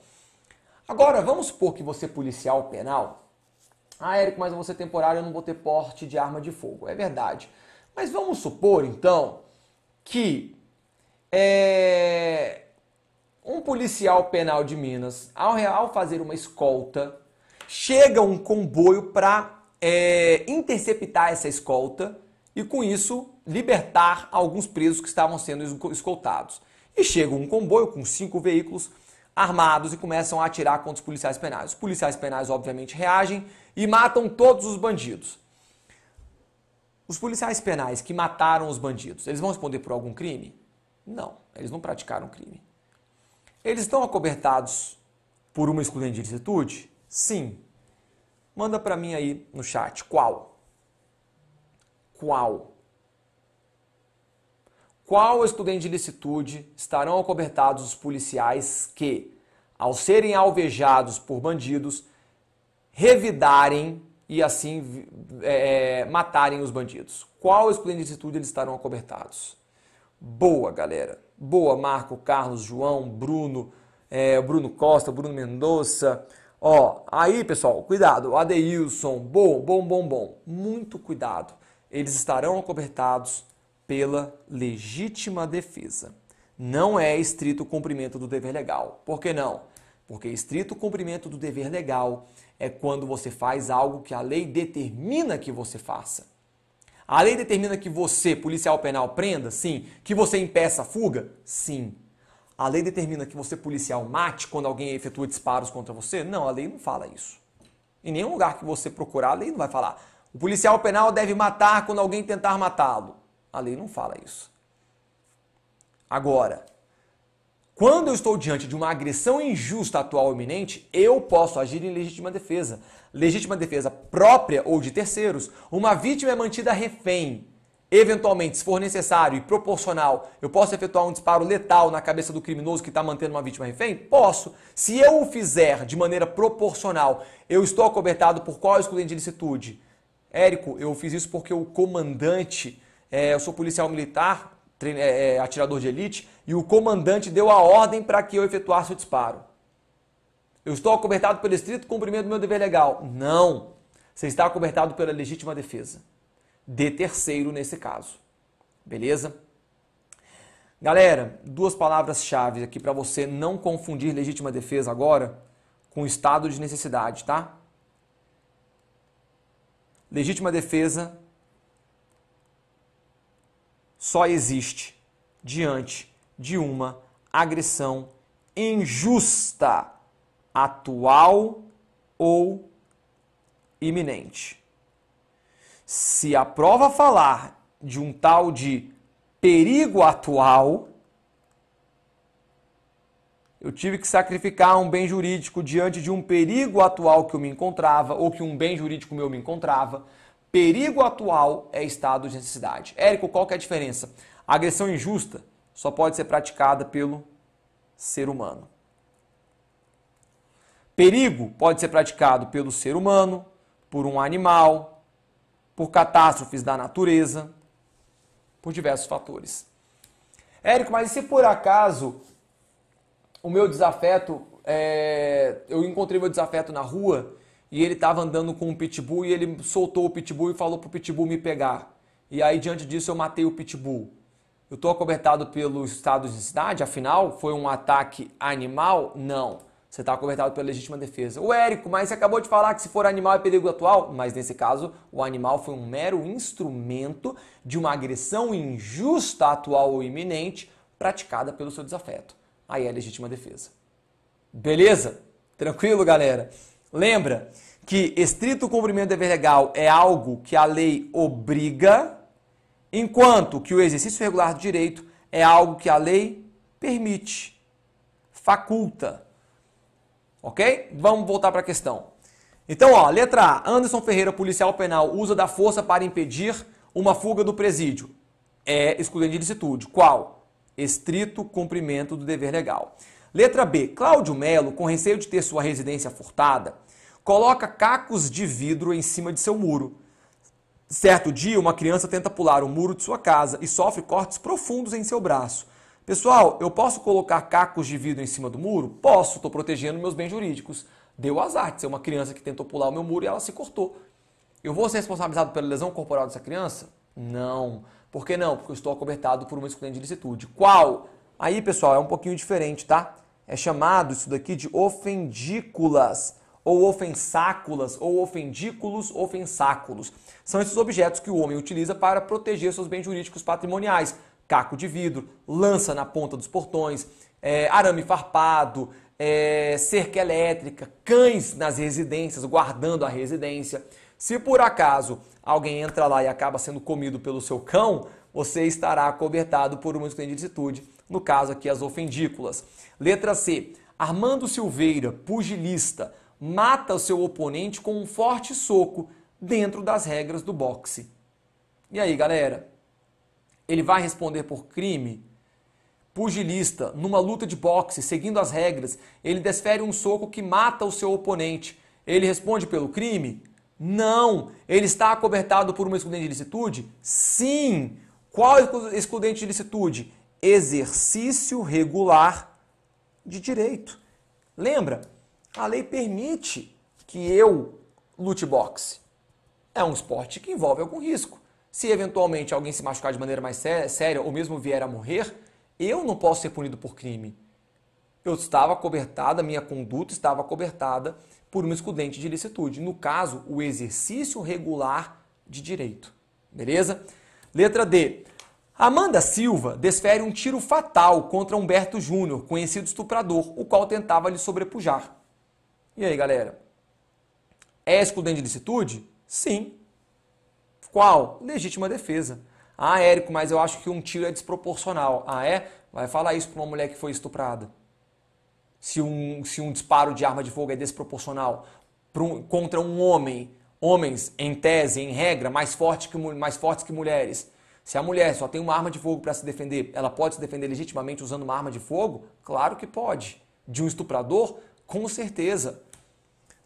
Agora, vamos supor que você é policial penal. Ah, Érico, mas eu vou ser temporário, eu não vou ter porte de arma de fogo. É verdade. Mas vamos supor, então, que é, um policial penal de Minas, ao, ao fazer uma escolta, chega um comboio para é, interceptar essa escolta e, com isso, libertar alguns presos que estavam sendo escoltados. E chega um comboio com cinco veículos armados e começam a atirar contra os policiais penais. Os policiais penais, obviamente, reagem e matam todos os bandidos. Os policiais penais que mataram os bandidos, eles vão responder por algum crime? Não, eles não praticaram crime. Eles estão acobertados por uma exclusão de licitude? Sim. Manda para mim aí no chat qual? Qual? qual estudante de licitude estarão acobertados os policiais que, ao serem alvejados por bandidos, revidarem e assim é, é, matarem os bandidos? Qual estudante de licitude eles estarão acobertados? Boa, galera. Boa, Marco, Carlos, João, Bruno, é, Bruno Costa, Bruno Mendonça. Ó, aí, pessoal, cuidado. Adeilson, bom, bom, bom, bom. Muito cuidado. Eles estarão acobertados pela legítima defesa. Não é estrito cumprimento do dever legal. Por que não? Porque estrito cumprimento do dever legal é quando você faz algo que a lei determina que você faça. A lei determina que você, policial penal, prenda? Sim. Que você impeça a fuga? Sim. A lei determina que você, policial, mate quando alguém efetua disparos contra você? Não, a lei não fala isso. Em nenhum lugar que você procurar, a lei não vai falar. O policial penal deve matar quando alguém tentar matá-lo. A lei não fala isso. Agora, quando eu estou diante de uma agressão injusta, atual ou iminente, eu posso agir em legítima defesa. Legítima defesa própria ou de terceiros. Uma vítima é mantida refém. Eventualmente, se for necessário e proporcional, eu posso efetuar um disparo letal na cabeça do criminoso que está mantendo uma vítima refém? Posso. Se eu o fizer de maneira proporcional, eu estou acobertado por qual excludente de licitude? Érico, eu fiz isso porque o comandante é, eu sou policial militar, é, é, atirador de elite, e o comandante deu a ordem para que eu efetuasse o disparo. Eu estou acobertado pelo estrito cumprimento do meu dever legal. Não. Você está acobertado pela legítima defesa. De terceiro nesse caso. Beleza? Galera, duas palavras-chave aqui para você não confundir legítima defesa agora com estado de necessidade, tá? Legítima defesa só existe diante de uma agressão injusta, atual ou iminente. Se a prova falar de um tal de perigo atual, eu tive que sacrificar um bem jurídico diante de um perigo atual que eu me encontrava ou que um bem jurídico meu me encontrava Perigo atual é estado de necessidade. Érico, qual que é a diferença? A agressão injusta só pode ser praticada pelo ser humano. Perigo pode ser praticado pelo ser humano, por um animal, por catástrofes da natureza, por diversos fatores. Érico, mas e se por acaso o meu desafeto, é... eu encontrei meu desafeto na rua e ele estava andando com um pitbull e ele soltou o pitbull e falou pro pitbull me pegar. E aí, diante disso, eu matei o pitbull. Eu estou acobertado pelo estado de cidade, afinal, foi um ataque animal? Não. Você está acobertado pela legítima defesa. O Érico, mas você acabou de falar que se for animal é perigo atual. Mas nesse caso, o animal foi um mero instrumento de uma agressão injusta, atual ou iminente, praticada pelo seu desafeto. Aí é legítima defesa. Beleza? Tranquilo, galera? Lembra que estrito cumprimento do dever legal é algo que a lei obriga, enquanto que o exercício regular do direito é algo que a lei permite, faculta. Ok? Vamos voltar para a questão. Então, ó, letra A. Anderson Ferreira, policial penal, usa da força para impedir uma fuga do presídio. É excludente de licitude. Qual? Estrito cumprimento do dever legal. Letra B. Cláudio Melo, com receio de ter sua residência furtada, coloca cacos de vidro em cima de seu muro. Certo dia, uma criança tenta pular o muro de sua casa e sofre cortes profundos em seu braço. Pessoal, eu posso colocar cacos de vidro em cima do muro? Posso, estou protegendo meus bens jurídicos. Deu azar de ser uma criança que tentou pular o meu muro e ela se cortou. Eu vou ser responsabilizado pela lesão corporal dessa criança? Não. Por que não? Porque eu estou acobertado por uma excludente de licitude. Qual? Aí, pessoal, é um pouquinho diferente, tá? É chamado isso daqui de ofendículas, ou ofensáculas, ou ofendículos, ofensáculos. São esses objetos que o homem utiliza para proteger seus bens jurídicos patrimoniais. Caco de vidro, lança na ponta dos portões, é, arame farpado, é, cerca elétrica, cães nas residências, guardando a residência. Se por acaso alguém entra lá e acaba sendo comido pelo seu cão, você estará cobertado por uma escritura de licitude no caso aqui as ofendículas. Letra C. Armando Silveira, pugilista, mata o seu oponente com um forte soco dentro das regras do boxe. E aí, galera? Ele vai responder por crime? Pugilista, numa luta de boxe, seguindo as regras, ele desfere um soco que mata o seu oponente. Ele responde pelo crime? Não. Ele está acobertado por uma excludente de licitude? Sim. Qual excludente de licitude? exercício regular de direito. Lembra? A lei permite que eu lute boxe. É um esporte que envolve algum risco. Se eventualmente alguém se machucar de maneira mais séria ou mesmo vier a morrer, eu não posso ser punido por crime. Eu estava cobertada, minha conduta estava cobertada por um excludente de ilicitude. No caso, o exercício regular de direito. Beleza? Letra D. Amanda Silva desfere um tiro fatal contra Humberto Júnior, conhecido estuprador, o qual tentava lhe sobrepujar. E aí, galera? É excludente de licitude? Sim. Qual? Legítima defesa. Ah, Érico, mas eu acho que um tiro é desproporcional. Ah, é? Vai falar isso para uma mulher que foi estuprada. Se um, se um disparo de arma de fogo é desproporcional um, contra um homem, homens, em tese, em regra, mais, forte que, mais fortes que mulheres se a mulher só tem uma arma de fogo para se defender, ela pode se defender legitimamente usando uma arma de fogo? Claro que pode. De um estuprador? Com certeza.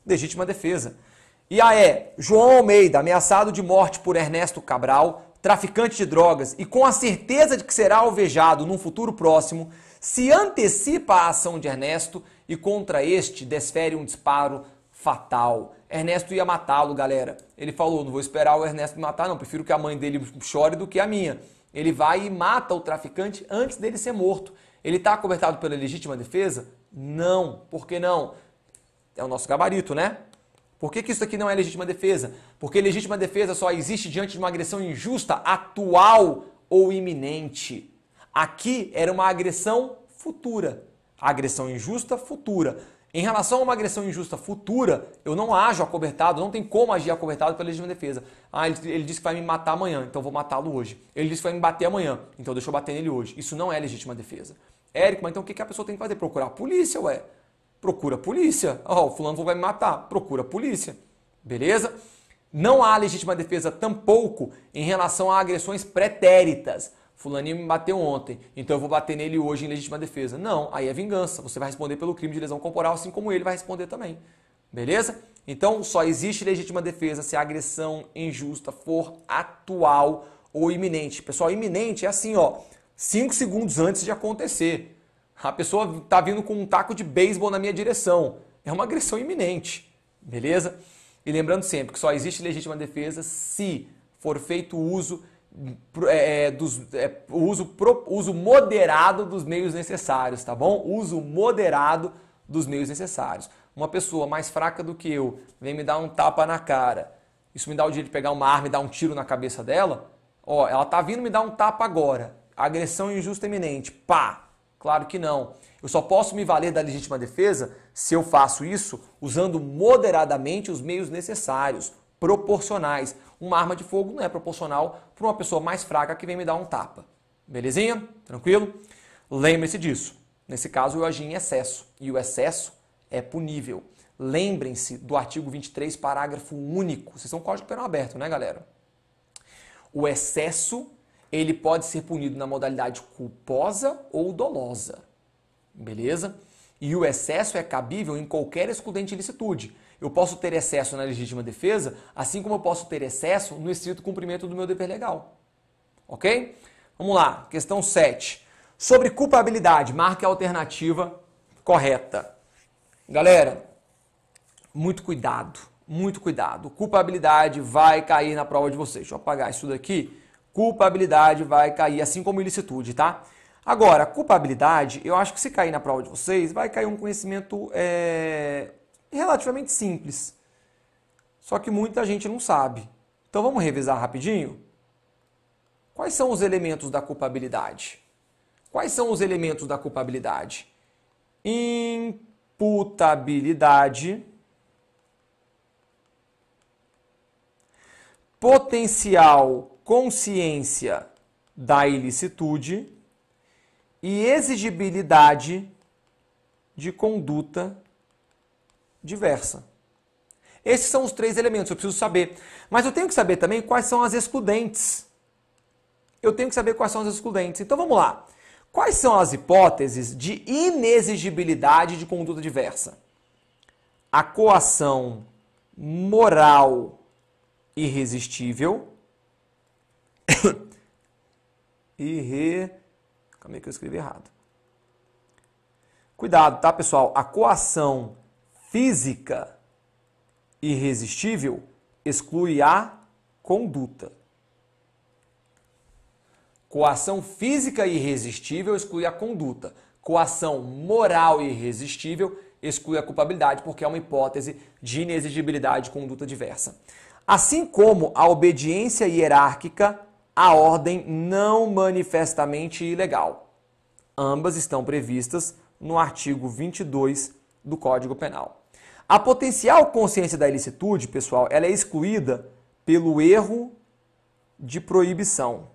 Legítima defesa. E aí, João Almeida, ameaçado de morte por Ernesto Cabral, traficante de drogas, e com a certeza de que será alvejado num futuro próximo, se antecipa à ação de Ernesto e contra este desfere um disparo fatal. Ernesto ia matá-lo, galera. Ele falou: não vou esperar o Ernesto me matar, não. Prefiro que a mãe dele chore do que a minha. Ele vai e mata o traficante antes dele ser morto. Ele está cobertado pela legítima defesa? Não. Por que não? É o nosso gabarito, né? Por que, que isso aqui não é legítima defesa? Porque legítima defesa só existe diante de uma agressão injusta, atual ou iminente. Aqui era uma agressão futura. agressão injusta futura. Em relação a uma agressão injusta futura, eu não ajo acobertado, não tem como agir acobertado pela legítima defesa. Ah, ele, ele disse que vai me matar amanhã, então vou matá-lo hoje. Ele disse que vai me bater amanhã, então deixa eu bater nele hoje. Isso não é legítima defesa. Érico, mas então o que a pessoa tem que fazer? Procurar a polícia, ué. Procura a polícia. Ó, oh, o fulano vai me matar. Procura a polícia. Beleza? Não há legítima defesa tampouco em relação a agressões pretéritas. Fulaninho me bateu ontem, então eu vou bater nele hoje em legítima defesa. Não, aí é vingança. Você vai responder pelo crime de lesão corporal, assim como ele vai responder também. Beleza? Então só existe legítima defesa se a agressão injusta for atual ou iminente. Pessoal, iminente é assim, ó, cinco segundos antes de acontecer. A pessoa tá vindo com um taco de beisebol na minha direção. É uma agressão iminente. Beleza? E lembrando sempre que só existe legítima defesa se for feito uso é, é, dos, é, uso, pro, uso moderado dos meios necessários, tá bom? Uso moderado dos meios necessários. Uma pessoa mais fraca do que eu vem me dar um tapa na cara, isso me dá o direito de pegar uma arma e dar um tiro na cabeça dela, ó, ela tá vindo me dar um tapa agora. Agressão injusta iminente, pá! Claro que não. Eu só posso me valer da legítima defesa se eu faço isso usando moderadamente os meios necessários, proporcionais uma arma de fogo não é proporcional para uma pessoa mais fraca que vem me dar um tapa. Belezinha? Tranquilo? Lembre-se disso. Nesse caso, eu agi em excesso e o excesso é punível. Lembrem-se do artigo 23, parágrafo único. Vocês são código penal aberto, né, galera? O excesso ele pode ser punido na modalidade culposa ou dolosa. Beleza? E o excesso é cabível em qualquer excludente ilicitude, eu posso ter excesso na legítima defesa, assim como eu posso ter excesso no estrito cumprimento do meu dever legal. Ok? Vamos lá, questão 7. Sobre culpabilidade, marque a alternativa correta. Galera, muito cuidado, muito cuidado. Culpabilidade vai cair na prova de vocês. Deixa eu apagar isso daqui. Culpabilidade vai cair, assim como ilicitude, tá? Agora, culpabilidade, eu acho que se cair na prova de vocês, vai cair um conhecimento é, é relativamente simples. Só que muita gente não sabe. Então vamos revisar rapidinho? Quais são os elementos da culpabilidade? Quais são os elementos da culpabilidade? Imputabilidade, potencial consciência da ilicitude e exigibilidade de conduta diversa. Esses são os três elementos, eu preciso saber. Mas eu tenho que saber também quais são as excludentes. Eu tenho que saber quais são as excludentes. Então vamos lá. Quais são as hipóteses de inexigibilidade de conduta diversa? A coação moral irresistível. Irre. Calma aí que eu escrevi errado. Cuidado, tá, pessoal? A coação física irresistível exclui a conduta. Coação física irresistível exclui a conduta. Coação moral irresistível exclui a culpabilidade, porque é uma hipótese de inexigibilidade de conduta diversa. Assim como a obediência hierárquica, a ordem não manifestamente ilegal. Ambas estão previstas no artigo 22 do Código Penal. A potencial consciência da ilicitude, pessoal, ela é excluída pelo erro de proibição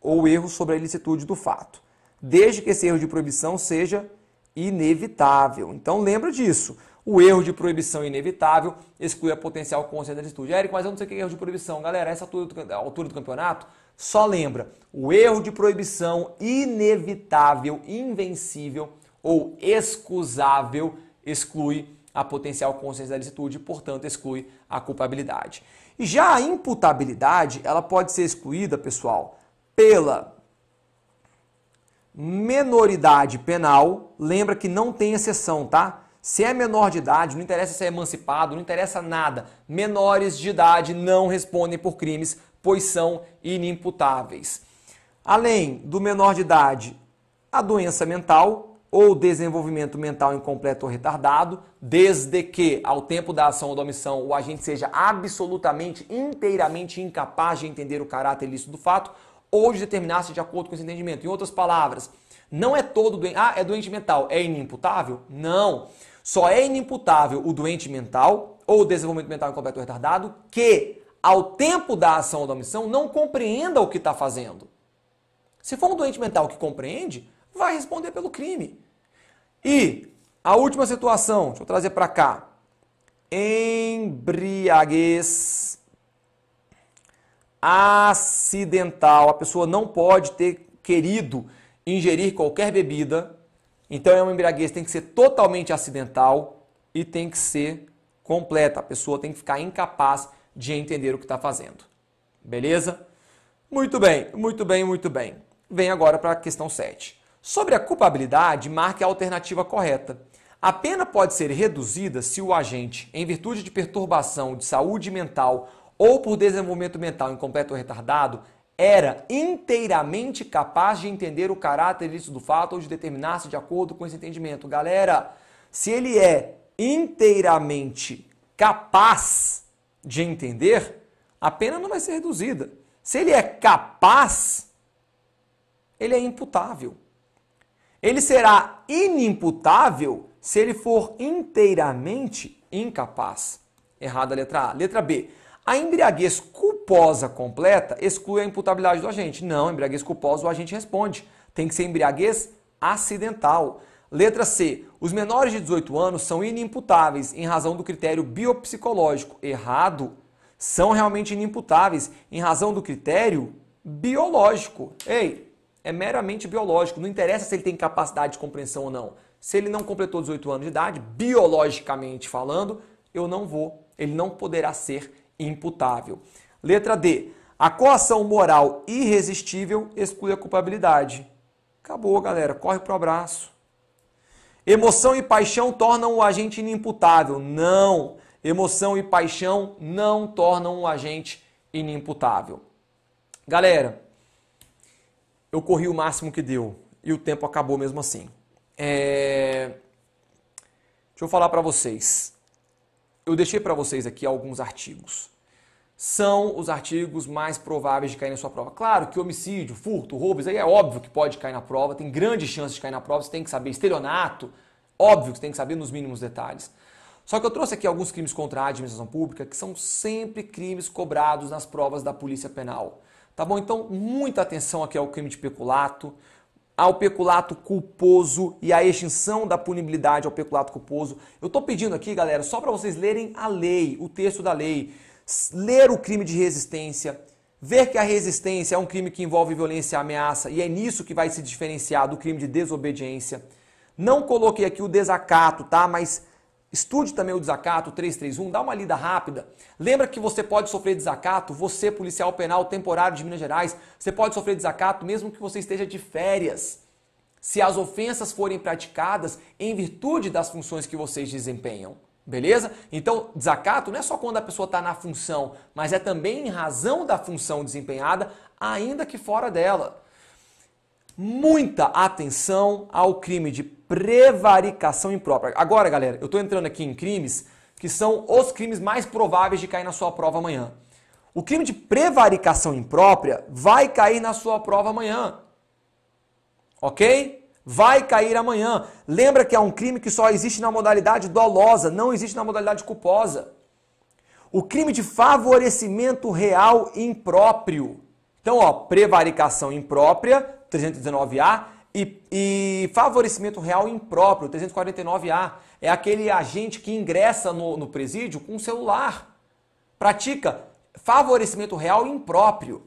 ou erro sobre a ilicitude do fato, desde que esse erro de proibição seja inevitável. Então lembra disso. O erro de proibição inevitável exclui a potencial consciência da ilicitude. Érico, mas eu não sei o que é erro de proibição. Galera, essa altura do, altura do campeonato, só lembra, o erro de proibição inevitável, invencível ou excusável exclui a potencial consciência da licitude e, portanto, exclui a culpabilidade. E já a imputabilidade, ela pode ser excluída, pessoal, pela menoridade penal. Lembra que não tem exceção, tá? Se é menor de idade, não interessa se é emancipado, não interessa nada. Menores de idade não respondem por crimes, pois são inimputáveis. Além do menor de idade, a doença mental, ou desenvolvimento mental incompleto ou retardado, desde que, ao tempo da ação ou da omissão, o agente seja absolutamente, inteiramente incapaz de entender o caráter ilícito do fato ou de determinar-se de acordo com esse entendimento. Em outras palavras, não é todo doente. Ah, é doente mental. É inimputável? Não. Só é inimputável o doente mental ou o desenvolvimento mental incompleto ou retardado que, ao tempo da ação ou da omissão, não compreenda o que está fazendo. Se for um doente mental que compreende, vai responder pelo crime. E a última situação, deixa eu trazer para cá. Embriaguez acidental. A pessoa não pode ter querido ingerir qualquer bebida. Então é uma embriaguez tem que ser totalmente acidental e tem que ser completa. A pessoa tem que ficar incapaz de entender o que está fazendo. Beleza? Muito bem, muito bem, muito bem. Vem agora para a questão 7. Sobre a culpabilidade, marque a alternativa correta. A pena pode ser reduzida se o agente, em virtude de perturbação de saúde mental ou por desenvolvimento mental incompleto ou retardado, era inteiramente capaz de entender o caráter ilícito do fato ou de determinar-se de acordo com esse entendimento. Galera, se ele é inteiramente capaz de entender, a pena não vai ser reduzida. Se ele é capaz, ele é imputável. Ele será inimputável se ele for inteiramente incapaz. Errada a letra A. Letra B. A embriaguez culposa completa exclui a imputabilidade do agente. Não, embriaguez culposa o agente responde. Tem que ser embriaguez acidental. Letra C. Os menores de 18 anos são inimputáveis em razão do critério biopsicológico. Errado. São realmente inimputáveis em razão do critério biológico. Ei, é meramente biológico. Não interessa se ele tem capacidade de compreensão ou não. Se ele não completou 18 anos de idade, biologicamente falando, eu não vou, ele não poderá ser imputável. Letra D. A coação moral irresistível exclui a culpabilidade. Acabou, galera. Corre pro abraço. Emoção e paixão tornam o agente inimputável. Não. Emoção e paixão não tornam o agente inimputável. Galera, eu corri o máximo que deu e o tempo acabou mesmo assim. É... Deixa eu falar para vocês. Eu deixei para vocês aqui alguns artigos. São os artigos mais prováveis de cair na sua prova. Claro que homicídio, furto, roubo, isso aí é óbvio que pode cair na prova, tem grande chance de cair na prova, você tem que saber estelionato, óbvio que você tem que saber nos mínimos detalhes. Só que eu trouxe aqui alguns crimes contra a administração pública que são sempre crimes cobrados nas provas da Polícia Penal. Tá bom? Então, muita atenção aqui ao crime de peculato, ao peculato culposo e à extinção da punibilidade ao peculato culposo. Eu estou pedindo aqui, galera, só para vocês lerem a lei, o texto da lei, ler o crime de resistência, ver que a resistência é um crime que envolve violência e ameaça e é nisso que vai se diferenciar do crime de desobediência. Não coloquei aqui o desacato, tá? Mas Estude também o desacato 331, dá uma lida rápida. Lembra que você pode sofrer desacato, você, policial penal temporário de Minas Gerais, você pode sofrer desacato mesmo que você esteja de férias. Se as ofensas forem praticadas em virtude das funções que vocês desempenham. Beleza? Então, desacato não é só quando a pessoa está na função, mas é também em razão da função desempenhada, ainda que fora dela muita atenção ao crime de prevaricação imprópria. Agora, galera, eu estou entrando aqui em crimes que são os crimes mais prováveis de cair na sua prova amanhã. O crime de prevaricação imprópria vai cair na sua prova amanhã. Ok? Vai cair amanhã. Lembra que é um crime que só existe na modalidade dolosa, não existe na modalidade culposa. O crime de favorecimento real impróprio. Então, ó, prevaricação imprópria 319A, e, e, favorecimento real impróprio, 349A, é aquele agente que ingressa no, no presídio com um celular. Pratica favorecimento real impróprio.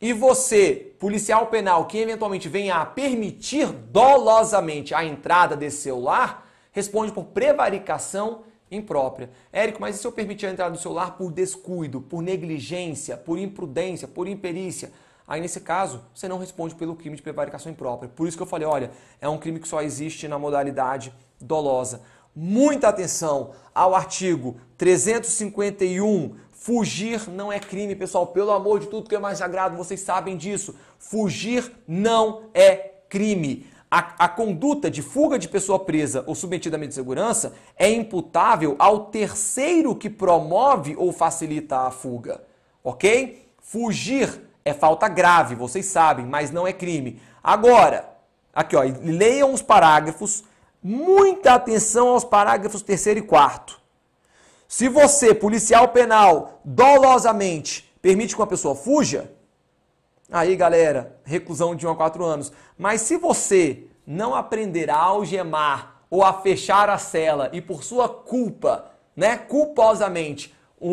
E você, policial penal, que eventualmente venha a permitir dolosamente a entrada desse celular, responde por prevaricação imprópria. Érico, mas e se eu permitir a entrada do celular por descuido, por negligência, por imprudência, por imperícia? Aí nesse caso, você não responde pelo crime de prevaricação imprópria. Por isso que eu falei, olha, é um crime que só existe na modalidade dolosa. Muita atenção ao artigo 351 Fugir não é crime, pessoal. Pelo amor de tudo que é mais sagrado, vocês sabem disso. Fugir não é crime. A, a, conduta de fuga de pessoa presa ou submetida a medida de segurança é imputável ao terceiro que promove ou facilita a fuga. Ok? Fugir é falta grave, vocês sabem, mas não é crime. Agora, aqui ó, leiam os parágrafos, muita atenção aos parágrafos terceiro e quarto. Se você, policial penal, dolosamente permite que uma pessoa fuja, aí galera, reclusão de 1 a 4 anos. Mas se você não aprender a algemar ou a fechar a cela e por sua culpa, né, culposamente, o,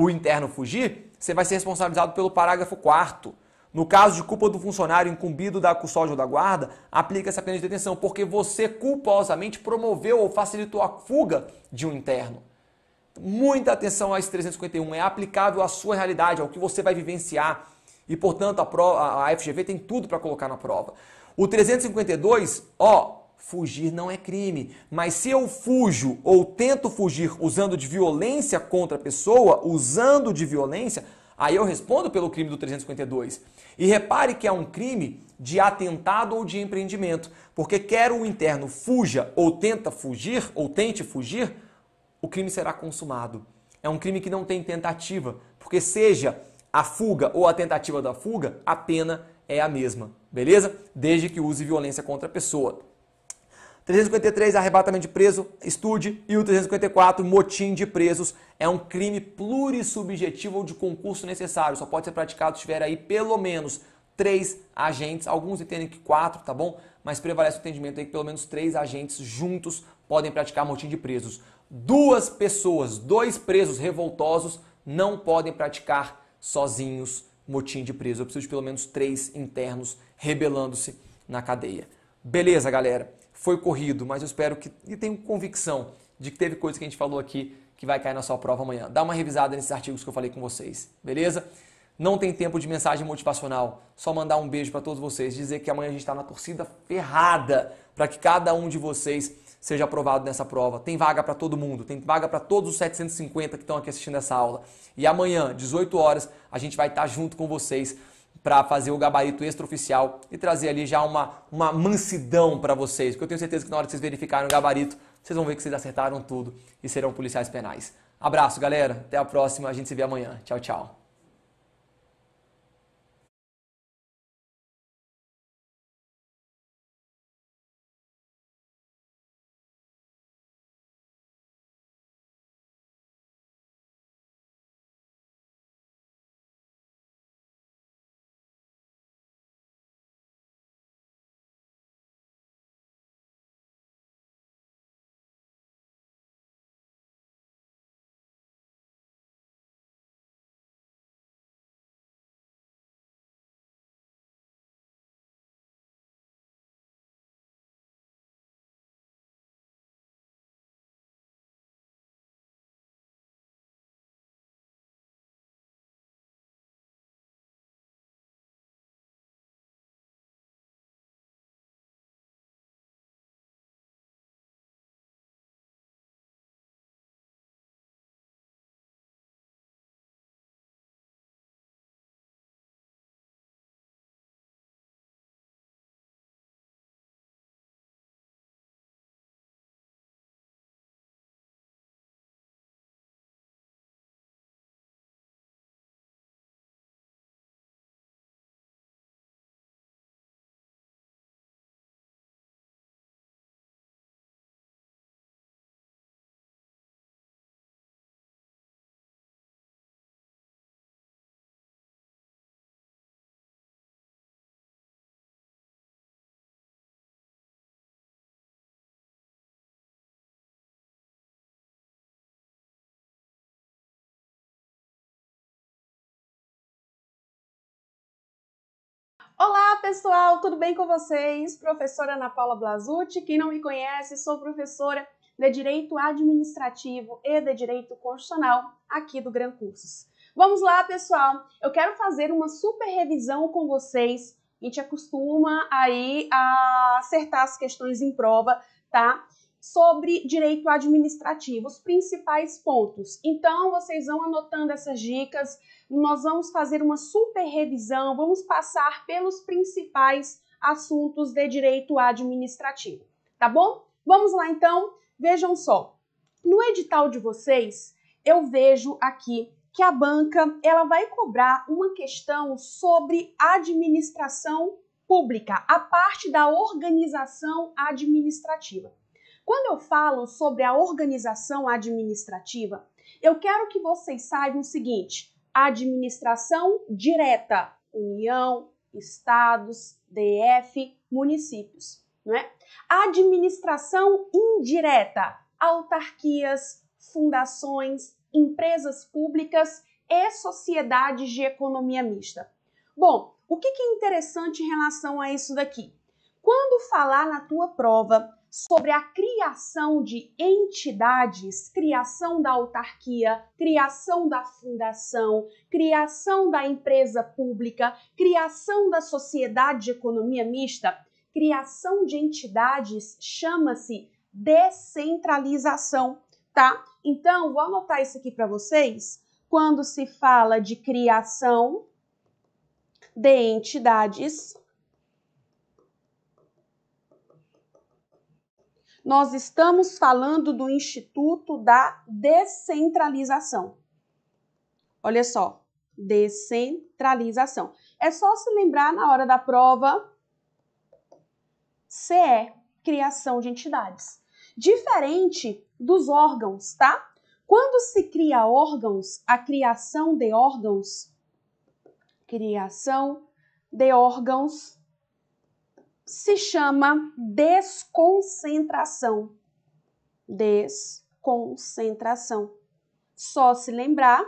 o, o interno fugir, você vai ser responsabilizado pelo parágrafo 4 no caso de culpa do funcionário incumbido da custódia ou da guarda, aplica essa pena de detenção, porque você culposamente promoveu ou facilitou a fuga de um interno. Muita atenção a esse 351, é aplicável à sua realidade, ao que você vai vivenciar. E, portanto, a, prova, a FGV tem tudo para colocar na prova. O 352, ó, fugir não é crime. Mas se eu fujo ou tento fugir usando de violência contra a pessoa, usando de violência, aí eu respondo pelo crime do 352. E repare que é um crime de atentado ou de empreendimento, porque quer o interno fuja ou tenta fugir ou tente fugir, o crime será consumado. É um crime que não tem tentativa, porque seja a fuga ou a tentativa da fuga, a pena é a mesma, beleza? Desde que use violência contra a pessoa. 353, arrebatamento de preso, estude. E o 354, motim de presos. É um crime plurissubjetivo ou de concurso necessário. Só pode ser praticado se tiver aí pelo menos três agentes. Alguns entendem que quatro, tá bom? Mas prevalece o entendimento aí que pelo menos três agentes juntos podem praticar motim de presos. Duas pessoas, dois presos revoltosos, não podem praticar sozinhos motim de preso. Eu preciso de pelo menos três internos rebelando-se na cadeia. Beleza, galera? foi corrido, mas eu espero que e tenho convicção de que teve coisa que a gente falou aqui que vai cair na sua prova amanhã. Dá uma revisada nesses artigos que eu falei com vocês, beleza? Não tem tempo de mensagem motivacional. Só mandar um beijo para todos vocês, dizer que amanhã a gente está na torcida ferrada para que cada um de vocês seja aprovado nessa prova. Tem vaga para todo mundo, tem vaga para todos os 750 que estão aqui assistindo essa aula. E amanhã, 18 horas, a gente vai estar tá junto com vocês para fazer o gabarito extraoficial e trazer ali já uma, uma mansidão para vocês, porque eu tenho certeza que na hora que vocês verificarem o gabarito, vocês vão ver que vocês acertaram tudo e serão policiais penais. Abraço, galera. Até a próxima. A gente se vê amanhã. Tchau, tchau. Olá, pessoal, tudo bem com vocês? Professora Ana Paula Blasucci. Quem não me conhece, sou professora de Direito Administrativo e de Direito Constitucional aqui do Gran Cursos. Vamos lá, pessoal. Eu quero fazer uma super revisão com vocês. A gente acostuma aí a acertar as questões em prova, tá? Sobre direito administrativo, os principais pontos. Então, vocês vão anotando essas dicas, nós vamos fazer uma super revisão, vamos passar pelos principais assuntos de direito administrativo, tá bom? Vamos lá então, vejam só. No edital de vocês, eu vejo aqui que a banca ela vai cobrar uma questão sobre administração pública, a parte da organização administrativa. Quando eu falo sobre a organização administrativa, eu quero que vocês saibam o seguinte: administração direta, União, estados, DF, municípios, não é? Administração indireta, autarquias, fundações, empresas públicas e sociedades de economia mista. Bom, o que é interessante em relação a isso daqui? Quando falar na tua prova sobre a criação de entidades, criação da autarquia, criação da fundação, criação da empresa pública, criação da sociedade de economia mista, criação de entidades chama-se descentralização, tá? Então, vou anotar isso aqui para vocês. Quando se fala de criação de entidades, nós estamos falando do Instituto da Descentralização. Olha só, descentralização. É só se lembrar na hora da prova CE, criação de entidades. Diferente dos órgãos, tá? Quando se cria órgãos, a criação de órgãos, criação de órgãos se chama desconcentração. Desconcentração. Só se lembrar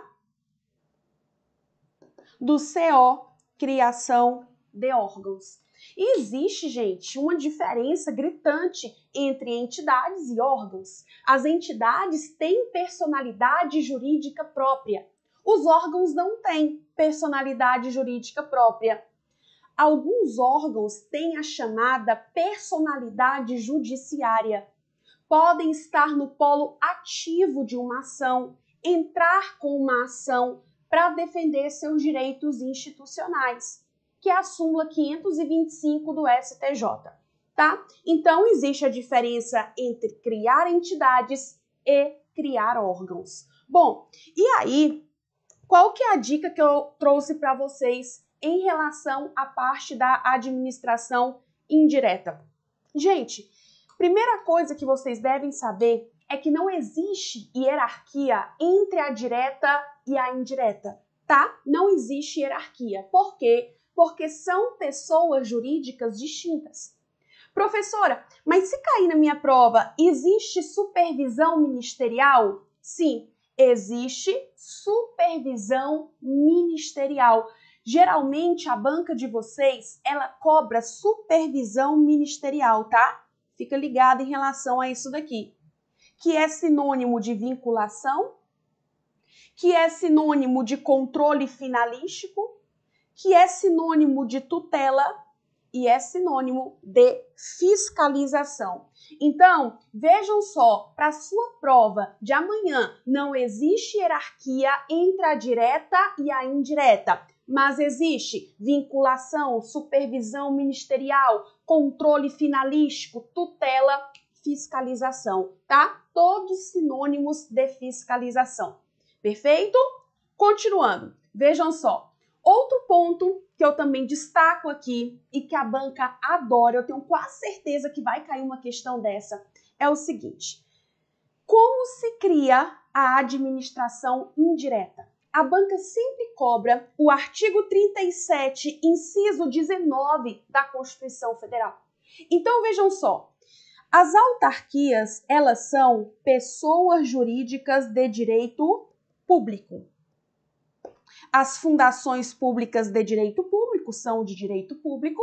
do CO, criação de órgãos. existe, gente, uma diferença gritante entre entidades e órgãos. As entidades têm personalidade jurídica própria. Os órgãos não têm personalidade jurídica própria alguns órgãos têm a chamada personalidade judiciária. Podem estar no polo ativo de uma ação, entrar com uma ação para defender seus direitos institucionais, que é a súmula 525 do STJ, tá? Então existe a diferença entre criar entidades e criar órgãos. Bom, e aí, qual que é a dica que eu trouxe para vocês em relação à parte da administração indireta. Gente, primeira coisa que vocês devem saber é que não existe hierarquia entre a direta e a indireta, tá? Não existe hierarquia. Por quê? Porque são pessoas jurídicas distintas. Professora, mas se cair na minha prova, existe supervisão ministerial? Sim, existe supervisão ministerial. Geralmente a banca de vocês, ela cobra supervisão ministerial, tá? Fica ligado em relação a isso daqui. Que é sinônimo de vinculação, que é sinônimo de controle finalístico, que é sinônimo de tutela e é sinônimo de fiscalização. Então, vejam só, para sua prova de amanhã, não existe hierarquia entre a direta e a indireta mas existe vinculação, supervisão ministerial, controle finalístico, tutela, fiscalização, tá? Todos sinônimos de fiscalização. Perfeito? Continuando, vejam só. Outro ponto que eu também destaco aqui e que a banca adora, eu tenho quase certeza que vai cair uma questão dessa, é o seguinte: como se cria a administração indireta? a banca sempre cobra o artigo 37, inciso 19 da Constituição Federal. Então vejam só, as autarquias, elas são pessoas jurídicas de direito público. As fundações públicas de direito público são de direito público.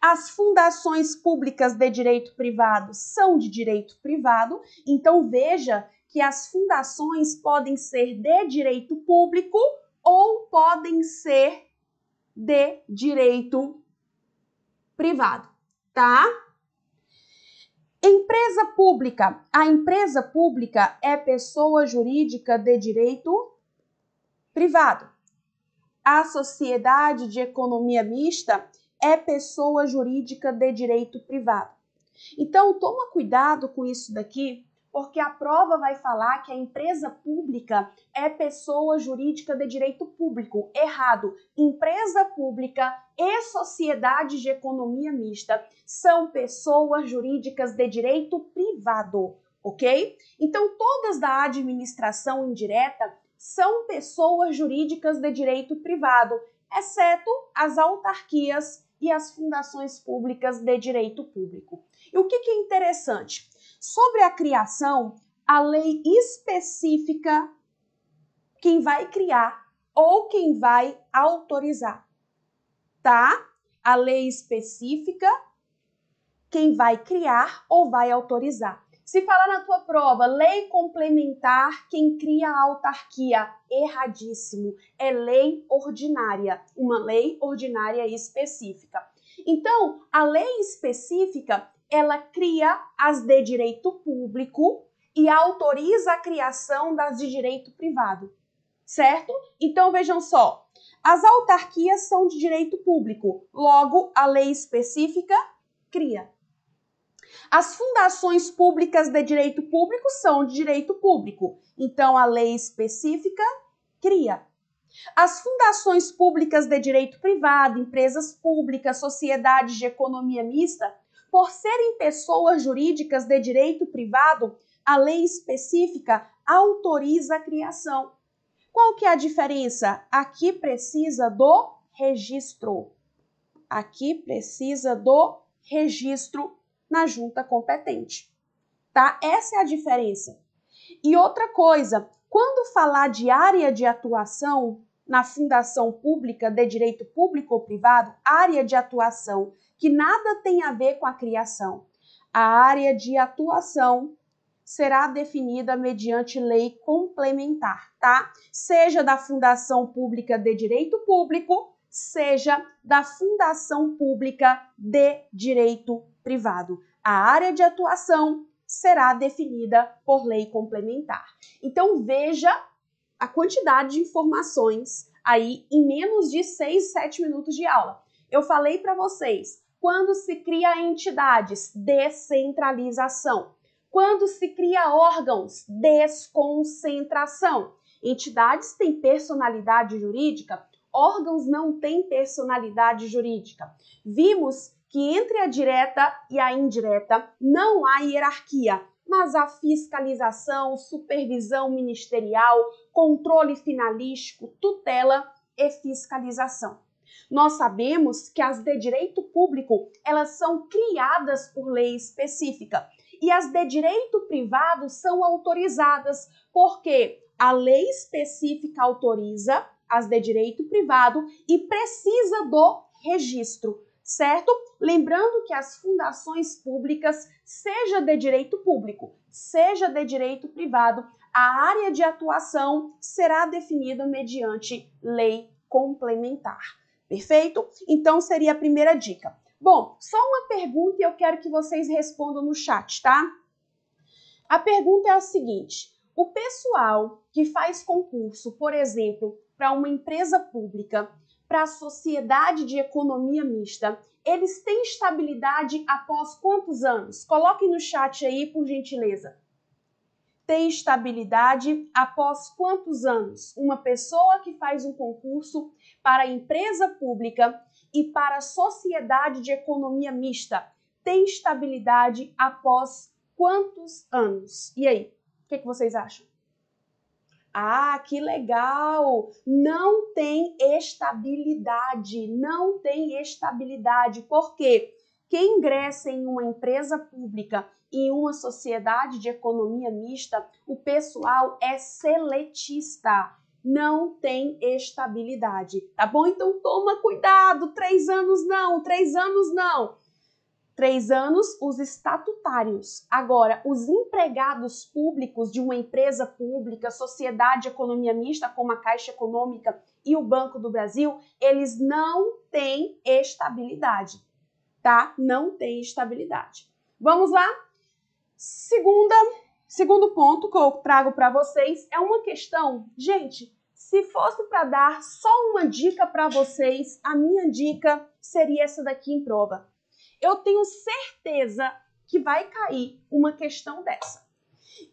As fundações públicas de direito privado são de direito privado. Então veja que as fundações podem ser de direito público ou podem ser de direito privado, tá? Empresa pública. A empresa pública é pessoa jurídica de direito privado. A sociedade de economia mista é pessoa jurídica de direito privado. Então, toma cuidado com isso daqui, porque a prova vai falar que a empresa pública é pessoa jurídica de direito público. Errado. Empresa pública e sociedade de economia mista são pessoas jurídicas de direito privado, ok? Então, todas da administração indireta são pessoas jurídicas de direito privado, exceto as autarquias e as fundações públicas de direito público. E o que, que é interessante? Sobre a criação, a lei específica quem vai criar ou quem vai autorizar. Tá? A lei específica quem vai criar ou vai autorizar. Se falar na tua prova, lei complementar, quem cria a autarquia, erradíssimo. É lei ordinária, uma lei ordinária específica. Então, a lei específica ela cria as de direito público e autoriza a criação das de direito privado, certo? Então vejam só, as autarquias são de direito público, logo a lei específica cria. As fundações públicas de direito público são de direito público, então a lei específica cria. As fundações públicas de direito privado, empresas públicas, sociedades de economia mista por serem pessoas jurídicas de direito privado, a lei específica autoriza a criação. Qual que é a diferença? Aqui precisa do registro. Aqui precisa do registro na junta competente. Tá? Essa é a diferença. E outra coisa, quando falar de área de atuação na fundação pública de direito público ou privado, área de atuação que nada tem a ver com a criação. A área de atuação será definida mediante lei complementar, tá? Seja da Fundação Pública de Direito Público, seja da Fundação Pública de Direito Privado. A área de atuação será definida por lei complementar. Então veja a quantidade de informações aí em menos de 6, 7 minutos de aula. Eu falei para vocês, quando se cria entidades, descentralização. Quando se cria órgãos, desconcentração. Entidades têm personalidade jurídica, órgãos não têm personalidade jurídica. Vimos que entre a direta e a indireta não há hierarquia, mas há fiscalização, supervisão ministerial, controle finalístico, tutela e fiscalização. Nós sabemos que as de direito público, elas são criadas por lei específica e as de direito privado são autorizadas porque a lei específica autoriza as de direito privado e precisa do registro, certo? Lembrando que as fundações públicas, seja de direito público, seja de direito privado, a área de atuação será definida mediante lei complementar. Perfeito? Então seria a primeira dica. Bom, só uma pergunta e eu quero que vocês respondam no chat, tá? A pergunta é a seguinte: o pessoal que faz concurso, por exemplo, para uma empresa pública, para a sociedade de economia mista, eles têm estabilidade após quantos anos? Coloquem no chat aí, por gentileza. Tem estabilidade após quantos anos? Uma pessoa que faz um concurso para a empresa pública e para a sociedade de economia mista tem estabilidade após quantos anos? E aí, o que, que vocês acham? Ah, que legal! Não tem estabilidade, não tem estabilidade. Por quê? Quem ingressa em uma empresa pública e em uma sociedade de economia mista, o pessoal é seletista não tem estabilidade, tá bom? Então toma cuidado, três anos não, três anos não. Três anos os estatutários. Agora, os empregados públicos de uma empresa pública, sociedade economia mista, como a Caixa Econômica e o Banco do Brasil, eles não têm estabilidade, tá? Não tem estabilidade. Vamos lá? Segunda, segundo ponto que eu trago para vocês é uma questão, gente, se fosse para dar só uma dica para vocês, a minha dica seria essa daqui em prova. Eu tenho certeza que vai cair uma questão dessa.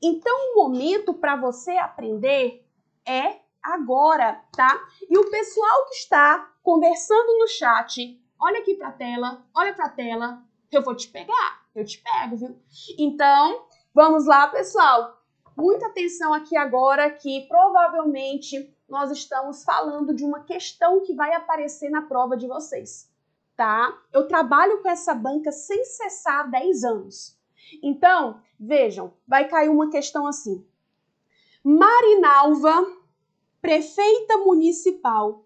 Então, o momento para você aprender é agora, tá? E o pessoal que está conversando no chat, olha aqui para a tela, olha para a tela, eu vou te pegar, eu te pego, viu? Então, vamos lá, pessoal. Muita atenção aqui agora que provavelmente nós estamos falando de uma questão que vai aparecer na prova de vocês, tá? Eu trabalho com essa banca sem cessar há 10 anos. Então, vejam, vai cair uma questão assim. Marinalva, prefeita municipal,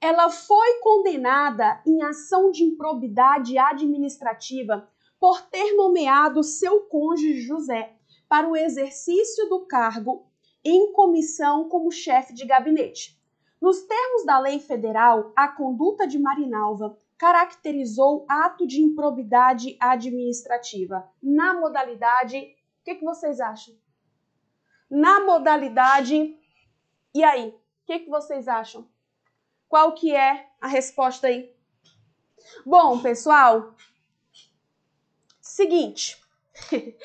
ela foi condenada em ação de improbidade administrativa por ter nomeado seu cônjuge José para o exercício do cargo em comissão como chefe de gabinete. Nos termos da lei federal, a conduta de Marinalva caracterizou ato de improbidade administrativa na modalidade. O que, que, vocês acham? Na modalidade. E aí? O que, que vocês acham? Qual que é a resposta aí? Bom, pessoal, seguinte,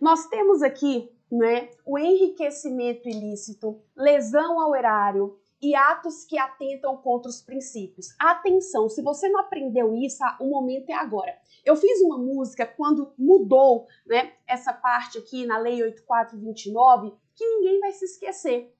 nós temos aqui né, o enriquecimento ilícito, lesão ao erário e atos que atentam contra os princípios. Atenção, se você não aprendeu isso, ah, o momento é agora. Eu fiz uma música quando mudou né, essa parte aqui na Lei 8429 que ninguém vai se esquecer.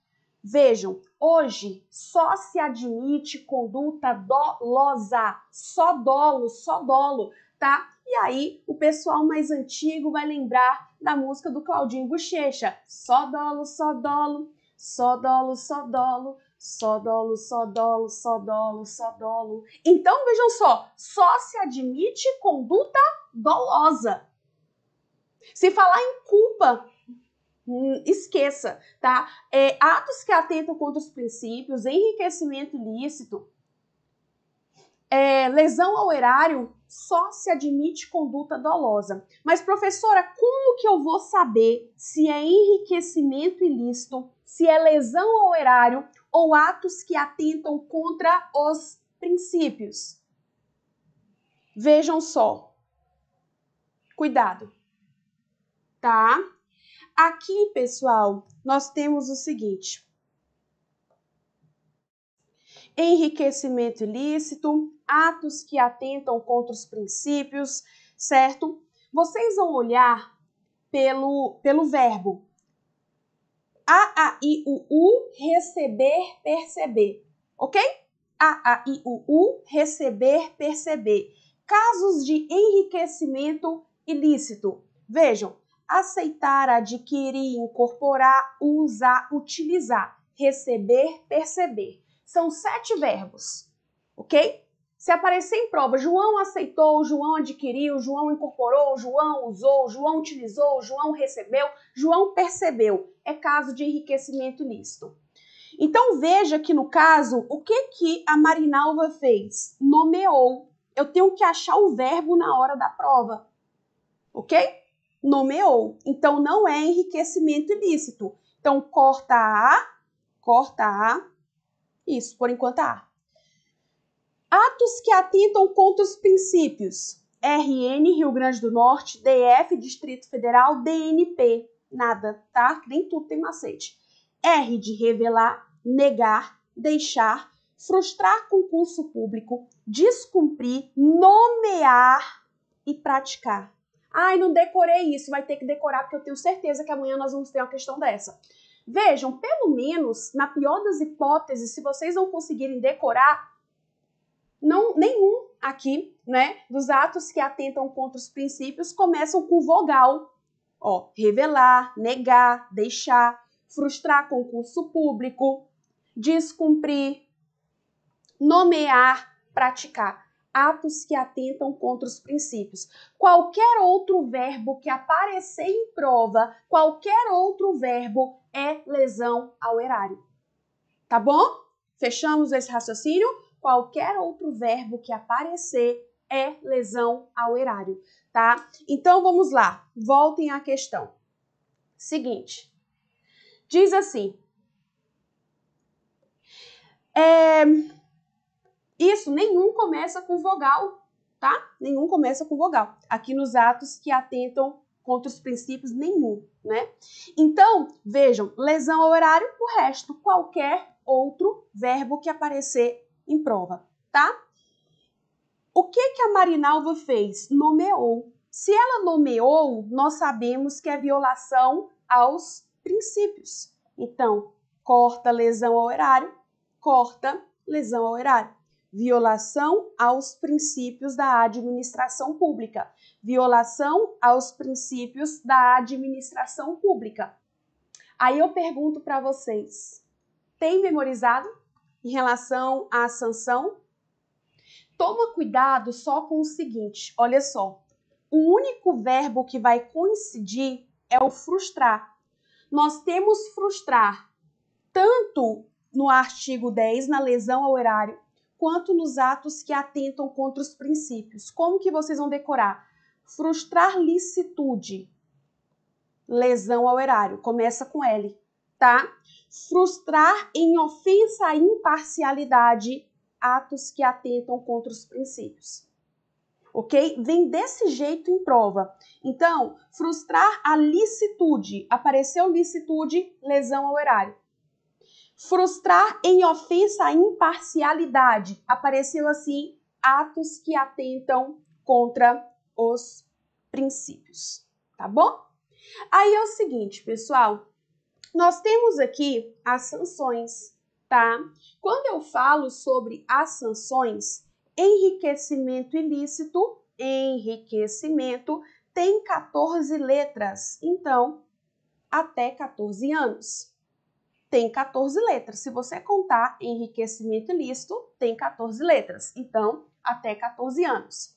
Vejam, hoje só se admite conduta dolosa, só dolo, só dolo, tá? E aí o pessoal mais antigo vai lembrar da música do Claudinho Bochecha. Só dolo, só dolo, só dolo, só dolo, só dolo, só dolo, só dolo, só dolo. Então vejam só, só se admite conduta dolosa. Se falar em culpa, hum, esqueça, tá? É, atos que atentam contra os princípios, enriquecimento ilícito, é, lesão ao erário, só se admite conduta dolosa. Mas, professora, como que eu vou saber se é enriquecimento ilícito, se é lesão ao erário ou atos que atentam contra os princípios? Vejam só. Cuidado. Tá? Aqui, pessoal, nós temos o seguinte: enriquecimento ilícito, atos que atentam contra os princípios, certo? Vocês vão olhar pelo, pelo verbo a, a, I, U, U, receber, perceber, ok? A, A, I, U, U, receber, perceber. Casos de enriquecimento ilícito. Vejam, aceitar, adquirir, incorporar, usar, utilizar, receber, perceber. São sete verbos, ok? Se aparecer em prova, João aceitou, João adquiriu, João incorporou, João usou, João utilizou, João recebeu, João percebeu. É caso de enriquecimento ilícito. Então veja que no caso, o que que a Marinalva fez? Nomeou. Eu tenho que achar o verbo na hora da prova. OK? Nomeou. Então não é enriquecimento ilícito. Então corta a, corta a, isso, por enquanto há. Atos que atentam contra os princípios. RN, Rio Grande do Norte, DF, Distrito Federal, DNP. Nada, tá? Nem tudo tem macete. R de revelar, negar, deixar, frustrar concurso público, descumprir, nomear e praticar. Ai, não decorei isso, vai ter que decorar, porque eu tenho certeza que amanhã nós vamos ter uma questão dessa. Vejam, pelo menos, na pior das hipóteses, se vocês não conseguirem decorar, não nenhum aqui, né, dos atos que atentam contra os princípios começam com vogal. Ó, revelar, negar, deixar, frustrar concurso público, descumprir, nomear, praticar atos que atentam contra os princípios. Qualquer outro verbo que aparecer em prova, qualquer outro verbo é lesão ao erário. Tá bom? Fechamos esse raciocínio? Qualquer outro verbo que aparecer é lesão ao erário, tá? Então vamos lá, voltem à questão. Seguinte, diz assim: é, isso, nenhum começa com vogal, tá? Nenhum começa com vogal. Aqui nos atos que atentam contra os princípios nenhum, né? Então, vejam, lesão ao horário, o resto, qualquer outro verbo que aparecer em prova, tá? O que que a Marinalva fez? Nomeou. Se ela nomeou, nós sabemos que é violação aos princípios. Então, corta lesão ao horário, corta lesão ao horário violação aos princípios da administração pública. Violação aos princípios da administração pública. Aí eu pergunto para vocês: tem memorizado em relação à sanção? Toma cuidado só com o seguinte: olha só, o único verbo que vai coincidir é o frustrar. Nós temos frustrar tanto no artigo 10, na lesão ao erário, quanto nos atos que atentam contra os princípios. Como que vocês vão decorar? Frustrar licitude, lesão ao erário, começa com L, tá? Frustrar em ofensa à imparcialidade, atos que atentam contra os princípios. Ok? Vem desse jeito em prova. Então, frustrar a licitude. Apareceu licitude, lesão ao erário Frustrar em ofensa à imparcialidade. Apareceu assim atos que atentam contra os princípios, tá bom? Aí é o seguinte, pessoal, nós temos aqui as sanções, tá? Quando eu falo sobre as sanções, enriquecimento ilícito, enriquecimento tem 14 letras, então até 14 anos tem 14 letras. Se você contar enriquecimento ilícito, tem 14 letras. Então, até 14 anos.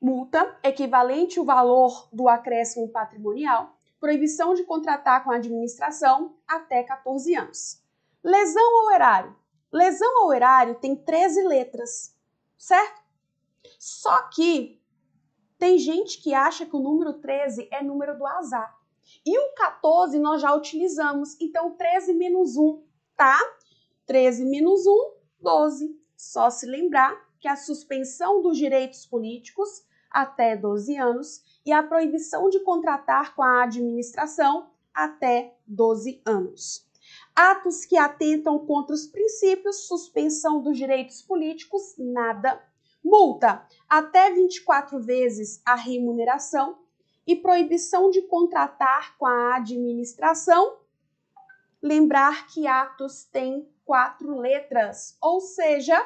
Multa equivalente ao valor do acréscimo patrimonial. Proibição de contratar com a administração até 14 anos. Lesão ao erário. Lesão ao erário tem 13 letras, certo? Só que tem gente que acha que o número 13 é número do azar. E o 14 nós já utilizamos, então 13 menos 1, tá? 13 menos 1, 12. Só se lembrar que a suspensão dos direitos políticos até 12 anos e a proibição de contratar com a administração até 12 anos. Atos que atentam contra os princípios, suspensão dos direitos políticos, nada. Multa, até 24 vezes a remuneração e proibição de contratar com a administração. Lembrar que atos tem quatro letras, ou seja,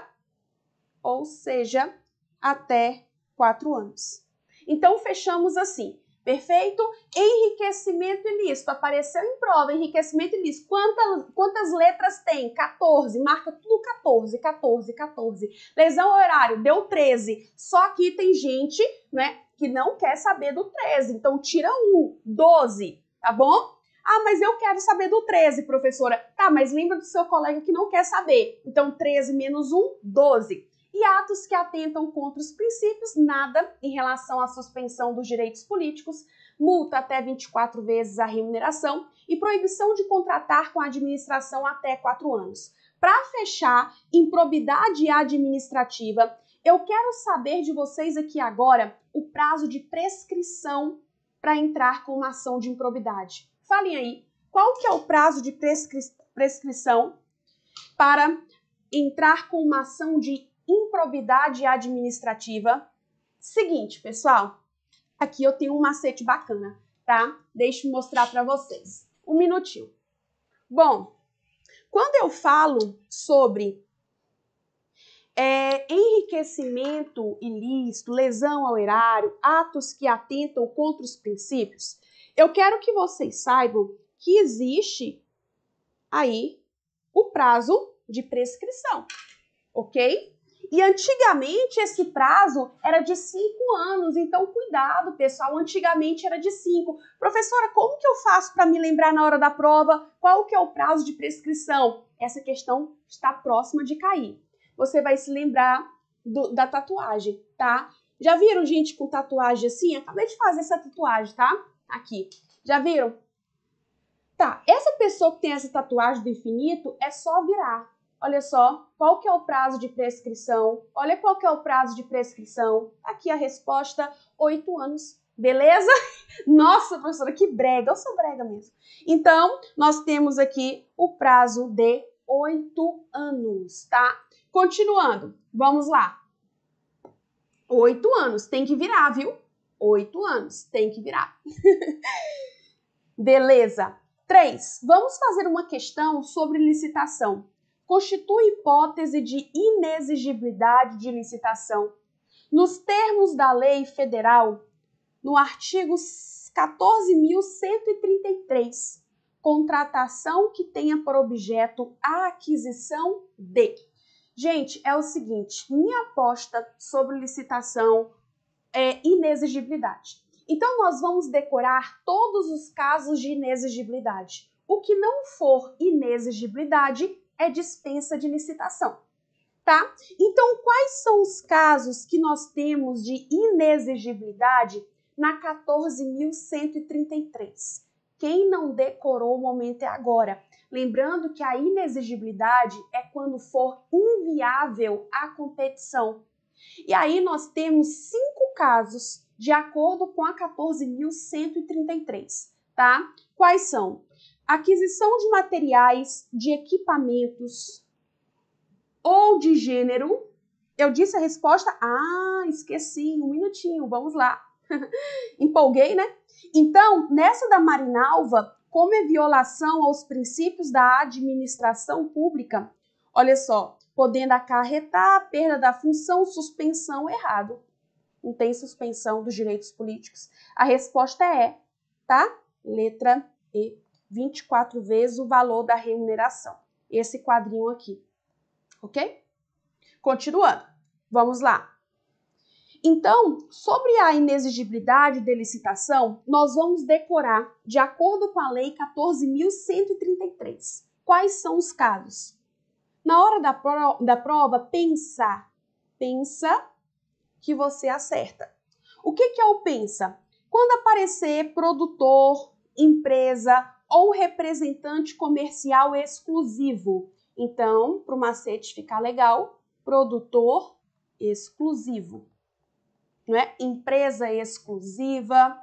ou seja, até quatro anos. Então fechamos assim. Perfeito? Enriquecimento ilícito. Apareceu em prova, enriquecimento ilícito. Quantas, quantas letras tem? 14. Marca tudo 14, 14, 14. Lesão horário, deu 13. Só que tem gente, né, que não quer saber do 13. Então tira um, 12, tá bom? Ah, mas eu quero saber do 13, professora. Tá, mas lembra do seu colega que não quer saber. Então 13 menos 1, 12 e atos que atentam contra os princípios, nada em relação à suspensão dos direitos políticos, multa até 24 vezes a remuneração e proibição de contratar com a administração até 4 anos. Para fechar, improbidade administrativa, eu quero saber de vocês aqui agora o prazo de prescrição para entrar com uma ação de improbidade. Falem aí, qual que é o prazo de prescri prescrição para entrar com uma ação de improbidade administrativa. Seguinte, pessoal, aqui eu tenho um macete bacana, tá? Deixa eu mostrar para vocês. Um minutinho. Bom, quando eu falo sobre é, enriquecimento ilícito, lesão ao erário, atos que atentam contra os princípios, eu quero que vocês saibam que existe aí o prazo de prescrição, ok? E antigamente esse prazo era de cinco anos, então cuidado, pessoal. Antigamente era de cinco. Professora, como que eu faço para me lembrar na hora da prova qual que é o prazo de prescrição? Essa questão está próxima de cair. Você vai se lembrar do, da tatuagem, tá? Já viram gente com tatuagem assim? acabei de fazer essa tatuagem, tá? Aqui. Já viram? Tá, essa pessoa que tem essa tatuagem do infinito é só virar olha só, qual que é o prazo de prescrição? Olha qual que é o prazo de prescrição. Tá aqui a resposta, oito anos. Beleza? Nossa, professora, que brega. Eu sou brega mesmo. Então, nós temos aqui o prazo de oito anos, tá? Continuando, vamos lá. Oito anos, tem que virar, viu? Oito anos, tem que virar. Beleza. Três, vamos fazer uma questão sobre licitação constitui hipótese de inexigibilidade de licitação. Nos termos da lei federal, no artigo 14.133, contratação que tenha por objeto a aquisição de. Gente, é o seguinte: minha aposta sobre licitação é inexigibilidade. Então, nós vamos decorar todos os casos de inexigibilidade. O que não for inexigibilidade é dispensa de licitação. Tá? Então, quais são os casos que nós temos de inexigibilidade na 14.133? Quem não decorou o momento é agora. Lembrando que a inexigibilidade é quando for inviável a competição. E aí nós temos cinco casos de acordo com a 14.133, tá? Quais são? aquisição de materiais, de equipamentos ou de gênero. Eu disse a resposta? Ah, esqueci, um minutinho, vamos lá. Empolguei, né? Então, nessa da Marinalva, como é violação aos princípios da administração pública, olha só, podendo acarretar a perda da função, suspensão, errado. Não tem suspensão dos direitos políticos. A resposta é, tá? Letra E. 24 vezes o valor da remuneração. Esse quadrinho aqui, ok? Continuando, vamos lá. Então, sobre a inexigibilidade de licitação, nós vamos decorar, de acordo com a Lei 14.133, quais são os casos. Na hora da, pro, da prova, pensar. Pensa que você acerta. O que, que é o pensa? Quando aparecer produtor, empresa ou representante comercial exclusivo. Então, para o macete ficar legal, produtor exclusivo. Não é? Empresa exclusiva,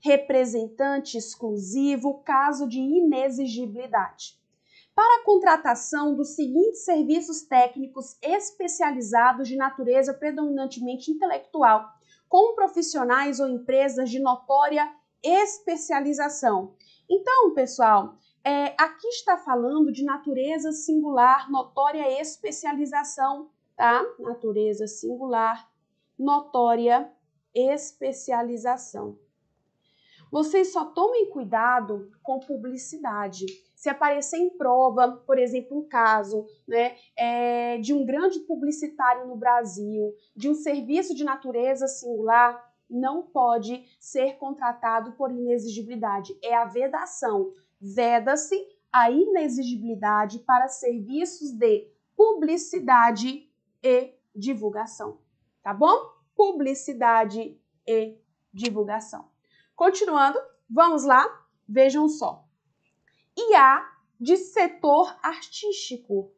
representante exclusivo, caso de inexigibilidade. Para a contratação dos seguintes serviços técnicos especializados de natureza predominantemente intelectual, com profissionais ou empresas de notória especialização, então, pessoal, é, aqui está falando de natureza singular, notória especialização, tá? Natureza singular, notória especialização. Vocês só tomem cuidado com publicidade. Se aparecer em prova, por exemplo, um caso né, é, de um grande publicitário no Brasil, de um serviço de natureza singular, não pode ser contratado por inexigibilidade. É a vedação. Veda-se a inexigibilidade para serviços de publicidade e divulgação. Tá bom? Publicidade e divulgação. Continuando, vamos lá, vejam só. IA de setor artístico.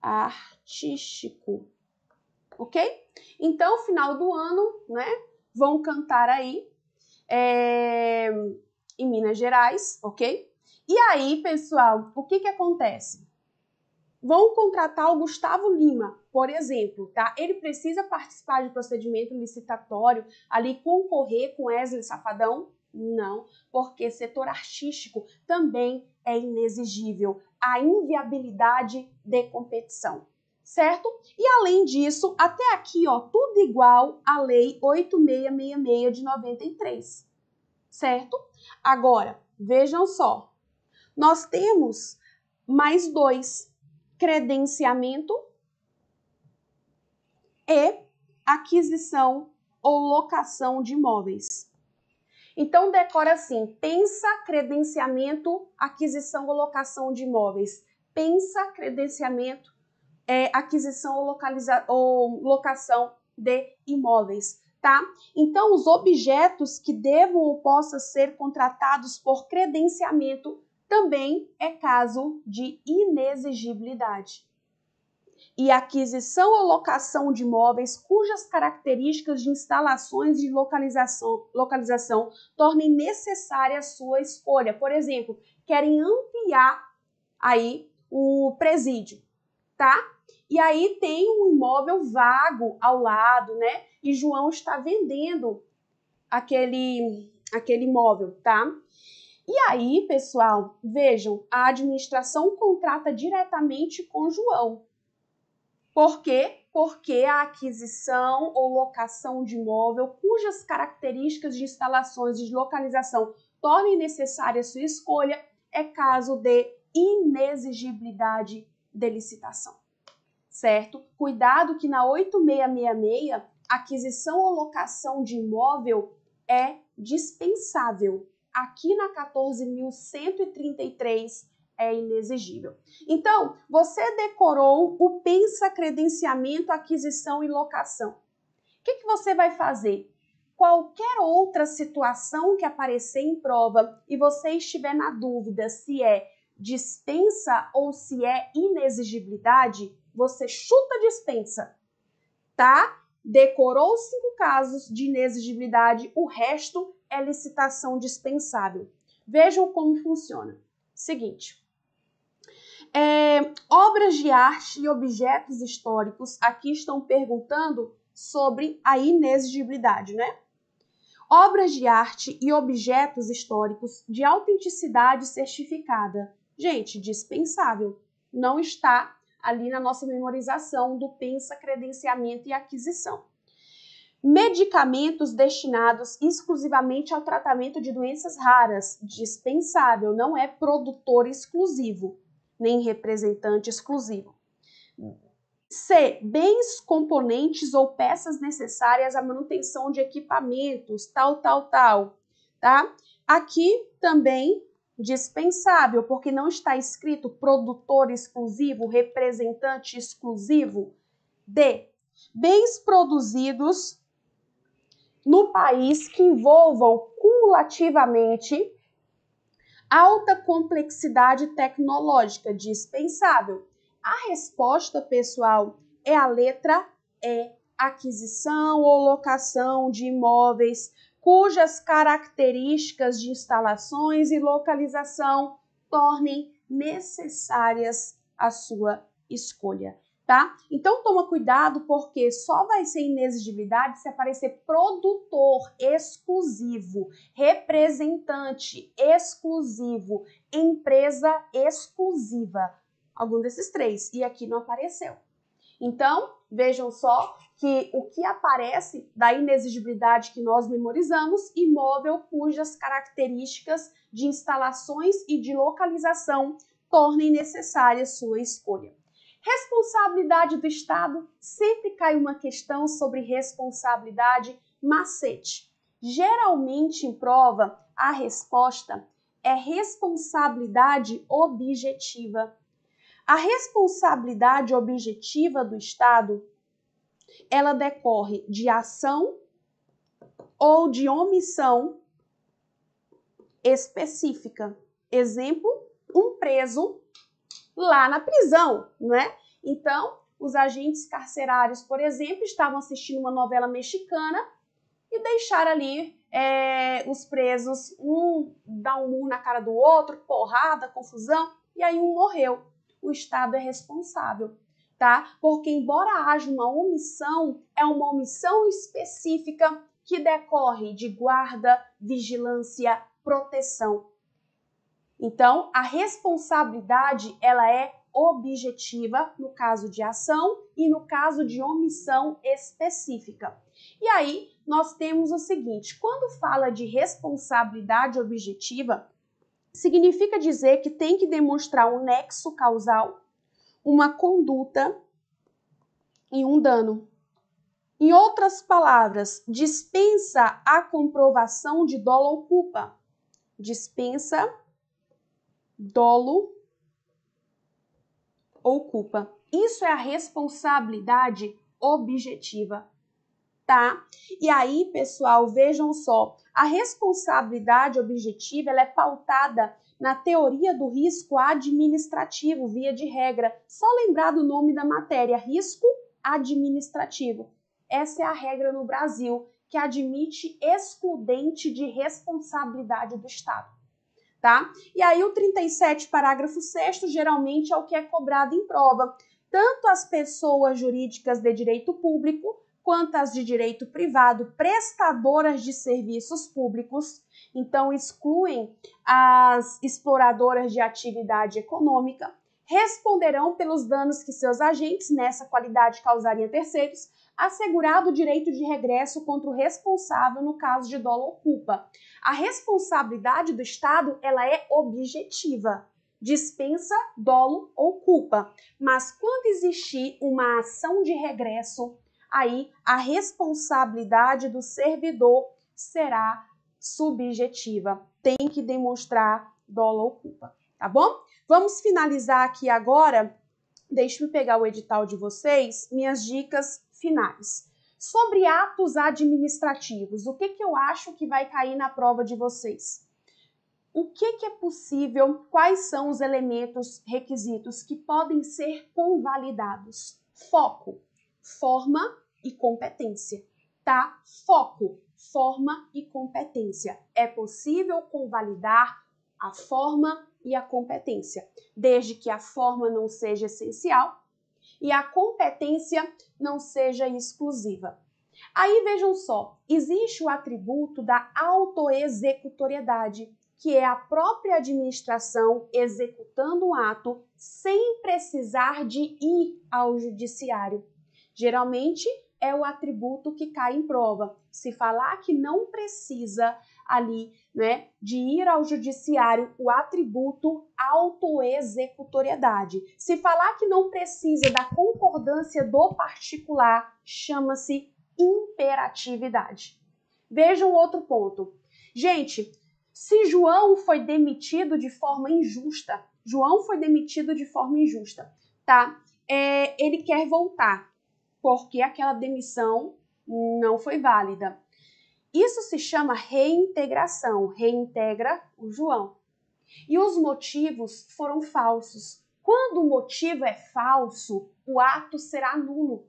Artístico ok? Então, final do ano, né? Vão cantar aí é, em Minas Gerais, ok? E aí, pessoal, o que que acontece? Vão contratar o Gustavo Lima, por exemplo, tá? Ele precisa participar de procedimento licitatório, ali concorrer com Wesley Safadão? Não, porque setor artístico também é inexigível. A inviabilidade de competição certo? E além disso, até aqui, ó, tudo igual à lei 8666 de 93, certo? Agora, vejam só. Nós temos mais dois, credenciamento e aquisição ou locação de imóveis. Então, decora assim: pensa credenciamento, aquisição ou locação de imóveis. Pensa credenciamento, é, aquisição ou, ou locação de imóveis. Tá? Então, os objetos que devam ou possam ser contratados por credenciamento também é caso de inexigibilidade. E aquisição ou locação de imóveis cujas características de instalações e localização, localização tornem necessária a sua escolha. Por exemplo, querem ampliar aí o presídio, tá? E aí tem um imóvel vago ao lado, né? E João está vendendo aquele aquele imóvel, tá? E aí, pessoal, vejam, a administração contrata diretamente com João. Por quê? Porque a aquisição ou locação de imóvel cujas características de instalações e de localização tornem necessária sua escolha é caso de inexigibilidade de licitação certo? Cuidado que na 8666, aquisição ou locação de imóvel é dispensável. Aqui na 14.133 é inexigível. Então, você decorou o pensa credenciamento, aquisição e locação. O que, que você vai fazer? Qualquer outra situação que aparecer em prova e você estiver na dúvida se é dispensa ou se é inexigibilidade, você chuta a dispensa, tá? Decorou cinco casos de inexigibilidade, o resto é licitação dispensável. Vejam como funciona. Seguinte. É, obras de arte e objetos históricos aqui estão perguntando sobre a inexigibilidade, né? Obras de arte e objetos históricos de autenticidade certificada. Gente, dispensável. Não está ali na nossa memorização do pensa, credenciamento e aquisição. Medicamentos destinados exclusivamente ao tratamento de doenças raras, dispensável, não é produtor exclusivo, nem representante exclusivo. C. Bens, componentes ou peças necessárias à manutenção de equipamentos, tal, tal, tal. Tá? Aqui também dispensável, porque não está escrito produtor exclusivo, representante exclusivo. D. Bens produzidos no país que envolvam cumulativamente alta complexidade tecnológica dispensável. A resposta, pessoal, é a letra E. Aquisição ou locação de imóveis cujas características de instalações e localização tornem necessárias a sua escolha, tá? Então toma cuidado porque só vai ser inexigibilidade se aparecer produtor exclusivo, representante exclusivo, empresa exclusiva, algum desses três e aqui não apareceu. Então, Vejam só que o que aparece da inexigibilidade que nós memorizamos, imóvel cujas características de instalações e de localização tornem necessária sua escolha. Responsabilidade do Estado, sempre cai uma questão sobre responsabilidade macete. Geralmente em prova, a resposta é responsabilidade objetiva a responsabilidade objetiva do Estado, ela decorre de ação ou de omissão específica. Exemplo, um preso lá na prisão, não é? Então, os agentes carcerários, por exemplo, estavam assistindo uma novela mexicana e deixaram ali é, os presos, um dar um murro na cara do outro, porrada, confusão, e aí um morreu o Estado é responsável, tá? Porque embora haja uma omissão, é uma omissão específica que decorre de guarda, vigilância, proteção. Então, a responsabilidade ela é objetiva no caso de ação e no caso de omissão específica. E aí nós temos o seguinte: quando fala de responsabilidade objetiva, significa dizer que tem que demonstrar um nexo causal, uma conduta e um dano. Em outras palavras, dispensa a comprovação de dolo ou culpa. Dispensa dolo ou culpa. Isso é a responsabilidade objetiva, tá? E aí, pessoal, vejam só, a responsabilidade objetiva ela é pautada na teoria do risco administrativo, via de regra. Só lembrar do nome da matéria, risco administrativo. Essa é a regra no Brasil, que admite excludente de responsabilidade do Estado. Tá? E aí o 37, parágrafo 6 geralmente é o que é cobrado em prova. Tanto as pessoas jurídicas de direito público quanto as de direito privado, prestadoras de serviços públicos, então excluem as exploradoras de atividade econômica, responderão pelos danos que seus agentes nessa qualidade causariam a terceiros, assegurado o direito de regresso contra o responsável no caso de dolo ou culpa. A responsabilidade do Estado, ela é objetiva, dispensa dolo ou culpa. Mas quando existir uma ação de regresso aí a responsabilidade do servidor será subjetiva. Tem que demonstrar dolo ou culpa, tá bom? Vamos finalizar aqui agora. Deixa eu pegar o edital de vocês, minhas dicas finais. Sobre atos administrativos, o que, que eu acho que vai cair na prova de vocês? O que, que é possível, quais são os elementos, requisitos que podem ser convalidados? Foco, forma e competência, tá? Foco, forma e competência. É possível convalidar a forma e a competência, desde que a forma não seja essencial e a competência não seja exclusiva. Aí vejam só, existe o atributo da autoexecutoriedade, que é a própria administração executando o ato sem precisar de ir ao judiciário. Geralmente, é o atributo que cai em prova. Se falar que não precisa ali, né, de ir ao judiciário o atributo autoexecutoriedade. Se falar que não precisa da concordância do particular, chama-se imperatividade. Vejam outro ponto. Gente, se João foi demitido de forma injusta, João foi demitido de forma injusta, tá? É, ele quer voltar porque aquela demissão não foi válida. Isso se chama reintegração, reintegra o João. E os motivos foram falsos. Quando o motivo é falso, o ato será nulo.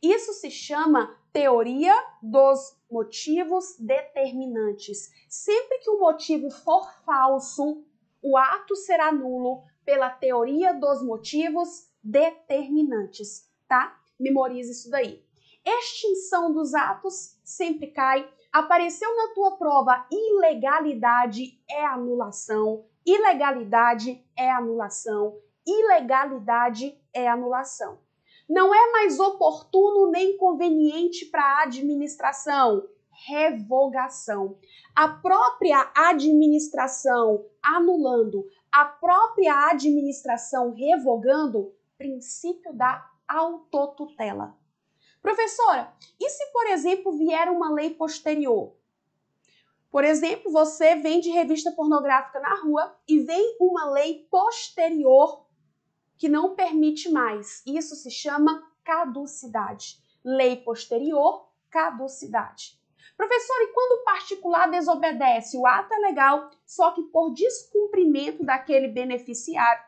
Isso se chama teoria dos motivos determinantes. Sempre que o motivo for falso, o ato será nulo pela teoria dos motivos determinantes, tá? memoriza isso daí. Extinção dos atos sempre cai. Apareceu na tua prova ilegalidade é anulação. Ilegalidade é anulação. Ilegalidade é anulação. Não é mais oportuno nem conveniente para a administração revogação. A própria administração anulando, a própria administração revogando, princípio da autotutela. Professora, e se, por exemplo, vier uma lei posterior? Por exemplo, você vende revista pornográfica na rua e vem uma lei posterior que não permite mais. Isso se chama caducidade. Lei posterior, caducidade. Professor, e quando o particular desobedece o ato é legal, só que por descumprimento daquele beneficiário,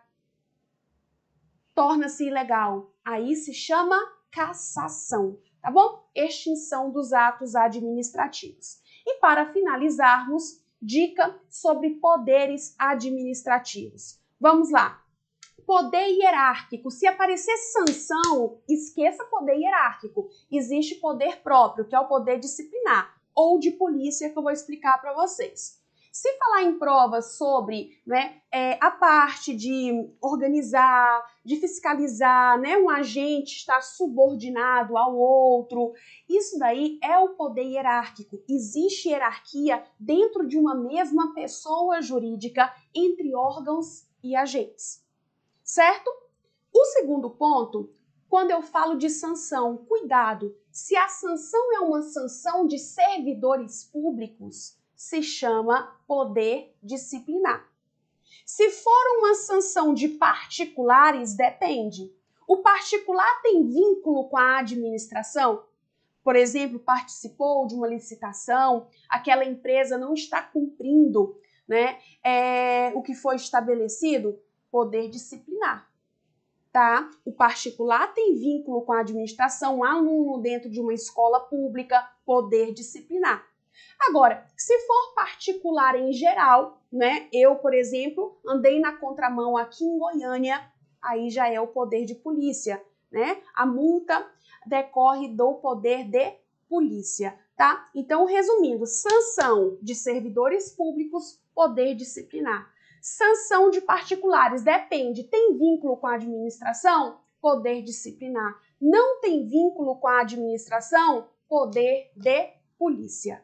torna-se ilegal aí se chama cassação, tá bom? Extinção dos atos administrativos. E para finalizarmos, dica sobre poderes administrativos. Vamos lá. Poder hierárquico. Se aparecer sanção, esqueça poder hierárquico. Existe poder próprio, que é o poder disciplinar, ou de polícia, que eu vou explicar para vocês. Se falar em provas sobre né, é, a parte de organizar, de fiscalizar, né, um agente está subordinado ao outro, isso daí é o poder hierárquico. Existe hierarquia dentro de uma mesma pessoa jurídica entre órgãos e agentes, certo? O segundo ponto, quando eu falo de sanção, cuidado, se a sanção é uma sanção de servidores públicos, se chama poder disciplinar. Se for uma sanção de particulares, depende. O particular tem vínculo com a administração? Por exemplo, participou de uma licitação, aquela empresa não está cumprindo né, é, o que foi estabelecido? Poder disciplinar. Tá? O particular tem vínculo com a administração, um aluno dentro de uma escola pública, poder disciplinar. Agora, se for particular em geral, né? Eu, por exemplo, andei na contramão aqui em Goiânia, aí já é o poder de polícia, né? A multa decorre do poder de polícia, tá? Então, resumindo, sanção de servidores públicos, poder disciplinar. Sanção de particulares depende, tem vínculo com a administração? Poder disciplinar. Não tem vínculo com a administração? Poder de polícia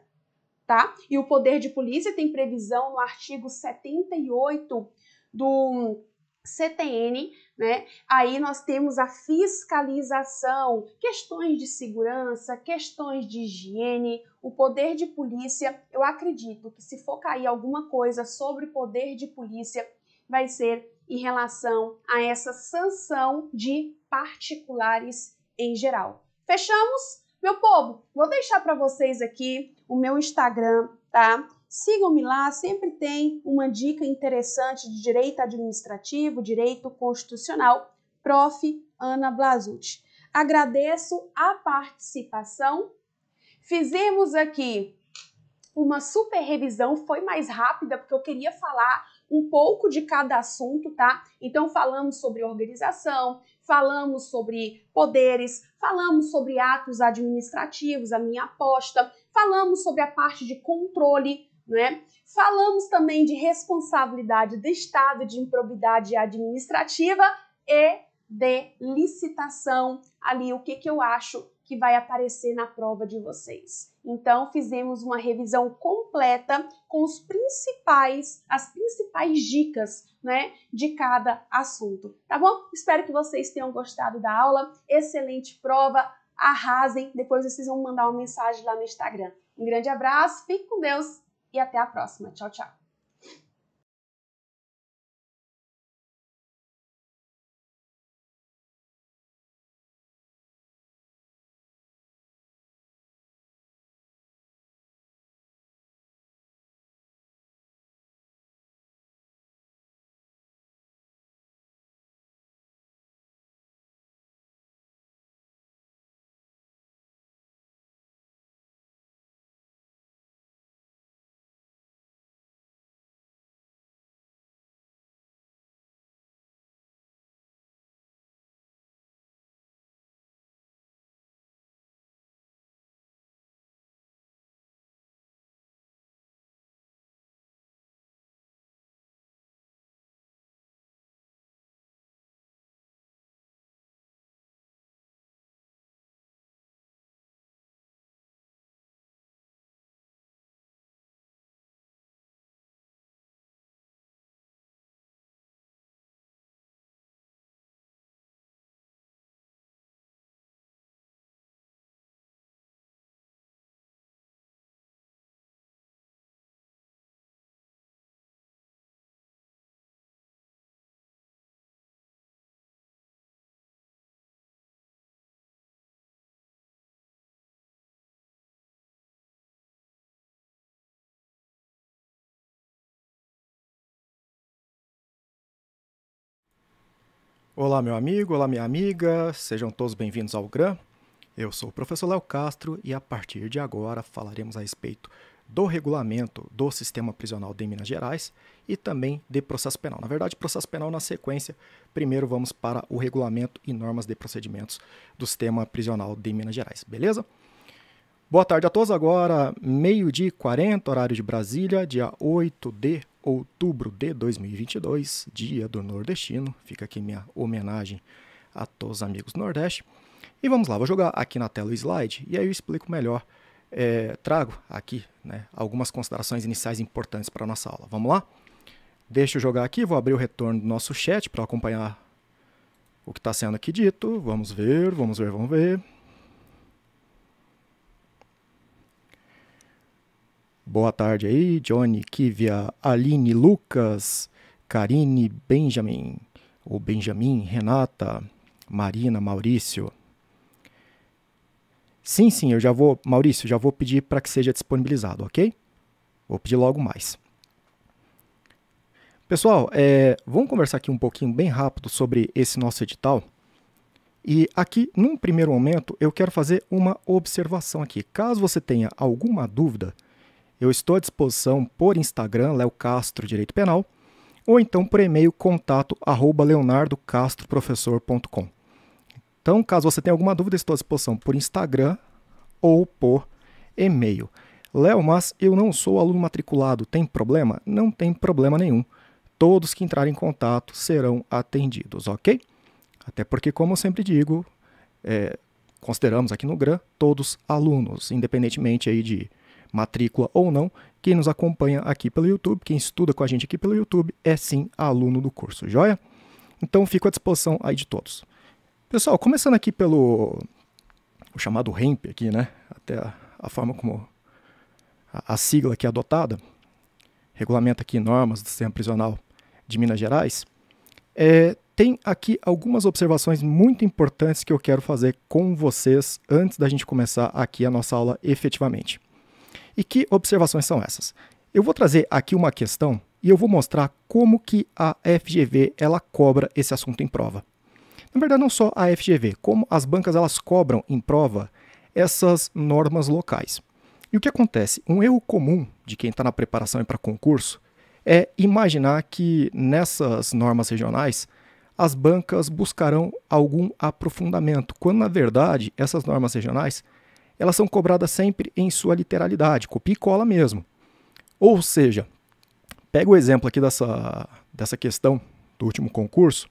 tá? E o poder de polícia tem previsão no artigo 78 do CTN, né? Aí nós temos a fiscalização, questões de segurança, questões de higiene, o poder de polícia. Eu acredito que se for cair alguma coisa sobre poder de polícia, vai ser em relação a essa sanção de particulares em geral. Fechamos? Meu povo, vou deixar para vocês aqui o meu Instagram, tá? Sigam-me lá, sempre tem uma dica interessante de direito administrativo, direito constitucional, prof. Ana Blasucci. Agradeço a participação. Fizemos aqui uma super revisão, foi mais rápida porque eu queria falar um pouco de cada assunto, tá? Então falamos sobre organização, falamos sobre poderes, falamos sobre atos administrativos, a minha aposta, falamos sobre a parte de controle, né? Falamos também de responsabilidade do Estado, de improbidade administrativa e de licitação, ali o que, que eu acho que vai aparecer na prova de vocês. Então, fizemos uma revisão completa com os principais, as principais dicas, né, de cada assunto, tá bom? Espero que vocês tenham gostado da aula. Excelente prova, arrasem. Depois vocês vão mandar uma mensagem lá no Instagram. Um grande abraço, fique com Deus e até a próxima. Tchau, tchau. Olá, meu amigo, olá, minha amiga, sejam todos bem-vindos ao GRAM. Eu sou o professor Léo Castro e a partir de agora falaremos a respeito do regulamento do sistema prisional de Minas Gerais e também de processo penal. Na verdade, processo penal na sequência, primeiro vamos para o regulamento e normas de procedimentos do sistema prisional de Minas Gerais, beleza? Boa tarde a todos, agora meio-dia 40, horário de Brasília, dia 8 de outubro de 2022, Dia do Nordestino. Fica aqui minha homenagem a todos os amigos do Nordeste. E vamos lá, vou jogar aqui na tela o slide e aí eu explico melhor. É, trago aqui né, algumas considerações iniciais importantes para a nossa aula. Vamos lá? Deixa eu jogar aqui, vou abrir o retorno do nosso chat para acompanhar o que está sendo aqui dito. Vamos ver, vamos ver, vamos ver. Boa tarde aí, Johnny, Kivia, Aline, Lucas, Karine, Benjamin, o Benjamin, Renata, Marina, Maurício. Sim, sim, eu já vou, Maurício, já vou pedir para que seja disponibilizado, ok? Vou pedir logo mais. Pessoal, é, vamos conversar aqui um pouquinho bem rápido sobre esse nosso edital. E aqui, num primeiro momento, eu quero fazer uma observação aqui. Caso você tenha alguma dúvida, eu estou à disposição por Instagram, Léo Castro Direito Penal, ou então por e-mail contato arroba leonardocastroprofessor.com. Então, caso você tenha alguma dúvida, estou à disposição por Instagram ou por e-mail. Léo, mas eu não sou aluno matriculado, tem problema? Não tem problema nenhum. Todos que entrarem em contato serão atendidos, ok? Até porque, como eu sempre digo, é, consideramos aqui no GRAM todos alunos, independentemente aí de matrícula ou não, quem nos acompanha aqui pelo YouTube, quem estuda com a gente aqui pelo YouTube, é sim aluno do curso, joia? Então fico à disposição aí de todos. Pessoal, começando aqui pelo o chamado REMP aqui, né? Até a, a forma como a, a, sigla aqui é adotada, regulamenta aqui normas do sistema prisional de Minas Gerais, é, tem aqui algumas observações muito importantes que eu quero fazer com vocês antes da gente começar aqui a nossa aula efetivamente. E que observações são essas? Eu vou trazer aqui uma questão e eu vou mostrar como que a FGV ela cobra esse assunto em prova. Na verdade, não só a FGV, como as bancas elas cobram em prova essas normas locais. E o que acontece? Um erro comum de quem está na preparação e para concurso é imaginar que nessas normas regionais as bancas buscarão algum aprofundamento, quando na verdade essas normas regionais elas são cobradas sempre em sua literalidade, copia e cola mesmo. Ou seja, pega o exemplo aqui dessa, dessa questão do último concurso.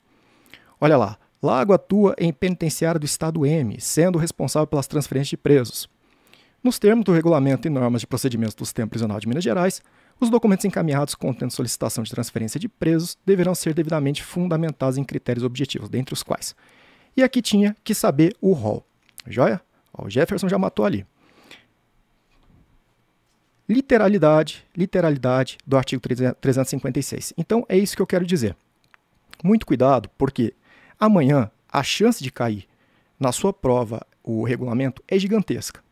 Olha lá, Lago atua em penitenciária do Estado M, sendo responsável pelas transferências de presos. Nos termos do regulamento e normas de procedimentos do sistema prisional de Minas Gerais, os documentos encaminhados contendo solicitação de transferência de presos deverão ser devidamente fundamentados em critérios objetivos, dentre os quais. E aqui tinha que saber o rol. Joia? Ó, o Jefferson já matou ali. Literalidade, literalidade do artigo 356. Então é isso que eu quero dizer. Muito cuidado, porque amanhã a chance de cair na sua prova o regulamento é gigantesca.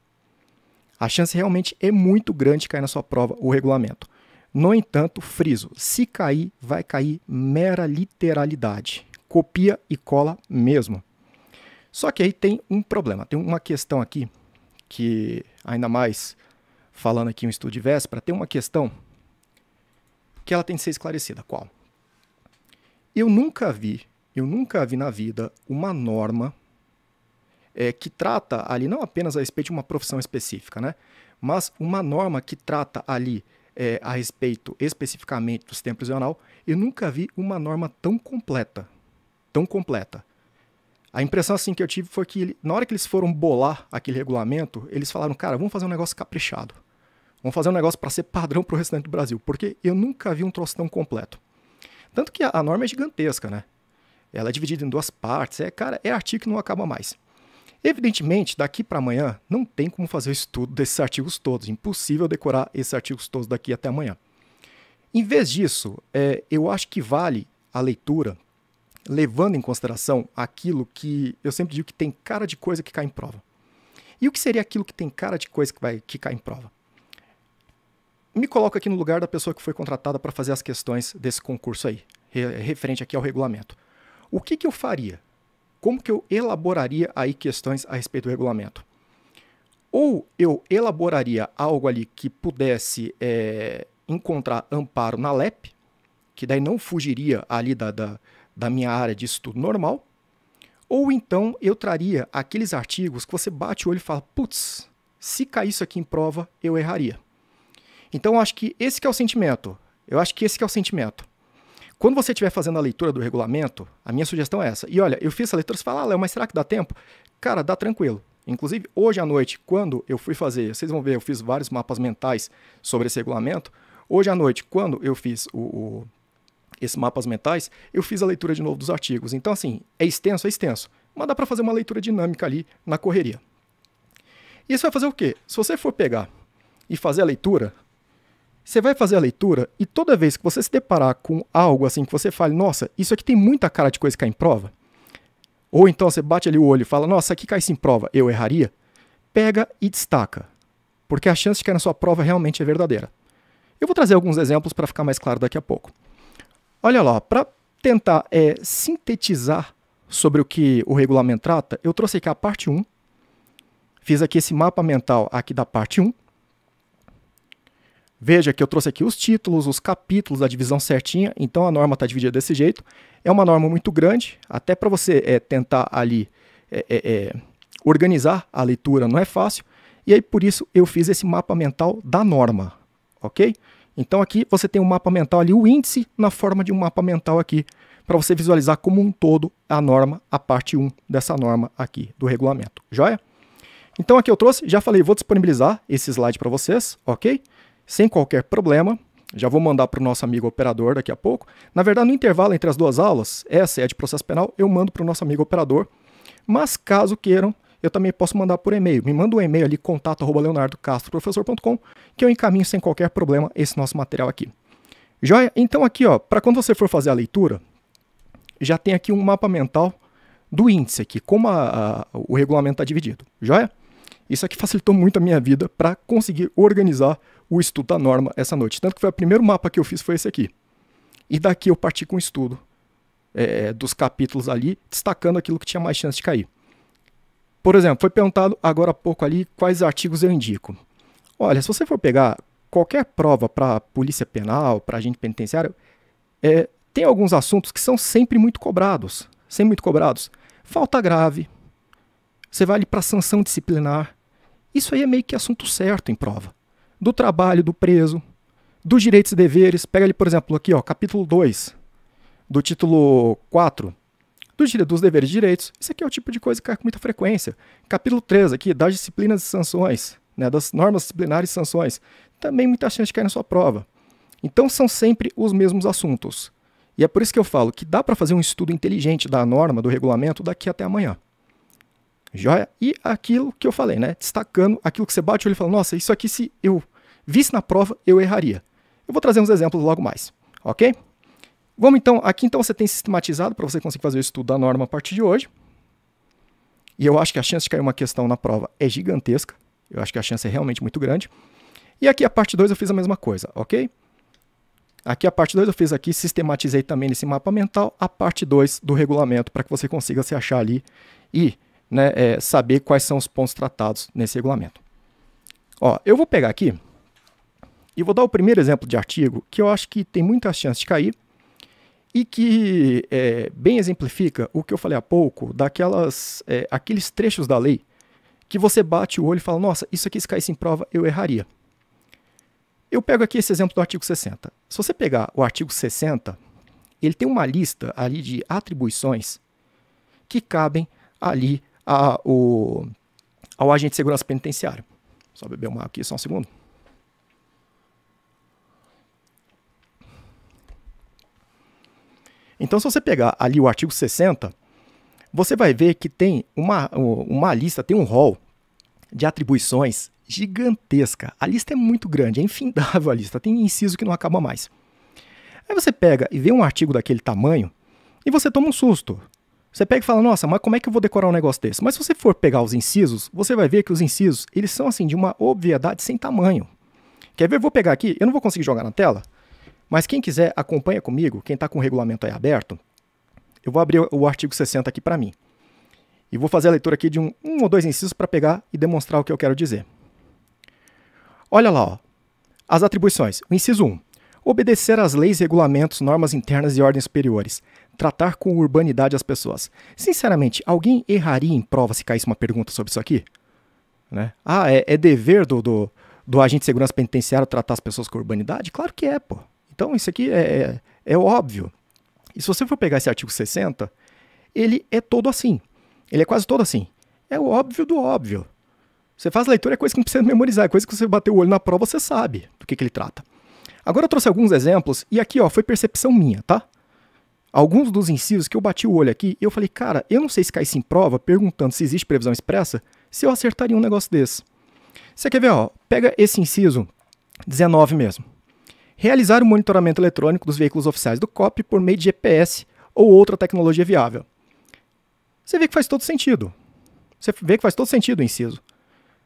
A chance realmente é muito grande de cair na sua prova o regulamento. No entanto, friso, se cair, vai cair mera literalidade. Copia e cola mesmo. Só que aí tem um problema, tem uma questão aqui que ainda mais falando aqui um estudo de véspera, tem uma questão que ela tem que ser esclarecida, qual? Eu nunca vi, eu nunca vi na vida uma norma é, que trata ali não apenas a respeito de uma profissão específica, né? Mas uma norma que trata ali é, a respeito especificamente do sistema prisional, eu nunca vi uma norma tão completa, tão completa. A impressão assim que eu tive foi que na hora que eles foram bolar aquele regulamento, eles falaram, cara, vamos fazer um negócio caprichado. Vamos fazer um negócio para ser padrão para o restante do Brasil, porque eu nunca vi um troço tão completo. Tanto que a, a, norma é gigantesca, né? Ela é dividida em duas partes, é, cara, é artigo que não acaba mais. Evidentemente, daqui para amanhã não tem como fazer o estudo desses artigos todos, impossível decorar esses artigos todos daqui até amanhã. Em vez disso, é, eu acho que vale a leitura levando em consideração aquilo que eu sempre digo que tem cara de coisa que cai em prova. E o que seria aquilo que tem cara de coisa que vai que cai em prova? Me coloco aqui no lugar da pessoa que foi contratada para fazer as questões desse concurso aí, referente aqui ao regulamento. O que, que eu faria? Como que eu elaboraria aí questões a respeito do regulamento? Ou eu elaboraria algo ali que pudesse é, encontrar amparo na LEP, que daí não fugiria ali da, da da minha área de estudo normal, ou então eu traria aqueles artigos que você bate o olho e fala, putz, se cair isso aqui em prova, eu erraria. Então eu acho que esse que é o sentimento. Eu acho que esse que é o sentimento. Quando você estiver fazendo a leitura do regulamento, a minha sugestão é essa. E olha, eu fiz essa leitura, você fala, ah, Léo, mas será que dá tempo? Cara, dá tranquilo. Inclusive, hoje à noite, quando eu fui fazer, vocês vão ver, eu fiz vários mapas mentais sobre esse regulamento. Hoje à noite, quando eu fiz o, o esses mapas mentais, eu fiz a leitura de novo dos artigos. Então, assim, é extenso, é extenso. Mas dá para fazer uma leitura dinâmica ali na correria. E isso vai fazer o quê? Se você for pegar e fazer a leitura, você vai fazer a leitura e toda vez que você se deparar com algo assim que você fale, nossa, isso aqui tem muita cara de coisa que cai em prova. Ou então você bate ali o olho e fala, nossa, aqui cai sem prova, eu erraria. Pega e destaca. Porque a chance de cair na sua prova realmente é verdadeira. Eu vou trazer alguns exemplos para ficar mais claro daqui a pouco. Olha lá, para tentar é, sintetizar sobre o que o regulamento trata, eu trouxe aqui a parte 1, fiz aqui esse mapa mental aqui da parte 1. Veja que eu trouxe aqui os títulos, os capítulos, a divisão certinha, então a norma está dividida desse jeito. É uma norma muito grande, até para você é, tentar ali é, é, é, organizar a leitura não é fácil, e aí por isso eu fiz esse mapa mental da norma, ok? Então aqui você tem um mapa mental ali, o índice na forma de um mapa mental aqui, para você visualizar como um todo a norma, a parte 1 dessa norma aqui do regulamento. Joia? Então aqui eu trouxe, já falei, vou disponibilizar esse slide para vocês, ok? Sem qualquer problema. Já vou mandar para o nosso amigo operador daqui a pouco. Na verdade, no intervalo entre as duas aulas, essa é a de processo penal, eu mando para o nosso amigo operador. Mas caso queiram, eu também posso mandar por e-mail. Me manda um e-mail ali, contato leonardocastroprofessor.com, que eu encaminho sem qualquer problema esse nosso material aqui. Joia? Então aqui, ó, para quando você for fazer a leitura, já tem aqui um mapa mental do índice aqui, como a, a, o regulamento está dividido. Joia? Isso aqui facilitou muito a minha vida para conseguir organizar o estudo da norma essa noite. Tanto que foi o primeiro mapa que eu fiz foi esse aqui. E daqui eu parti com o estudo é, dos capítulos ali, destacando aquilo que tinha mais chance de cair. Por exemplo, foi perguntado agora há pouco ali quais artigos eu indico. Olha, se você for pegar qualquer prova para polícia penal, para agente penitenciário, é, tem alguns assuntos que são sempre muito cobrados. Sempre muito cobrados. Falta grave. Você vai ali para sanção disciplinar. Isso aí é meio que assunto certo em prova. Do trabalho do preso, dos direitos e deveres. Pega ali, por exemplo, aqui, ó, capítulo 2, do título 4, do, dos deveres e direitos. Isso aqui é o tipo de coisa que cai é com muita frequência. Capítulo 3 aqui, das disciplinas e sanções, né, das normas disciplinares e sanções. Também muita chance de cair na sua prova. Então são sempre os mesmos assuntos. E é por isso que eu falo que dá para fazer um estudo inteligente da norma, do regulamento, daqui até amanhã. Joia? E aquilo que eu falei, né? Destacando aquilo que você bate o olho e fala, nossa, isso aqui se eu visse na prova, eu erraria. Eu vou trazer uns exemplos logo mais, ok? Vamos então, aqui então você tem sistematizado para você conseguir fazer o estudo da norma a partir de hoje. E eu acho que a chance de cair uma questão na prova é gigantesca. Eu acho que a chance é realmente muito grande. E aqui a parte 2 eu fiz a mesma coisa, ok? Aqui a parte 2 eu fiz aqui, sistematizei também nesse mapa mental a parte 2 do regulamento para que você consiga se achar ali e né, é, saber quais são os pontos tratados nesse regulamento. Ó, eu vou pegar aqui e vou dar o primeiro exemplo de artigo que eu acho que tem muita chance de cair e que é, bem exemplifica o que eu falei há pouco daquelas é, aqueles trechos da lei que você bate o olho e fala nossa isso aqui se caísse em prova eu erraria eu pego aqui esse exemplo do artigo 60 se você pegar o artigo 60 ele tem uma lista ali de atribuições que cabem ali a, o, ao agente de segurança penitenciária só beber uma aqui só um segundo Então, se você pegar ali o artigo 60, você vai ver que tem uma, uma lista, tem um rol de atribuições gigantesca. A lista é muito grande, é infindável a lista, tem inciso que não acaba mais. Aí você pega e vê um artigo daquele tamanho e você toma um susto. Você pega e fala, nossa, mas como é que eu vou decorar um negócio desse? Mas se você for pegar os incisos, você vai ver que os incisos, eles são assim, de uma obviedade sem tamanho. Quer ver? Eu vou pegar aqui, eu não vou conseguir jogar na tela, mas quem quiser, acompanha comigo, quem está com o regulamento aí aberto, eu vou abrir o artigo 60 aqui para mim. E vou fazer a leitura aqui de um, um ou dois incisos para pegar e demonstrar o que eu quero dizer. Olha lá, ó. as atribuições. O inciso 1. Obedecer às leis, regulamentos, normas internas e ordens superiores. Tratar com urbanidade as pessoas. Sinceramente, alguém erraria em prova se caísse uma pergunta sobre isso aqui? Né? Ah, é, é dever do, do, do agente de segurança penitenciária tratar as pessoas com urbanidade? Claro que é, pô. Então, isso aqui é, é, é óbvio. E se você for pegar esse artigo 60, ele é todo assim. Ele é quase todo assim. É o óbvio do óbvio. Você faz leitura, é coisa que não precisa memorizar, é coisa que você bater o olho na prova, você sabe do que, que ele trata. Agora eu trouxe alguns exemplos, e aqui ó, foi percepção minha, tá? Alguns dos incisos que eu bati o olho aqui, eu falei, cara, eu não sei se caísse em prova perguntando se existe previsão expressa, se eu acertaria um negócio desse. Você quer ver, ó? Pega esse inciso 19 mesmo realizar o monitoramento eletrônico dos veículos oficiais do COP por meio de GPS ou outra tecnologia viável. Você vê que faz todo sentido. Você vê que faz todo sentido o inciso.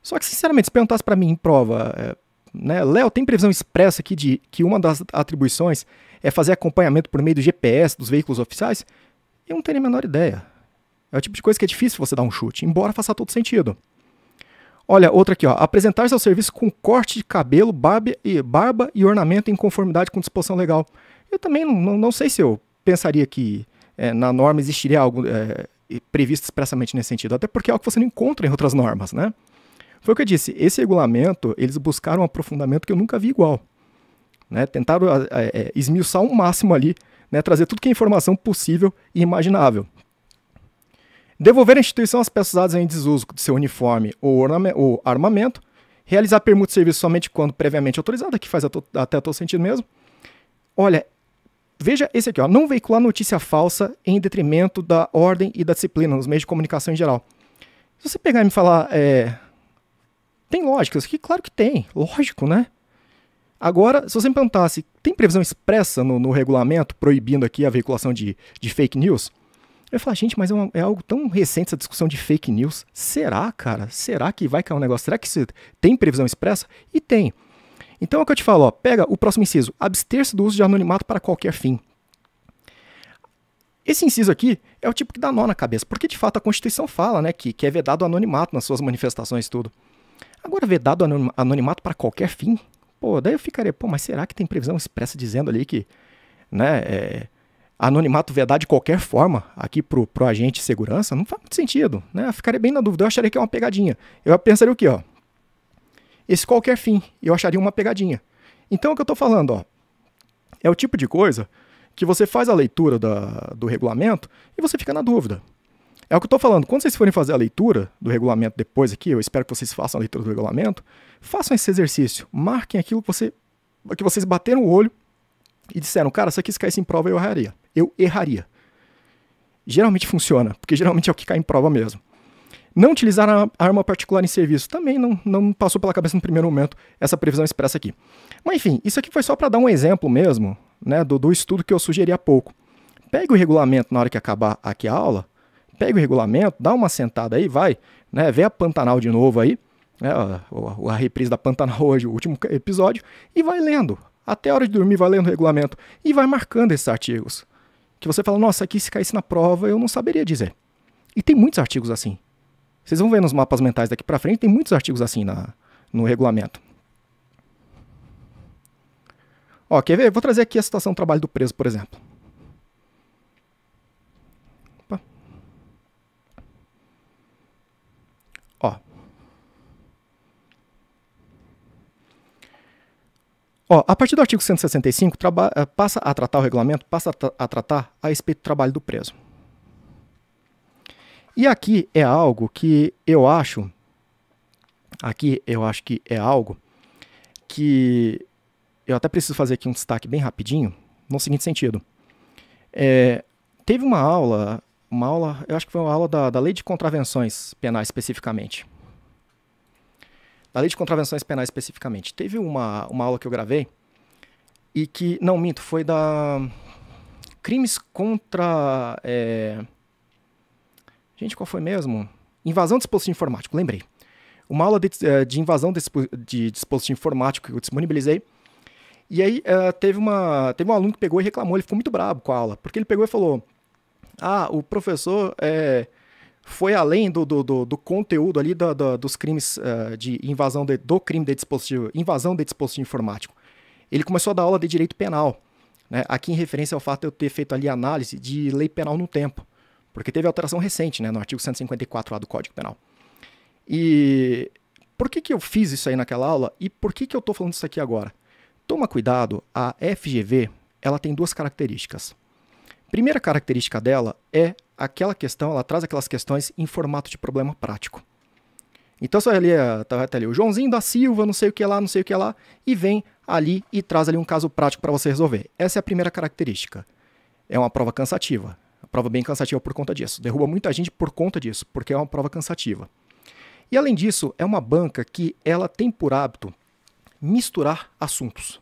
Só que, sinceramente, se perguntasse para mim em prova, é, né, Léo, tem previsão expressa aqui de que uma das atribuições é fazer acompanhamento por meio do GPS dos veículos oficiais? Eu não tenho a menor ideia. É o tipo de coisa que é difícil você dar um chute, embora faça todo sentido. Olha, outra aqui, ó. Apresentar seu serviço com corte de cabelo, barba e, barba e ornamento em conformidade com disposição legal. Eu também não, não sei se eu pensaria que é, na norma existiria algo é, previsto expressamente nesse sentido, até porque é algo que você não encontra em outras normas, né? Foi o que eu disse, esse regulamento, eles buscaram um aprofundamento que eu nunca vi igual. Né? Tentaram é, é esmiuçar o um máximo ali, né? trazer tudo que é informação possível e imaginável. Devolver à instituição as peças usadas em desuso de seu uniforme ou, ou armamento. Realizar permuta de serviço somente quando previamente autorizada, que faz até todo sentido mesmo. Olha, veja esse aqui, ó. Não veicular notícia falsa em detrimento da ordem e da disciplina nos meios de comunicação em geral. Se você pegar e me falar, é, tem lógica isso aqui? Claro que tem, lógico, né? Agora, se você me perguntasse, tem previsão expressa no, no regulamento proibindo aqui a veiculação de, de fake news? Eu falo gente, mas é, uma, é, algo tão recente essa discussão de fake news. Será, cara? Será que vai cair um negócio? Será que tem previsão expressa? E tem. Então é o que eu te falo, ó, pega o próximo inciso, abster-se do uso de anonimato para qualquer fim. Esse inciso aqui é o tipo que dá nó na cabeça, porque de fato a Constituição fala né, que, que é vedado o anonimato nas suas manifestações e tudo. Agora, vedado anonimato para qualquer fim? Pô, daí eu ficaria, pô, mas será que tem previsão expressa dizendo ali que né, é, anonimato vedar de qualquer forma aqui pro, pro agente de segurança, não faz muito sentido, né? Eu ficaria bem na dúvida, eu acharia que é uma pegadinha. Eu pensaria o quê, ó? Esse qualquer fim, eu acharia uma pegadinha. Então o que eu estou falando, ó, é o tipo de coisa que você faz a leitura da, do regulamento e você fica na dúvida. É o que eu estou falando. Quando vocês forem fazer a leitura do regulamento depois aqui, eu espero que vocês façam a leitura do regulamento, façam esse exercício. Marquem aquilo que, você, que vocês bateram o olho e disseram, cara, se aqui caísse em prova, eu erraria. Eu erraria. Geralmente funciona, porque geralmente é o que cai em prova mesmo. Não utilizar a arma particular em serviço também não, não passou pela cabeça no primeiro momento essa previsão expressa aqui. Mas enfim, isso aqui foi só para dar um exemplo mesmo né, do, do estudo que eu sugeri há pouco. Pega o regulamento na hora que acabar aqui a aula, pega o regulamento, dá uma sentada aí, vai, né, vê a Pantanal de novo aí, né, a, a, a reprise da Pantanal hoje, o último episódio, e vai lendo até a hora de dormir vai lendo o regulamento e vai marcando esses artigos. Que você fala, nossa, aqui se caísse na prova eu não saberia dizer. E tem muitos artigos assim. Vocês vão ver nos mapas mentais daqui para frente, tem muitos artigos assim na, no regulamento. Ó, quer ver? Vou trazer aqui a situação do trabalho do preso, por exemplo. Ó, a partir do artigo 165, eh, passa a tratar o regulamento, passa a, tra a tratar a respeito do trabalho do preso. E aqui é algo que eu acho, aqui eu acho que é algo que eu até preciso fazer aqui um destaque bem rapidinho, no seguinte sentido. É, teve uma aula, uma aula, eu acho que foi uma aula da, da Lei de Contravenções Penais especificamente, da lei de contravenções penais especificamente. Teve uma, uma aula que eu gravei e que, não minto, foi da crimes contra. É... Gente, qual foi mesmo? Invasão de dispositivo informático, lembrei. Uma aula de, é, de invasão de dispositivo informático que eu disponibilizei. E aí é, teve, uma, teve um aluno que pegou e reclamou, ele ficou muito brabo com a aula, porque ele pegou e falou: Ah, o professor é, foi além do, do, do, do conteúdo ali da, dos crimes uh, de invasão de, do crime de dispositivo, invasão de dispositivo informático. Ele começou a dar aula de direito penal, né? aqui em referência ao fato de eu ter feito ali análise de lei penal no tempo, porque teve alteração recente né, no artigo 154A do Código Penal. E por que, que eu fiz isso aí naquela aula e por que, que eu estou falando isso aqui agora? Toma cuidado, a FGV ela tem duas características. Primeira característica dela é aquela questão, ela traz aquelas questões em formato de problema prático. Então só ali, tá, tá ali o Joãozinho da Silva, não sei o que lá, não sei o que lá, e vem ali e traz ali um caso prático para você resolver. Essa é a primeira característica. É uma prova cansativa. A prova bem cansativa por conta disso. Derruba muita gente por conta disso, porque é uma prova cansativa. E além disso, é uma banca que ela tem por hábito misturar assuntos.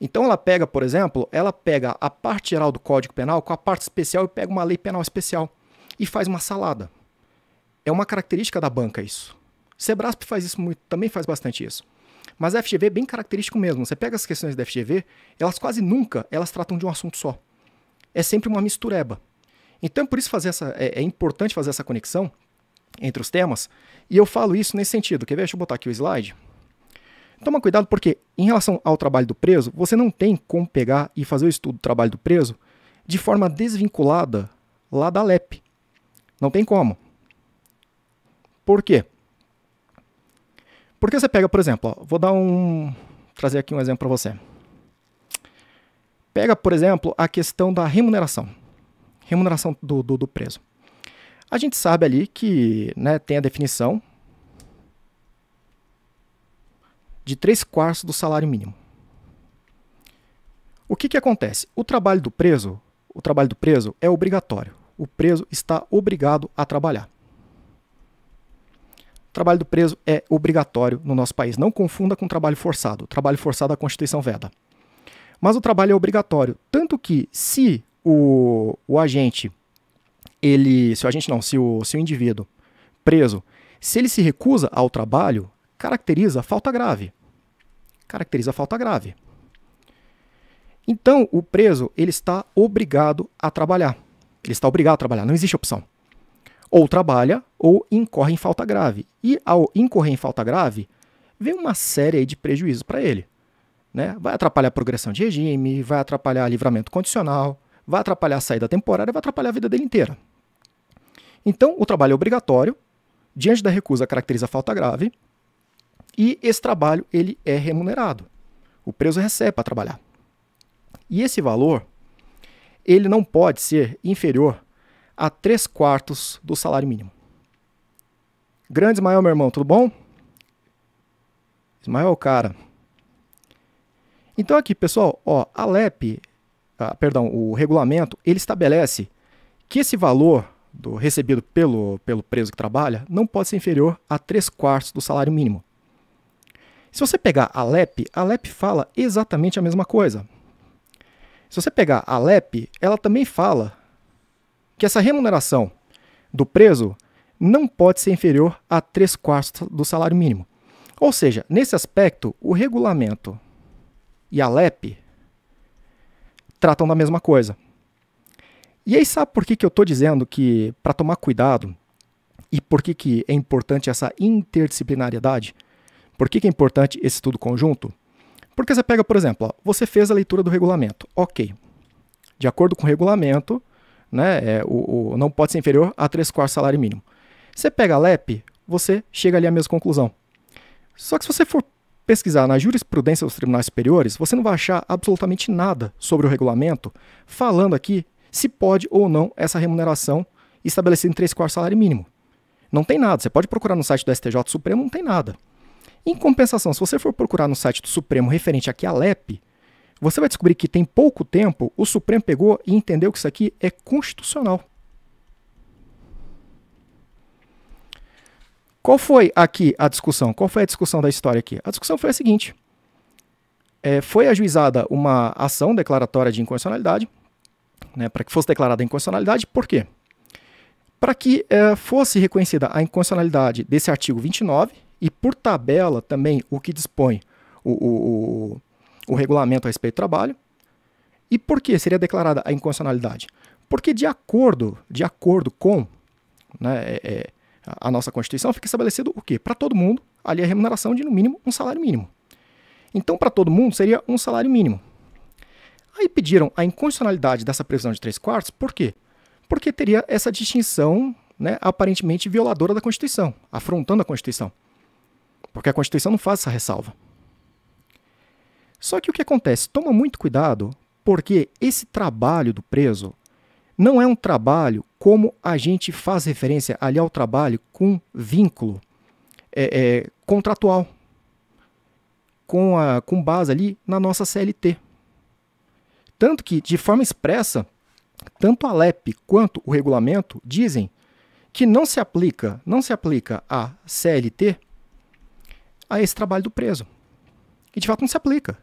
Então ela pega, por exemplo, ela pega a parte geral do Código Penal com a parte especial e pega uma lei penal especial e faz uma salada. É uma característica da banca isso. Sebrasp faz isso muito, também faz bastante isso. Mas a FGV é bem característico mesmo. Você pega as questões da FGV, elas quase nunca elas tratam de um assunto só. É sempre uma mistureba. Então, é por isso fazer essa, é, é importante fazer essa conexão entre os temas. E eu falo isso nesse sentido. Quer ver? Deixa eu botar aqui o slide. Então, toma cuidado porque, em relação ao trabalho do preso, você não tem como pegar e fazer o estudo do trabalho do preso de forma desvinculada lá da LEP. Não tem como. Por quê? Porque você pega, por exemplo, ó, vou dar um. trazer aqui um exemplo para você. Pega, por exemplo, a questão da remuneração. Remuneração do, do, do preso. A gente sabe ali que né, tem a definição de 3 quartos do salário mínimo. O que, que acontece? O trabalho do preso, o trabalho do preso é obrigatório. O preso está obrigado a trabalhar. O trabalho do preso é obrigatório no nosso país. Não confunda com trabalho forçado. O trabalho forçado é a Constituição veda. Mas o trabalho é obrigatório, tanto que se o, o agente ele, se o agente não, se o, se o indivíduo preso, se ele se recusa ao trabalho, caracteriza falta grave. Caracteriza falta grave. Então, o preso ele está obrigado a trabalhar. Ele está obrigado a trabalhar, não existe opção. Ou trabalha ou incorre em falta grave. E ao incorrer em falta grave, vem uma série de prejuízos para ele. Né? Vai atrapalhar a progressão de regime, vai atrapalhar livramento condicional, vai atrapalhar a saída temporária, vai atrapalhar a vida dele inteira. Então, o trabalho é obrigatório, diante da recusa caracteriza falta grave, e esse trabalho ele é remunerado. O preso recebe para trabalhar. E esse valor ele não pode ser inferior a 3 quartos do salário mínimo. Grande Ismael, meu irmão, tudo bom? Ismael, é cara. Então aqui, pessoal, ó, a LEP, ah, perdão, o regulamento, ele estabelece que esse valor do recebido pelo, pelo preso que trabalha não pode ser inferior a 3 quartos do salário mínimo. Se você pegar a a LEP fala exatamente a mesma coisa. Se você pegar a LEP, ela também fala que essa remuneração do preso não pode ser inferior a 3 quartos do salário mínimo. Ou seja, nesse aspecto, o regulamento e a LEP tratam da mesma coisa. E aí sabe por que, que eu estou dizendo que para tomar cuidado e por que, que é importante essa interdisciplinariedade? Por que, que é importante esse estudo conjunto? Porque você pega, por exemplo, ó, você fez a leitura do regulamento. Ok. De acordo com o regulamento, né, é, o, o, não pode ser inferior a 3 quartos salário mínimo. Você pega a LEP, você chega ali à mesma conclusão. Só que se você for pesquisar na jurisprudência dos tribunais superiores, você não vai achar absolutamente nada sobre o regulamento falando aqui se pode ou não essa remuneração estabelecida em 3 quartos salário mínimo. Não tem nada. Você pode procurar no site do STJ Supremo, não tem nada. Em compensação, se você for procurar no site do Supremo referente aqui à LEP, você vai descobrir que tem pouco tempo o Supremo pegou e entendeu que isso aqui é constitucional. Qual foi aqui a discussão? Qual foi a discussão da história aqui? A discussão foi a seguinte: é, foi ajuizada uma ação declaratória de inconstitucionalidade, né, para que fosse declarada a inconstitucionalidade, por quê? Para que é, fosse reconhecida a inconstitucionalidade desse artigo 29, e por tabela também o que dispõe o, o, o, o regulamento a respeito do trabalho. E por que seria declarada a inconstitucionalidade? Porque de acordo, de acordo com né, é, é a nossa Constituição, fica estabelecido o quê? Para todo mundo, ali a remuneração de no mínimo um salário mínimo. Então, para todo mundo, seria um salário mínimo. Aí pediram a inconstitucionalidade dessa previsão de 3 quartos, por quê? Porque teria essa distinção né, aparentemente violadora da Constituição, afrontando a Constituição. Porque a Constituição não faz essa ressalva. Só que o que acontece? Toma muito cuidado, porque esse trabalho do preso não é um trabalho como a gente faz referência ali ao trabalho com vínculo é, é, contratual, com, a, com base ali na nossa CLT. Tanto que, de forma expressa, tanto a LEP quanto o regulamento dizem que não se aplica, não se aplica a CLT a esse trabalho do preso. E de fato não se aplica.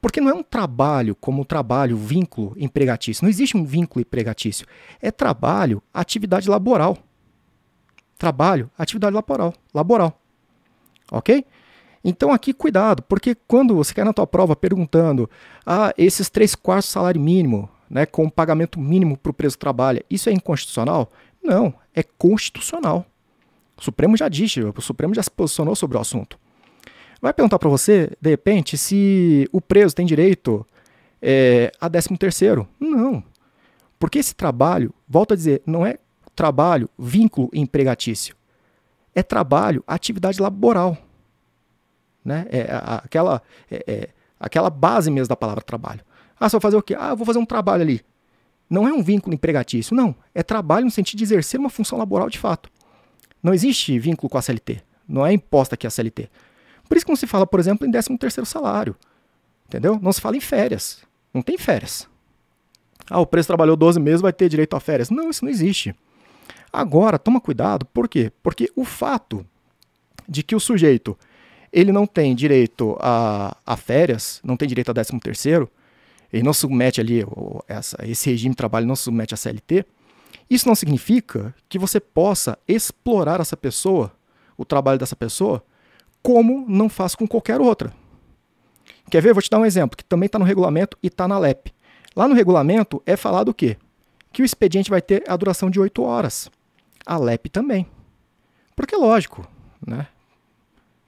Porque não é um trabalho como trabalho, vínculo empregatício. Não existe um vínculo empregatício. É trabalho, atividade laboral. Trabalho, atividade laboral. laboral. Ok? Então aqui cuidado, porque quando você quer na tua prova perguntando ah, esses três quartos salário mínimo, né, com pagamento mínimo para o preso trabalha, isso é inconstitucional? Não, é constitucional. O Supremo já disse, o Supremo já se posicionou sobre o assunto vai perguntar para você, de repente, se o preso tem direito é, a 13 terceiro. Não. Porque esse trabalho, volto a dizer, não é trabalho, vínculo empregatício. É trabalho, atividade laboral. Né? É, aquela, é, é, aquela base mesmo da palavra trabalho. Ah, você vai fazer o quê? Ah, eu vou fazer um trabalho ali. Não é um vínculo empregatício, não. É trabalho no sentido de exercer uma função laboral de fato. Não existe vínculo com a CLT. Não é imposta aqui a CLT. Por isso que não se fala, por exemplo, em 13 terceiro salário. Entendeu? Não se fala em férias. Não tem férias. Ah, o preço trabalhou 12 meses, vai ter direito a férias. Não, isso não existe. Agora, toma cuidado, por quê? Porque o fato de que o sujeito ele não tem direito a, a férias, não tem direito a 13 terceiro, ele não submete ali ou, essa, esse regime de trabalho, não submete a CLT, isso não significa que você possa explorar essa pessoa, o trabalho dessa pessoa, como não faz com qualquer outra. Quer ver? Vou te dar um exemplo que também está no regulamento e está na LEP. Lá no regulamento é falado o quê? Que o expediente vai ter a duração de 8 horas. A LEP também. Porque é lógico, né?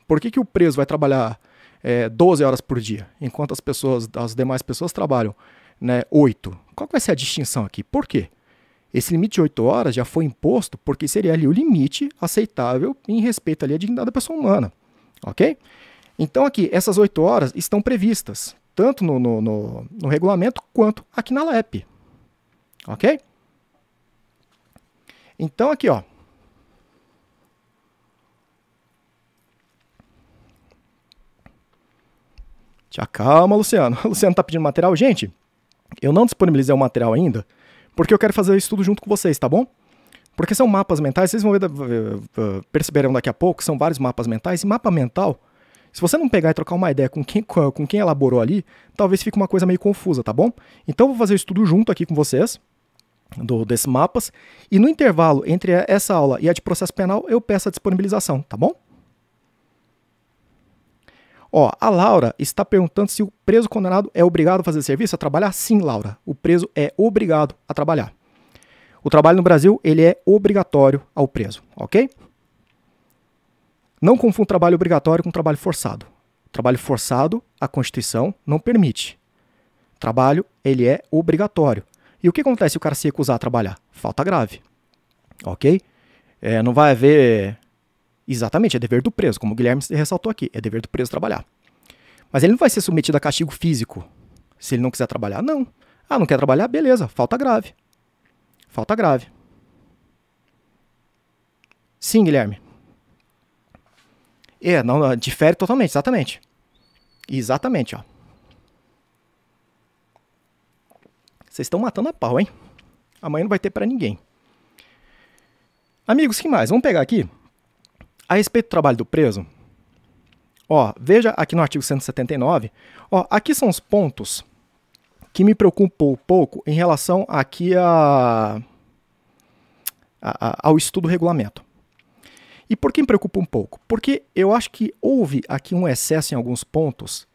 Por que, que o preso vai trabalhar é, 12 horas por dia, enquanto as pessoas, as demais pessoas trabalham né, 8? Qual vai ser a distinção aqui? Por quê? Esse limite de 8 horas já foi imposto porque seria ali o limite aceitável em respeito ali à dignidade da pessoa humana. Ok? Então, aqui, essas 8 horas estão previstas, tanto no, no, no, no regulamento quanto aqui na LEP. Ok? Então, aqui, ó. Te acalma, Luciano. O Luciano tá pedindo material. Gente, eu não disponibilizei o material ainda, porque eu quero fazer o estudo junto com vocês, tá bom? Porque são mapas mentais, vocês vão ver, perceberão daqui a pouco, são vários mapas mentais, e mapa mental, se você não pegar e trocar uma ideia com quem, com quem elaborou ali, talvez fique uma coisa meio confusa, tá bom? Então eu vou fazer o estudo junto aqui com vocês, do, desses mapas, e no intervalo entre essa aula e a de processo penal, eu peço a disponibilização, tá bom? Ó, a Laura está perguntando se o preso condenado é obrigado a fazer serviço, a trabalhar? Sim, Laura. O preso é obrigado a trabalhar. O trabalho no Brasil ele é obrigatório ao preso, ok? Não confunda trabalho obrigatório com trabalho forçado. Trabalho forçado, a Constituição não permite. Trabalho, ele é obrigatório. E o que acontece se o cara se recusar a trabalhar? Falta grave, ok? É, não vai haver... Exatamente, é dever do preso, como o Guilherme ressaltou aqui, é dever do preso trabalhar. Mas ele não vai ser submetido a castigo físico se ele não quiser trabalhar, não. Ah, não quer trabalhar? Beleza, falta grave. Falta grave. Sim, Guilherme. É, não, difere totalmente, exatamente. Exatamente, ó. Vocês estão matando a pau, hein? Amanhã não vai ter para ninguém. Amigos, que mais? Vamos pegar aqui. A respeito do trabalho do preso. Ó, veja aqui no artigo 179. Ó, aqui são os pontos que me preocupou pouco em relação aqui a, a, a, ao estudo do regulamento. E por que me preocupa um pouco? Porque eu acho que houve aqui um excesso em alguns pontos,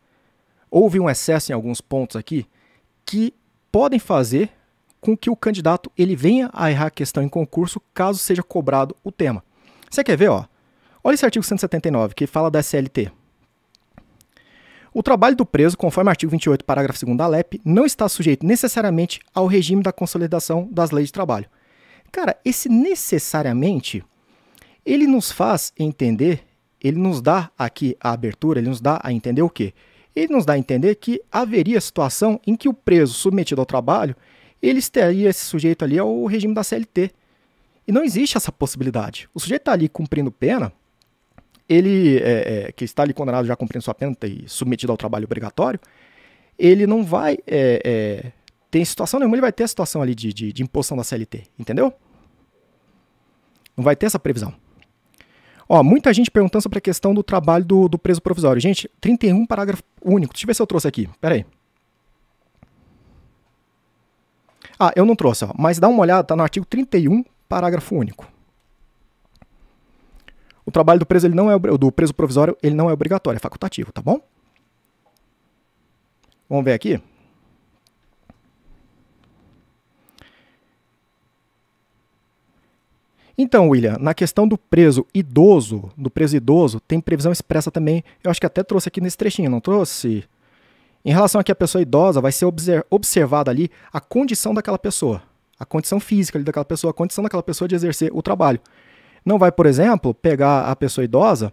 houve um excesso em alguns pontos aqui, que podem fazer com que o candidato ele venha a errar a questão em concurso caso seja cobrado o tema. Você quer ver, ó? Olha esse artigo 179 que fala da SLT. O trabalho do preso, conforme artigo 28, parágrafo 2 da LEP, não está sujeito necessariamente ao regime da consolidação das leis de trabalho. Cara, esse necessariamente, ele nos faz entender, ele nos dá aqui a abertura, ele nos dá a entender o quê? Ele nos dá a entender que haveria situação em que o preso submetido ao trabalho, ele estaria esse sujeito ali ao regime da CLT. E não existe essa possibilidade. O sujeito está ali cumprindo pena, ele é, é, que está ali condenado já cumprindo sua pena e submetido ao trabalho obrigatório, ele não vai é, é ter situação nenhuma, ele vai ter a situação ali de, de, de imposição da CLT, entendeu? Não vai ter essa previsão. Ó, muita gente perguntando sobre a questão do trabalho do, do preso provisório. Gente, 31 parágrafo único. Deixa eu ver se eu trouxe aqui. Pera aí. Ah, eu não trouxe, ó, mas dá uma olhada, tá no artigo 31, parágrafo único. O trabalho do preso ele não é do preso provisório, ele não é obrigatório, é facultativo, tá bom? Vamos ver aqui. Então, William, na questão do preso idoso, do preso idoso, tem previsão expressa também. Eu acho que até trouxe aqui nesse trechinho, não trouxe? Em relação aqui à pessoa idosa, vai ser observada ali a condição daquela pessoa, a condição física daquela pessoa, a condição daquela pessoa de exercer o trabalho. Não vai, por exemplo, pegar a pessoa idosa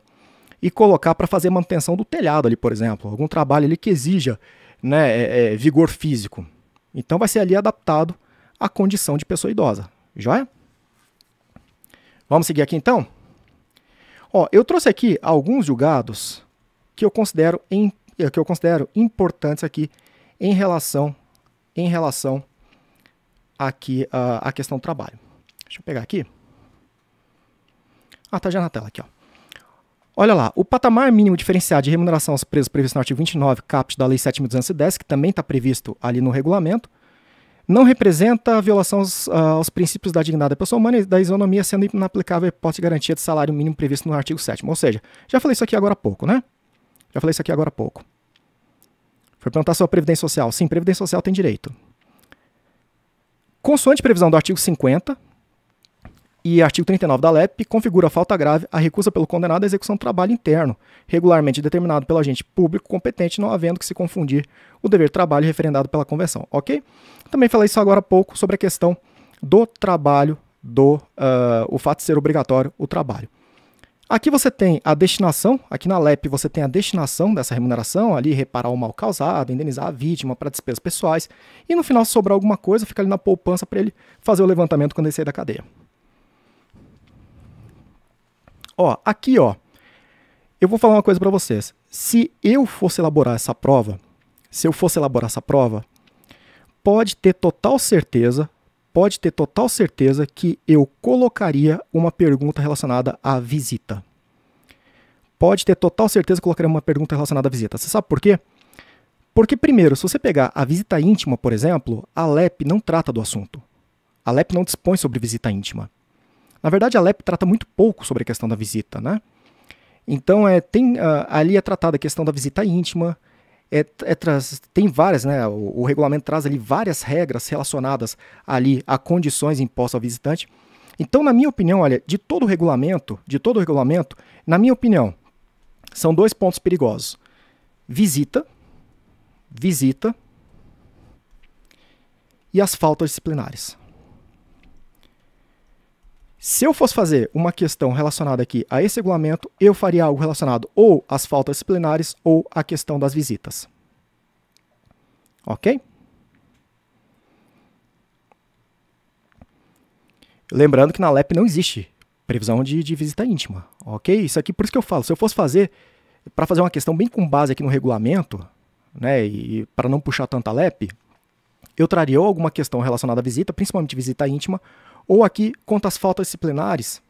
e colocar para fazer manutenção do telhado ali, por exemplo, algum trabalho ali que exija né, é, é, vigor físico. Então vai ser ali adaptado à condição de pessoa idosa. Joia? Vamos seguir aqui então? Ó, eu trouxe aqui alguns julgados que eu considero, em, eh, que eu considero importantes aqui em relação em relação aqui ah, à questão do trabalho. Deixa eu pegar aqui. Ah, tá já na tela aqui, ó. Olha lá, o patamar mínimo diferenciado de remuneração aos presos previsto no artigo 29, caput da Lei 7.210, que também está previsto ali no regulamento, não representa violação aos, uh, aos, princípios da dignidade da pessoa humana e da isonomia, sendo inaplicável a hipótese de garantia de salário mínimo previsto no artigo 7. Ou seja, já falei isso aqui agora há pouco, né? Já falei isso aqui agora há pouco. Foi perguntar sobre a Previdência Social. Sim, Previdência Social tem direito. Consoante previsão do artigo 50 e artigo 39 da LEP configura a falta grave a recusa pelo condenado à execução do trabalho interno, regularmente determinado pelo agente público competente, não havendo que se confundir o dever de trabalho referendado pela convenção, ok? Também falei isso agora há pouco sobre a questão do trabalho, do uh, o fato de ser obrigatório o trabalho. Aqui você tem a destinação, aqui na LEP você tem a destinação dessa remuneração, ali reparar o mal causado, indenizar a vítima para despesas pessoais, e no final se sobrar alguma coisa, fica ali na poupança para ele fazer o levantamento quando ele sair da cadeia. Ó, aqui, ó. Eu vou falar uma coisa para vocês. Se eu fosse elaborar essa prova, se eu fosse elaborar essa prova, pode ter total certeza, pode ter total certeza que eu colocaria uma pergunta relacionada à visita. Pode ter total certeza que colocaria uma pergunta relacionada à visita. Você sabe por quê? Porque, primeiro, se você pegar a visita íntima, por exemplo, a LEP não trata do assunto. A LEP não dispõe sobre visita íntima. Na verdade, a LEP trata muito pouco sobre a questão da visita, né? Então, é, tem, uh, ali é tratada a questão da visita íntima, é, é tem várias, né? O, o, regulamento traz ali várias regras relacionadas ali a condições impostas ao visitante. Então, na minha opinião, olha, de todo o regulamento, de todo o regulamento, na minha opinião, são dois pontos perigosos. Visita, visita e as faltas disciplinares. Se eu fosse fazer uma questão relacionada aqui a esse regulamento, eu faria algo relacionado ou às faltas disciplinares ou à questão das visitas. Ok? Lembrando que na LEP não existe previsão de, de visita íntima, ok? Isso aqui, por isso que eu falo, se eu fosse fazer, para fazer uma questão bem com base aqui no regulamento, né, e para não puxar tanta LEP, eu traria alguma questão relacionada à visita, principalmente visita íntima, ou aqui, quanto às faltas disciplinares,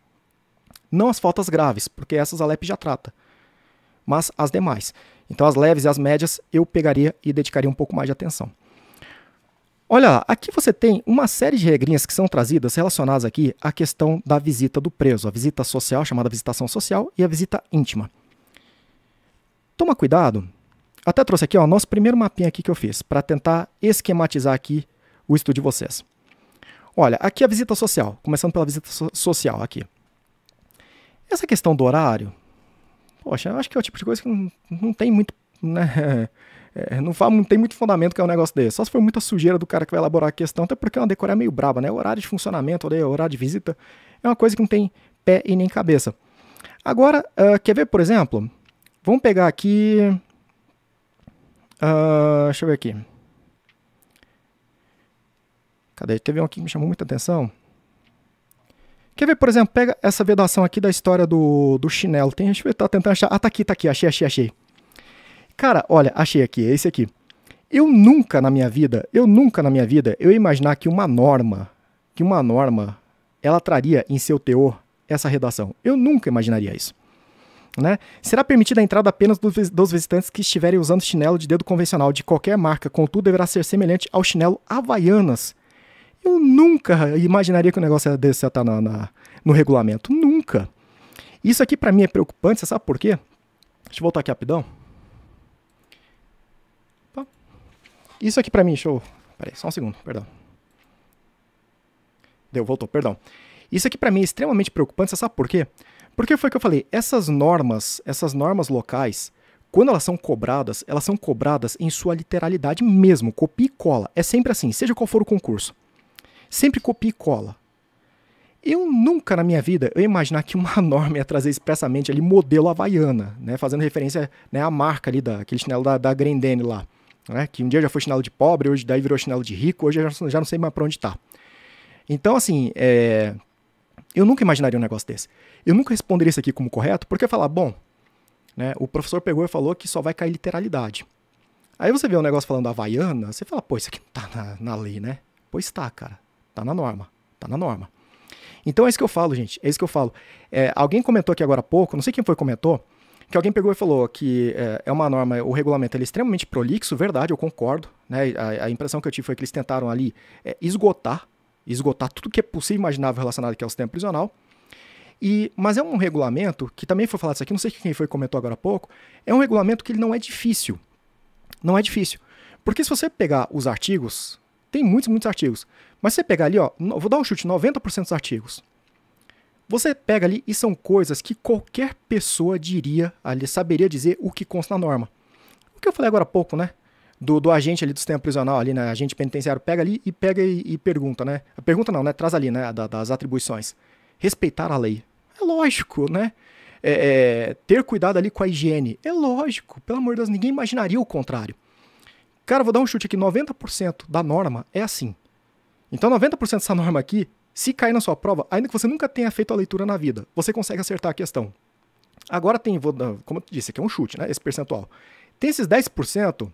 não as faltas graves, porque essas a LEP já trata, mas as demais. Então as leves e as médias eu pegaria e dedicaria um pouco mais de atenção. Olha lá, aqui você tem uma série de regrinhas que são trazidas relacionadas aqui à questão da visita do preso, a visita social, chamada visitação social, e a visita íntima. Toma cuidado, até trouxe aqui ó, o nosso primeiro mapinha aqui que eu fiz, para tentar esquematizar aqui o estudo de vocês. Olha, aqui a visita social, começando pela visita so social aqui. Essa questão do horário, poxa, eu acho que é o tipo de coisa que não, não tem muito, né? É, não, fala, não tem muito fundamento que é um negócio desse. Só se for muita sujeira do cara que vai elaborar a questão, até porque é uma decoração meio braba, né? O horário de funcionamento, o horário de visita, é uma coisa que não tem pé e nem cabeça. Agora, uh, quer ver, por exemplo? Vamos pegar aqui. Uh, deixa eu ver aqui. Cadê? Teve um aqui que me chamou muita atenção. Quer ver, por exemplo, pega essa vedação aqui da história do, do chinelo. Tem gente que tá tentando achar. Ah, tá aqui, tá aqui, achei, achei, achei. Cara, olha, achei aqui, é esse aqui. Eu nunca na minha vida, eu nunca na minha vida, eu ia imaginar que uma norma, que uma norma, ela traria em seu teor essa redação. Eu nunca imaginaria isso. Né? Será permitida a entrada apenas dos visitantes que estiverem usando chinelo de dedo convencional de qualquer marca, contudo deverá ser semelhante ao chinelo Havaianas eu nunca imaginaria que o um negócio desse ia estar tá na, na, no regulamento. Nunca. Isso aqui para mim é preocupante, você sabe por quê? Deixa eu voltar aqui rapidão. Tá. Isso aqui para mim, show. Peraí, só um segundo, perdão. Deu, voltou, perdão. Isso aqui para mim é extremamente preocupante, você sabe por quê? Porque foi o que eu falei, essas normas, essas normas locais, quando elas são cobradas, elas são cobradas em sua literalidade mesmo, copia e cola. É sempre assim, seja qual for o concurso sempre copia e cola. Eu nunca na minha vida eu imaginar que uma norma ia trazer expressamente ali modelo Havaiana, né? Fazendo referência né, à marca ali daquele chinelo da, da Grendene lá. Né? Que um dia já foi chinelo de pobre, hoje daí virou chinelo de rico, hoje eu já, já não sei mais para onde está. Então, assim, é... eu nunca imaginaria um negócio desse. Eu nunca responderia isso aqui como correto, porque eu ia falar, bom, né, o professor pegou e falou que só vai cair literalidade. Aí você vê um negócio falando Havaiana, você fala, pô, isso aqui não tá na, na lei, né? Pois tá, cara. Tá na norma. Tá na norma. Então é isso que eu falo, gente. É isso que eu falo. É, alguém comentou aqui agora há pouco, não sei quem foi que comentou, que alguém pegou e falou que é, é uma norma, o regulamento é extremamente prolixo, verdade, eu concordo. Né? A, a, impressão que eu tive foi que eles tentaram ali é, esgotar, esgotar tudo que é possível imaginável relacionado aqui ao sistema prisional. E, mas é um regulamento, que também foi falado isso aqui, não sei quem foi que comentou agora há pouco, é um regulamento que ele não é difícil. Não é difícil. Porque se você pegar os artigos, tem muitos, muitos artigos. Mas você pegar ali, ó, vou dar um chute, 90% dos artigos. Você pega ali e são coisas que qualquer pessoa diria ali, saberia dizer o que consta na norma. O que eu falei agora há pouco, né? Do, do agente ali do sistema prisional ali, né? Agente penitenciário pega ali e pega e, e pergunta, né? A pergunta não, né? Traz ali, né? Da, das atribuições. Respeitar a lei. É lógico, né? É, é, ter cuidado ali com a higiene. É lógico, pelo amor de Deus, ninguém imaginaria o contrário. Cara, vou dar um chute aqui: 90% da norma é assim. Então 90% dessa norma aqui, se cair na sua prova, ainda que você nunca tenha feito a leitura na vida, você consegue acertar a questão. Agora tem, vou, como eu disse, aqui é um chute, né? Esse percentual. Tem esses 10%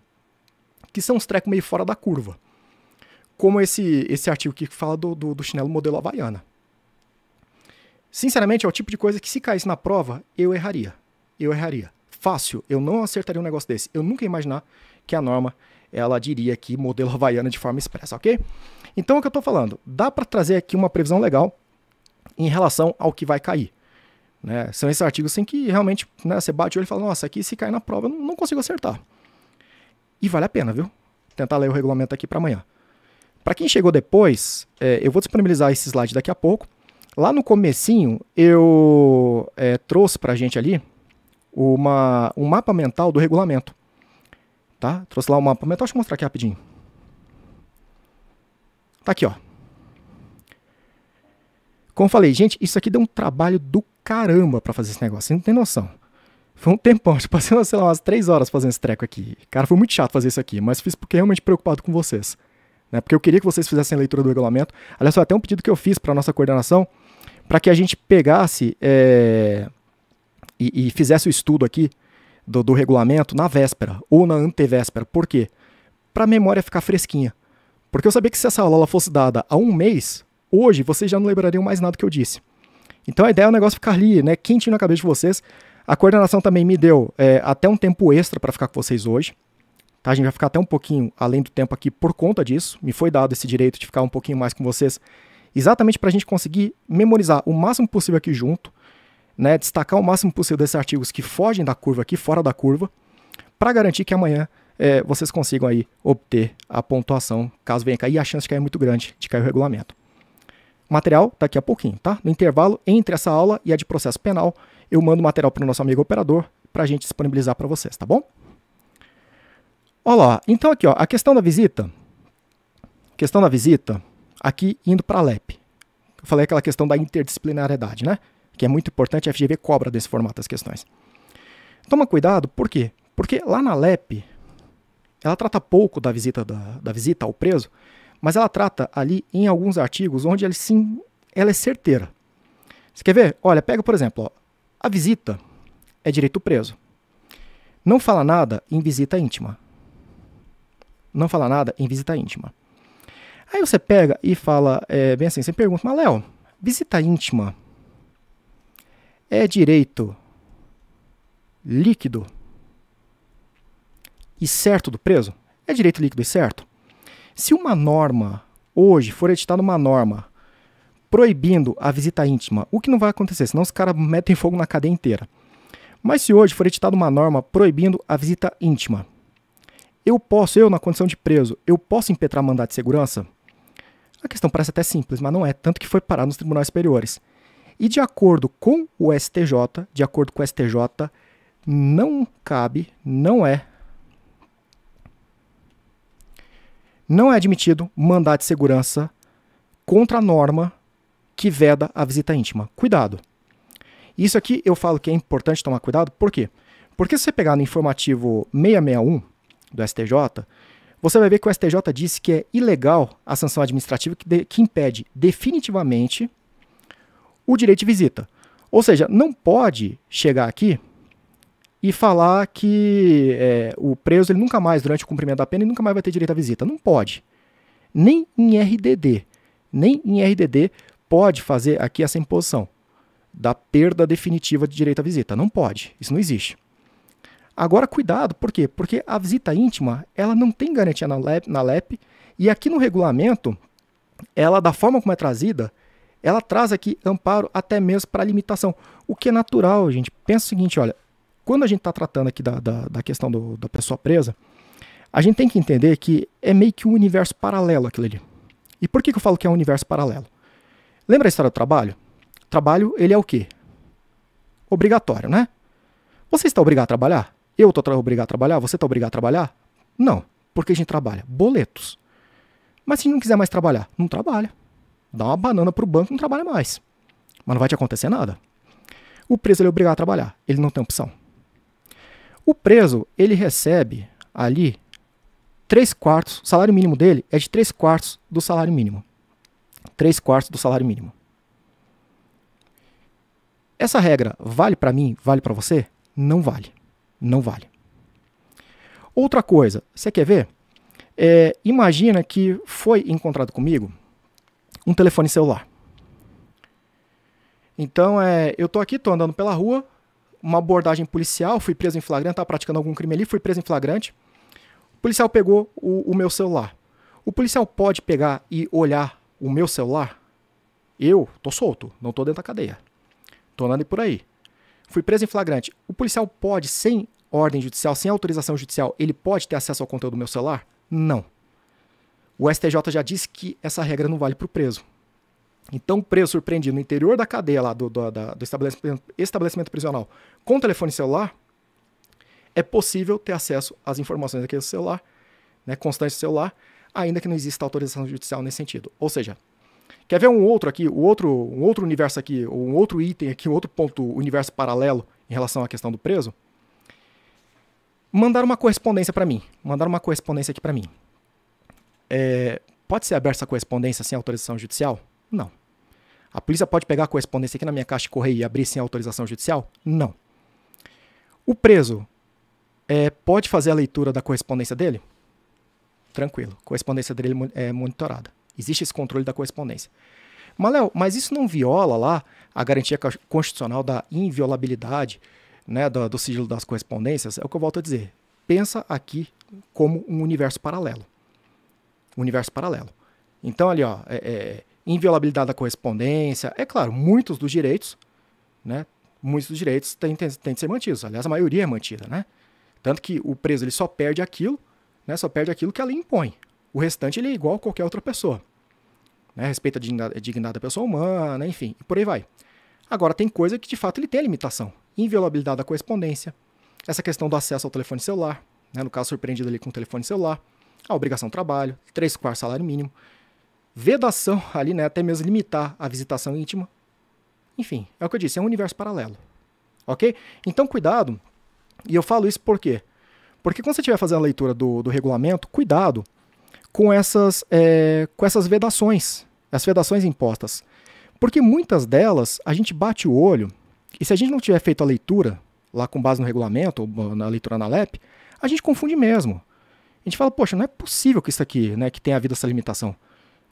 que são uns trecos meio fora da curva. Como esse, esse artigo que fala do, do, do chinelo modelo Havaiana. Sinceramente, é o tipo de coisa que se caísse na prova, eu erraria. Eu erraria. Fácil, eu não acertaria um negócio desse. Eu nunca ia imaginar que a norma ela diria aqui modelo havaiana de forma expressa, ok? Então é o que eu estou falando, dá para trazer aqui uma previsão legal em relação ao que vai cair. Né? São esses artigos assim que realmente né, você bate o olho e fala, nossa, aqui se cair na prova eu não consigo acertar. E vale a pena, viu? Tentar ler o regulamento aqui para amanhã. Para quem chegou depois, é, eu vou disponibilizar esse slide daqui a pouco. Lá no comecinho, eu é, trouxe para a gente ali uma, um mapa mental do regulamento. Tá? Trouxe lá o mapa mental, deixa eu mostrar aqui rapidinho. Tá aqui, ó. Como eu falei, gente, isso aqui deu um trabalho do caramba para fazer esse negócio, você não tem noção. Foi um tempão, tipo, passei, umas, sei lá, umas três horas fazendo esse treco aqui. Cara, foi muito chato fazer isso aqui, mas fiz porque realmente preocupado com vocês. Né? Porque eu queria que vocês fizessem a leitura do regulamento. Aliás, foi até um pedido que eu fiz para nossa coordenação, para que a gente pegasse é, e, e, fizesse o estudo aqui do, do regulamento na véspera ou na antevéspera. Por quê? Para a memória ficar fresquinha. Porque eu sabia que se essa aula fosse dada há um mês, hoje vocês já não lembrariam mais nada que eu disse. Então a ideia é o negócio ficar ali, né, quentinho na cabeça de vocês. A coordenação também me deu é, até um tempo extra para ficar com vocês hoje. Tá? A gente vai ficar até um pouquinho além do tempo aqui por conta disso. Me foi dado esse direito de ficar um pouquinho mais com vocês, exatamente para a gente conseguir memorizar o máximo possível aqui junto né, destacar o máximo possível desses artigos que fogem da curva, aqui fora da curva, para garantir que amanhã é, vocês consigam aí obter a pontuação, caso venha cair, a chance de cair é muito grande de cair o regulamento. Material daqui tá a pouquinho, tá? No intervalo entre essa aula e a de processo penal, eu mando o material para o nosso amigo operador para a gente disponibilizar para vocês, tá bom? Olha lá, então aqui ó, a questão da visita, questão da visita, aqui indo para a LEP. Eu falei aquela questão da interdisciplinariedade, né? que é muito importante, a FGV cobra desse formato as questões. Toma cuidado, por quê? Porque lá na LEP, ela trata pouco da visita, da, da visita ao preso, mas ela trata ali em alguns artigos onde ela, sim, ela é certeira. Você quer ver? Olha, pega por exemplo, ó, a visita é direito preso. Não fala nada em visita íntima. Não fala nada em visita íntima. Aí você pega e fala, é, bem assim, você pergunta, mas Léo, visita íntima é direito líquido e certo do preso? É direito líquido e certo? Se uma norma, hoje, for editada uma norma proibindo a visita íntima, o que não vai acontecer, senão os caras metem fogo na cadeia inteira. Mas se hoje for editada uma norma proibindo a visita íntima, eu posso, eu na condição de preso, eu posso impetrar mandado de segurança? A questão parece até simples, mas não é, tanto que foi parar nos tribunais superiores. E de acordo com o STJ, de acordo com o STJ, não cabe, não é não é admitido mandado de segurança contra a norma que veda a visita íntima. Cuidado. Isso aqui eu falo que é importante tomar cuidado, por quê? Porque se você pegar no informativo 661 do STJ, você vai ver que o STJ disse que é ilegal a sanção administrativa que, de, que impede definitivamente o direito de visita. Ou seja, não pode chegar aqui e falar que é, o preso ele nunca mais, durante o cumprimento da pena, ele nunca mais vai ter direito à visita. Não pode. Nem em RDD. Nem em RDD pode fazer aqui essa imposição da perda definitiva de direito à visita. Não pode. Isso não existe. Agora, cuidado, por quê? Porque a visita íntima, ela não tem garantia na LEP, na LEP e aqui no regulamento, ela, da forma como é trazida, ela traz aqui amparo até mesmo para limitação, o que é natural, gente. Pensa o seguinte, olha, quando a gente está tratando aqui da, da, da questão do, da pessoa presa, a gente tem que entender que é meio que um universo paralelo aquilo ali. E por que, que eu falo que é um universo paralelo? Lembra a história do trabalho? Trabalho, ele é o quê? Obrigatório, né? Você está obrigado a trabalhar? Eu estou obrigado a trabalhar? Você está obrigado a trabalhar? Não, porque a gente trabalha boletos. Mas se não quiser mais trabalhar, não trabalha dá uma banana para o banco e não trabalha mais. Mas não vai te acontecer nada. O preso ele é obrigado a trabalhar, ele não tem opção. O preso, ele recebe ali 3 quartos, o salário mínimo dele é de 3 quartos do salário mínimo. 3 quartos do salário mínimo. Essa regra vale para mim, vale para você? Não vale. Não vale. Outra coisa, você quer ver? É, imagina que foi encontrado comigo um telefone celular. Então, é, eu tô aqui, tô andando pela rua, uma abordagem policial, fui preso em flagrante, tava praticando algum crime ali, fui preso em flagrante. O policial pegou o, o meu celular. O policial pode pegar e olhar o meu celular? Eu tô solto, não tô dentro da cadeia. Tô andando por aí. Fui preso em flagrante. O policial pode, sem ordem judicial, sem autorização judicial, ele pode ter acesso ao conteúdo do meu celular? Não. O STJ já disse que essa regra não vale para o preso. Então, o preso surpreendido no interior da cadeia lá do, do, da, do estabelecimento, estabelecimento, prisional com telefone celular, é possível ter acesso às informações daquele celular, né, constante celular, ainda que não exista autorização judicial nesse sentido. Ou seja, quer ver um outro aqui, um outro, um outro universo aqui, um outro item aqui, um outro ponto, universo paralelo em relação à questão do preso? Mandaram uma correspondência para mim. Mandaram uma correspondência aqui para mim. É, pode ser aberta essa correspondência sem autorização judicial? Não. A polícia pode pegar a correspondência aqui na minha caixa de correio e abrir sem autorização judicial? Não. O preso é, pode fazer a leitura da correspondência dele? Tranquilo. correspondência dele é monitorada. Existe esse controle da correspondência. Mas, Léo, mas isso não viola lá a garantia constitucional da inviolabilidade né, do, do sigilo das correspondências? É o que eu volto a dizer. Pensa aqui como um universo paralelo universo paralelo. Então, ali, ó, é, é, inviolabilidade da correspondência, é claro, muitos dos direitos, né? Muitos dos direitos têm, têm, têm de ser mantidos. Aliás, a maioria é mantida, né? Tanto que o preso ele só perde aquilo, né? Só perde aquilo que a lei impõe. O restante ele é igual a qualquer outra pessoa. Né? Respeita a dignidade, dignidade da pessoa humana, enfim, e por aí vai. Agora, tem coisa que de fato ele tem limitação. Inviolabilidade da correspondência, essa questão do acesso ao telefone celular, né? no caso surpreendido ali com o telefone celular, a obrigação trabalho, três quartos salário mínimo, vedação ali, né, até mesmo limitar a visitação íntima. Enfim, é o que eu disse, é um universo paralelo. Ok? Então, cuidado, e eu falo isso por quê? Porque quando você estiver fazendo a leitura do, do regulamento, cuidado com essas, é, com essas vedações, as vedações impostas. Porque muitas delas a gente bate o olho, e se a gente não tiver feito a leitura, lá com base no regulamento, ou na leitura na LEP, a gente confunde mesmo gente fala, poxa, não é possível que isso aqui, né, que tenha havido essa limitação.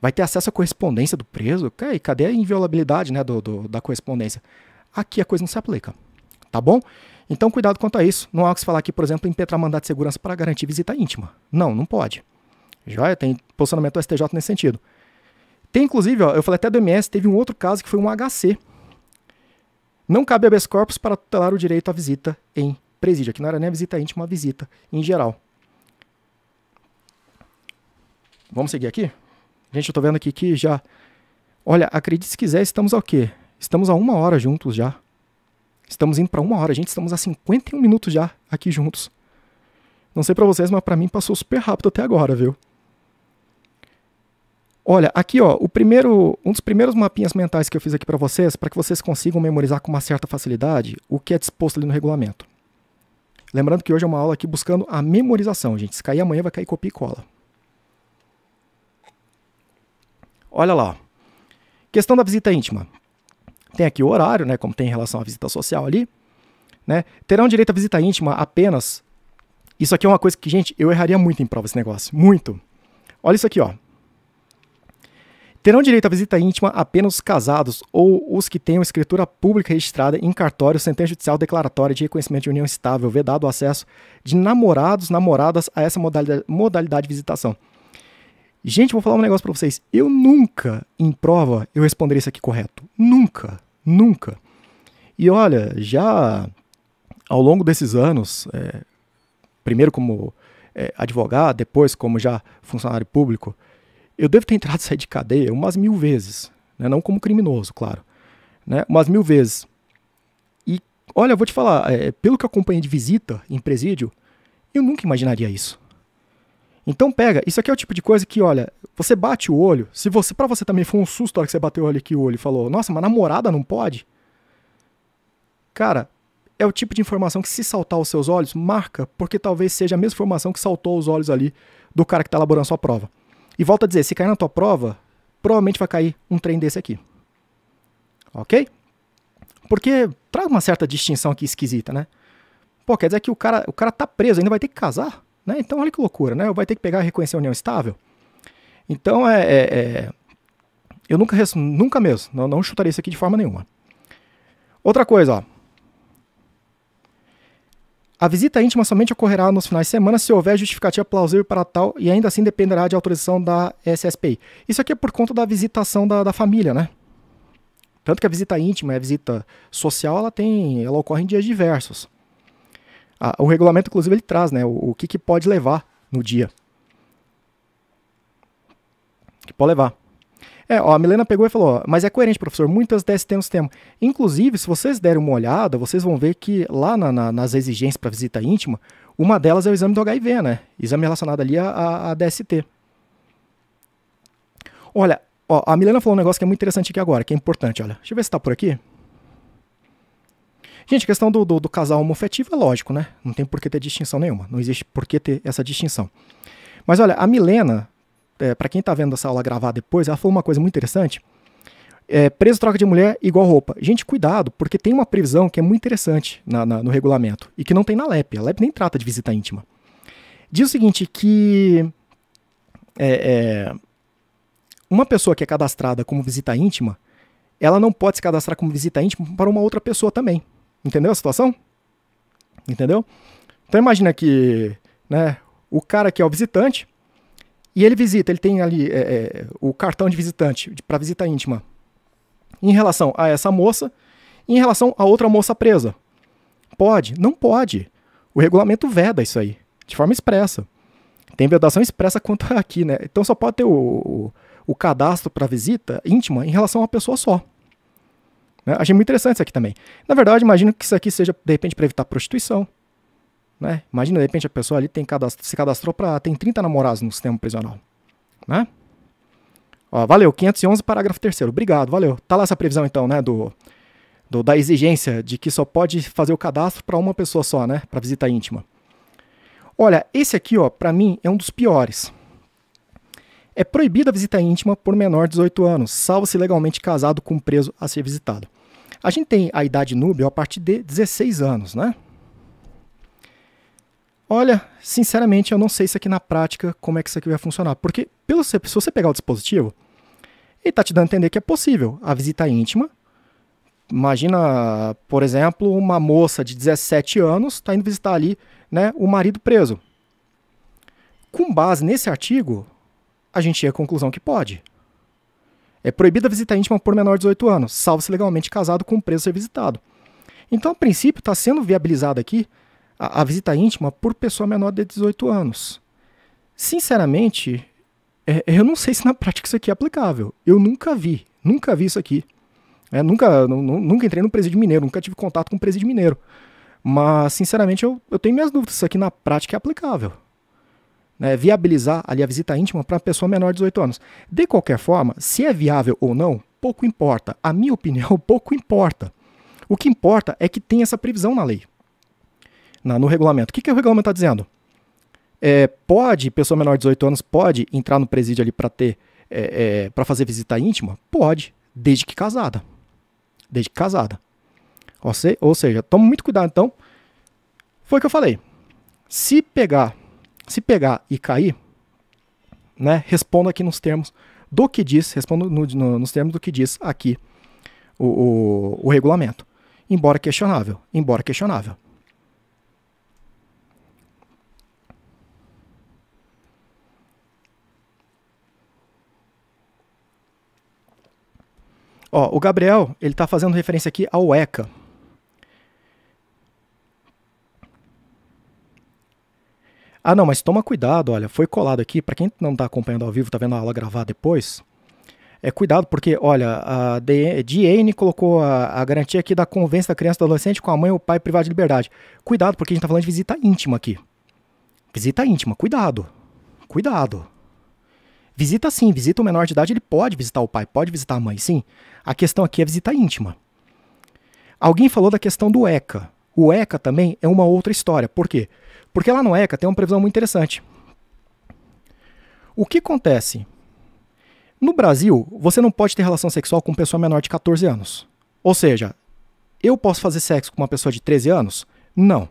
Vai ter acesso à correspondência do preso? Okay, cadê a inviolabilidade né, do, do, da correspondência? Aqui a coisa não se aplica. Tá bom? Então, cuidado quanto a isso. Não há o que se falar aqui, por exemplo, impetrar mandado de segurança para garantir visita íntima. Não, não pode. Já tem posicionamento do STJ nesse sentido. Tem, inclusive, ó, eu falei até do MS, teve um outro caso que foi um HC. Não cabe habeas corpus para tutelar o direito à visita em presídio. Aqui não era nem a visita íntima, a visita em geral. Vamos seguir aqui? Gente, eu tô vendo aqui que já. Olha, acredite se quiser, estamos ao quê? Estamos a uma hora juntos já. Estamos indo para uma hora, gente. Estamos a 51 minutos já aqui juntos. Não sei para vocês, mas para mim passou super rápido até agora, viu? Olha, aqui ó, o primeiro, um dos primeiros mapinhas mentais que eu fiz aqui para vocês, para que vocês consigam memorizar com uma certa facilidade o que é disposto ali no regulamento. Lembrando que hoje é uma aula aqui buscando a memorização, gente. Se cair amanhã vai cair copia e cola. Olha lá. Questão da visita íntima. Tem aqui o horário, né, como tem em relação à visita social ali. Né? Terão direito à visita íntima apenas. Isso aqui é uma coisa que, gente, eu erraria muito em prova esse negócio. Muito. Olha isso aqui, ó. Terão direito à visita íntima apenas os casados ou os que tenham escritura pública registrada em cartório, sentença judicial declaratória de reconhecimento de união estável, vedado o acesso de namorados, namoradas a essa modalidade, modalidade de visitação. Gente, vou falar um negócio para vocês. Eu nunca, em prova, eu responderia isso aqui correto. Nunca, nunca. E olha, já ao longo desses anos, é, primeiro como é, advogado, depois como já funcionário público, eu devo ter entrado e saído de cadeia umas mil vezes. Né? Não como criminoso, claro. Né? Umas mil vezes. E olha, eu vou te falar, é, pelo que eu acompanhei de visita em presídio, eu nunca imaginaria isso. Então pega, isso aqui é o tipo de coisa que, olha, você bate o olho, se você para você também foi um susto a hora que você bateu o olho aqui o olho e falou: "Nossa, mas namorada não pode?" Cara, é o tipo de informação que se saltar os seus olhos, marca, porque talvez seja a mesma informação que saltou os olhos ali do cara que está elaborando a sua prova. E volta a dizer, se cair na tua prova, provavelmente vai cair um trem desse aqui. OK? Porque traz uma certa distinção aqui esquisita, né? Pô, quer dizer que o cara, o cara tá preso, ainda vai ter que casar? Né? Então, olha que loucura, né? Vai ter que pegar e reconhecer a união estável. Então, é, é, é eu nunca, nunca mesmo, não, não chutaria isso aqui de forma nenhuma. Outra coisa, ó. A visita íntima somente ocorrerá nos finais de semana se houver justificativa plausível para tal e ainda assim dependerá de autorização da SSPI. Isso aqui é por conta da visitação da, da família, né? Tanto que a visita íntima e a visita social, ela tem, ela ocorre em dias diversos. A, o regulamento, inclusive, ele traz né, o, o que, que pode levar no dia. Que pode levar. É, ó, a Milena pegou e falou, ó, mas é coerente, professor, muitas DST têm esse Inclusive, se vocês derem uma olhada, vocês vão ver que lá na, na, nas exigências para visita íntima, uma delas é o exame do HIV, né? Exame relacionado ali à, à DST. Olha, ó, a Milena falou um negócio que é muito interessante aqui agora, que é importante, olha. Deixa eu ver se está por aqui. Gente, a questão do, do, do casal homofetivo é lógico, né? Não tem por que ter distinção nenhuma. Não existe por que ter essa distinção. Mas olha, a Milena, é, para quem está vendo essa aula gravada depois, ela falou uma coisa muito interessante. É, preso troca de mulher igual roupa. Gente, cuidado, porque tem uma previsão que é muito interessante na, na, no regulamento e que não tem na LEP. A LEP nem trata de visita íntima. Diz o seguinte, que é, é, uma pessoa que é cadastrada como visita íntima, ela não pode se cadastrar como visita íntima para uma outra pessoa também. Entendeu a situação? Entendeu? Então imagina que né, o cara que é o visitante e ele visita, ele tem ali é, é, o cartão de visitante para visita íntima em relação a essa moça e em relação a outra moça presa. Pode? Não pode. O regulamento veda isso aí, de forma expressa. Tem vedação expressa quanto aqui, né? Então só pode ter o, o, o cadastro para visita íntima em relação a uma pessoa só. Né? Achei muito interessante isso aqui também. Na verdade, imagino que isso aqui seja, de repente, para evitar prostituição. Né? Imagina, de repente, a pessoa ali tem cadastro, se cadastrou para. tem 30 namorados no sistema prisional. Né? Ó, valeu, 511, parágrafo 3. Obrigado, valeu. Tá lá essa previsão, então, né? Do, do, da exigência de que só pode fazer o cadastro para uma pessoa só, né? Para visita íntima. Olha, esse aqui, ó, para mim, é um dos piores. É proibida a visita íntima por menor de 18 anos, salvo se legalmente casado com um preso a ser visitado. A gente tem a idade núbia a partir de 16 anos, né? Olha, sinceramente, eu não sei se aqui na prática como é que isso aqui vai funcionar. Porque pelo, se você pegar o dispositivo, ele está te dando a entender que é possível a visita íntima. Imagina, por exemplo, uma moça de 17 anos está indo visitar ali né, o marido preso. Com base nesse artigo, a gente chega à conclusão que pode. É proibida a visita íntima por menor de 18 anos, salvo se legalmente casado com o preso ser visitado. Então, a princípio, está sendo viabilizada aqui a, a, visita íntima por pessoa menor de 18 anos. Sinceramente, é, eu não sei se na prática isso aqui é aplicável. Eu nunca vi, nunca vi isso aqui. É, nunca, nunca entrei no presídio mineiro, nunca tive contato com o presídio mineiro. Mas, sinceramente, eu, eu tenho minhas dúvidas se isso aqui na prática é aplicável né, viabilizar ali a visita íntima para a pessoa menor de 18 anos. De qualquer forma, se é viável ou não, pouco importa. A minha opinião, pouco importa. O que importa é que tem essa previsão na lei, na, no regulamento. O que, que o regulamento está dizendo? É, pode, pessoa menor de 18 anos pode entrar no presídio ali para ter, é, é, para fazer visita íntima? Pode, desde que casada. Desde que casada. Ou, se, ou seja, tome muito cuidado então. Foi o que eu falei. Se pegar se pegar e cair, né, responda aqui nos termos do que diz, respondo no, no, nos termos do que diz aqui o, o, o regulamento. Embora questionável, embora questionável. Ó, o Gabriel, ele está fazendo referência aqui ao ECA, Ah, não, mas toma cuidado, olha, foi colado aqui, para quem não está acompanhando ao vivo, está vendo a aula gravada depois, é cuidado porque, olha, a DNA colocou a, a, garantia aqui da convença da criança e do adolescente com a mãe ou o pai privado de liberdade. Cuidado porque a gente está falando de visita íntima aqui. Visita íntima, cuidado. Cuidado. Visita sim, visita o menor de idade, ele pode visitar o pai, pode visitar a mãe, sim. A questão aqui é visita íntima. Alguém falou da questão do ECA. O ECA também é uma outra história. Por quê? Porque porque lá no ECA tem uma previsão muito interessante. O que acontece? No Brasil, você não pode ter relação sexual com pessoa menor de 14 anos. Ou seja, eu posso fazer sexo com uma pessoa de 13 anos? Não.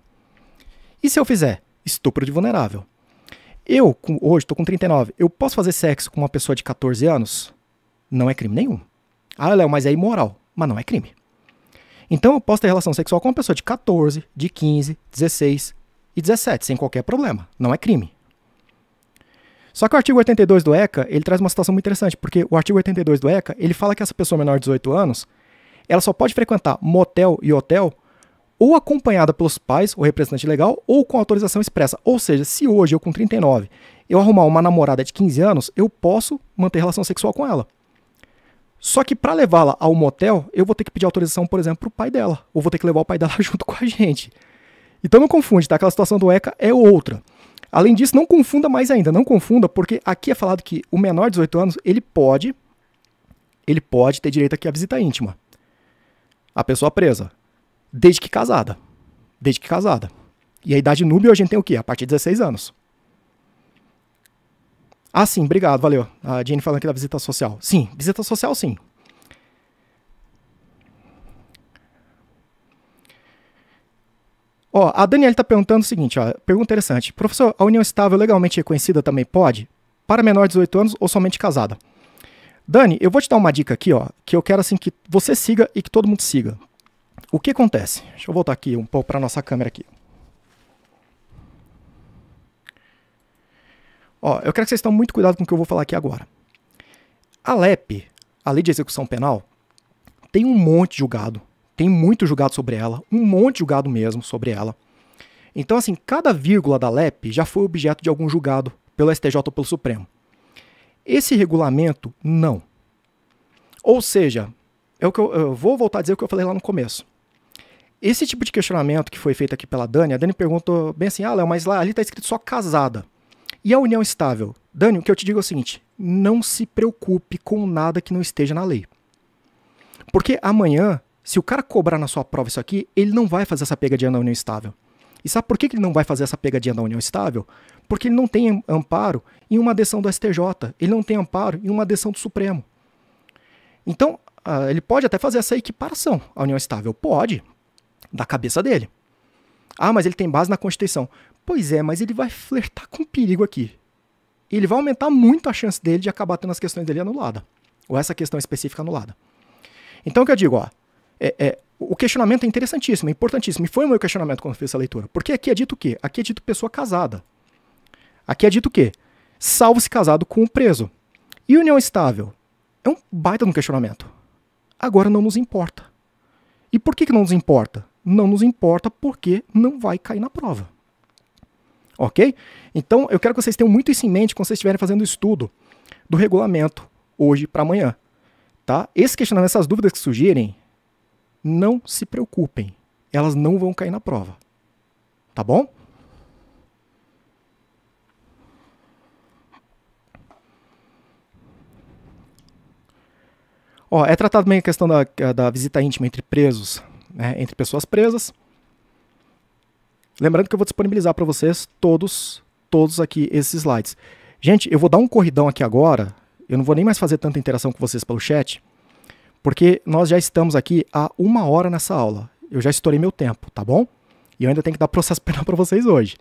E se eu fizer? Estupro de vulnerável. Eu, hoje, estou com 39, eu posso fazer sexo com uma pessoa de 14 anos? Não é crime nenhum. Ah, Léo, mas é imoral. Mas não é crime. Então eu posso ter relação sexual com uma pessoa de 14, de 15, 16, e 17, sem qualquer problema. Não é crime. Só que o artigo 82 do ECA, ele traz uma situação muito interessante, porque o artigo 82 do ECA, ele fala que essa pessoa menor de 18 anos, ela só pode frequentar motel e hotel ou acompanhada pelos pais ou representante legal ou com autorização expressa. Ou seja, se hoje eu com 39 eu arrumar uma namorada de 15 anos, eu posso manter relação sexual com ela. Só que para levá-la ao motel, eu vou ter que pedir autorização, por exemplo, pro pai dela, ou vou ter que levar o pai dela junto com a gente. Então não confunde, tá? Aquela situação do ECA é outra. Além disso, não confunda mais ainda, não confunda, porque aqui é falado que o menor de 18 anos, ele pode ele pode ter direito aqui à visita íntima. A pessoa presa, desde que casada. Desde que casada. E a idade núbia a gente tem o quê? A partir de 16 anos. Ah, sim, obrigado, valeu. A Jenny falando aqui da visita social. Sim, visita social sim. Ó, a Daniela está perguntando o seguinte, ó, pergunta interessante. Professor, a união estável legalmente reconhecida também pode? Para menor de 18 anos ou somente casada? Dani, eu vou te dar uma dica aqui, ó, que eu quero assim que você siga e que todo mundo siga. O que acontece? Deixa eu voltar aqui um pouco para nossa câmera aqui. Ó, eu quero que vocês tomem muito cuidado com o que eu vou falar aqui agora. A LEP, a Lei de Execução Penal, tem um monte de julgado, tem muito julgado sobre ela, um monte julgado mesmo sobre ela. Então, assim, cada vírgula da LEP já foi objeto de algum julgado pelo STJ ou pelo Supremo. Esse regulamento, não. Ou seja, é o que eu, eu vou voltar a dizer o que eu falei lá no começo. Esse tipo de questionamento que foi feito aqui pela Dani, a Dani perguntou bem assim: ah, Léo, mas lá ali está escrito só casada. E a união estável? Dani, o que eu te digo é o seguinte: não se preocupe com nada que não esteja na lei. Porque amanhã se o cara cobrar na sua prova isso aqui, ele não vai fazer essa pegadinha na união estável. E sabe por que ele não vai fazer essa pegadinha na união estável? Porque ele não tem amparo em uma adesão do STJ, ele não tem amparo em uma adesão do Supremo. Então, ah, ele pode até fazer essa equiparação à união estável. Pode, da cabeça dele. Ah, mas ele tem base na Constituição. Pois é, mas ele vai flertar com perigo aqui. Ele vai aumentar muito a chance dele de acabar tendo as questões dele anulada. Ou essa questão específica anulada. Então o que eu digo, ó, é, é, o questionamento é interessantíssimo, é importantíssimo. E foi o meu questionamento quando eu fiz essa leitura. Porque aqui é dito o quê? Aqui é dito pessoa casada. Aqui é dito o quê? Salvo-se casado com o preso. E união estável? É um baita no questionamento. Agora não nos importa. E por que, que não nos importa? Não nos importa porque não vai cair na prova. Ok? Então eu quero que vocês tenham muito isso em mente quando vocês estiverem fazendo o estudo do regulamento hoje para amanhã. Tá? Esse questionamento, essas dúvidas que surgirem, não se preocupem, elas não vão cair na prova. Tá bom? Ó, é tratado também a questão da, eh, da visita íntima entre presos, né, entre pessoas presas. Lembrando que eu vou disponibilizar para vocês todos, todos aqui esses slides. Gente, eu vou dar um corridão aqui agora. Eu não vou nem mais fazer tanta interação com vocês pelo chat. Porque nós já estamos aqui há uma hora nessa aula. Eu já estourei meu tempo, tá bom? E eu ainda tenho que dar processo penal para vocês hoje.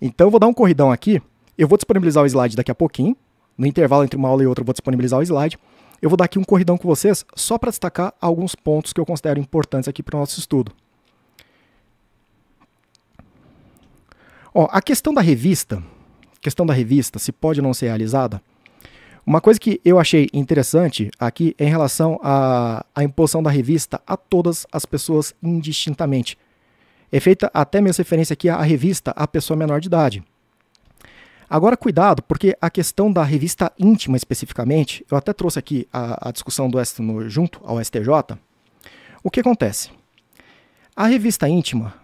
Então eu vou dar um corridão aqui. Eu vou disponibilizar o slide daqui a pouquinho. No intervalo entre uma aula e outra eu vou disponibilizar o slide. Eu vou dar aqui um corridão com vocês só para destacar alguns pontos que eu considero importantes aqui para o nosso estudo. Ó, a questão da revista, questão da revista, se pode ou não ser realizada, uma coisa que eu achei interessante aqui é em relação à, à imposição da revista a todas as pessoas indistintamente. É feita até mesmo referência aqui à revista à pessoa menor de idade. Agora, cuidado, porque a questão da revista íntima especificamente, eu até trouxe aqui a, a discussão do junto ao STJ. O que acontece? A revista íntima.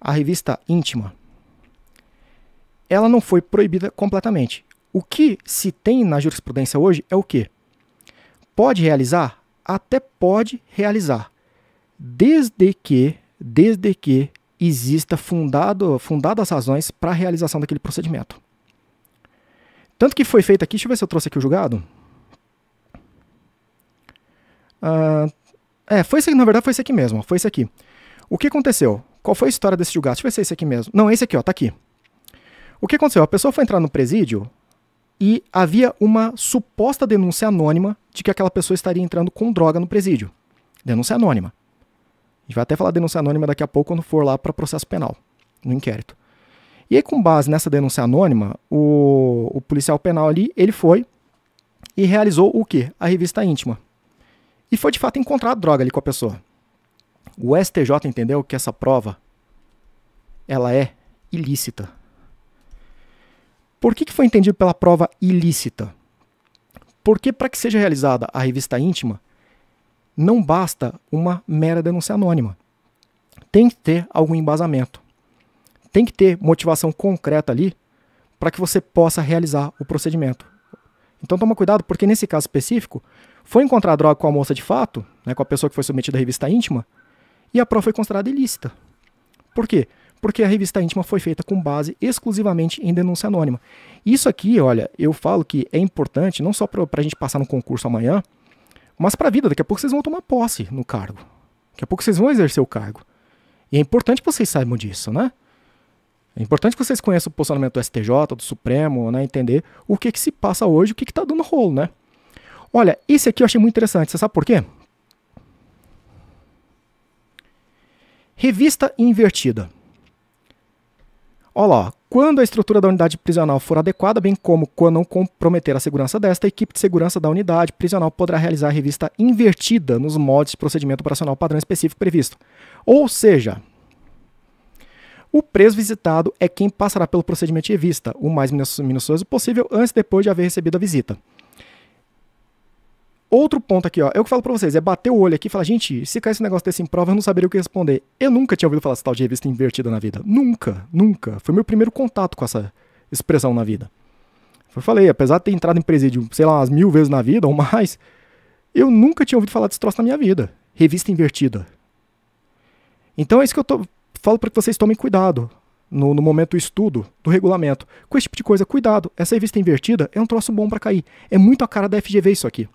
A revista íntima ela não foi proibida completamente. O que se tem na jurisprudência hoje é o quê? Pode realizar? Até pode realizar. Desde que, desde que exista fundado, fundadas razões para a realização daquele procedimento. Tanto que foi feito aqui, deixa eu ver se eu trouxe aqui o julgado. Ah, é, foi na verdade foi esse aqui mesmo, foi esse aqui. O que aconteceu? Qual foi a história desse julgado? Deixa eu ver se é esse aqui mesmo. Não, esse aqui, ó, tá aqui. O que aconteceu? A pessoa foi entrar no presídio e havia uma suposta denúncia anônima de que aquela pessoa estaria entrando com droga no presídio. Denúncia anônima. A gente vai até falar denúncia anônima daqui a pouco quando for lá para processo penal, no inquérito. E aí, com base nessa denúncia anônima, o, o, policial penal ali, ele foi e realizou o quê? A revista íntima. E foi de fato a droga ali com a pessoa. O STJ entendeu que essa prova ela é ilícita. Por que, que foi entendido pela prova ilícita? Porque, para que seja realizada a revista íntima, não basta uma mera denúncia anônima. Tem que ter algum embasamento. Tem que ter motivação concreta ali para que você possa realizar o procedimento. Então toma cuidado, porque nesse caso específico, foi encontrada droga com a moça de fato, né, com a pessoa que foi submetida à revista íntima, e a prova foi considerada ilícita. Por quê? porque a revista íntima foi feita com base exclusivamente em denúncia anônima. Isso aqui, olha, eu falo que é importante não só para a gente passar no concurso amanhã, mas para a vida. Daqui a pouco vocês vão tomar posse no cargo. Daqui a pouco vocês vão exercer o cargo. E é importante que vocês saibam disso, né? É importante que vocês conheçam o posicionamento do STJ, do Supremo, né? Entender o que, que se passa hoje, o que está dando rolo, né? Olha, esse aqui eu achei muito interessante. Você sabe por quê? Revista invertida. Olá, quando a estrutura da unidade prisional for adequada, bem como quando não comprometer a segurança desta, a equipe de segurança da unidade prisional poderá realizar a revista invertida nos modos de procedimento operacional padrão específico previsto. Ou seja, o preso visitado é quem passará pelo procedimento de revista, o mais minucioso possível, antes e depois de haver recebido a visita. Outro ponto aqui, ó, é o que falo pra vocês, é bater o olho aqui e falar, gente, se cair esse negócio desse em prova, eu não saberia o que responder. Eu nunca tinha ouvido falar desse tal de revista invertida na vida. Nunca, nunca. Foi meu primeiro contato com essa expressão na vida. Eu falei, apesar de ter entrado em presídio, sei lá, umas mil vezes na vida ou mais, eu nunca tinha ouvido falar desse troço na minha vida. Revista invertida. Então é isso que eu tô, falo para que vocês tomem cuidado no, no, momento do estudo do regulamento. Com esse tipo de coisa, cuidado. Essa revista invertida é um troço bom para cair. É muito a cara da FGV isso aqui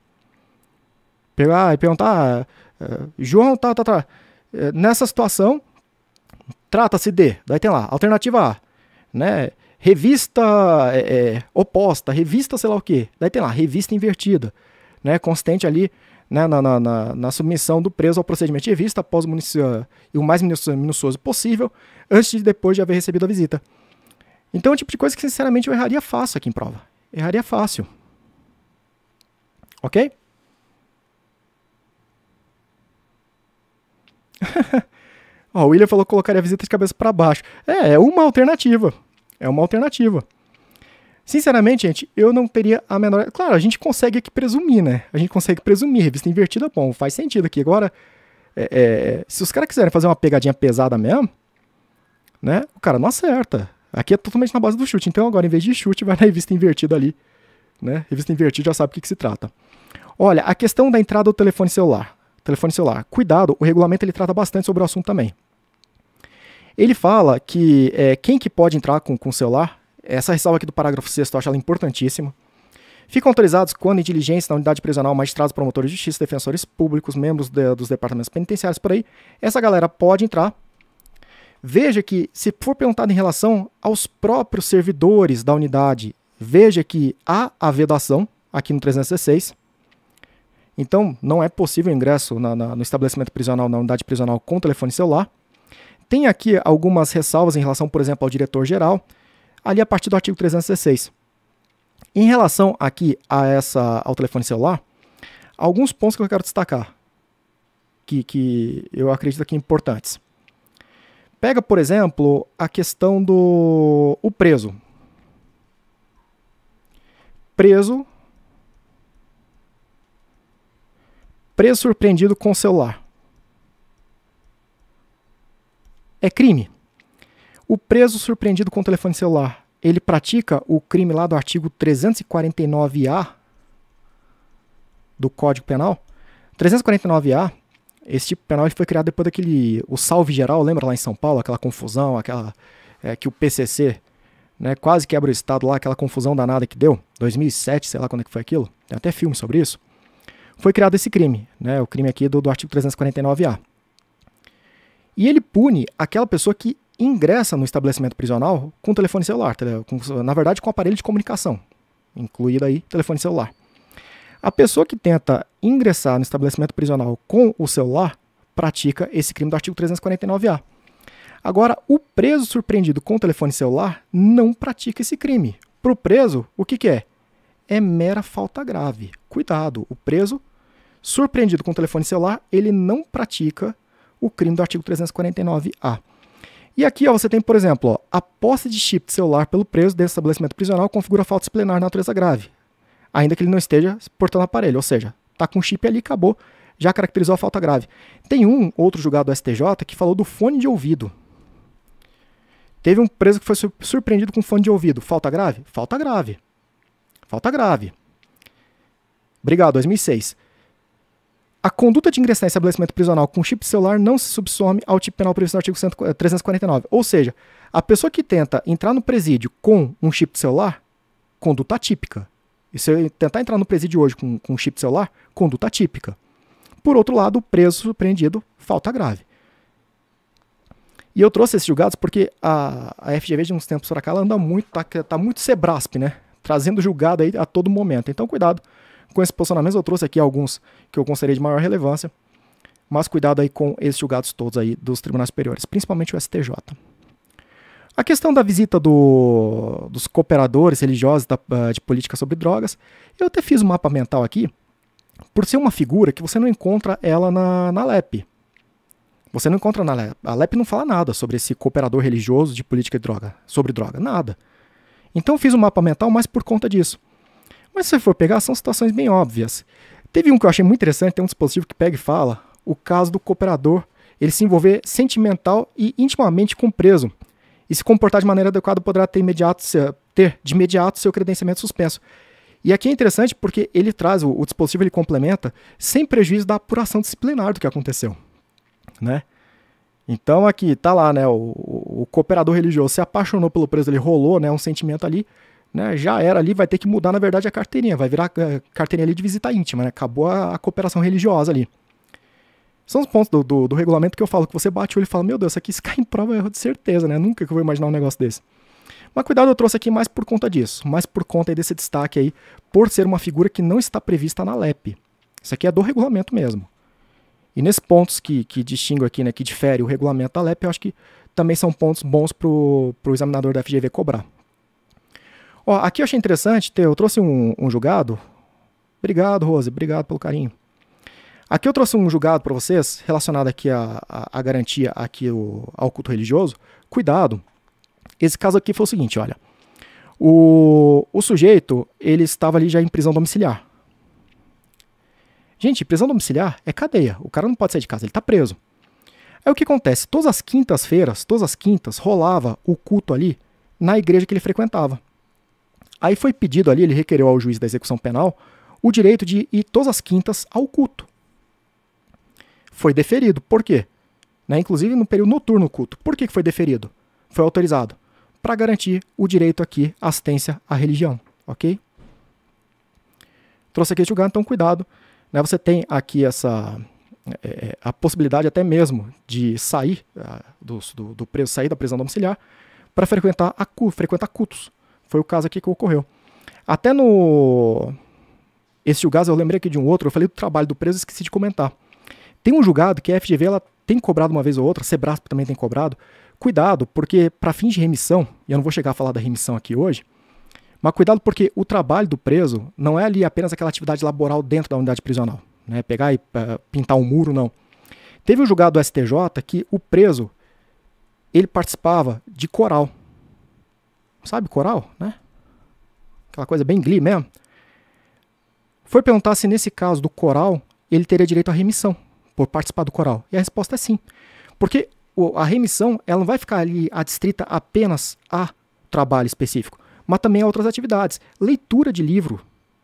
pegar e perguntar, ah, eh, João, tá, tá, tá. Eh, nessa situação, trata-se de, daí tem lá, alternativa A, né? Revista é, é, oposta, revista sei lá o quê. Daí tem lá, revista invertida, né? Constante ali né, na, na, na, na, submissão do preso ao procedimento de revista após o e o mais minucioso possível, antes e de depois de haver recebido a visita. Então é o tipo de coisa que, sinceramente, eu erraria fácil aqui em prova. Erraria fácil. Ok? Ó, o William falou que colocaria a visita de cabeça para baixo. É, é uma alternativa. É uma alternativa. Sinceramente, gente, eu não teria a menor. Claro, a gente consegue aqui presumir, né? A gente consegue presumir. Revista invertida, bom, faz sentido aqui. Agora, é, é, se os caras quiserem fazer uma pegadinha pesada mesmo, né? O cara não acerta. Aqui é totalmente na base do chute. Então, agora, em vez de chute, vai na revista invertida ali. Né? Revista invertida já sabe o que, que se trata. Olha, a questão da entrada do telefone celular telefone celular. Cuidado, o regulamento ele trata bastante sobre o assunto também. Ele fala que é, quem que pode entrar com o celular, essa ressalva aqui do parágrafo 6 eu acho ela importantíssima, Ficam autorizados, quando em diligência na unidade prisional, magistrados, promotores de justiça, defensores públicos, membros de, dos departamentos penitenciários, por aí, essa galera pode entrar. Veja que, se for perguntado em relação aos próprios servidores da unidade, veja que há a vedação, aqui no 316, então, não é possível o ingresso na, na, no estabelecimento prisional, na unidade prisional, com telefone celular. Tem aqui algumas ressalvas em relação, por exemplo, ao diretor-geral, ali a partir do artigo 316. Em relação aqui a essa, ao telefone celular, alguns pontos que eu quero destacar, que, que eu acredito são importantes. Pega, por exemplo, a questão do o preso. Preso Preso surpreendido com celular. É crime. O preso surpreendido com telefone celular, ele pratica o crime lá do artigo 349-A do Código Penal. 349-A, esse tipo de penal foi criado depois daquele o salve geral, lembra lá em São Paulo, aquela confusão, aquela é, que o PCC né, quase quebra o Estado lá, aquela confusão danada que deu, 2007, sei lá quando é que foi aquilo, tem até filme sobre isso foi criado esse crime, né, o crime aqui do, do artigo 349-A. E ele pune aquela pessoa que ingressa no estabelecimento prisional com telefone celular, tá com, na verdade com aparelho de comunicação, incluído aí telefone celular. A pessoa que tenta ingressar no estabelecimento prisional com o celular pratica esse crime do artigo 349-A. Agora, o preso surpreendido com o telefone celular não pratica esse crime. Para o preso, o que, que é? é mera falta grave. Cuidado, o preso, surpreendido com o telefone celular, ele não pratica o crime do artigo 349-A. E aqui ó, você tem, por exemplo, ó, a posse de chip de celular pelo preso desse estabelecimento prisional configura falta disciplinar na natureza grave, ainda que ele não esteja portando aparelho, ou seja, tá com chip ali, acabou, já caracterizou a falta grave. Tem um outro julgado do STJ que falou do fone de ouvido. Teve um preso que foi surpreendido com fone de ouvido. Falta grave? Falta grave. Falta grave. Obrigado, 2006. A conduta de ingressar em estabelecimento prisional com chip celular não se subsome ao tipo penal previsto no artigo 349. Eh, Ou seja, a pessoa que tenta entrar no presídio com um chip celular, conduta típica. E se eu tentar entrar no presídio hoje com, com um chip celular, conduta típica. Por outro lado, o preso surpreendido, falta grave. E eu trouxe esses julgados porque a, a FGV de uns tempos para cá ela anda muito, tá, tá muito Sebrasp, né? trazendo julgado aí a todo momento. Então, cuidado com esses posicionamentos. Eu trouxe aqui alguns que eu considerei de maior relevância, mas cuidado aí com esses julgados todos aí dos tribunais superiores, principalmente o STJ. A questão da visita do, dos cooperadores religiosos da, eh, de política sobre drogas, eu até fiz um mapa mental aqui, por ser uma figura que você não encontra ela na, na LEP. Você não encontra na LEP. A LEP não fala nada sobre esse cooperador religioso de política de droga, sobre droga, nada. Então eu fiz um mapa mental mais por conta disso. Mas se você for pegar, são situações bem óbvias. Teve um que eu achei muito interessante, tem um dispositivo que pega e fala, o caso do cooperador, ele se envolver sentimental e intimamente com o preso, e se comportar de maneira adequada poderá ter, imediato, ter de imediato seu credenciamento suspenso. E aqui é interessante porque ele traz, o, o dispositivo ele complementa, sem prejuízo da apuração disciplinar do que aconteceu. Né? Então aqui tá lá, né? O, o, cooperador religioso se apaixonou pelo preso, ele rolou, né? Um sentimento ali, né? Já era ali, vai ter que mudar na verdade a carteirinha, vai virar a eh, carteirinha ali de visita íntima, né? Acabou a, a cooperação religiosa ali. São os pontos do, do, do, regulamento que eu falo que você bate o olho e fala, meu Deus, isso aqui isso cai em prova é erro de certeza, né? Nunca que eu vou imaginar um negócio desse. Mas cuidado, eu trouxe aqui mais por conta disso, mais por conta desse destaque aí, por ser uma figura que não está prevista na LEP. Isso aqui é do regulamento mesmo. E nesses pontos que, que distingo aqui, né, que difere o regulamento da LEP, eu acho que também são pontos bons para o examinador da FGV cobrar. Ó, aqui eu achei interessante, ter, eu trouxe um, um julgado. Obrigado, Rose, obrigado pelo carinho. Aqui eu trouxe um julgado para vocês, relacionado aqui à, a garantia aqui o, ao culto religioso. Cuidado. Esse caso aqui foi o seguinte, olha. O, o sujeito, ele estava ali já em prisão domiciliar. Gente, prisão domiciliar é cadeia. O cara não pode sair de casa, ele tá preso. Aí o que acontece? Todas as quintas-feiras, todas as quintas, rolava o culto ali na igreja que ele frequentava. Aí foi pedido ali, ele requereu ao juiz da execução penal o direito de ir todas as quintas ao culto. Foi deferido. Por quê? Né? Inclusive no período noturno o culto. Por que foi deferido? Foi autorizado. Para garantir o direito aqui à assistência à religião. Ok? Trouxe aqui esse lugar, então cuidado né? Você tem aqui essa é, é, a possibilidade até mesmo de sair ah, do, do, do, preso, sair da prisão domiciliar para frequentar, a, frequentar cultos. Foi o caso aqui que ocorreu. Até no. Esse julgado, eu lembrei aqui de um outro, eu falei do trabalho do preso e esqueci de comentar. Tem um julgado que a FGV ela tem cobrado uma vez ou outra, a Sebrasp também tem cobrado. Cuidado, porque para fins de remissão, e eu não vou chegar a falar da remissão aqui hoje, mas cuidado porque o trabalho do preso não é ali apenas aquela atividade laboral dentro da unidade prisional, né? pegar e uh, pintar um muro, não. Teve um julgado do STJ que o preso ele participava de coral. Sabe coral, né? Aquela coisa bem glee mesmo. Foi perguntar se nesse caso do coral ele teria direito à remissão por participar do coral. E a resposta é sim. Porque a remissão ela não vai ficar ali adstrita apenas a trabalho específico mas também a outras atividades. Leitura de livro,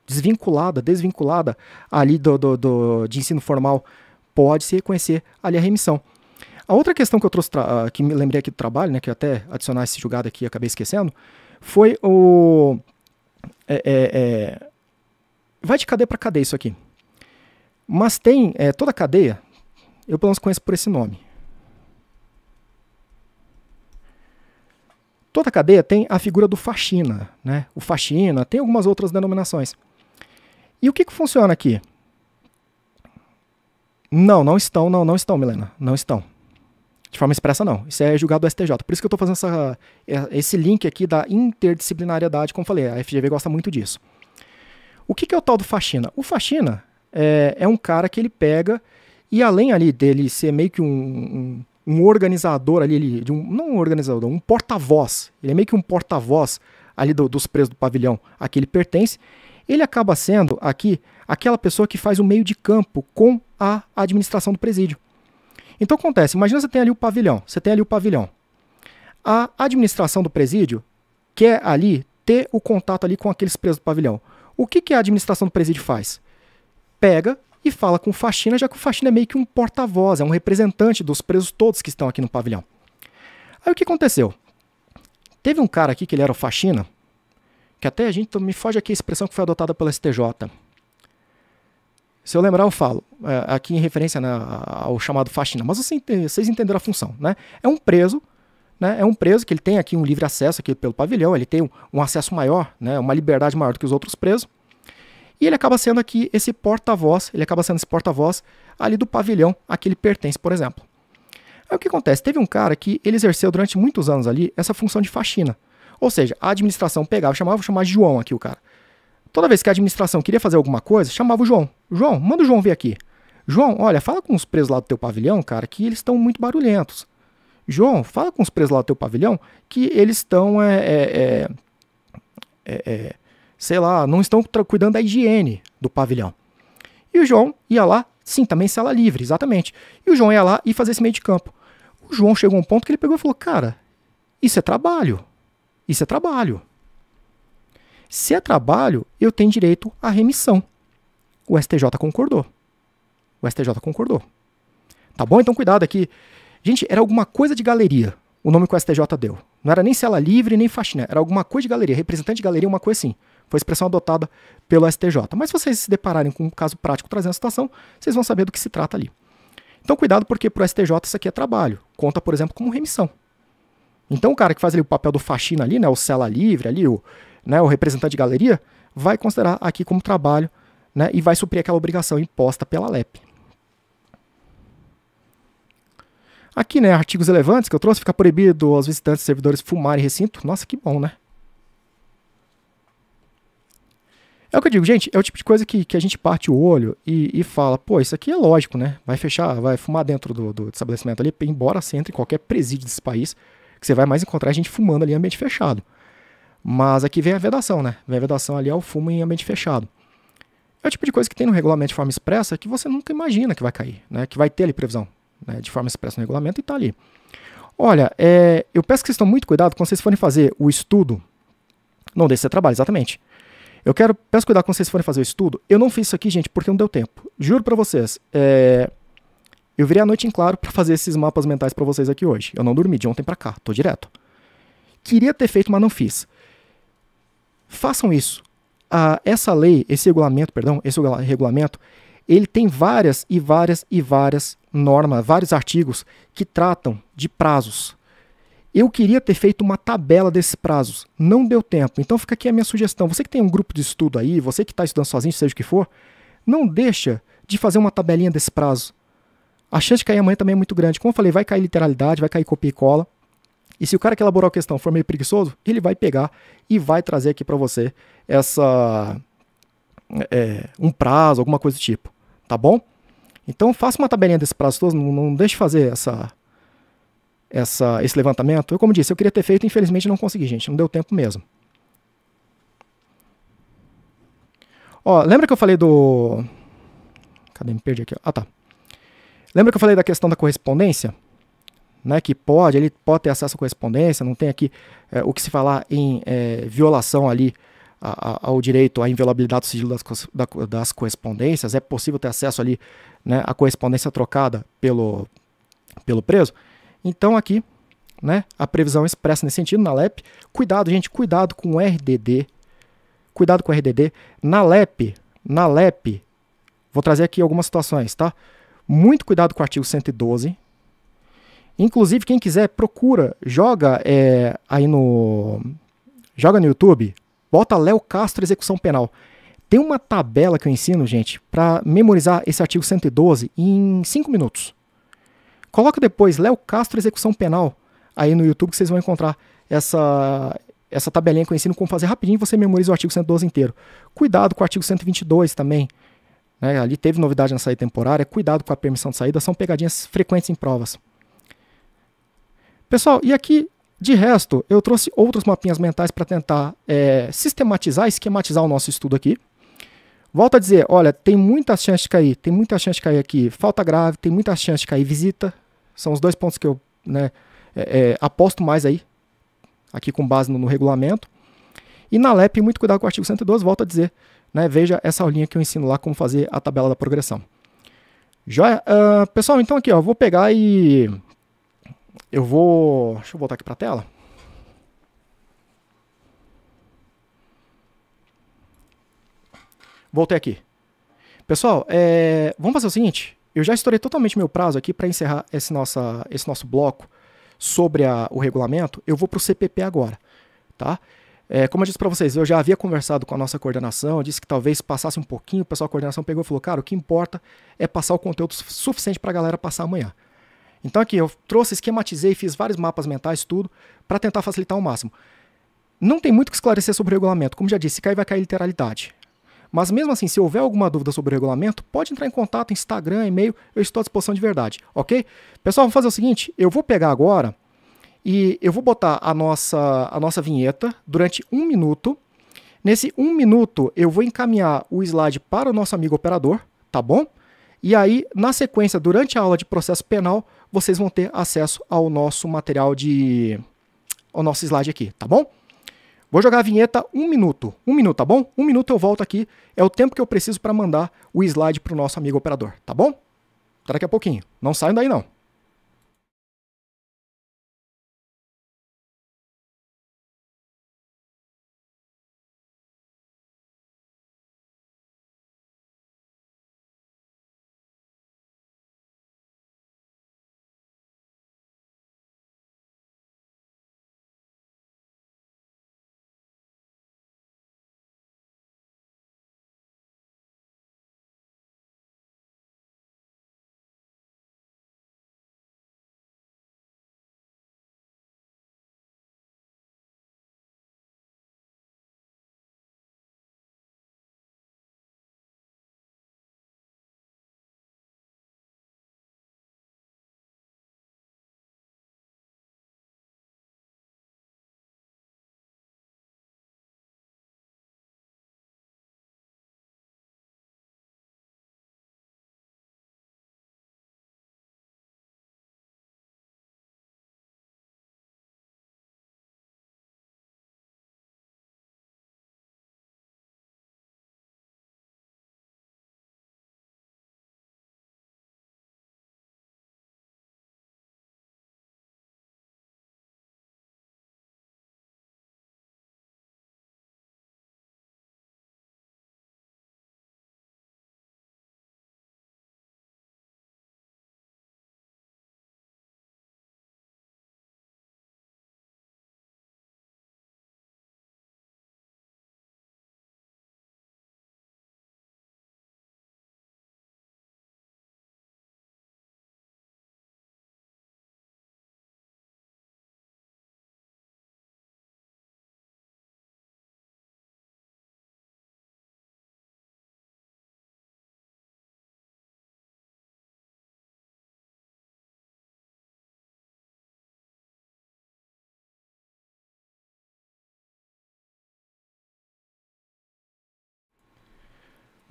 desvinculada, desvinculada ali do, do, do de ensino formal, pode-se reconhecer ali a remissão. A outra questão que eu trouxe, ah, que me lembrei aqui do trabalho, né, que eu até adicionar esse julgado aqui acabei esquecendo, foi o. É, é, é, vai de cadeia para cadeia isso aqui. Mas tem é, toda cadeia, eu pelo menos conheço por esse nome. Toda cadeia tem a figura do faxina, né? O faxina, tem algumas outras denominações. E o que, que funciona aqui? Não, não estão, não, não estão, Milena, não estão. De forma expressa, não. Isso é julgado do STJ. Por isso que eu estou fazendo essa, é, esse link aqui da interdisciplinariedade, como falei, a FGV gosta muito disso. O que, que é o tal do faxina? O faxina é, é, um cara que ele pega e além ali dele ser meio que um, um um organizador ali, ele, de um, não um organizador, um porta-voz. Ele é meio que um porta-voz ali do, dos presos do pavilhão a que ele pertence. Ele acaba sendo aqui aquela pessoa que faz o meio de campo com a administração do presídio. Então acontece, imagina você tem ali o pavilhão, você tem ali o pavilhão. A administração do presídio quer ali ter o contato ali com aqueles presos do pavilhão. O que, que a administração do presídio faz? Pega e fala com o faxina, já que o faxina é meio que um porta-voz, é um representante dos presos todos que estão aqui no pavilhão. Aí o que aconteceu? Teve um cara aqui que ele era o faxina, que até a gente me foge aqui a expressão que foi adotada pela STJ. Se eu lembrar, eu falo, é, aqui em referência né, ao chamado faxina, mas você, vocês entenderam a função, né? É um preso, né? É um preso que ele tem aqui um livre acesso aqui pelo pavilhão, ele tem um, um acesso maior, né? Uma liberdade maior do que os outros presos e ele acaba sendo aqui esse porta-voz, ele acaba sendo esse porta-voz ali do pavilhão a que ele pertence, por exemplo. Aí o que acontece? Teve um cara que ele exerceu durante muitos anos ali essa função de faxina. Ou seja, a administração pegava, chamava, vou chamar João aqui o cara. Toda vez que a administração queria fazer alguma coisa, chamava o João. João, manda o João vir aqui. João, olha, fala com os presos lá do teu pavilhão, cara, que eles estão muito barulhentos. João, fala com os presos lá do teu pavilhão que eles estão é, é, é, é, é sei lá, não estão cuidando da higiene do pavilhão. E o João ia lá, sim, também sala livre, exatamente. E o João ia lá e fazia esse meio de campo. O João chegou a um ponto que ele pegou e falou: Cara, isso é trabalho. Isso é trabalho. Se é trabalho, eu tenho direito à remissão. O STJ concordou. O STJ concordou. Tá bom? Então cuidado aqui. Gente, era alguma coisa de galeria o nome que o STJ deu. Não era nem cela livre, nem faxina. Era alguma coisa de galeria, representante de galeria, uma coisa assim. Foi a expressão adotada pelo STJ. Mas se vocês se depararem com um caso prático trazendo a citação, vocês vão saber do que se trata ali. Então cuidado porque para o STJ isso aqui é trabalho. Conta, por exemplo, como remissão. Então o cara que faz ali o papel do faxina ali, né, o cela livre ali, o, né, o representante de galeria, vai considerar aqui como trabalho né, e vai suprir aquela obrigação imposta pela LEP. Aqui, né, artigos relevantes que eu trouxe, fica proibido aos visitantes e servidores fumarem recinto. Nossa, que bom, né? É o que eu digo, gente, é o tipo de coisa que, que a gente parte o olho e, e fala, pô, isso aqui é lógico, né? Vai fechar, vai fumar dentro do, do estabelecimento ali, embora você entre em qualquer presídio desse país, que você vai mais encontrar gente fumando ali em ambiente fechado. Mas aqui vem a vedação, né? Vem a vedação ali ao fumo em ambiente fechado. É o tipo de coisa que tem no regulamento de forma expressa que você nunca imagina que vai cair, né? Que vai ter ali previsão né? de forma expressa no regulamento e tá ali. Olha, é, eu peço que vocês tomem muito cuidado quando vocês forem fazer o estudo. Não deixe trabalho, exatamente. Eu quero, peço cuidado quando vocês forem fazer o estudo. Eu não fiz isso aqui, gente, porque não deu tempo. Juro para vocês, é... eu virei a noite em claro para fazer esses mapas mentais para vocês aqui hoje. Eu não dormi de ontem para cá, tô direto. Queria ter feito, mas não fiz. Façam isso. Ah, essa lei, esse regulamento, perdão, esse regulamento, ele tem várias e várias e várias normas, vários artigos que tratam de prazos, eu queria ter feito uma tabela desses prazos, não deu tempo. Então fica aqui a minha sugestão. Você que tem um grupo de estudo aí, você que está estudando sozinho, seja o que for, não deixa de fazer uma tabelinha desse prazo. A chance de cair amanhã também é muito grande. Como eu falei, vai cair literalidade, vai cair copia e cola. E se o cara que elaborou a questão for meio preguiçoso, ele vai pegar e vai trazer aqui para você essa é, um prazo, alguma coisa do tipo, tá bom? Então faça uma tabelinha desse prazo todo, não, não deixe fazer essa essa, esse levantamento. Eu, como disse, eu queria ter feito, infelizmente não consegui, gente. Não deu tempo mesmo. Ó, lembra que eu falei do. Cadê? Me perdi aqui. Ah, tá. Lembra que eu falei da questão da correspondência? Né, que pode, ele pode ter acesso à correspondência, não tem aqui é, o que se falar em é, violação ali a, a, ao direito à inviolabilidade do sigilo das, da, das correspondências, é possível ter acesso ali né, à correspondência trocada pelo, pelo preso? Então aqui, né, a previsão expressa nesse sentido na LEP. Cuidado, gente, cuidado com o RDD. Cuidado com o RDD. Na LEP, na LEP, vou trazer aqui algumas situações, tá? Muito cuidado com o artigo 112. Inclusive, quem quiser, procura, joga é, aí no. Joga no YouTube, bota Léo Castro Execução Penal. Tem uma tabela que eu ensino, gente, para memorizar esse artigo 112 em 5 minutos. Coloca depois Léo Castro execução penal aí no YouTube que vocês vão encontrar essa essa tabelinha que eu ensino como fazer rapidinho, você memoriza o artigo 112 inteiro. Cuidado com o artigo 122 também. Né? Ali teve novidade na saída temporária, cuidado com a permissão de saída, são pegadinhas frequentes em provas. Pessoal, e aqui, de resto, eu trouxe outros mapinhas mentais para tentar é, sistematizar, esquematizar o nosso estudo aqui. Volto a dizer, olha, tem muita chance de cair, tem muita chance de cair aqui falta grave, tem muita chance de cair visita, são os dois pontos que eu né, é, é, aposto mais aí, aqui com base no, no, regulamento. E na LEP, muito cuidado com o artigo 112, volto a dizer. Né, veja essa aulinha que eu ensino lá como fazer a tabela da progressão. Joia? Uh, pessoal, então aqui, ó, vou pegar e. Eu vou. Deixa eu voltar aqui para a tela. Voltei aqui. Pessoal, é, vamos fazer o seguinte. Eu já estourei totalmente meu prazo aqui para encerrar esse, nossa, esse nosso bloco sobre a, o regulamento. Eu vou para o CPP agora, tá? É, como eu disse para vocês, eu já havia conversado com a nossa coordenação, disse que talvez passasse um pouquinho, o pessoal da coordenação pegou e falou, cara, o que importa é passar o conteúdo suficiente para a galera passar amanhã. Então aqui eu trouxe, esquematizei, fiz vários mapas mentais, tudo, para tentar facilitar ao máximo. Não tem muito o que esclarecer sobre o regulamento. Como já disse, se cair, vai cair literalidade. Mas mesmo assim, se houver alguma dúvida sobre o regulamento, pode entrar em contato, Instagram, e-mail, eu estou à disposição de verdade, ok? Pessoal, vamos fazer o seguinte: eu vou pegar agora e eu vou botar a nossa, a nossa vinheta durante um minuto. Nesse um minuto, eu vou encaminhar o slide para o nosso amigo operador, tá bom? E aí, na sequência, durante a aula de processo penal, vocês vão ter acesso ao nosso material de. ao nosso slide aqui, tá bom? Vou jogar a vinheta um minuto. Um minuto, tá bom? Um minuto eu volto aqui. É o tempo que eu preciso para mandar o slide para o nosso amigo operador, tá bom? Até daqui a pouquinho. Não saiam daí, não.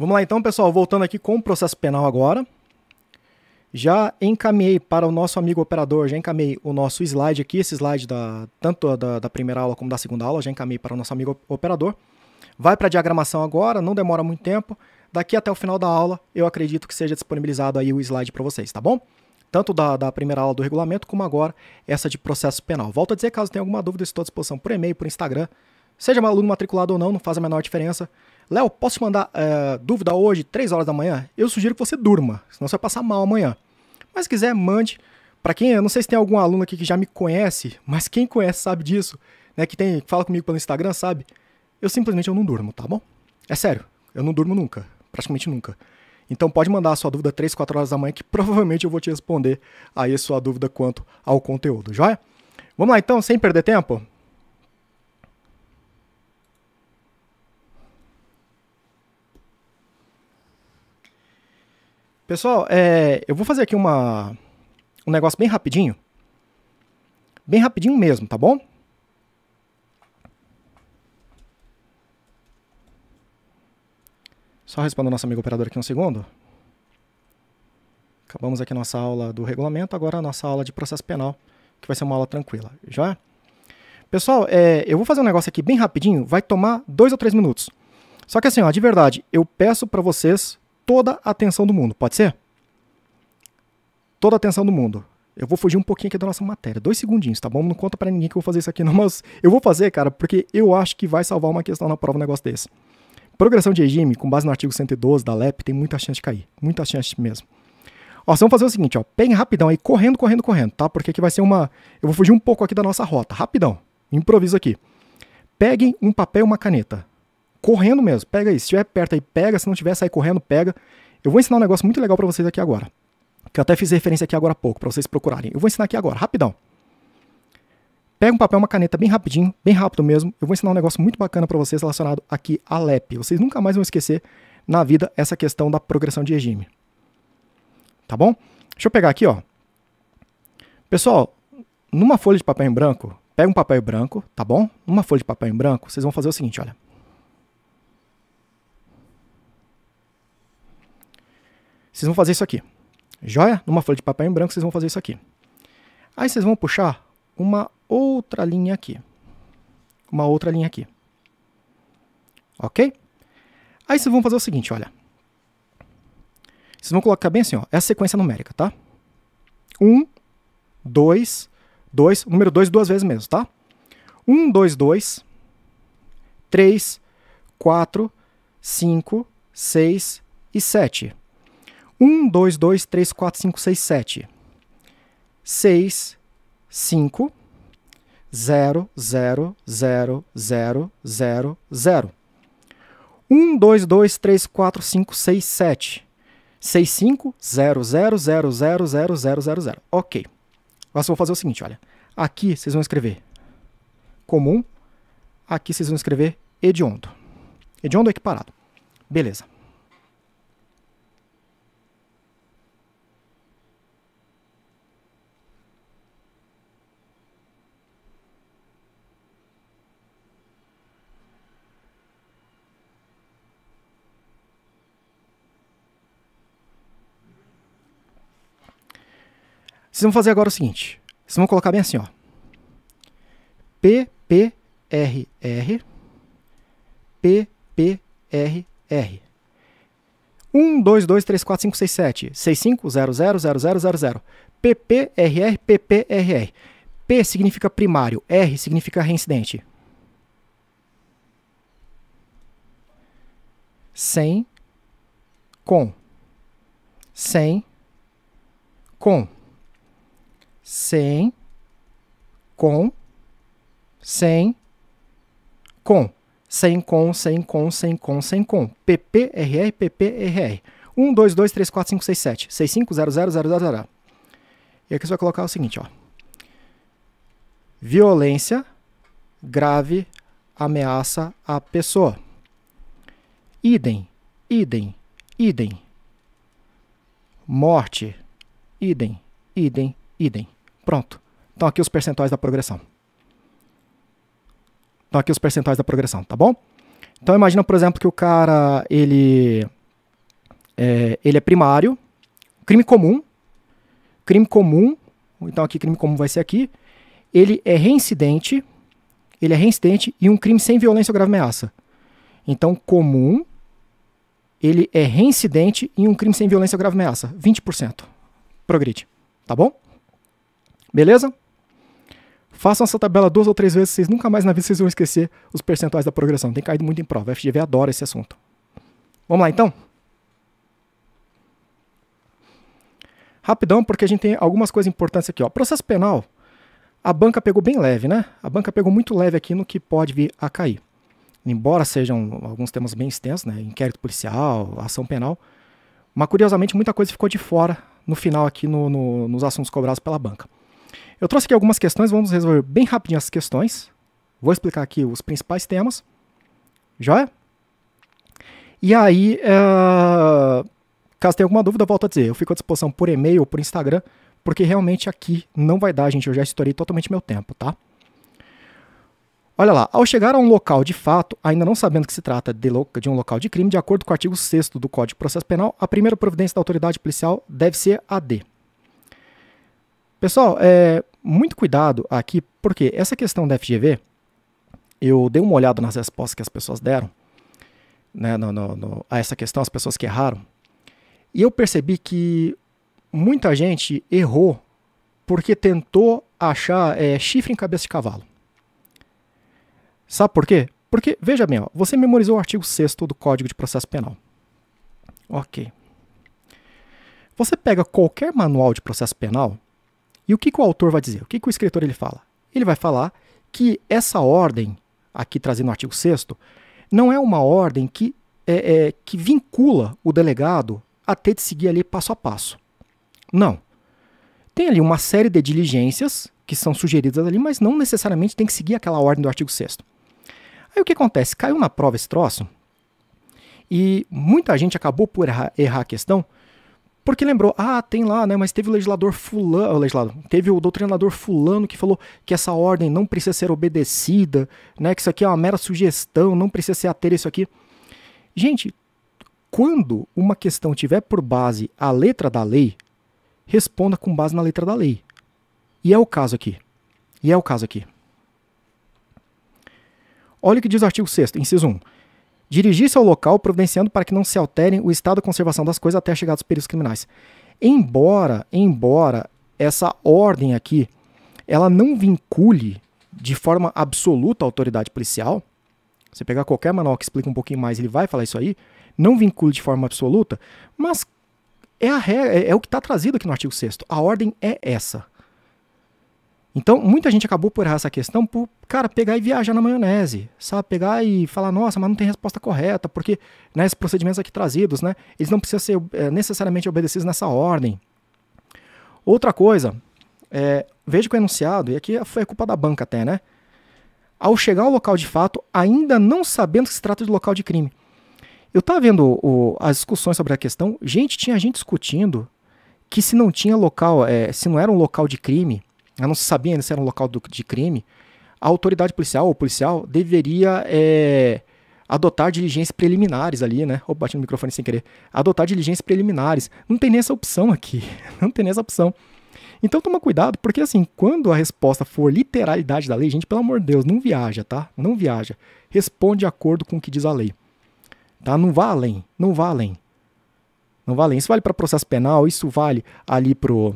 Vamos lá então, pessoal, voltando aqui com o processo penal agora. Já encaminhei para o nosso amigo operador, já encaminhei o nosso slide aqui, esse slide da, tanto da, da primeira aula como da segunda aula, já encaminhei para o nosso amigo operador. Vai para a diagramação agora, não demora muito tempo. Daqui até o final da aula, eu acredito que seja disponibilizado aí o slide para vocês, tá bom? Tanto da, da primeira aula do regulamento, como agora essa de processo penal. Volto a dizer, caso tenha alguma dúvida, estou à disposição por e-mail, por Instagram. Seja aluno matriculado ou não, não faz a menor diferença. Léo, posso mandar é, dúvida hoje, 3 horas da manhã? Eu sugiro que você durma, senão você vai passar mal amanhã. Mas se quiser, mande. Para quem, eu não sei se tem algum aluno aqui que já me conhece, mas quem conhece sabe disso, né, que tem, fala comigo pelo Instagram, sabe? Eu simplesmente eu não durmo, tá bom? É sério, eu não durmo nunca, praticamente nunca. Então pode mandar a sua dúvida 3, 4 horas da manhã que provavelmente eu vou te responder aí a sua dúvida quanto ao conteúdo, joia? Vamos lá então, sem perder tempo? Pessoal, é, eu vou fazer aqui uma, um negócio bem rapidinho. Bem rapidinho mesmo, tá bom? Só respondo nosso amigo operador aqui um segundo. Acabamos aqui nossa aula do regulamento, agora a nossa aula de processo penal, que vai ser uma aula tranquila, já? Pessoal, é, eu vou fazer um negócio aqui bem rapidinho, vai tomar dois ou três minutos. Só que assim, ó, de verdade, eu peço para vocês toda a atenção do mundo, pode ser? Toda a atenção do mundo. Eu vou fugir um pouquinho aqui da nossa matéria. Dois segundinhos, tá bom? Não conta para ninguém que eu vou fazer isso aqui, não. Mas eu vou fazer, cara, porque eu acho que vai salvar uma questão na prova um negócio desse. Progressão de regime, com base no artigo 112 da LEP, tem muita chance de cair. Muita chance mesmo. Ó, vocês vão fazer o seguinte, ó. Peguem rapidão aí, correndo, correndo, correndo, tá? Porque aqui vai ser uma. Eu vou fugir um pouco aqui da nossa rota. Rapidão. Improviso aqui. Peguem um papel e uma caneta correndo mesmo. Pega aí, se estiver perto aí, pega, se não tiver, sai correndo, pega. Eu vou ensinar um negócio muito legal para vocês aqui agora. Que eu até fiz referência aqui agora há pouco, para vocês procurarem. Eu vou ensinar aqui agora, rapidão. Pega um papel, uma caneta bem rapidinho, bem rápido mesmo. Eu vou ensinar um negócio muito bacana para vocês relacionado aqui a LEP. Vocês nunca mais vão esquecer na vida essa questão da progressão de regime. Tá bom? Deixa eu pegar aqui, ó. Pessoal, numa folha de papel em branco, pega um papel em branco, tá bom? Uma folha de papel em branco, vocês vão fazer o seguinte, olha. Vocês vão fazer isso aqui. Joia? Numa folha de papel em branco, vocês vão fazer isso aqui. Aí vocês vão puxar uma outra linha aqui. Uma outra linha aqui. Ok? Aí vocês vão fazer o seguinte, olha. Vocês vão colocar bem assim, ó. É a sequência numérica, tá? 1, 2, 2. Número 2 duas vezes mesmo, tá? 1, 2, 2. 3, 4, 5, 6 e 7. 1, 2, 2, 3, 4, 5, 6, 7. 6, 5, 0, 0, 0, 0, 0, 0. 1, 2, 2, 3, 4, 5, 6, 7. 6, 5, 0, 0, 0, 0, 0, 0, 0, 0. Ok. Agora vou fazer o seguinte, olha. Aqui vocês vão escrever comum. Aqui vocês vão escrever hediondo. Hediondo é equiparado. Beleza. Vocês vão fazer agora o seguinte. Vocês vão colocar bem assim, ó. PPRR PPRR 1, 2, 2, 3, 4, 5, 6, 7, 6, 5, 0, 0, 0, 0, 0, 0. PPRR, PPRR. P significa primário, R significa reincidente. Sem, com. Sem, com sem, com, sem, com. Sem com, sem com, sem com, sem com. PPRR, PPRR. 1, 2, 2, 3, 4, 5, 6, 7. 6, 5, 0, 0, 0, 0, 0. E aqui você vai colocar o seguinte, ó. Violência grave ameaça a pessoa. Idem, idem, idem. Morte, idem, idem, idem. Pronto. Então aqui os percentuais da progressão. Então aqui os percentuais da progressão, tá bom? Então imagina, por exemplo, que o cara, ele é, ele é primário, crime comum, crime comum, então aqui crime comum vai ser aqui, ele é reincidente, ele é reincidente e um crime sem violência ou grave ameaça. Então comum, ele é reincidente e um crime sem violência ou grave ameaça. 20%. Progride. Tá bom? Beleza? Façam essa tabela duas ou três vezes, vocês nunca mais na vida vocês vão esquecer os percentuais da progressão. Tem caído muito em prova. A FGV adora esse assunto. Vamos lá então? Rapidão, porque a gente tem algumas coisas importantes aqui. Ó. Processo penal, a banca pegou bem leve, né? A banca pegou muito leve aqui no que pode vir a cair. Embora sejam alguns temas bem extensos, né? Inquérito policial, ação penal. Mas curiosamente, muita coisa ficou de fora no final aqui no, no, nos assuntos cobrados pela banca. Eu trouxe aqui algumas questões, vamos resolver bem rapidinho as questões. Vou explicar aqui os principais temas. Joia? E aí, uh, caso tenha alguma dúvida, volto a dizer, eu fico à disposição por e-mail ou por Instagram, porque realmente aqui não vai dar, gente, eu já estourei totalmente meu tempo, tá? Olha lá, ao chegar a um local de fato, ainda não sabendo que se trata de, de um local de crime, de acordo com o artigo 6 do Código de Processo Penal, a primeira providência da autoridade policial deve ser a D. Pessoal, é, muito cuidado aqui, porque essa questão da FGV, eu dei uma olhada nas respostas que as pessoas deram né, no, no, no, a essa questão, as pessoas que erraram, e eu percebi que muita gente errou porque tentou achar é, chifre em cabeça de cavalo. Sabe por quê? Porque, veja bem, ó, você memorizou o artigo 6 do Código de Processo Penal. Ok. Você pega qualquer manual de processo penal e o que, que o autor vai dizer? O que, que o escritor ele fala? Ele vai falar que essa ordem, aqui trazendo o artigo 6 não é uma ordem que, é, é, que vincula o delegado a ter de seguir ali passo a passo. Não. Tem ali uma série de diligências que são sugeridas ali, mas não necessariamente tem que seguir aquela ordem do artigo 6 Aí o que acontece? Caiu na prova esse troço e muita gente acabou por errar, errar a questão porque lembrou, ah, tem lá, né? Mas teve o legislador fulano, o legislador, teve o doutrinador fulano que falou que essa ordem não precisa ser obedecida, né? Que isso aqui é uma mera sugestão, não precisa ser ater isso aqui. Gente, quando uma questão tiver por base a letra da lei, responda com base na letra da lei. E é o caso aqui. E é o caso aqui. Olha o que diz o artigo 6 inciso 1 dirigir-se ao local providenciando para que não se alterem o estado de conservação das coisas até a chegada dos períodos criminais. Embora, embora essa ordem aqui, ela não vincule de forma absoluta a autoridade policial, você pegar qualquer manual que explica um pouquinho mais, ele vai falar isso aí, não vincule de forma absoluta, mas é, a é, é o que está trazido aqui no artigo 6 A ordem é essa. Então, muita gente acabou por errar essa questão por, cara, pegar e viajar na maionese, sabe? Pegar e falar, nossa, mas não tem resposta correta, porque né, esses procedimentos aqui trazidos, né? Eles não precisam ser é, necessariamente obedecidos nessa ordem. Outra coisa, é, eh, veja que o enunciado, e aqui foi é, a é culpa da banca até, né? Ao chegar ao local de fato, ainda não sabendo que se trata de local de crime. Eu tava vendo o, as discussões sobre a questão, gente, tinha gente discutindo que se não tinha local, é, se não era um local de crime, não se sabia ainda se era um local do, de crime, a autoridade policial ou policial deveria é, adotar diligências preliminares ali, né? Ou bati no microfone sem querer. Adotar diligências preliminares. Não tem nem essa opção aqui. Não tem nem essa opção. Então toma cuidado, porque assim, quando a resposta for literalidade da lei, gente, pelo amor de Deus, não viaja, tá? Não viaja. Responde de acordo com o que diz a lei. Tá? Não vá além, não vá além. Não vá além. Isso vale para processo penal, isso vale ali pro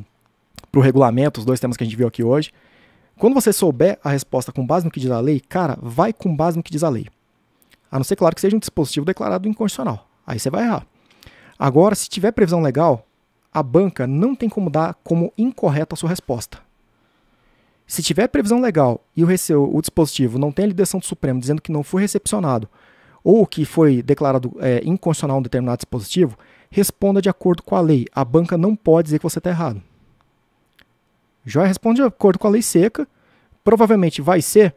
para o regulamento, os dois temas que a gente viu aqui hoje. Quando você souber a resposta com base no que diz a lei, cara, vai com base no que diz a lei. A não ser, claro, que seja um dispositivo declarado inconstitucional. Aí você vai errar. Agora, se tiver previsão legal, a banca não tem como dar como incorreta a sua resposta. Se tiver previsão legal e o, o dispositivo não tem a liderança do Supremo dizendo que não foi recepcionado ou que foi declarado é, inconstitucional um determinado dispositivo, responda de acordo com a lei. A banca não pode dizer que você está errado. Joia responde de acordo com a lei seca. Provavelmente vai ser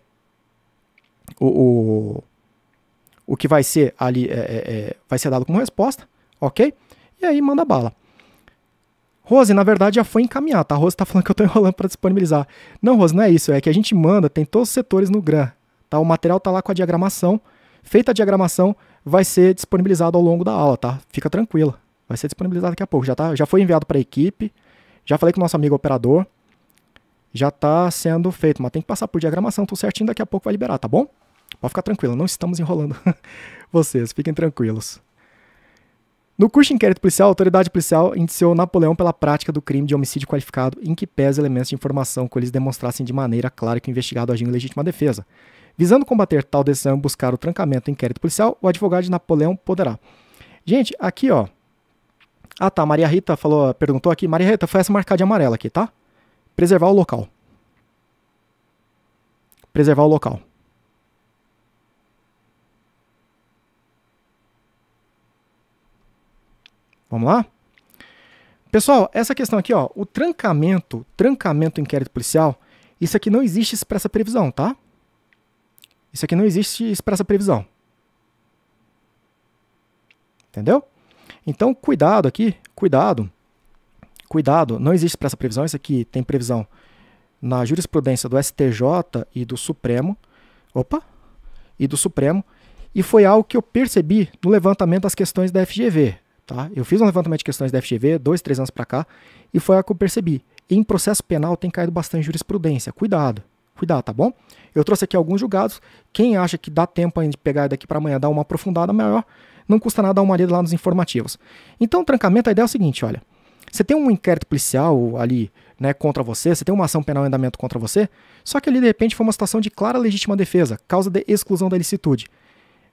o, o, o que vai ser ali, é, é, é vai ser dado como resposta, ok? E aí manda bala. Rose, na verdade, já foi encaminhada, tá? A Rose tá falando que eu tô enrolando para disponibilizar. Não, Rose, não é isso. É que a gente manda, tem todos os setores no GRAM, tá? O material tá lá com a diagramação. Feita a diagramação, vai ser disponibilizado ao longo da aula, tá? Fica tranquila. Vai ser disponibilizado daqui a pouco. Já, tá, já foi enviado para a equipe. Já falei com o nosso amigo operador já está sendo feito, mas tem que passar por diagramação, tudo certinho, daqui a pouco vai liberar, tá bom? Pode ficar tranquilo, não estamos enrolando vocês, fiquem tranquilos. No curso de inquérito policial, a autoridade policial indiciou Napoleão pela prática do crime de homicídio qualificado, em que pese elementos de informação que eles demonstrassem de maneira clara que o investigado agiu em legítima defesa. Visando combater tal decisão e buscar o trancamento do inquérito policial, o advogado de Napoleão poderá. Gente, aqui ó. Ah tá, Maria Rita falou, perguntou aqui. Maria Rita, foi essa marcada de amarela aqui, tá? Preservar o local. Preservar o local. Vamos lá? Pessoal, essa questão aqui, ó, o trancamento, trancamento inquérito policial, isso aqui não existe expressa previsão, tá? Isso aqui não existe expressa previsão. Entendeu? Então, cuidado aqui, cuidado Cuidado, não existe para essa previsão, isso aqui tem previsão na jurisprudência do STJ e do Supremo. Opa! E do Supremo. E foi algo que eu percebi no levantamento das questões da FGV. Tá? Eu fiz um levantamento de questões da FGV dois, três anos para cá, e foi algo que eu percebi. Em processo penal tem caído bastante jurisprudência. Cuidado, cuidado, tá bom? Eu trouxe aqui alguns julgados. Quem acha que dá tempo ainda de pegar daqui para amanhã, dar uma aprofundada maior, não custa nada dar uma lida lá nos informativos. Então, o trancamento, a ideia é o seguinte, olha. Você tem um inquérito policial ali, né, contra você, você tem uma ação penal em andamento contra você, só que ali de repente foi uma situação de clara legítima defesa, causa de exclusão da ilicitude.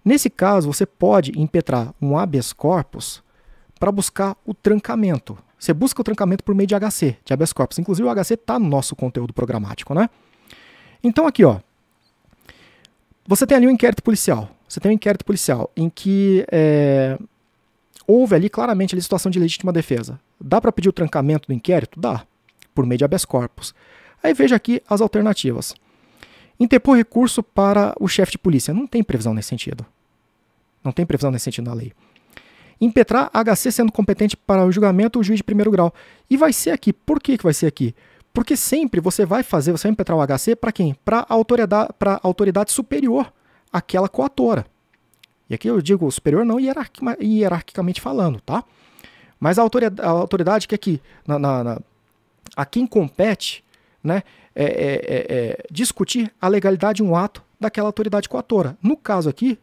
Nesse caso, você pode impetrar um habeas corpus para buscar o trancamento. Você busca o trancamento por meio de HC, de habeas corpus. Inclusive o HC está no nosso conteúdo programático, né? Então aqui, ó, você tem ali um inquérito policial. Você tem um inquérito policial em que é, houve ali claramente a situação de legítima defesa. Dá para pedir o trancamento do inquérito? Dá, por meio de habeas corpus. Aí veja aqui as alternativas. Interpor recurso para o chefe de polícia. Não tem previsão nesse sentido. Não tem previsão nesse sentido na lei. Impetrar HC sendo competente para o julgamento o juiz de primeiro grau. E vai ser aqui. Por que, que vai ser aqui? Porque sempre você vai fazer, você vai impetrar o HC para quem? Para a autoridade, autoridade superior àquela coatora. E aqui eu digo superior não hierarquicamente falando, tá? Mas a autoridade, a autoridade que na, na, na, a quem compete, né, é, é, é, discutir a legalidade de um ato daquela autoridade coatora. No caso aqui,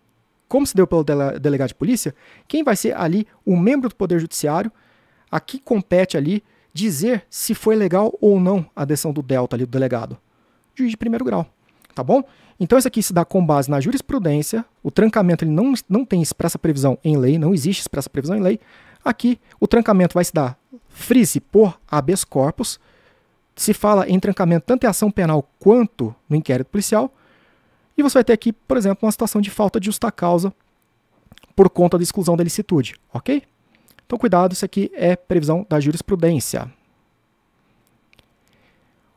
como se deu pelo dele, delegado de polícia, quem vai ser ali o membro do Poder Judiciário, a que compete ali dizer se foi legal ou não a decisão do delta ali do delegado. Juiz de primeiro grau, tá bom? Então isso aqui se dá com base na jurisprudência, o trancamento ele não, não tem expressa previsão em lei, não existe expressa previsão em lei, Aqui, o trancamento vai se dar frise por habeas corpus. Se fala em trancamento tanto em ação penal quanto no inquérito policial. E você vai ter aqui, por exemplo, uma situação de falta de justa causa por conta da exclusão da licitude, ok? Então, cuidado, isso aqui é previsão da jurisprudência.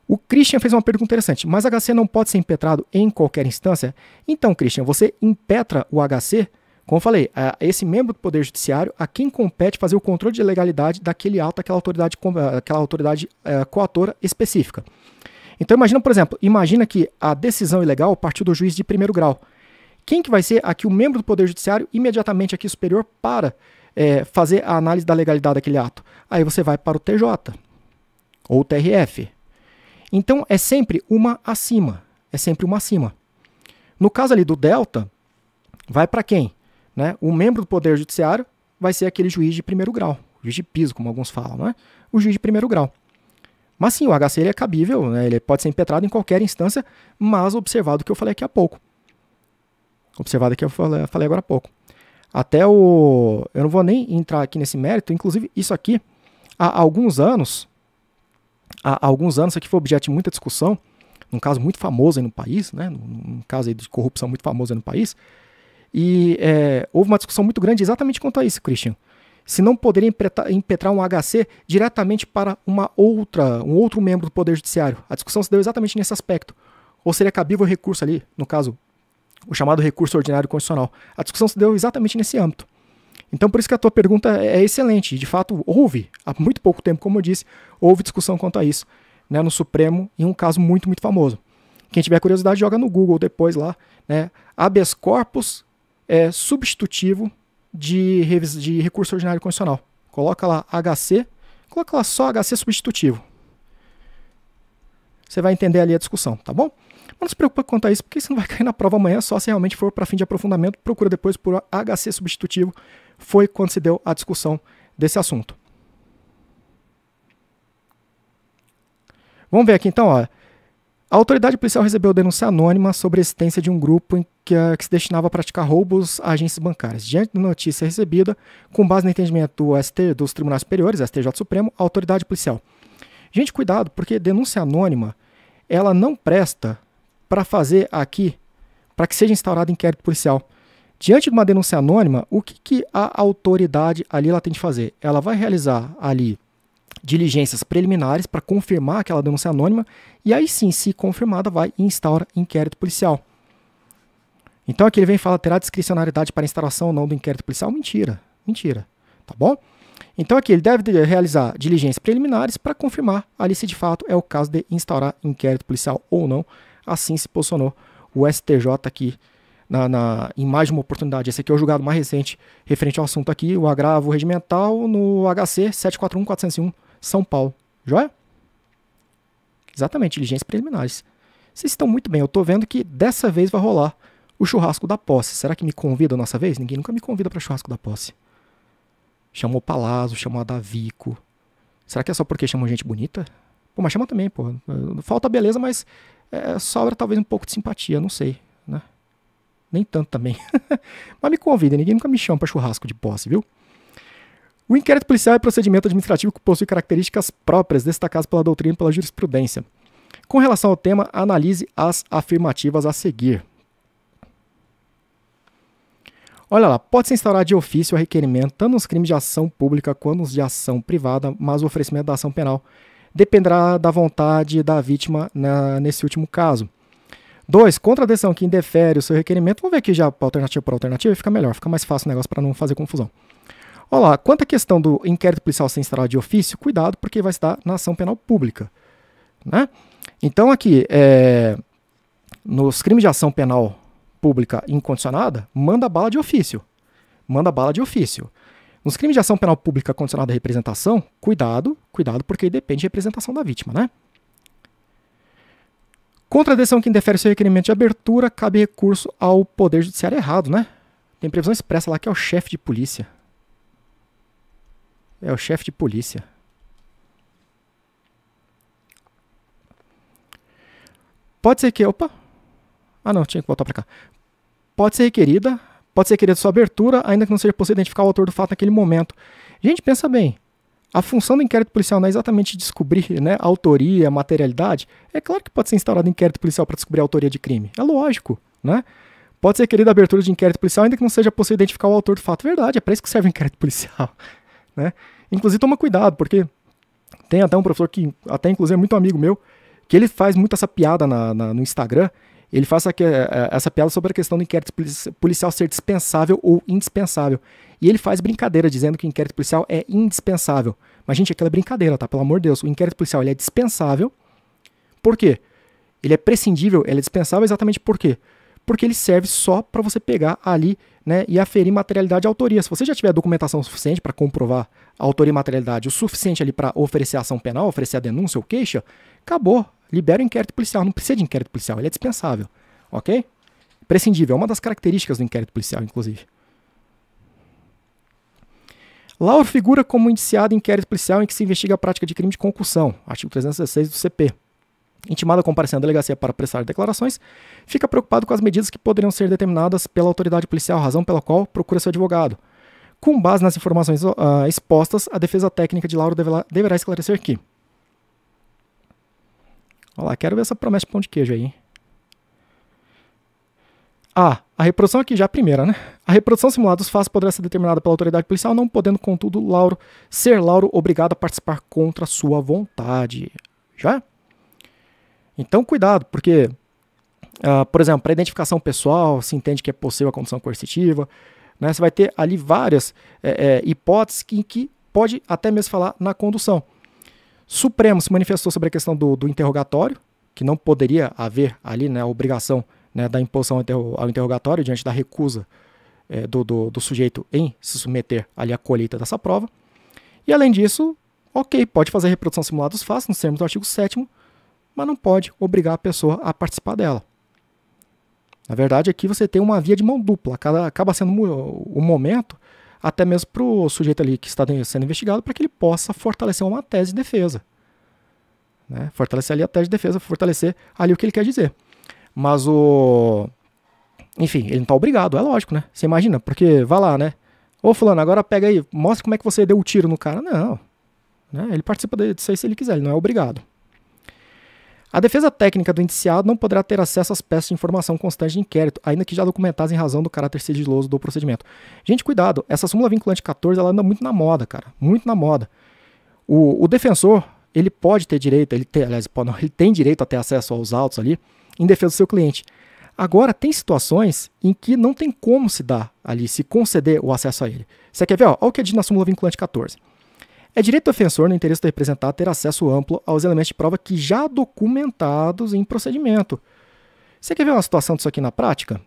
O Christian fez uma pergunta interessante, mas HC não pode ser impetrado em qualquer instância? Então, Christian, você impetra o HC como eu falei, esse membro do Poder Judiciário, a quem compete fazer o controle de legalidade daquele ato, daquela autoridade, eh, aquela autoridade é, coatora específica. Então imagina, por exemplo, imagina que a decisão ilegal partiu do juiz de primeiro grau. Quem que vai ser aqui o membro do Poder Judiciário imediatamente aqui superior para é, fazer a análise da legalidade daquele ato? Aí você vai para o TJ ou o TRF. Então é sempre uma acima, é sempre uma acima. No caso ali do delta, vai para quem? Né? O membro do Poder Judiciário vai ser aquele juiz de primeiro grau, juiz de piso, como alguns falam, né? o juiz de primeiro grau. Mas sim, o HC ele é cabível, né? ele pode ser impetrado em qualquer instância, mas observado o que eu falei aqui há pouco. Observado o que eu falei, falei agora há pouco. Até o. Eu não vou nem entrar aqui nesse mérito, inclusive isso aqui, há alguns anos, há alguns anos, isso aqui foi objeto de muita discussão, num caso muito famoso aí no país, né? num caso de corrupção muito famoso aí no país, e é, houve uma discussão muito grande exatamente quanto a isso, Christian. Se não poderia impetrar um HC diretamente para uma outra, um outro membro do Poder Judiciário. A discussão se deu exatamente nesse aspecto. Ou seria cabível recurso ali, no caso, o chamado recurso ordinário constitucional. A discussão se deu exatamente nesse âmbito. Então, por isso que a tua pergunta é, é excelente. De fato, houve, há muito pouco tempo, como eu disse, houve discussão quanto a isso né, no Supremo, em um caso muito, muito famoso. Quem tiver curiosidade, joga no Google depois lá. Né, habeas corpus é, substitutivo de, de recurso ordinário condicional. Coloca lá HC, coloca lá só HC substitutivo. Você vai entender ali a discussão, tá bom? não se preocupa quanto a isso, porque você não vai cair na prova amanhã, só se realmente for para fim de aprofundamento, procura depois por HC substitutivo. Foi quando se deu a discussão desse assunto. Vamos ver aqui então, olha. A autoridade policial recebeu denúncia anônima sobre a existência de um grupo que, eh, que, se destinava a praticar roubos a agências bancárias. Diante da notícia recebida, com base no entendimento do ST, dos tribunais superiores, STJ Supremo, a autoridade policial. Gente, cuidado, porque denúncia anônima, ela não presta para fazer aqui, para que seja instaurado inquérito policial. Diante de uma denúncia anônima, o que, que a autoridade ali ela tem de fazer? Ela vai realizar ali diligências preliminares para confirmar aquela denúncia anônima e aí sim, se confirmada, vai e instaura inquérito policial. Então aqui ele vem e fala, terá discricionariedade para instalação ou não do inquérito policial? Mentira, mentira, tá bom? Então aqui ele deve eh, realizar diligências preliminares para confirmar ali se de fato é o caso de instaurar inquérito policial ou não. Assim se posicionou o STJ aqui na, na, em mais de uma oportunidade. Esse aqui é o julgado mais recente referente ao assunto aqui, o agravo regimental no HC 741-401 são Paulo. Joia? Exatamente, diligências preliminares. Vocês estão muito bem, eu estou vendo que dessa vez vai rolar o churrasco da posse. Será que me convida a nossa vez? Ninguém nunca me convida para churrasco da posse. Chamou Palazzo, chamou a Davico. Será que é só porque chamam gente bonita? Pô, mas chama também, pô. Falta beleza, mas é, sobra talvez um pouco de simpatia, não sei, né? Nem tanto também. mas me convida, ninguém nunca me chama para churrasco de posse, viu? O inquérito policial é procedimento administrativo que possui características próprias destacadas pela doutrina e pela jurisprudência. Com relação ao tema, analise as afirmativas a seguir. Olha lá, pode se instaurar de ofício a requerimento tanto nos crimes de ação pública quanto nos de ação privada, mas o oferecimento da ação penal dependerá da vontade da vítima na, nesse último caso. 2. Contra a decisão que indefere o seu requerimento. Vamos ver aqui já alternativa por alternativa, fica melhor, fica mais fácil o negócio para não fazer confusão. Olá, quanto à questão do inquérito policial sem instalar de ofício, cuidado, porque vai estar na ação penal pública. Né? Então, aqui, é, nos crimes de ação penal pública incondicionada, manda bala de ofício. Manda bala de ofício. Nos crimes de ação penal pública condicionada à representação, cuidado, cuidado, porque depende de representação da vítima, né? Contra a decisão que indefere seu requerimento de abertura, cabe recurso ao Poder Judiciário errado, né? Tem previsão expressa lá que é o chefe de polícia. É o chefe de polícia. Pode ser que. Opa! Ah, não, tinha que voltar para cá. Pode ser requerida. Pode ser requerida sua abertura, ainda que não seja possível identificar o autor do fato naquele momento. Gente, pensa bem. A função do inquérito policial não é exatamente descobrir né, a autoria, a materialidade. É claro que pode ser instaurado inquérito policial para descobrir a autoria de crime. É lógico, né? Pode ser requerida abertura de inquérito policial, ainda que não seja possível identificar o autor do fato. Verdade, é para isso que serve o inquérito policial, né? Inclusive, toma cuidado, porque tem até um professor que, até inclusive, é muito amigo meu, que ele faz muito essa piada na, na, no Instagram. Ele faz essa, é, é, essa piada sobre a questão do inquérito policial ser dispensável ou indispensável. E ele faz brincadeira dizendo que o inquérito policial é indispensável. Mas, gente, aquela é brincadeira, tá? Pelo amor de Deus. O inquérito policial ele é dispensável. Por quê? Ele é prescindível, ele é dispensável exatamente por quê? Porque ele serve só para você pegar ali né, e aferir materialidade e autoria. Se você já tiver documentação suficiente para comprovar a autoria e materialidade, o suficiente ali para oferecer ação penal, oferecer a denúncia ou queixa, acabou. Libera o inquérito policial. Não precisa de inquérito policial, ele é dispensável. Ok? Prescindível. É uma das características do inquérito policial, inclusive. Lauro figura como indiciado em inquérito policial em que se investiga a prática de crime de concussão, artigo 316 do CP intimado a comparecer na delegacia para prestar declarações, fica preocupado com as medidas que poderiam ser determinadas pela autoridade policial, razão pela qual procura seu advogado. Com base nas informações uh, expostas, a defesa técnica de Lauro deverá, deverá esclarecer que. Olha lá, quero ver essa promessa de pão de queijo aí. Ah, A reprodução aqui já é a primeira, né? A reprodução simulada dos fatos poderá ser determinada pela autoridade policial, não podendo, contudo, Lauro ser Lauro obrigado a participar contra sua vontade. Já? Então, cuidado, porque, uh, por exemplo, para identificação pessoal, se entende que é possível a condição coercitiva, né? você vai ter ali várias é, é, hipóteses em que pode até mesmo falar na condução. Supremo se manifestou sobre a questão do, do interrogatório, que não poderia haver ali né, a obrigação né, da imposição ao interrogatório diante da recusa é, do, do, do, sujeito em se submeter ali à colheita dessa prova. E além disso, ok, pode fazer reprodução simulada dos fatos nos termos do artigo 7 mas não pode obrigar a pessoa a participar dela. Na verdade, aqui você tem uma via de mão dupla, acaba sendo o momento, até mesmo para o sujeito ali que está sendo investigado, para que ele possa fortalecer uma tese de defesa. Né? Fortalecer ali a tese de defesa, fortalecer ali o que ele quer dizer. Mas o. Enfim, ele não está obrigado, é lógico, né? Você imagina, porque vai lá, né? Ô fulano, agora pega aí, mostra como é que você deu o tiro no cara. Não. Né? Ele participa disso aí se ele quiser, ele não é obrigado. A defesa técnica do indiciado não poderá ter acesso às peças de informação constante de inquérito, ainda que já documentadas em razão do caráter sigiloso do procedimento. Gente, cuidado, essa súmula vinculante 14 ela anda muito na moda, cara, muito na moda. O, o defensor, ele pode ter direito, ele tem, aliás, pode, não, ele tem direito a ter acesso aos autos ali, em defesa do seu cliente. Agora, tem situações em que não tem como se dar ali, se conceder o acesso a ele. Você quer ver? olha o que é dito na súmula vinculante 14. É direito do defensor, no interesse do representado, ter acesso amplo aos elementos de prova que já documentados em procedimento. Você quer ver uma situação disso aqui na prática?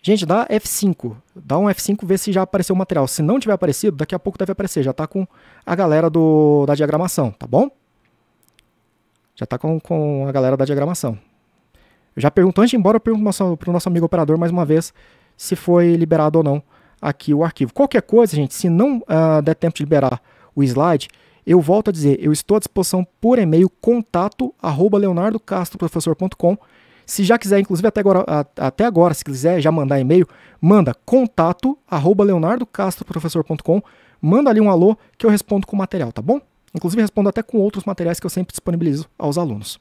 Gente, dá F5. Dá um F5 ver se já apareceu o material. Se não tiver aparecido, daqui a pouco deve aparecer. Já está com a galera do, da diagramação, tá bom? Já está com, com a galera da diagramação. Eu já pergunto, antes de ir embora, eu pergunto para o nosso amigo operador mais uma vez se foi liberado ou não aqui o arquivo. Qualquer coisa, gente, se não uh, der tempo de liberar o slide, eu volto a dizer, eu estou à disposição por e-mail contato arroba leonardocastroprofessor.com. Se já quiser, inclusive até agora, até agora, se quiser já mandar e-mail, manda contato arroba leonardocastroprofessor.com. Manda ali um alô que eu respondo com o material, tá bom? Inclusive respondo até com outros materiais que eu sempre disponibilizo aos alunos.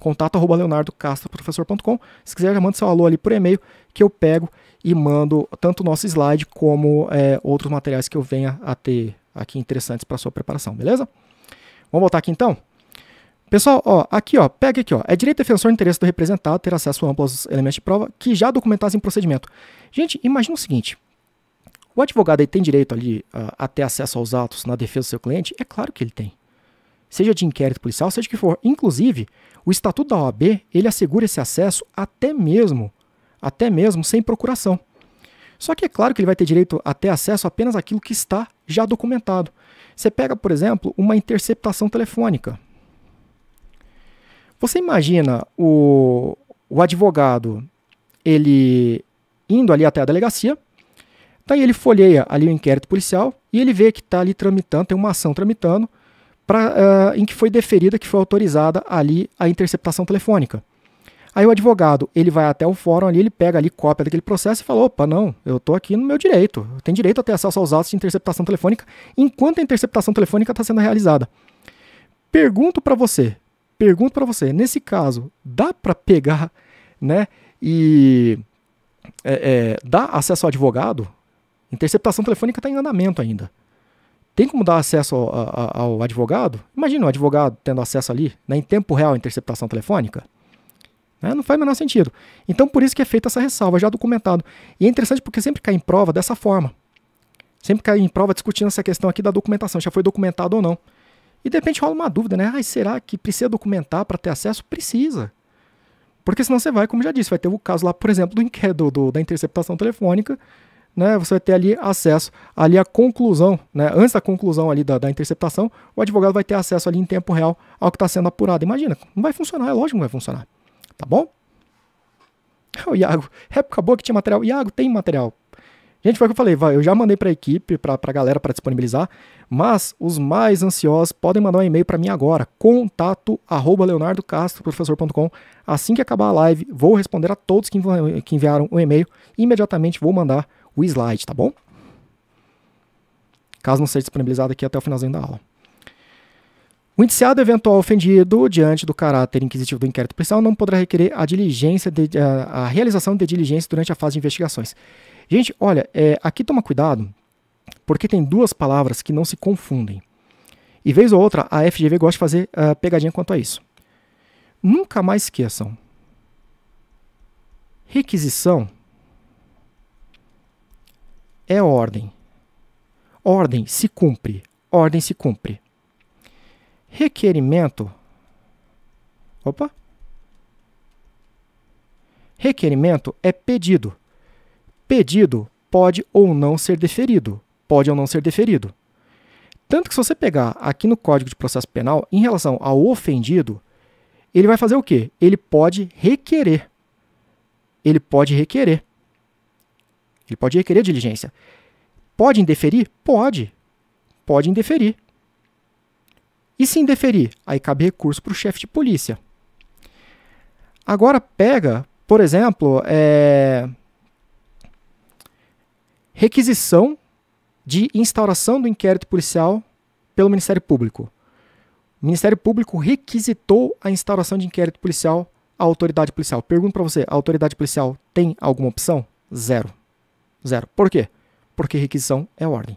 Contato arroba leonardocastroprofessor.com. Se quiser, já manda seu alô ali por e-mail que eu pego e mando tanto o nosso slide como é, outros materiais que eu venha a ter aqui interessantes para sua preparação, beleza? Vamos voltar aqui então? Pessoal, ó, aqui, ó, pega aqui, ó. É direito defensor do interesse do representado ter acesso a amplos elementos de prova que já documentassem procedimento. Gente, imagina o seguinte. O advogado aí tem direito ali uh, a ter acesso aos atos na defesa do seu cliente? É claro que ele tem. Seja de inquérito policial, seja que for. Inclusive, o Estatuto da OAB, ele assegura esse acesso até mesmo, até mesmo sem procuração. Só que é claro que ele vai ter direito a ter acesso apenas àquilo que está já documentado. Você pega, por exemplo, uma interceptação telefônica. Você imagina o, o advogado ele indo ali até a delegacia, daí tá ele folheia ali o inquérito policial e ele vê que está ali tramitando, tem uma ação tramitando, pra, uh, em que foi deferida, que foi autorizada ali a interceptação telefônica. Aí o advogado, ele vai até o fórum ali, ele pega ali cópia daquele processo e fala: opa, não, eu tô aqui no meu direito. Eu tenho direito a ter acesso aos atos de interceptação telefônica enquanto a interceptação telefônica está sendo realizada. Pergunto para você, pergunto para você, nesse caso, dá para pegar, né, e é, é, dar acesso ao advogado? Interceptação telefônica está em andamento ainda. Tem como dar acesso ao, ao, ao advogado? Imagina o advogado tendo acesso ali, né, em tempo real, à interceptação telefônica. Né? Não faz o menor sentido. Então, por isso que é feita essa ressalva, já documentado. E é interessante porque sempre cai em prova dessa forma. Sempre cai em prova discutindo essa questão aqui da documentação, já foi documentado ou não. E de repente rola uma dúvida, né? Ai, será que precisa documentar para ter acesso? Precisa. Porque senão você vai, como já disse, vai ter o caso lá, por exemplo, do inquérito do, da interceptação telefônica, né? Você vai ter ali acesso ali à conclusão, né? Antes da conclusão ali da, da interceptação, o advogado vai ter acesso ali em tempo real ao que está sendo apurado. Imagina, não vai funcionar, é lógico que não vai funcionar. Tá bom? É o Iago, época boa que tinha material. Iago, tem material. Gente, foi o que eu falei, eu já mandei para a equipe, para a galera para disponibilizar, mas os mais ansiosos podem mandar um e-mail para mim agora, contato arroba leonardocastroprofessor.com. Assim que acabar a live, vou responder a todos que, envi que enviaram o um e-mail imediatamente vou mandar o slide, tá bom? Caso não seja disponibilizado aqui até o finalzinho da aula. O indiciado eventual ofendido, diante do caráter inquisitivo do inquérito policial, não poderá requerer a diligência de, a, a, realização de diligência durante a fase de investigações. Gente, olha, é, aqui toma cuidado, porque tem duas palavras que não se confundem. E vez ou outra, a FGV gosta de fazer uh, pegadinha quanto a isso. Nunca mais esqueçam. Requisição é ordem. Ordem se cumpre. Ordem se cumpre. Requerimento. Opa. Requerimento é pedido. Pedido pode ou não ser deferido. Pode ou não ser deferido. Tanto que se você pegar aqui no Código de Processo Penal, em relação ao ofendido, ele vai fazer o quê? Ele pode requerer. Ele pode requerer. Ele pode requerer diligência. Pode indeferir? Pode. Pode indeferir. E se indeferir? Aí cabe recurso para o chefe de polícia. Agora pega, por exemplo, é... requisição de instauração do inquérito policial pelo Ministério Público. O Ministério Público requisitou a instauração de inquérito policial à autoridade policial. Pergunto para você, a autoridade policial tem alguma opção? Zero. Zero. Por quê? Porque requisição é ordem.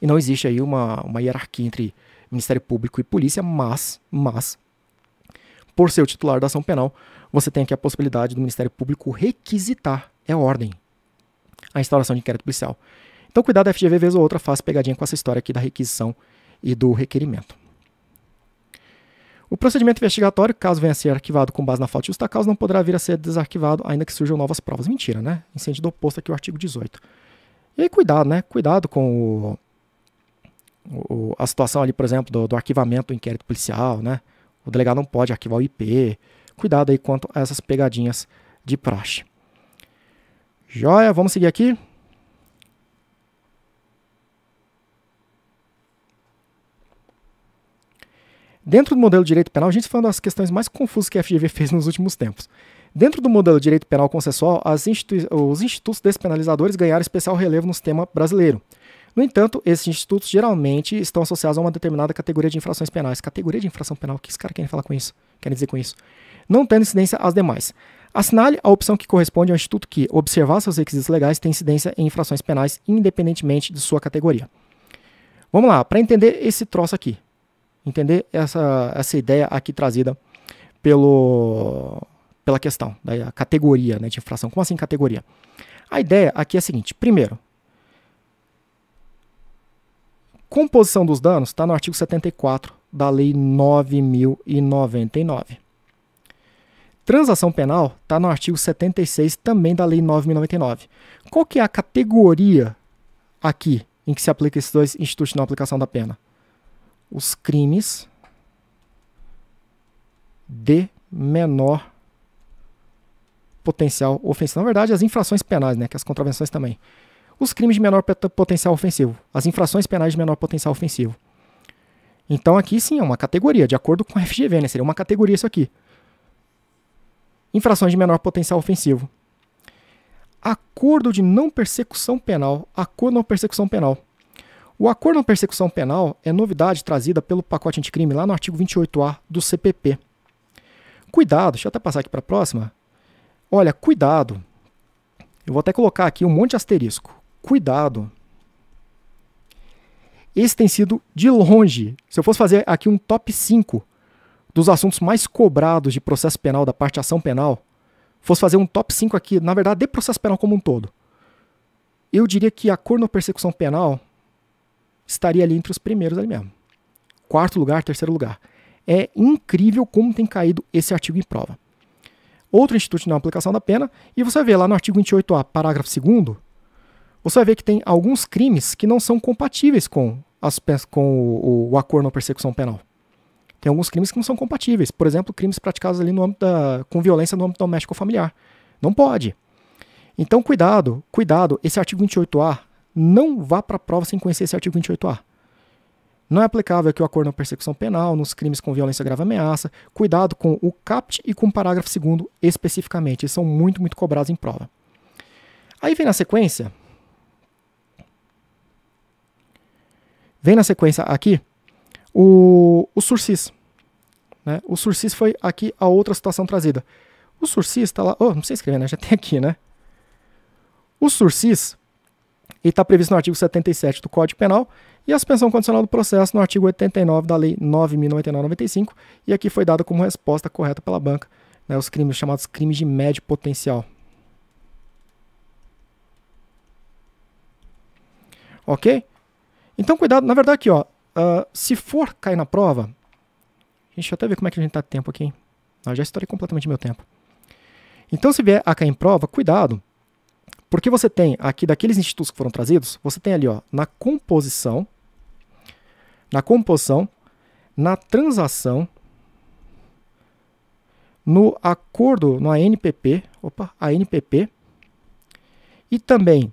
E não existe aí uma, uma hierarquia entre Ministério Público e Polícia, mas, mas, por ser o titular da ação penal, você tem aqui a possibilidade do Ministério Público requisitar, é ordem, a instauração de inquérito policial. Então, cuidado, a FGV, vez ou outra, faz pegadinha com essa história aqui da requisição e do requerimento. O procedimento investigatório, caso venha a ser arquivado com base na falta de justa causa, não poderá vir a ser desarquivado, ainda que surjam novas provas. Mentira, né? Em sentido oposto aqui o artigo 18. E aí, cuidado, né? Cuidado com o o, a situação ali, por exemplo, do, do, arquivamento do inquérito policial, né? O delegado não pode arquivar o IP. Cuidado aí quanto a essas pegadinhas de praxe. Joia, vamos seguir aqui. Dentro do modelo de direito penal, a gente foi uma das questões mais confusas que a FGV fez nos últimos tempos. Dentro do modelo de direito penal consensual, institui os institutos despenalizadores ganharam especial relevo no sistema brasileiro. No entanto, esses institutos geralmente estão associados a uma determinada categoria de infrações penais. Categoria de infração penal, o que esse cara quer falar com isso? Quer dizer com isso? Não tendo incidência às demais. Assinale a opção que corresponde ao instituto que, observar seus requisitos legais, tem incidência em infrações penais, independentemente de sua categoria. Vamos lá, para entender esse troço aqui, entender essa, essa ideia aqui trazida pelo, pela questão da categoria né, de infração. Como assim categoria? A ideia aqui é a seguinte: primeiro, composição dos danos está no artigo 74 da Lei 9099. Transação penal está no artigo 76 também da Lei 9099. Qual que é a categoria aqui em que se aplica esses dois institutos na aplicação da pena? Os crimes de menor potencial ofensivo. Na verdade, as infrações penais, né, que as contravenções também os crimes de menor potencial ofensivo, as infrações penais de menor potencial ofensivo. Então aqui sim é uma categoria, de acordo com a FGV, né? Seria uma categoria isso aqui. Infrações de menor potencial ofensivo. Acordo de não persecução penal. Acordo não persecução penal. O acordo não persecução penal é novidade trazida pelo pacote anticrime lá no artigo 28A do CPP. Cuidado, deixa eu até passar aqui para a próxima. Olha, cuidado. Eu vou até colocar aqui um monte de asterisco cuidado. Esse tem sido, de longe, se eu fosse fazer aqui um top 5 dos assuntos mais cobrados de processo penal, da parte ação penal, fosse fazer um top 5 aqui, na verdade, de processo penal como um todo, eu diria que a corno-persecução penal estaria ali entre os primeiros ali mesmo. Quarto lugar, terceiro lugar. É incrível como tem caído esse artigo em prova. Outro instituto na aplicação da pena, e você vê lá no artigo 28A, parágrafo 2 você vai ver que tem alguns crimes que não são compatíveis com, as, com o, o acordo na persecução penal. Tem alguns crimes que não são compatíveis. Por exemplo, crimes praticados ali no âmbito da, com violência no âmbito doméstico ou familiar. Não pode. Então, cuidado, cuidado. Esse artigo 28A não vá para a prova sem conhecer esse artigo 28A. Não é aplicável aqui o acordo na persecução penal, nos crimes com violência grave ameaça. Cuidado com o CAPT e com o parágrafo 2 especificamente. Eles são muito, muito cobrados em prova. Aí vem na sequência Vem na sequência aqui o, o sursis. Né? O sursis foi aqui a outra situação trazida. O sursis está lá... Oh, não sei escrever, né? Já tem aqui, né? O sursis está previsto no artigo 77 do Código Penal e a suspensão condicional do processo no artigo 89 da Lei 9.099-95 e aqui foi dada como resposta correta pela banca né, os crimes chamados crimes de médio potencial. Ok? Então, cuidado, na verdade, aqui, ó. Uh, se for cair na prova. Deixa eu até ver como é que a gente tá de tempo aqui. Ah, já estourei completamente meu tempo. Então, se vier a cair em prova, cuidado. Porque você tem aqui, daqueles institutos que foram trazidos, você tem ali, ó, na composição, na composição, na transação, no acordo, no ANPP, opa, ANPP, e também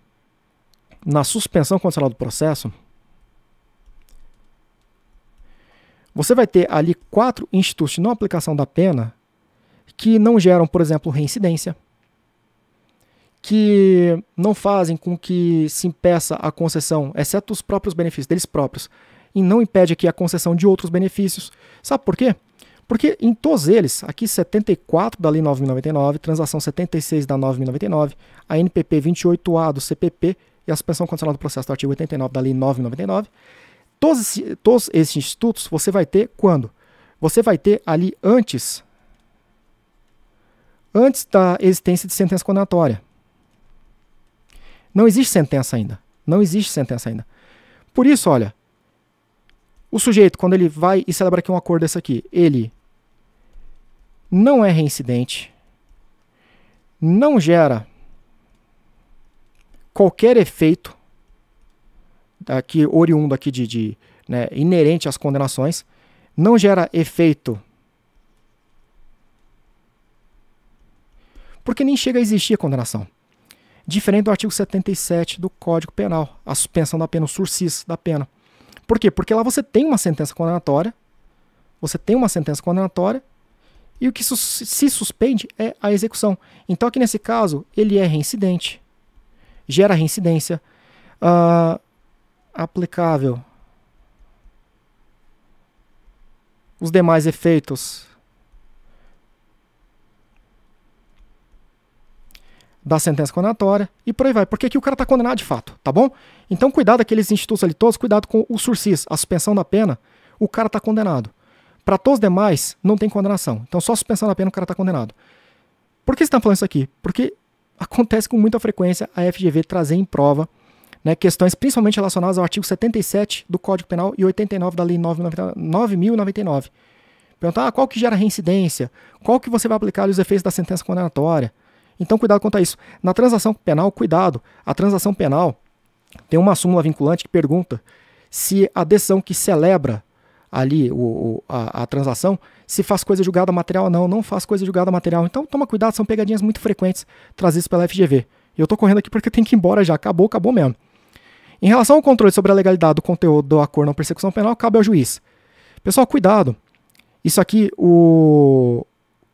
na suspensão condicional do processo, Você vai ter ali quatro institutos de não aplicação da pena que não geram, por exemplo, reincidência, que não fazem com que se impeça a concessão, exceto os próprios benefícios deles próprios, e não impede aqui a concessão de outros benefícios. Sabe por quê? Porque em todos eles, aqui 74 da Lei 9.099, transação 76 da 9.099, a NPP 28A do CPP e a suspensão condicional do processo do artigo 89 da Lei 9.099, Todos, todos esses institutos você vai ter quando? Você vai ter ali antes, antes da existência de sentença condenatória. Não existe sentença ainda. Não existe sentença ainda. Por isso, olha, o sujeito, quando ele vai e celebra aqui um acordo desse aqui, ele não é reincidente, não gera qualquer efeito aqui oriundo aqui de, de né, inerente às condenações, não gera efeito. Porque nem chega a existir a condenação. Diferente do artigo 77 do Código Penal, a suspensão da pena, o sursis da pena. Por quê? Porque lá você tem uma sentença condenatória, você tem uma sentença condenatória, e o que su se suspende é a execução. Então, aqui nesse caso, ele é reincidente, gera reincidência, uh, aplicável. Os demais efeitos da sentença condenatória e por aí vai. Porque aqui o cara está condenado de fato, tá bom? Então cuidado aqueles institutos ali todos, cuidado com o sursis, a suspensão da pena, o cara está condenado. Para todos os demais, não tem condenação. Então só suspensão da pena o cara está condenado. Por que você está falando isso aqui? Porque acontece com muita frequência a FGV trazer em prova né, questões principalmente relacionadas ao artigo 77 do Código Penal e 89 da Lei 9.099. Perguntar ah, qual que gera reincidência, qual que você vai aplicar os efeitos da sentença condenatória. Então, cuidado quanto a isso. Na transação penal, cuidado. A transação penal tem uma súmula vinculante que pergunta se a decisão que celebra ali o, o a, a, transação, se faz coisa julgada material ou não, não faz coisa julgada material. Então toma cuidado, são pegadinhas muito frequentes trazidas pela FGV. Eu tô correndo aqui porque eu tenho que ir embora já, acabou, acabou mesmo. Em relação ao controle sobre a legalidade do conteúdo do acordo na persecução penal, cabe ao juiz. Pessoal, cuidado. Isso aqui, o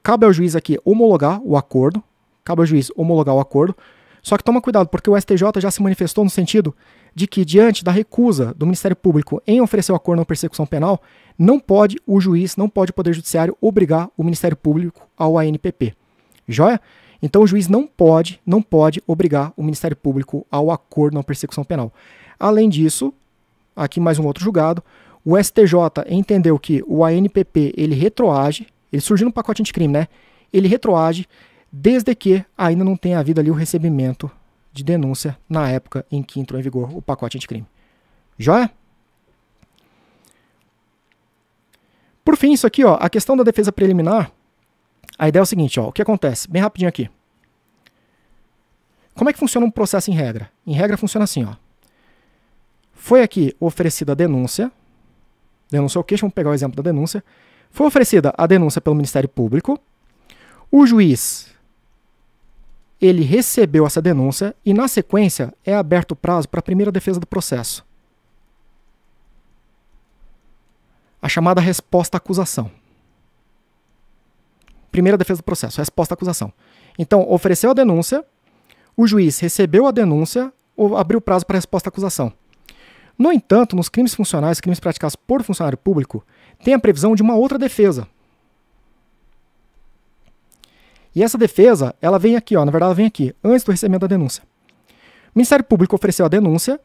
cabe ao juiz aqui homologar o acordo. Cabe ao juiz homologar o acordo. Só que toma cuidado, porque o STJ já se manifestou no sentido de que, diante da recusa do Ministério Público em oferecer o acordo na persecução penal, não pode o juiz, não pode o Poder Judiciário obrigar o Ministério Público ao ANPP. Joia? Então o juiz não pode, não pode obrigar o Ministério Público ao acordo na persecução penal. Além disso, aqui mais um outro julgado, o STJ entendeu que o ANPP ele retroage, ele surgiu no pacote anticrime, né? Ele retroage desde que ainda não tenha havido ali o recebimento de denúncia na época em que entrou em vigor o pacote anticrime. Joia? Por fim, isso aqui, ó, a questão da defesa preliminar, a ideia é o seguinte, ó, o que acontece? Bem rapidinho aqui. Como é que funciona um processo em regra? Em regra funciona assim, ó. Foi aqui oferecida a denúncia, denúncia ao é queixo, vamos pegar o exemplo da denúncia. Foi oferecida a denúncia pelo Ministério Público. O juiz ele recebeu essa denúncia e na sequência é aberto o prazo para a primeira defesa do processo. A chamada resposta à acusação. Primeira defesa do processo, resposta à acusação. Então, ofereceu a denúncia, o juiz recebeu a denúncia ou abriu o prazo para resposta à acusação. No entanto, nos crimes funcionais, crimes praticados por funcionário público, tem a previsão de uma outra defesa. E essa defesa, ela vem aqui, ó, na verdade ela vem aqui, antes do recebimento da denúncia. O Ministério Público ofereceu a denúncia,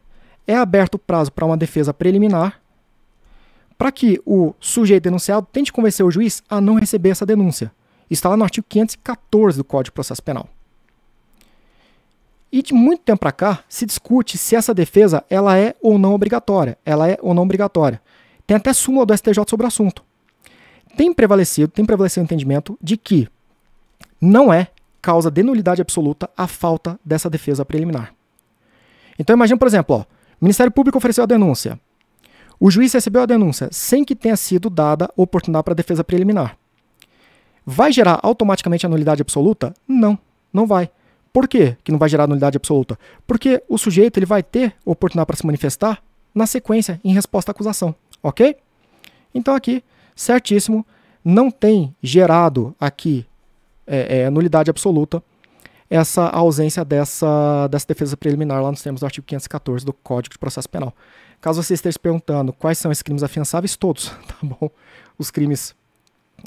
é aberto o prazo para uma defesa preliminar, para que o sujeito denunciado tente convencer o juiz a não receber essa denúncia. Está lá no artigo 514 do Código de Processo Penal. E de muito tempo para cá se discute se essa defesa ela é ou não obrigatória. Ela é ou não obrigatória. Tem até súmula do STJ sobre o assunto. Tem prevalecido, tem prevalecido o entendimento de que não é causa de nulidade absoluta a falta dessa defesa preliminar. Então imagine, por exemplo, ó, o Ministério Público ofereceu a denúncia. O juiz recebeu a denúncia sem que tenha sido dada oportunidade para a defesa preliminar. Vai gerar automaticamente a nulidade absoluta? Não, não vai. Por quê que não vai gerar nulidade absoluta? Porque o sujeito ele vai ter oportunidade para se manifestar na sequência, em resposta à acusação, ok? Então aqui, certíssimo, não tem gerado aqui é, é, nulidade absoluta essa ausência dessa, dessa defesa preliminar lá nos termos do artigo 514 do Código de Processo Penal. Caso você esteja se perguntando quais são esses crimes afiançáveis, todos, tá bom? Os crimes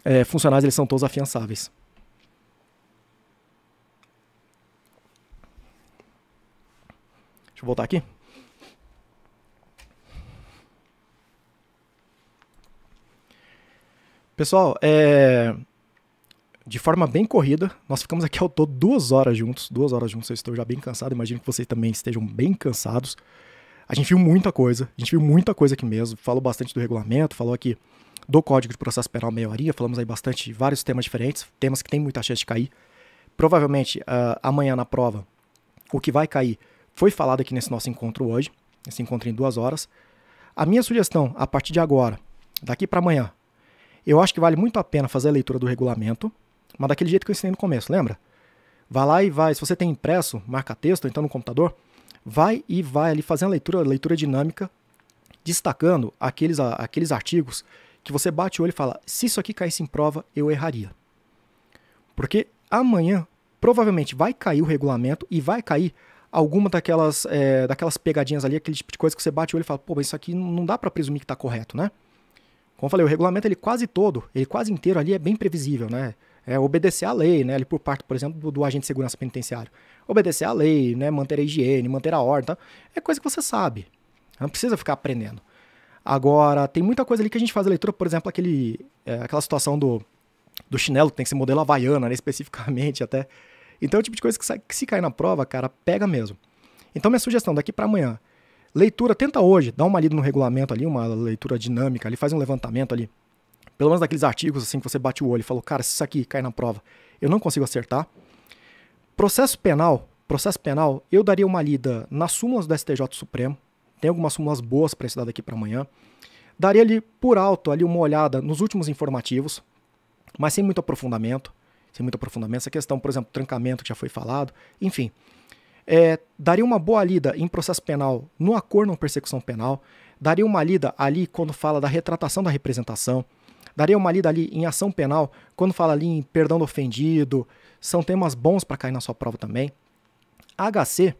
é, funcionários eles são todos afiançáveis. Deixa eu voltar aqui. Pessoal, é... de forma bem corrida, nós ficamos aqui ao todo duas horas juntos. Duas horas juntos, eu estou já bem cansado. Imagino que vocês também estejam bem cansados. A gente viu muita coisa, a gente viu muita coisa aqui mesmo. Falou bastante do regulamento, falou aqui do Código de Processo Penal meia falamos aí bastante vários temas diferentes, temas que tem muita chance de cair. Provavelmente uh, amanhã na prova, o que vai cair foi falado aqui nesse nosso encontro hoje, esse encontro em duas horas. A minha sugestão, a partir de agora, daqui para amanhã, eu acho que vale muito a pena fazer a leitura do regulamento, mas daquele jeito que eu ensinei no começo, lembra? Vai lá e vai, se você tem impresso, marca texto, então no computador, vai e vai ali fazendo a leitura, a leitura dinâmica, destacando aqueles, a, aqueles artigos que você bate o olho e fala: se isso aqui caísse em prova, eu erraria. Porque amanhã provavelmente vai cair o regulamento e vai cair alguma daquelas, é, daquelas pegadinhas ali, aquele tipo de coisa que você bate o olho e fala: pô, mas isso aqui não dá para presumir que está correto, né? Como eu falei, o regulamento ele quase todo, ele quase inteiro ali é bem previsível, né? É obedecer à lei, né? Ali por parte, por exemplo, do, do agente de segurança penitenciário. Obedecer à lei, né? Manter a higiene, manter a ordem, tá? É coisa que você sabe. Não precisa ficar aprendendo. Agora, tem muita coisa ali que a gente faz a leitura, por exemplo, aquele, é, aquela situação do, do chinelo, que tem que ser modelo havaiana, né, especificamente até. Então é o tipo de coisa que, que se cai na prova, cara, pega mesmo. Então minha sugestão daqui para amanhã, leitura, tenta hoje, dá uma lida no regulamento ali, uma leitura dinâmica ali, faz um levantamento ali. Pelo menos daqueles artigos assim que você bate o olho e falou, cara, se isso aqui cai na prova, eu não consigo acertar. Processo penal, processo penal, eu daria uma lida nas súmulas do STJ Supremo, tem algumas súmulas boas para estudar daqui para amanhã. Daria ali por alto ali uma olhada nos últimos informativos, mas sem muito aprofundamento, sem muito aprofundamento. Essa questão, por exemplo, trancamento que já foi falado, enfim. É, daria uma boa lida em processo penal no acordo não persecução penal, daria uma lida ali quando fala da retratação da representação, daria uma lida ali em ação penal quando fala ali em perdão do ofendido, são temas bons para cair na sua prova também. HC,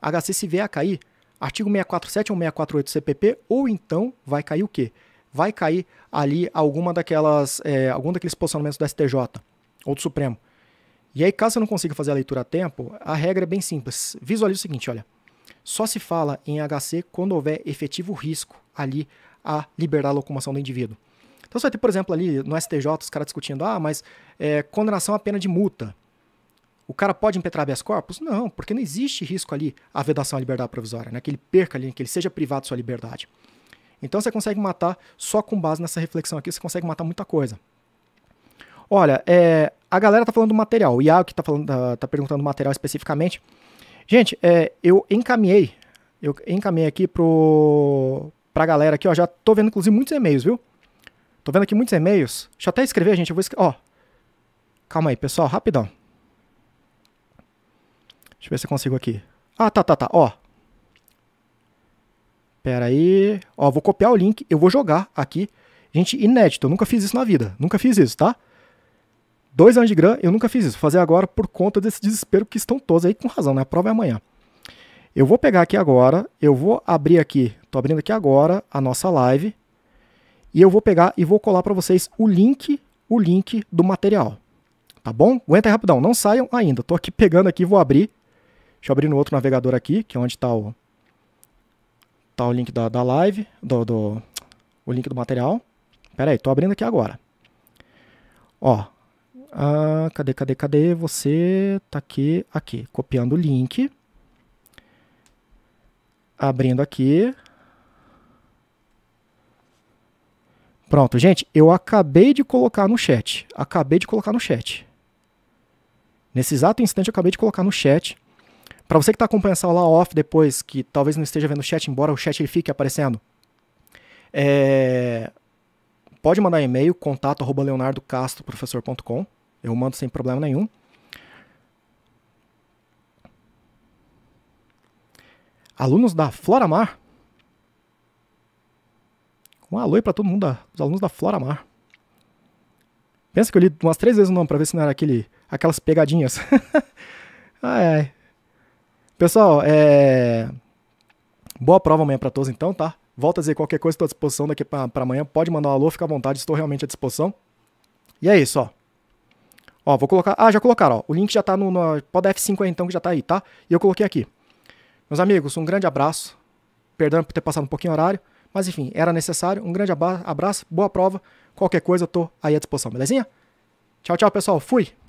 HC se vier a cair, artigo 647 ou 648 CPP, ou então vai cair o quê? Vai cair ali alguma daquelas, é, algum daqueles posicionamentos do STJ ou do Supremo. E aí, caso você não consiga fazer a leitura a tempo, a regra é bem simples. Visualize o seguinte, olha. Só se fala em HC quando houver efetivo risco ali a liberar a locomoção do indivíduo. Então você vai ter, por exemplo, ali no STJ os caras discutindo, ah, mas é, condenação a pena de multa. O cara pode impetrar habeas corpus? Não, porque não existe risco ali a vedação à liberdade provisória, né? que ele perca ali, que ele seja privado de sua liberdade. Então você consegue matar, só com base nessa reflexão aqui, você consegue matar muita coisa. Olha, é, a galera tá falando do material, o Iago que tá, falando, tá, tá perguntando do material especificamente. Gente, é, eu encaminhei, eu encaminhei aqui pro, pra galera aqui, ó, já tô vendo inclusive muitos e-mails, viu? Tô vendo aqui muitos e-mails, deixa eu até escrever, gente, eu vou escrever, ó. Calma aí, pessoal, rapidão. Deixa eu ver se eu consigo aqui. Ah, tá, tá, tá. Ó. Pera aí. Ó, vou copiar o link. Eu vou jogar aqui. Gente, inédito. Eu nunca fiz isso na vida. Nunca fiz isso, tá? Dois anos de grã, eu nunca fiz isso. Vou fazer agora por conta desse desespero que estão todos aí com razão, né? A prova é amanhã. Eu vou pegar aqui agora. Eu vou abrir aqui. Tô abrindo aqui agora a nossa live. E eu vou pegar e vou colar para vocês o link, o link do material. Tá bom? Aguenta aí rapidão. Não saiam ainda. Tô aqui pegando aqui, vou abrir. Deixa eu abrir no outro navegador aqui, que é onde está o, tá o link da, da live, do, do, o link do material. Peraí, aí, abrindo aqui agora. Ó, ah, cadê, cadê, cadê? Você está aqui, aqui, copiando o link. Abrindo aqui. Pronto, gente, eu acabei de colocar no chat. Acabei de colocar no chat. Nesse exato instante, eu acabei de colocar no chat para você que está acompanhando essa aula off depois, que talvez não esteja vendo o chat, embora o chat ele fique aparecendo, é... pode mandar e-mail, contato arroba leonardocastoprofessor.com. Eu mando sem problema nenhum. Alunos da Floramar. Um alô para todo mundo, os alunos da Floramar. Pensa que eu li umas três vezes o nome para ver se não era aquele, aquelas pegadinhas. ai, ai. Pessoal, é... boa prova amanhã para todos então, tá? Volto a dizer, qualquer coisa estou à disposição daqui para amanhã. Pode mandar um alô, fica à vontade, estou realmente à disposição. E é isso, ó. Ó, vou colocar. Ah, já colocaram, ó. O link já tá no. no pode F5 aí, então, que já tá aí, tá? E eu coloquei aqui. Meus amigos, um grande abraço. Perdão por ter passado um pouquinho o horário. Mas enfim, era necessário. Um grande abraço, boa prova. Qualquer coisa, eu tô aí à disposição, belezinha? Tchau, tchau, pessoal. Fui!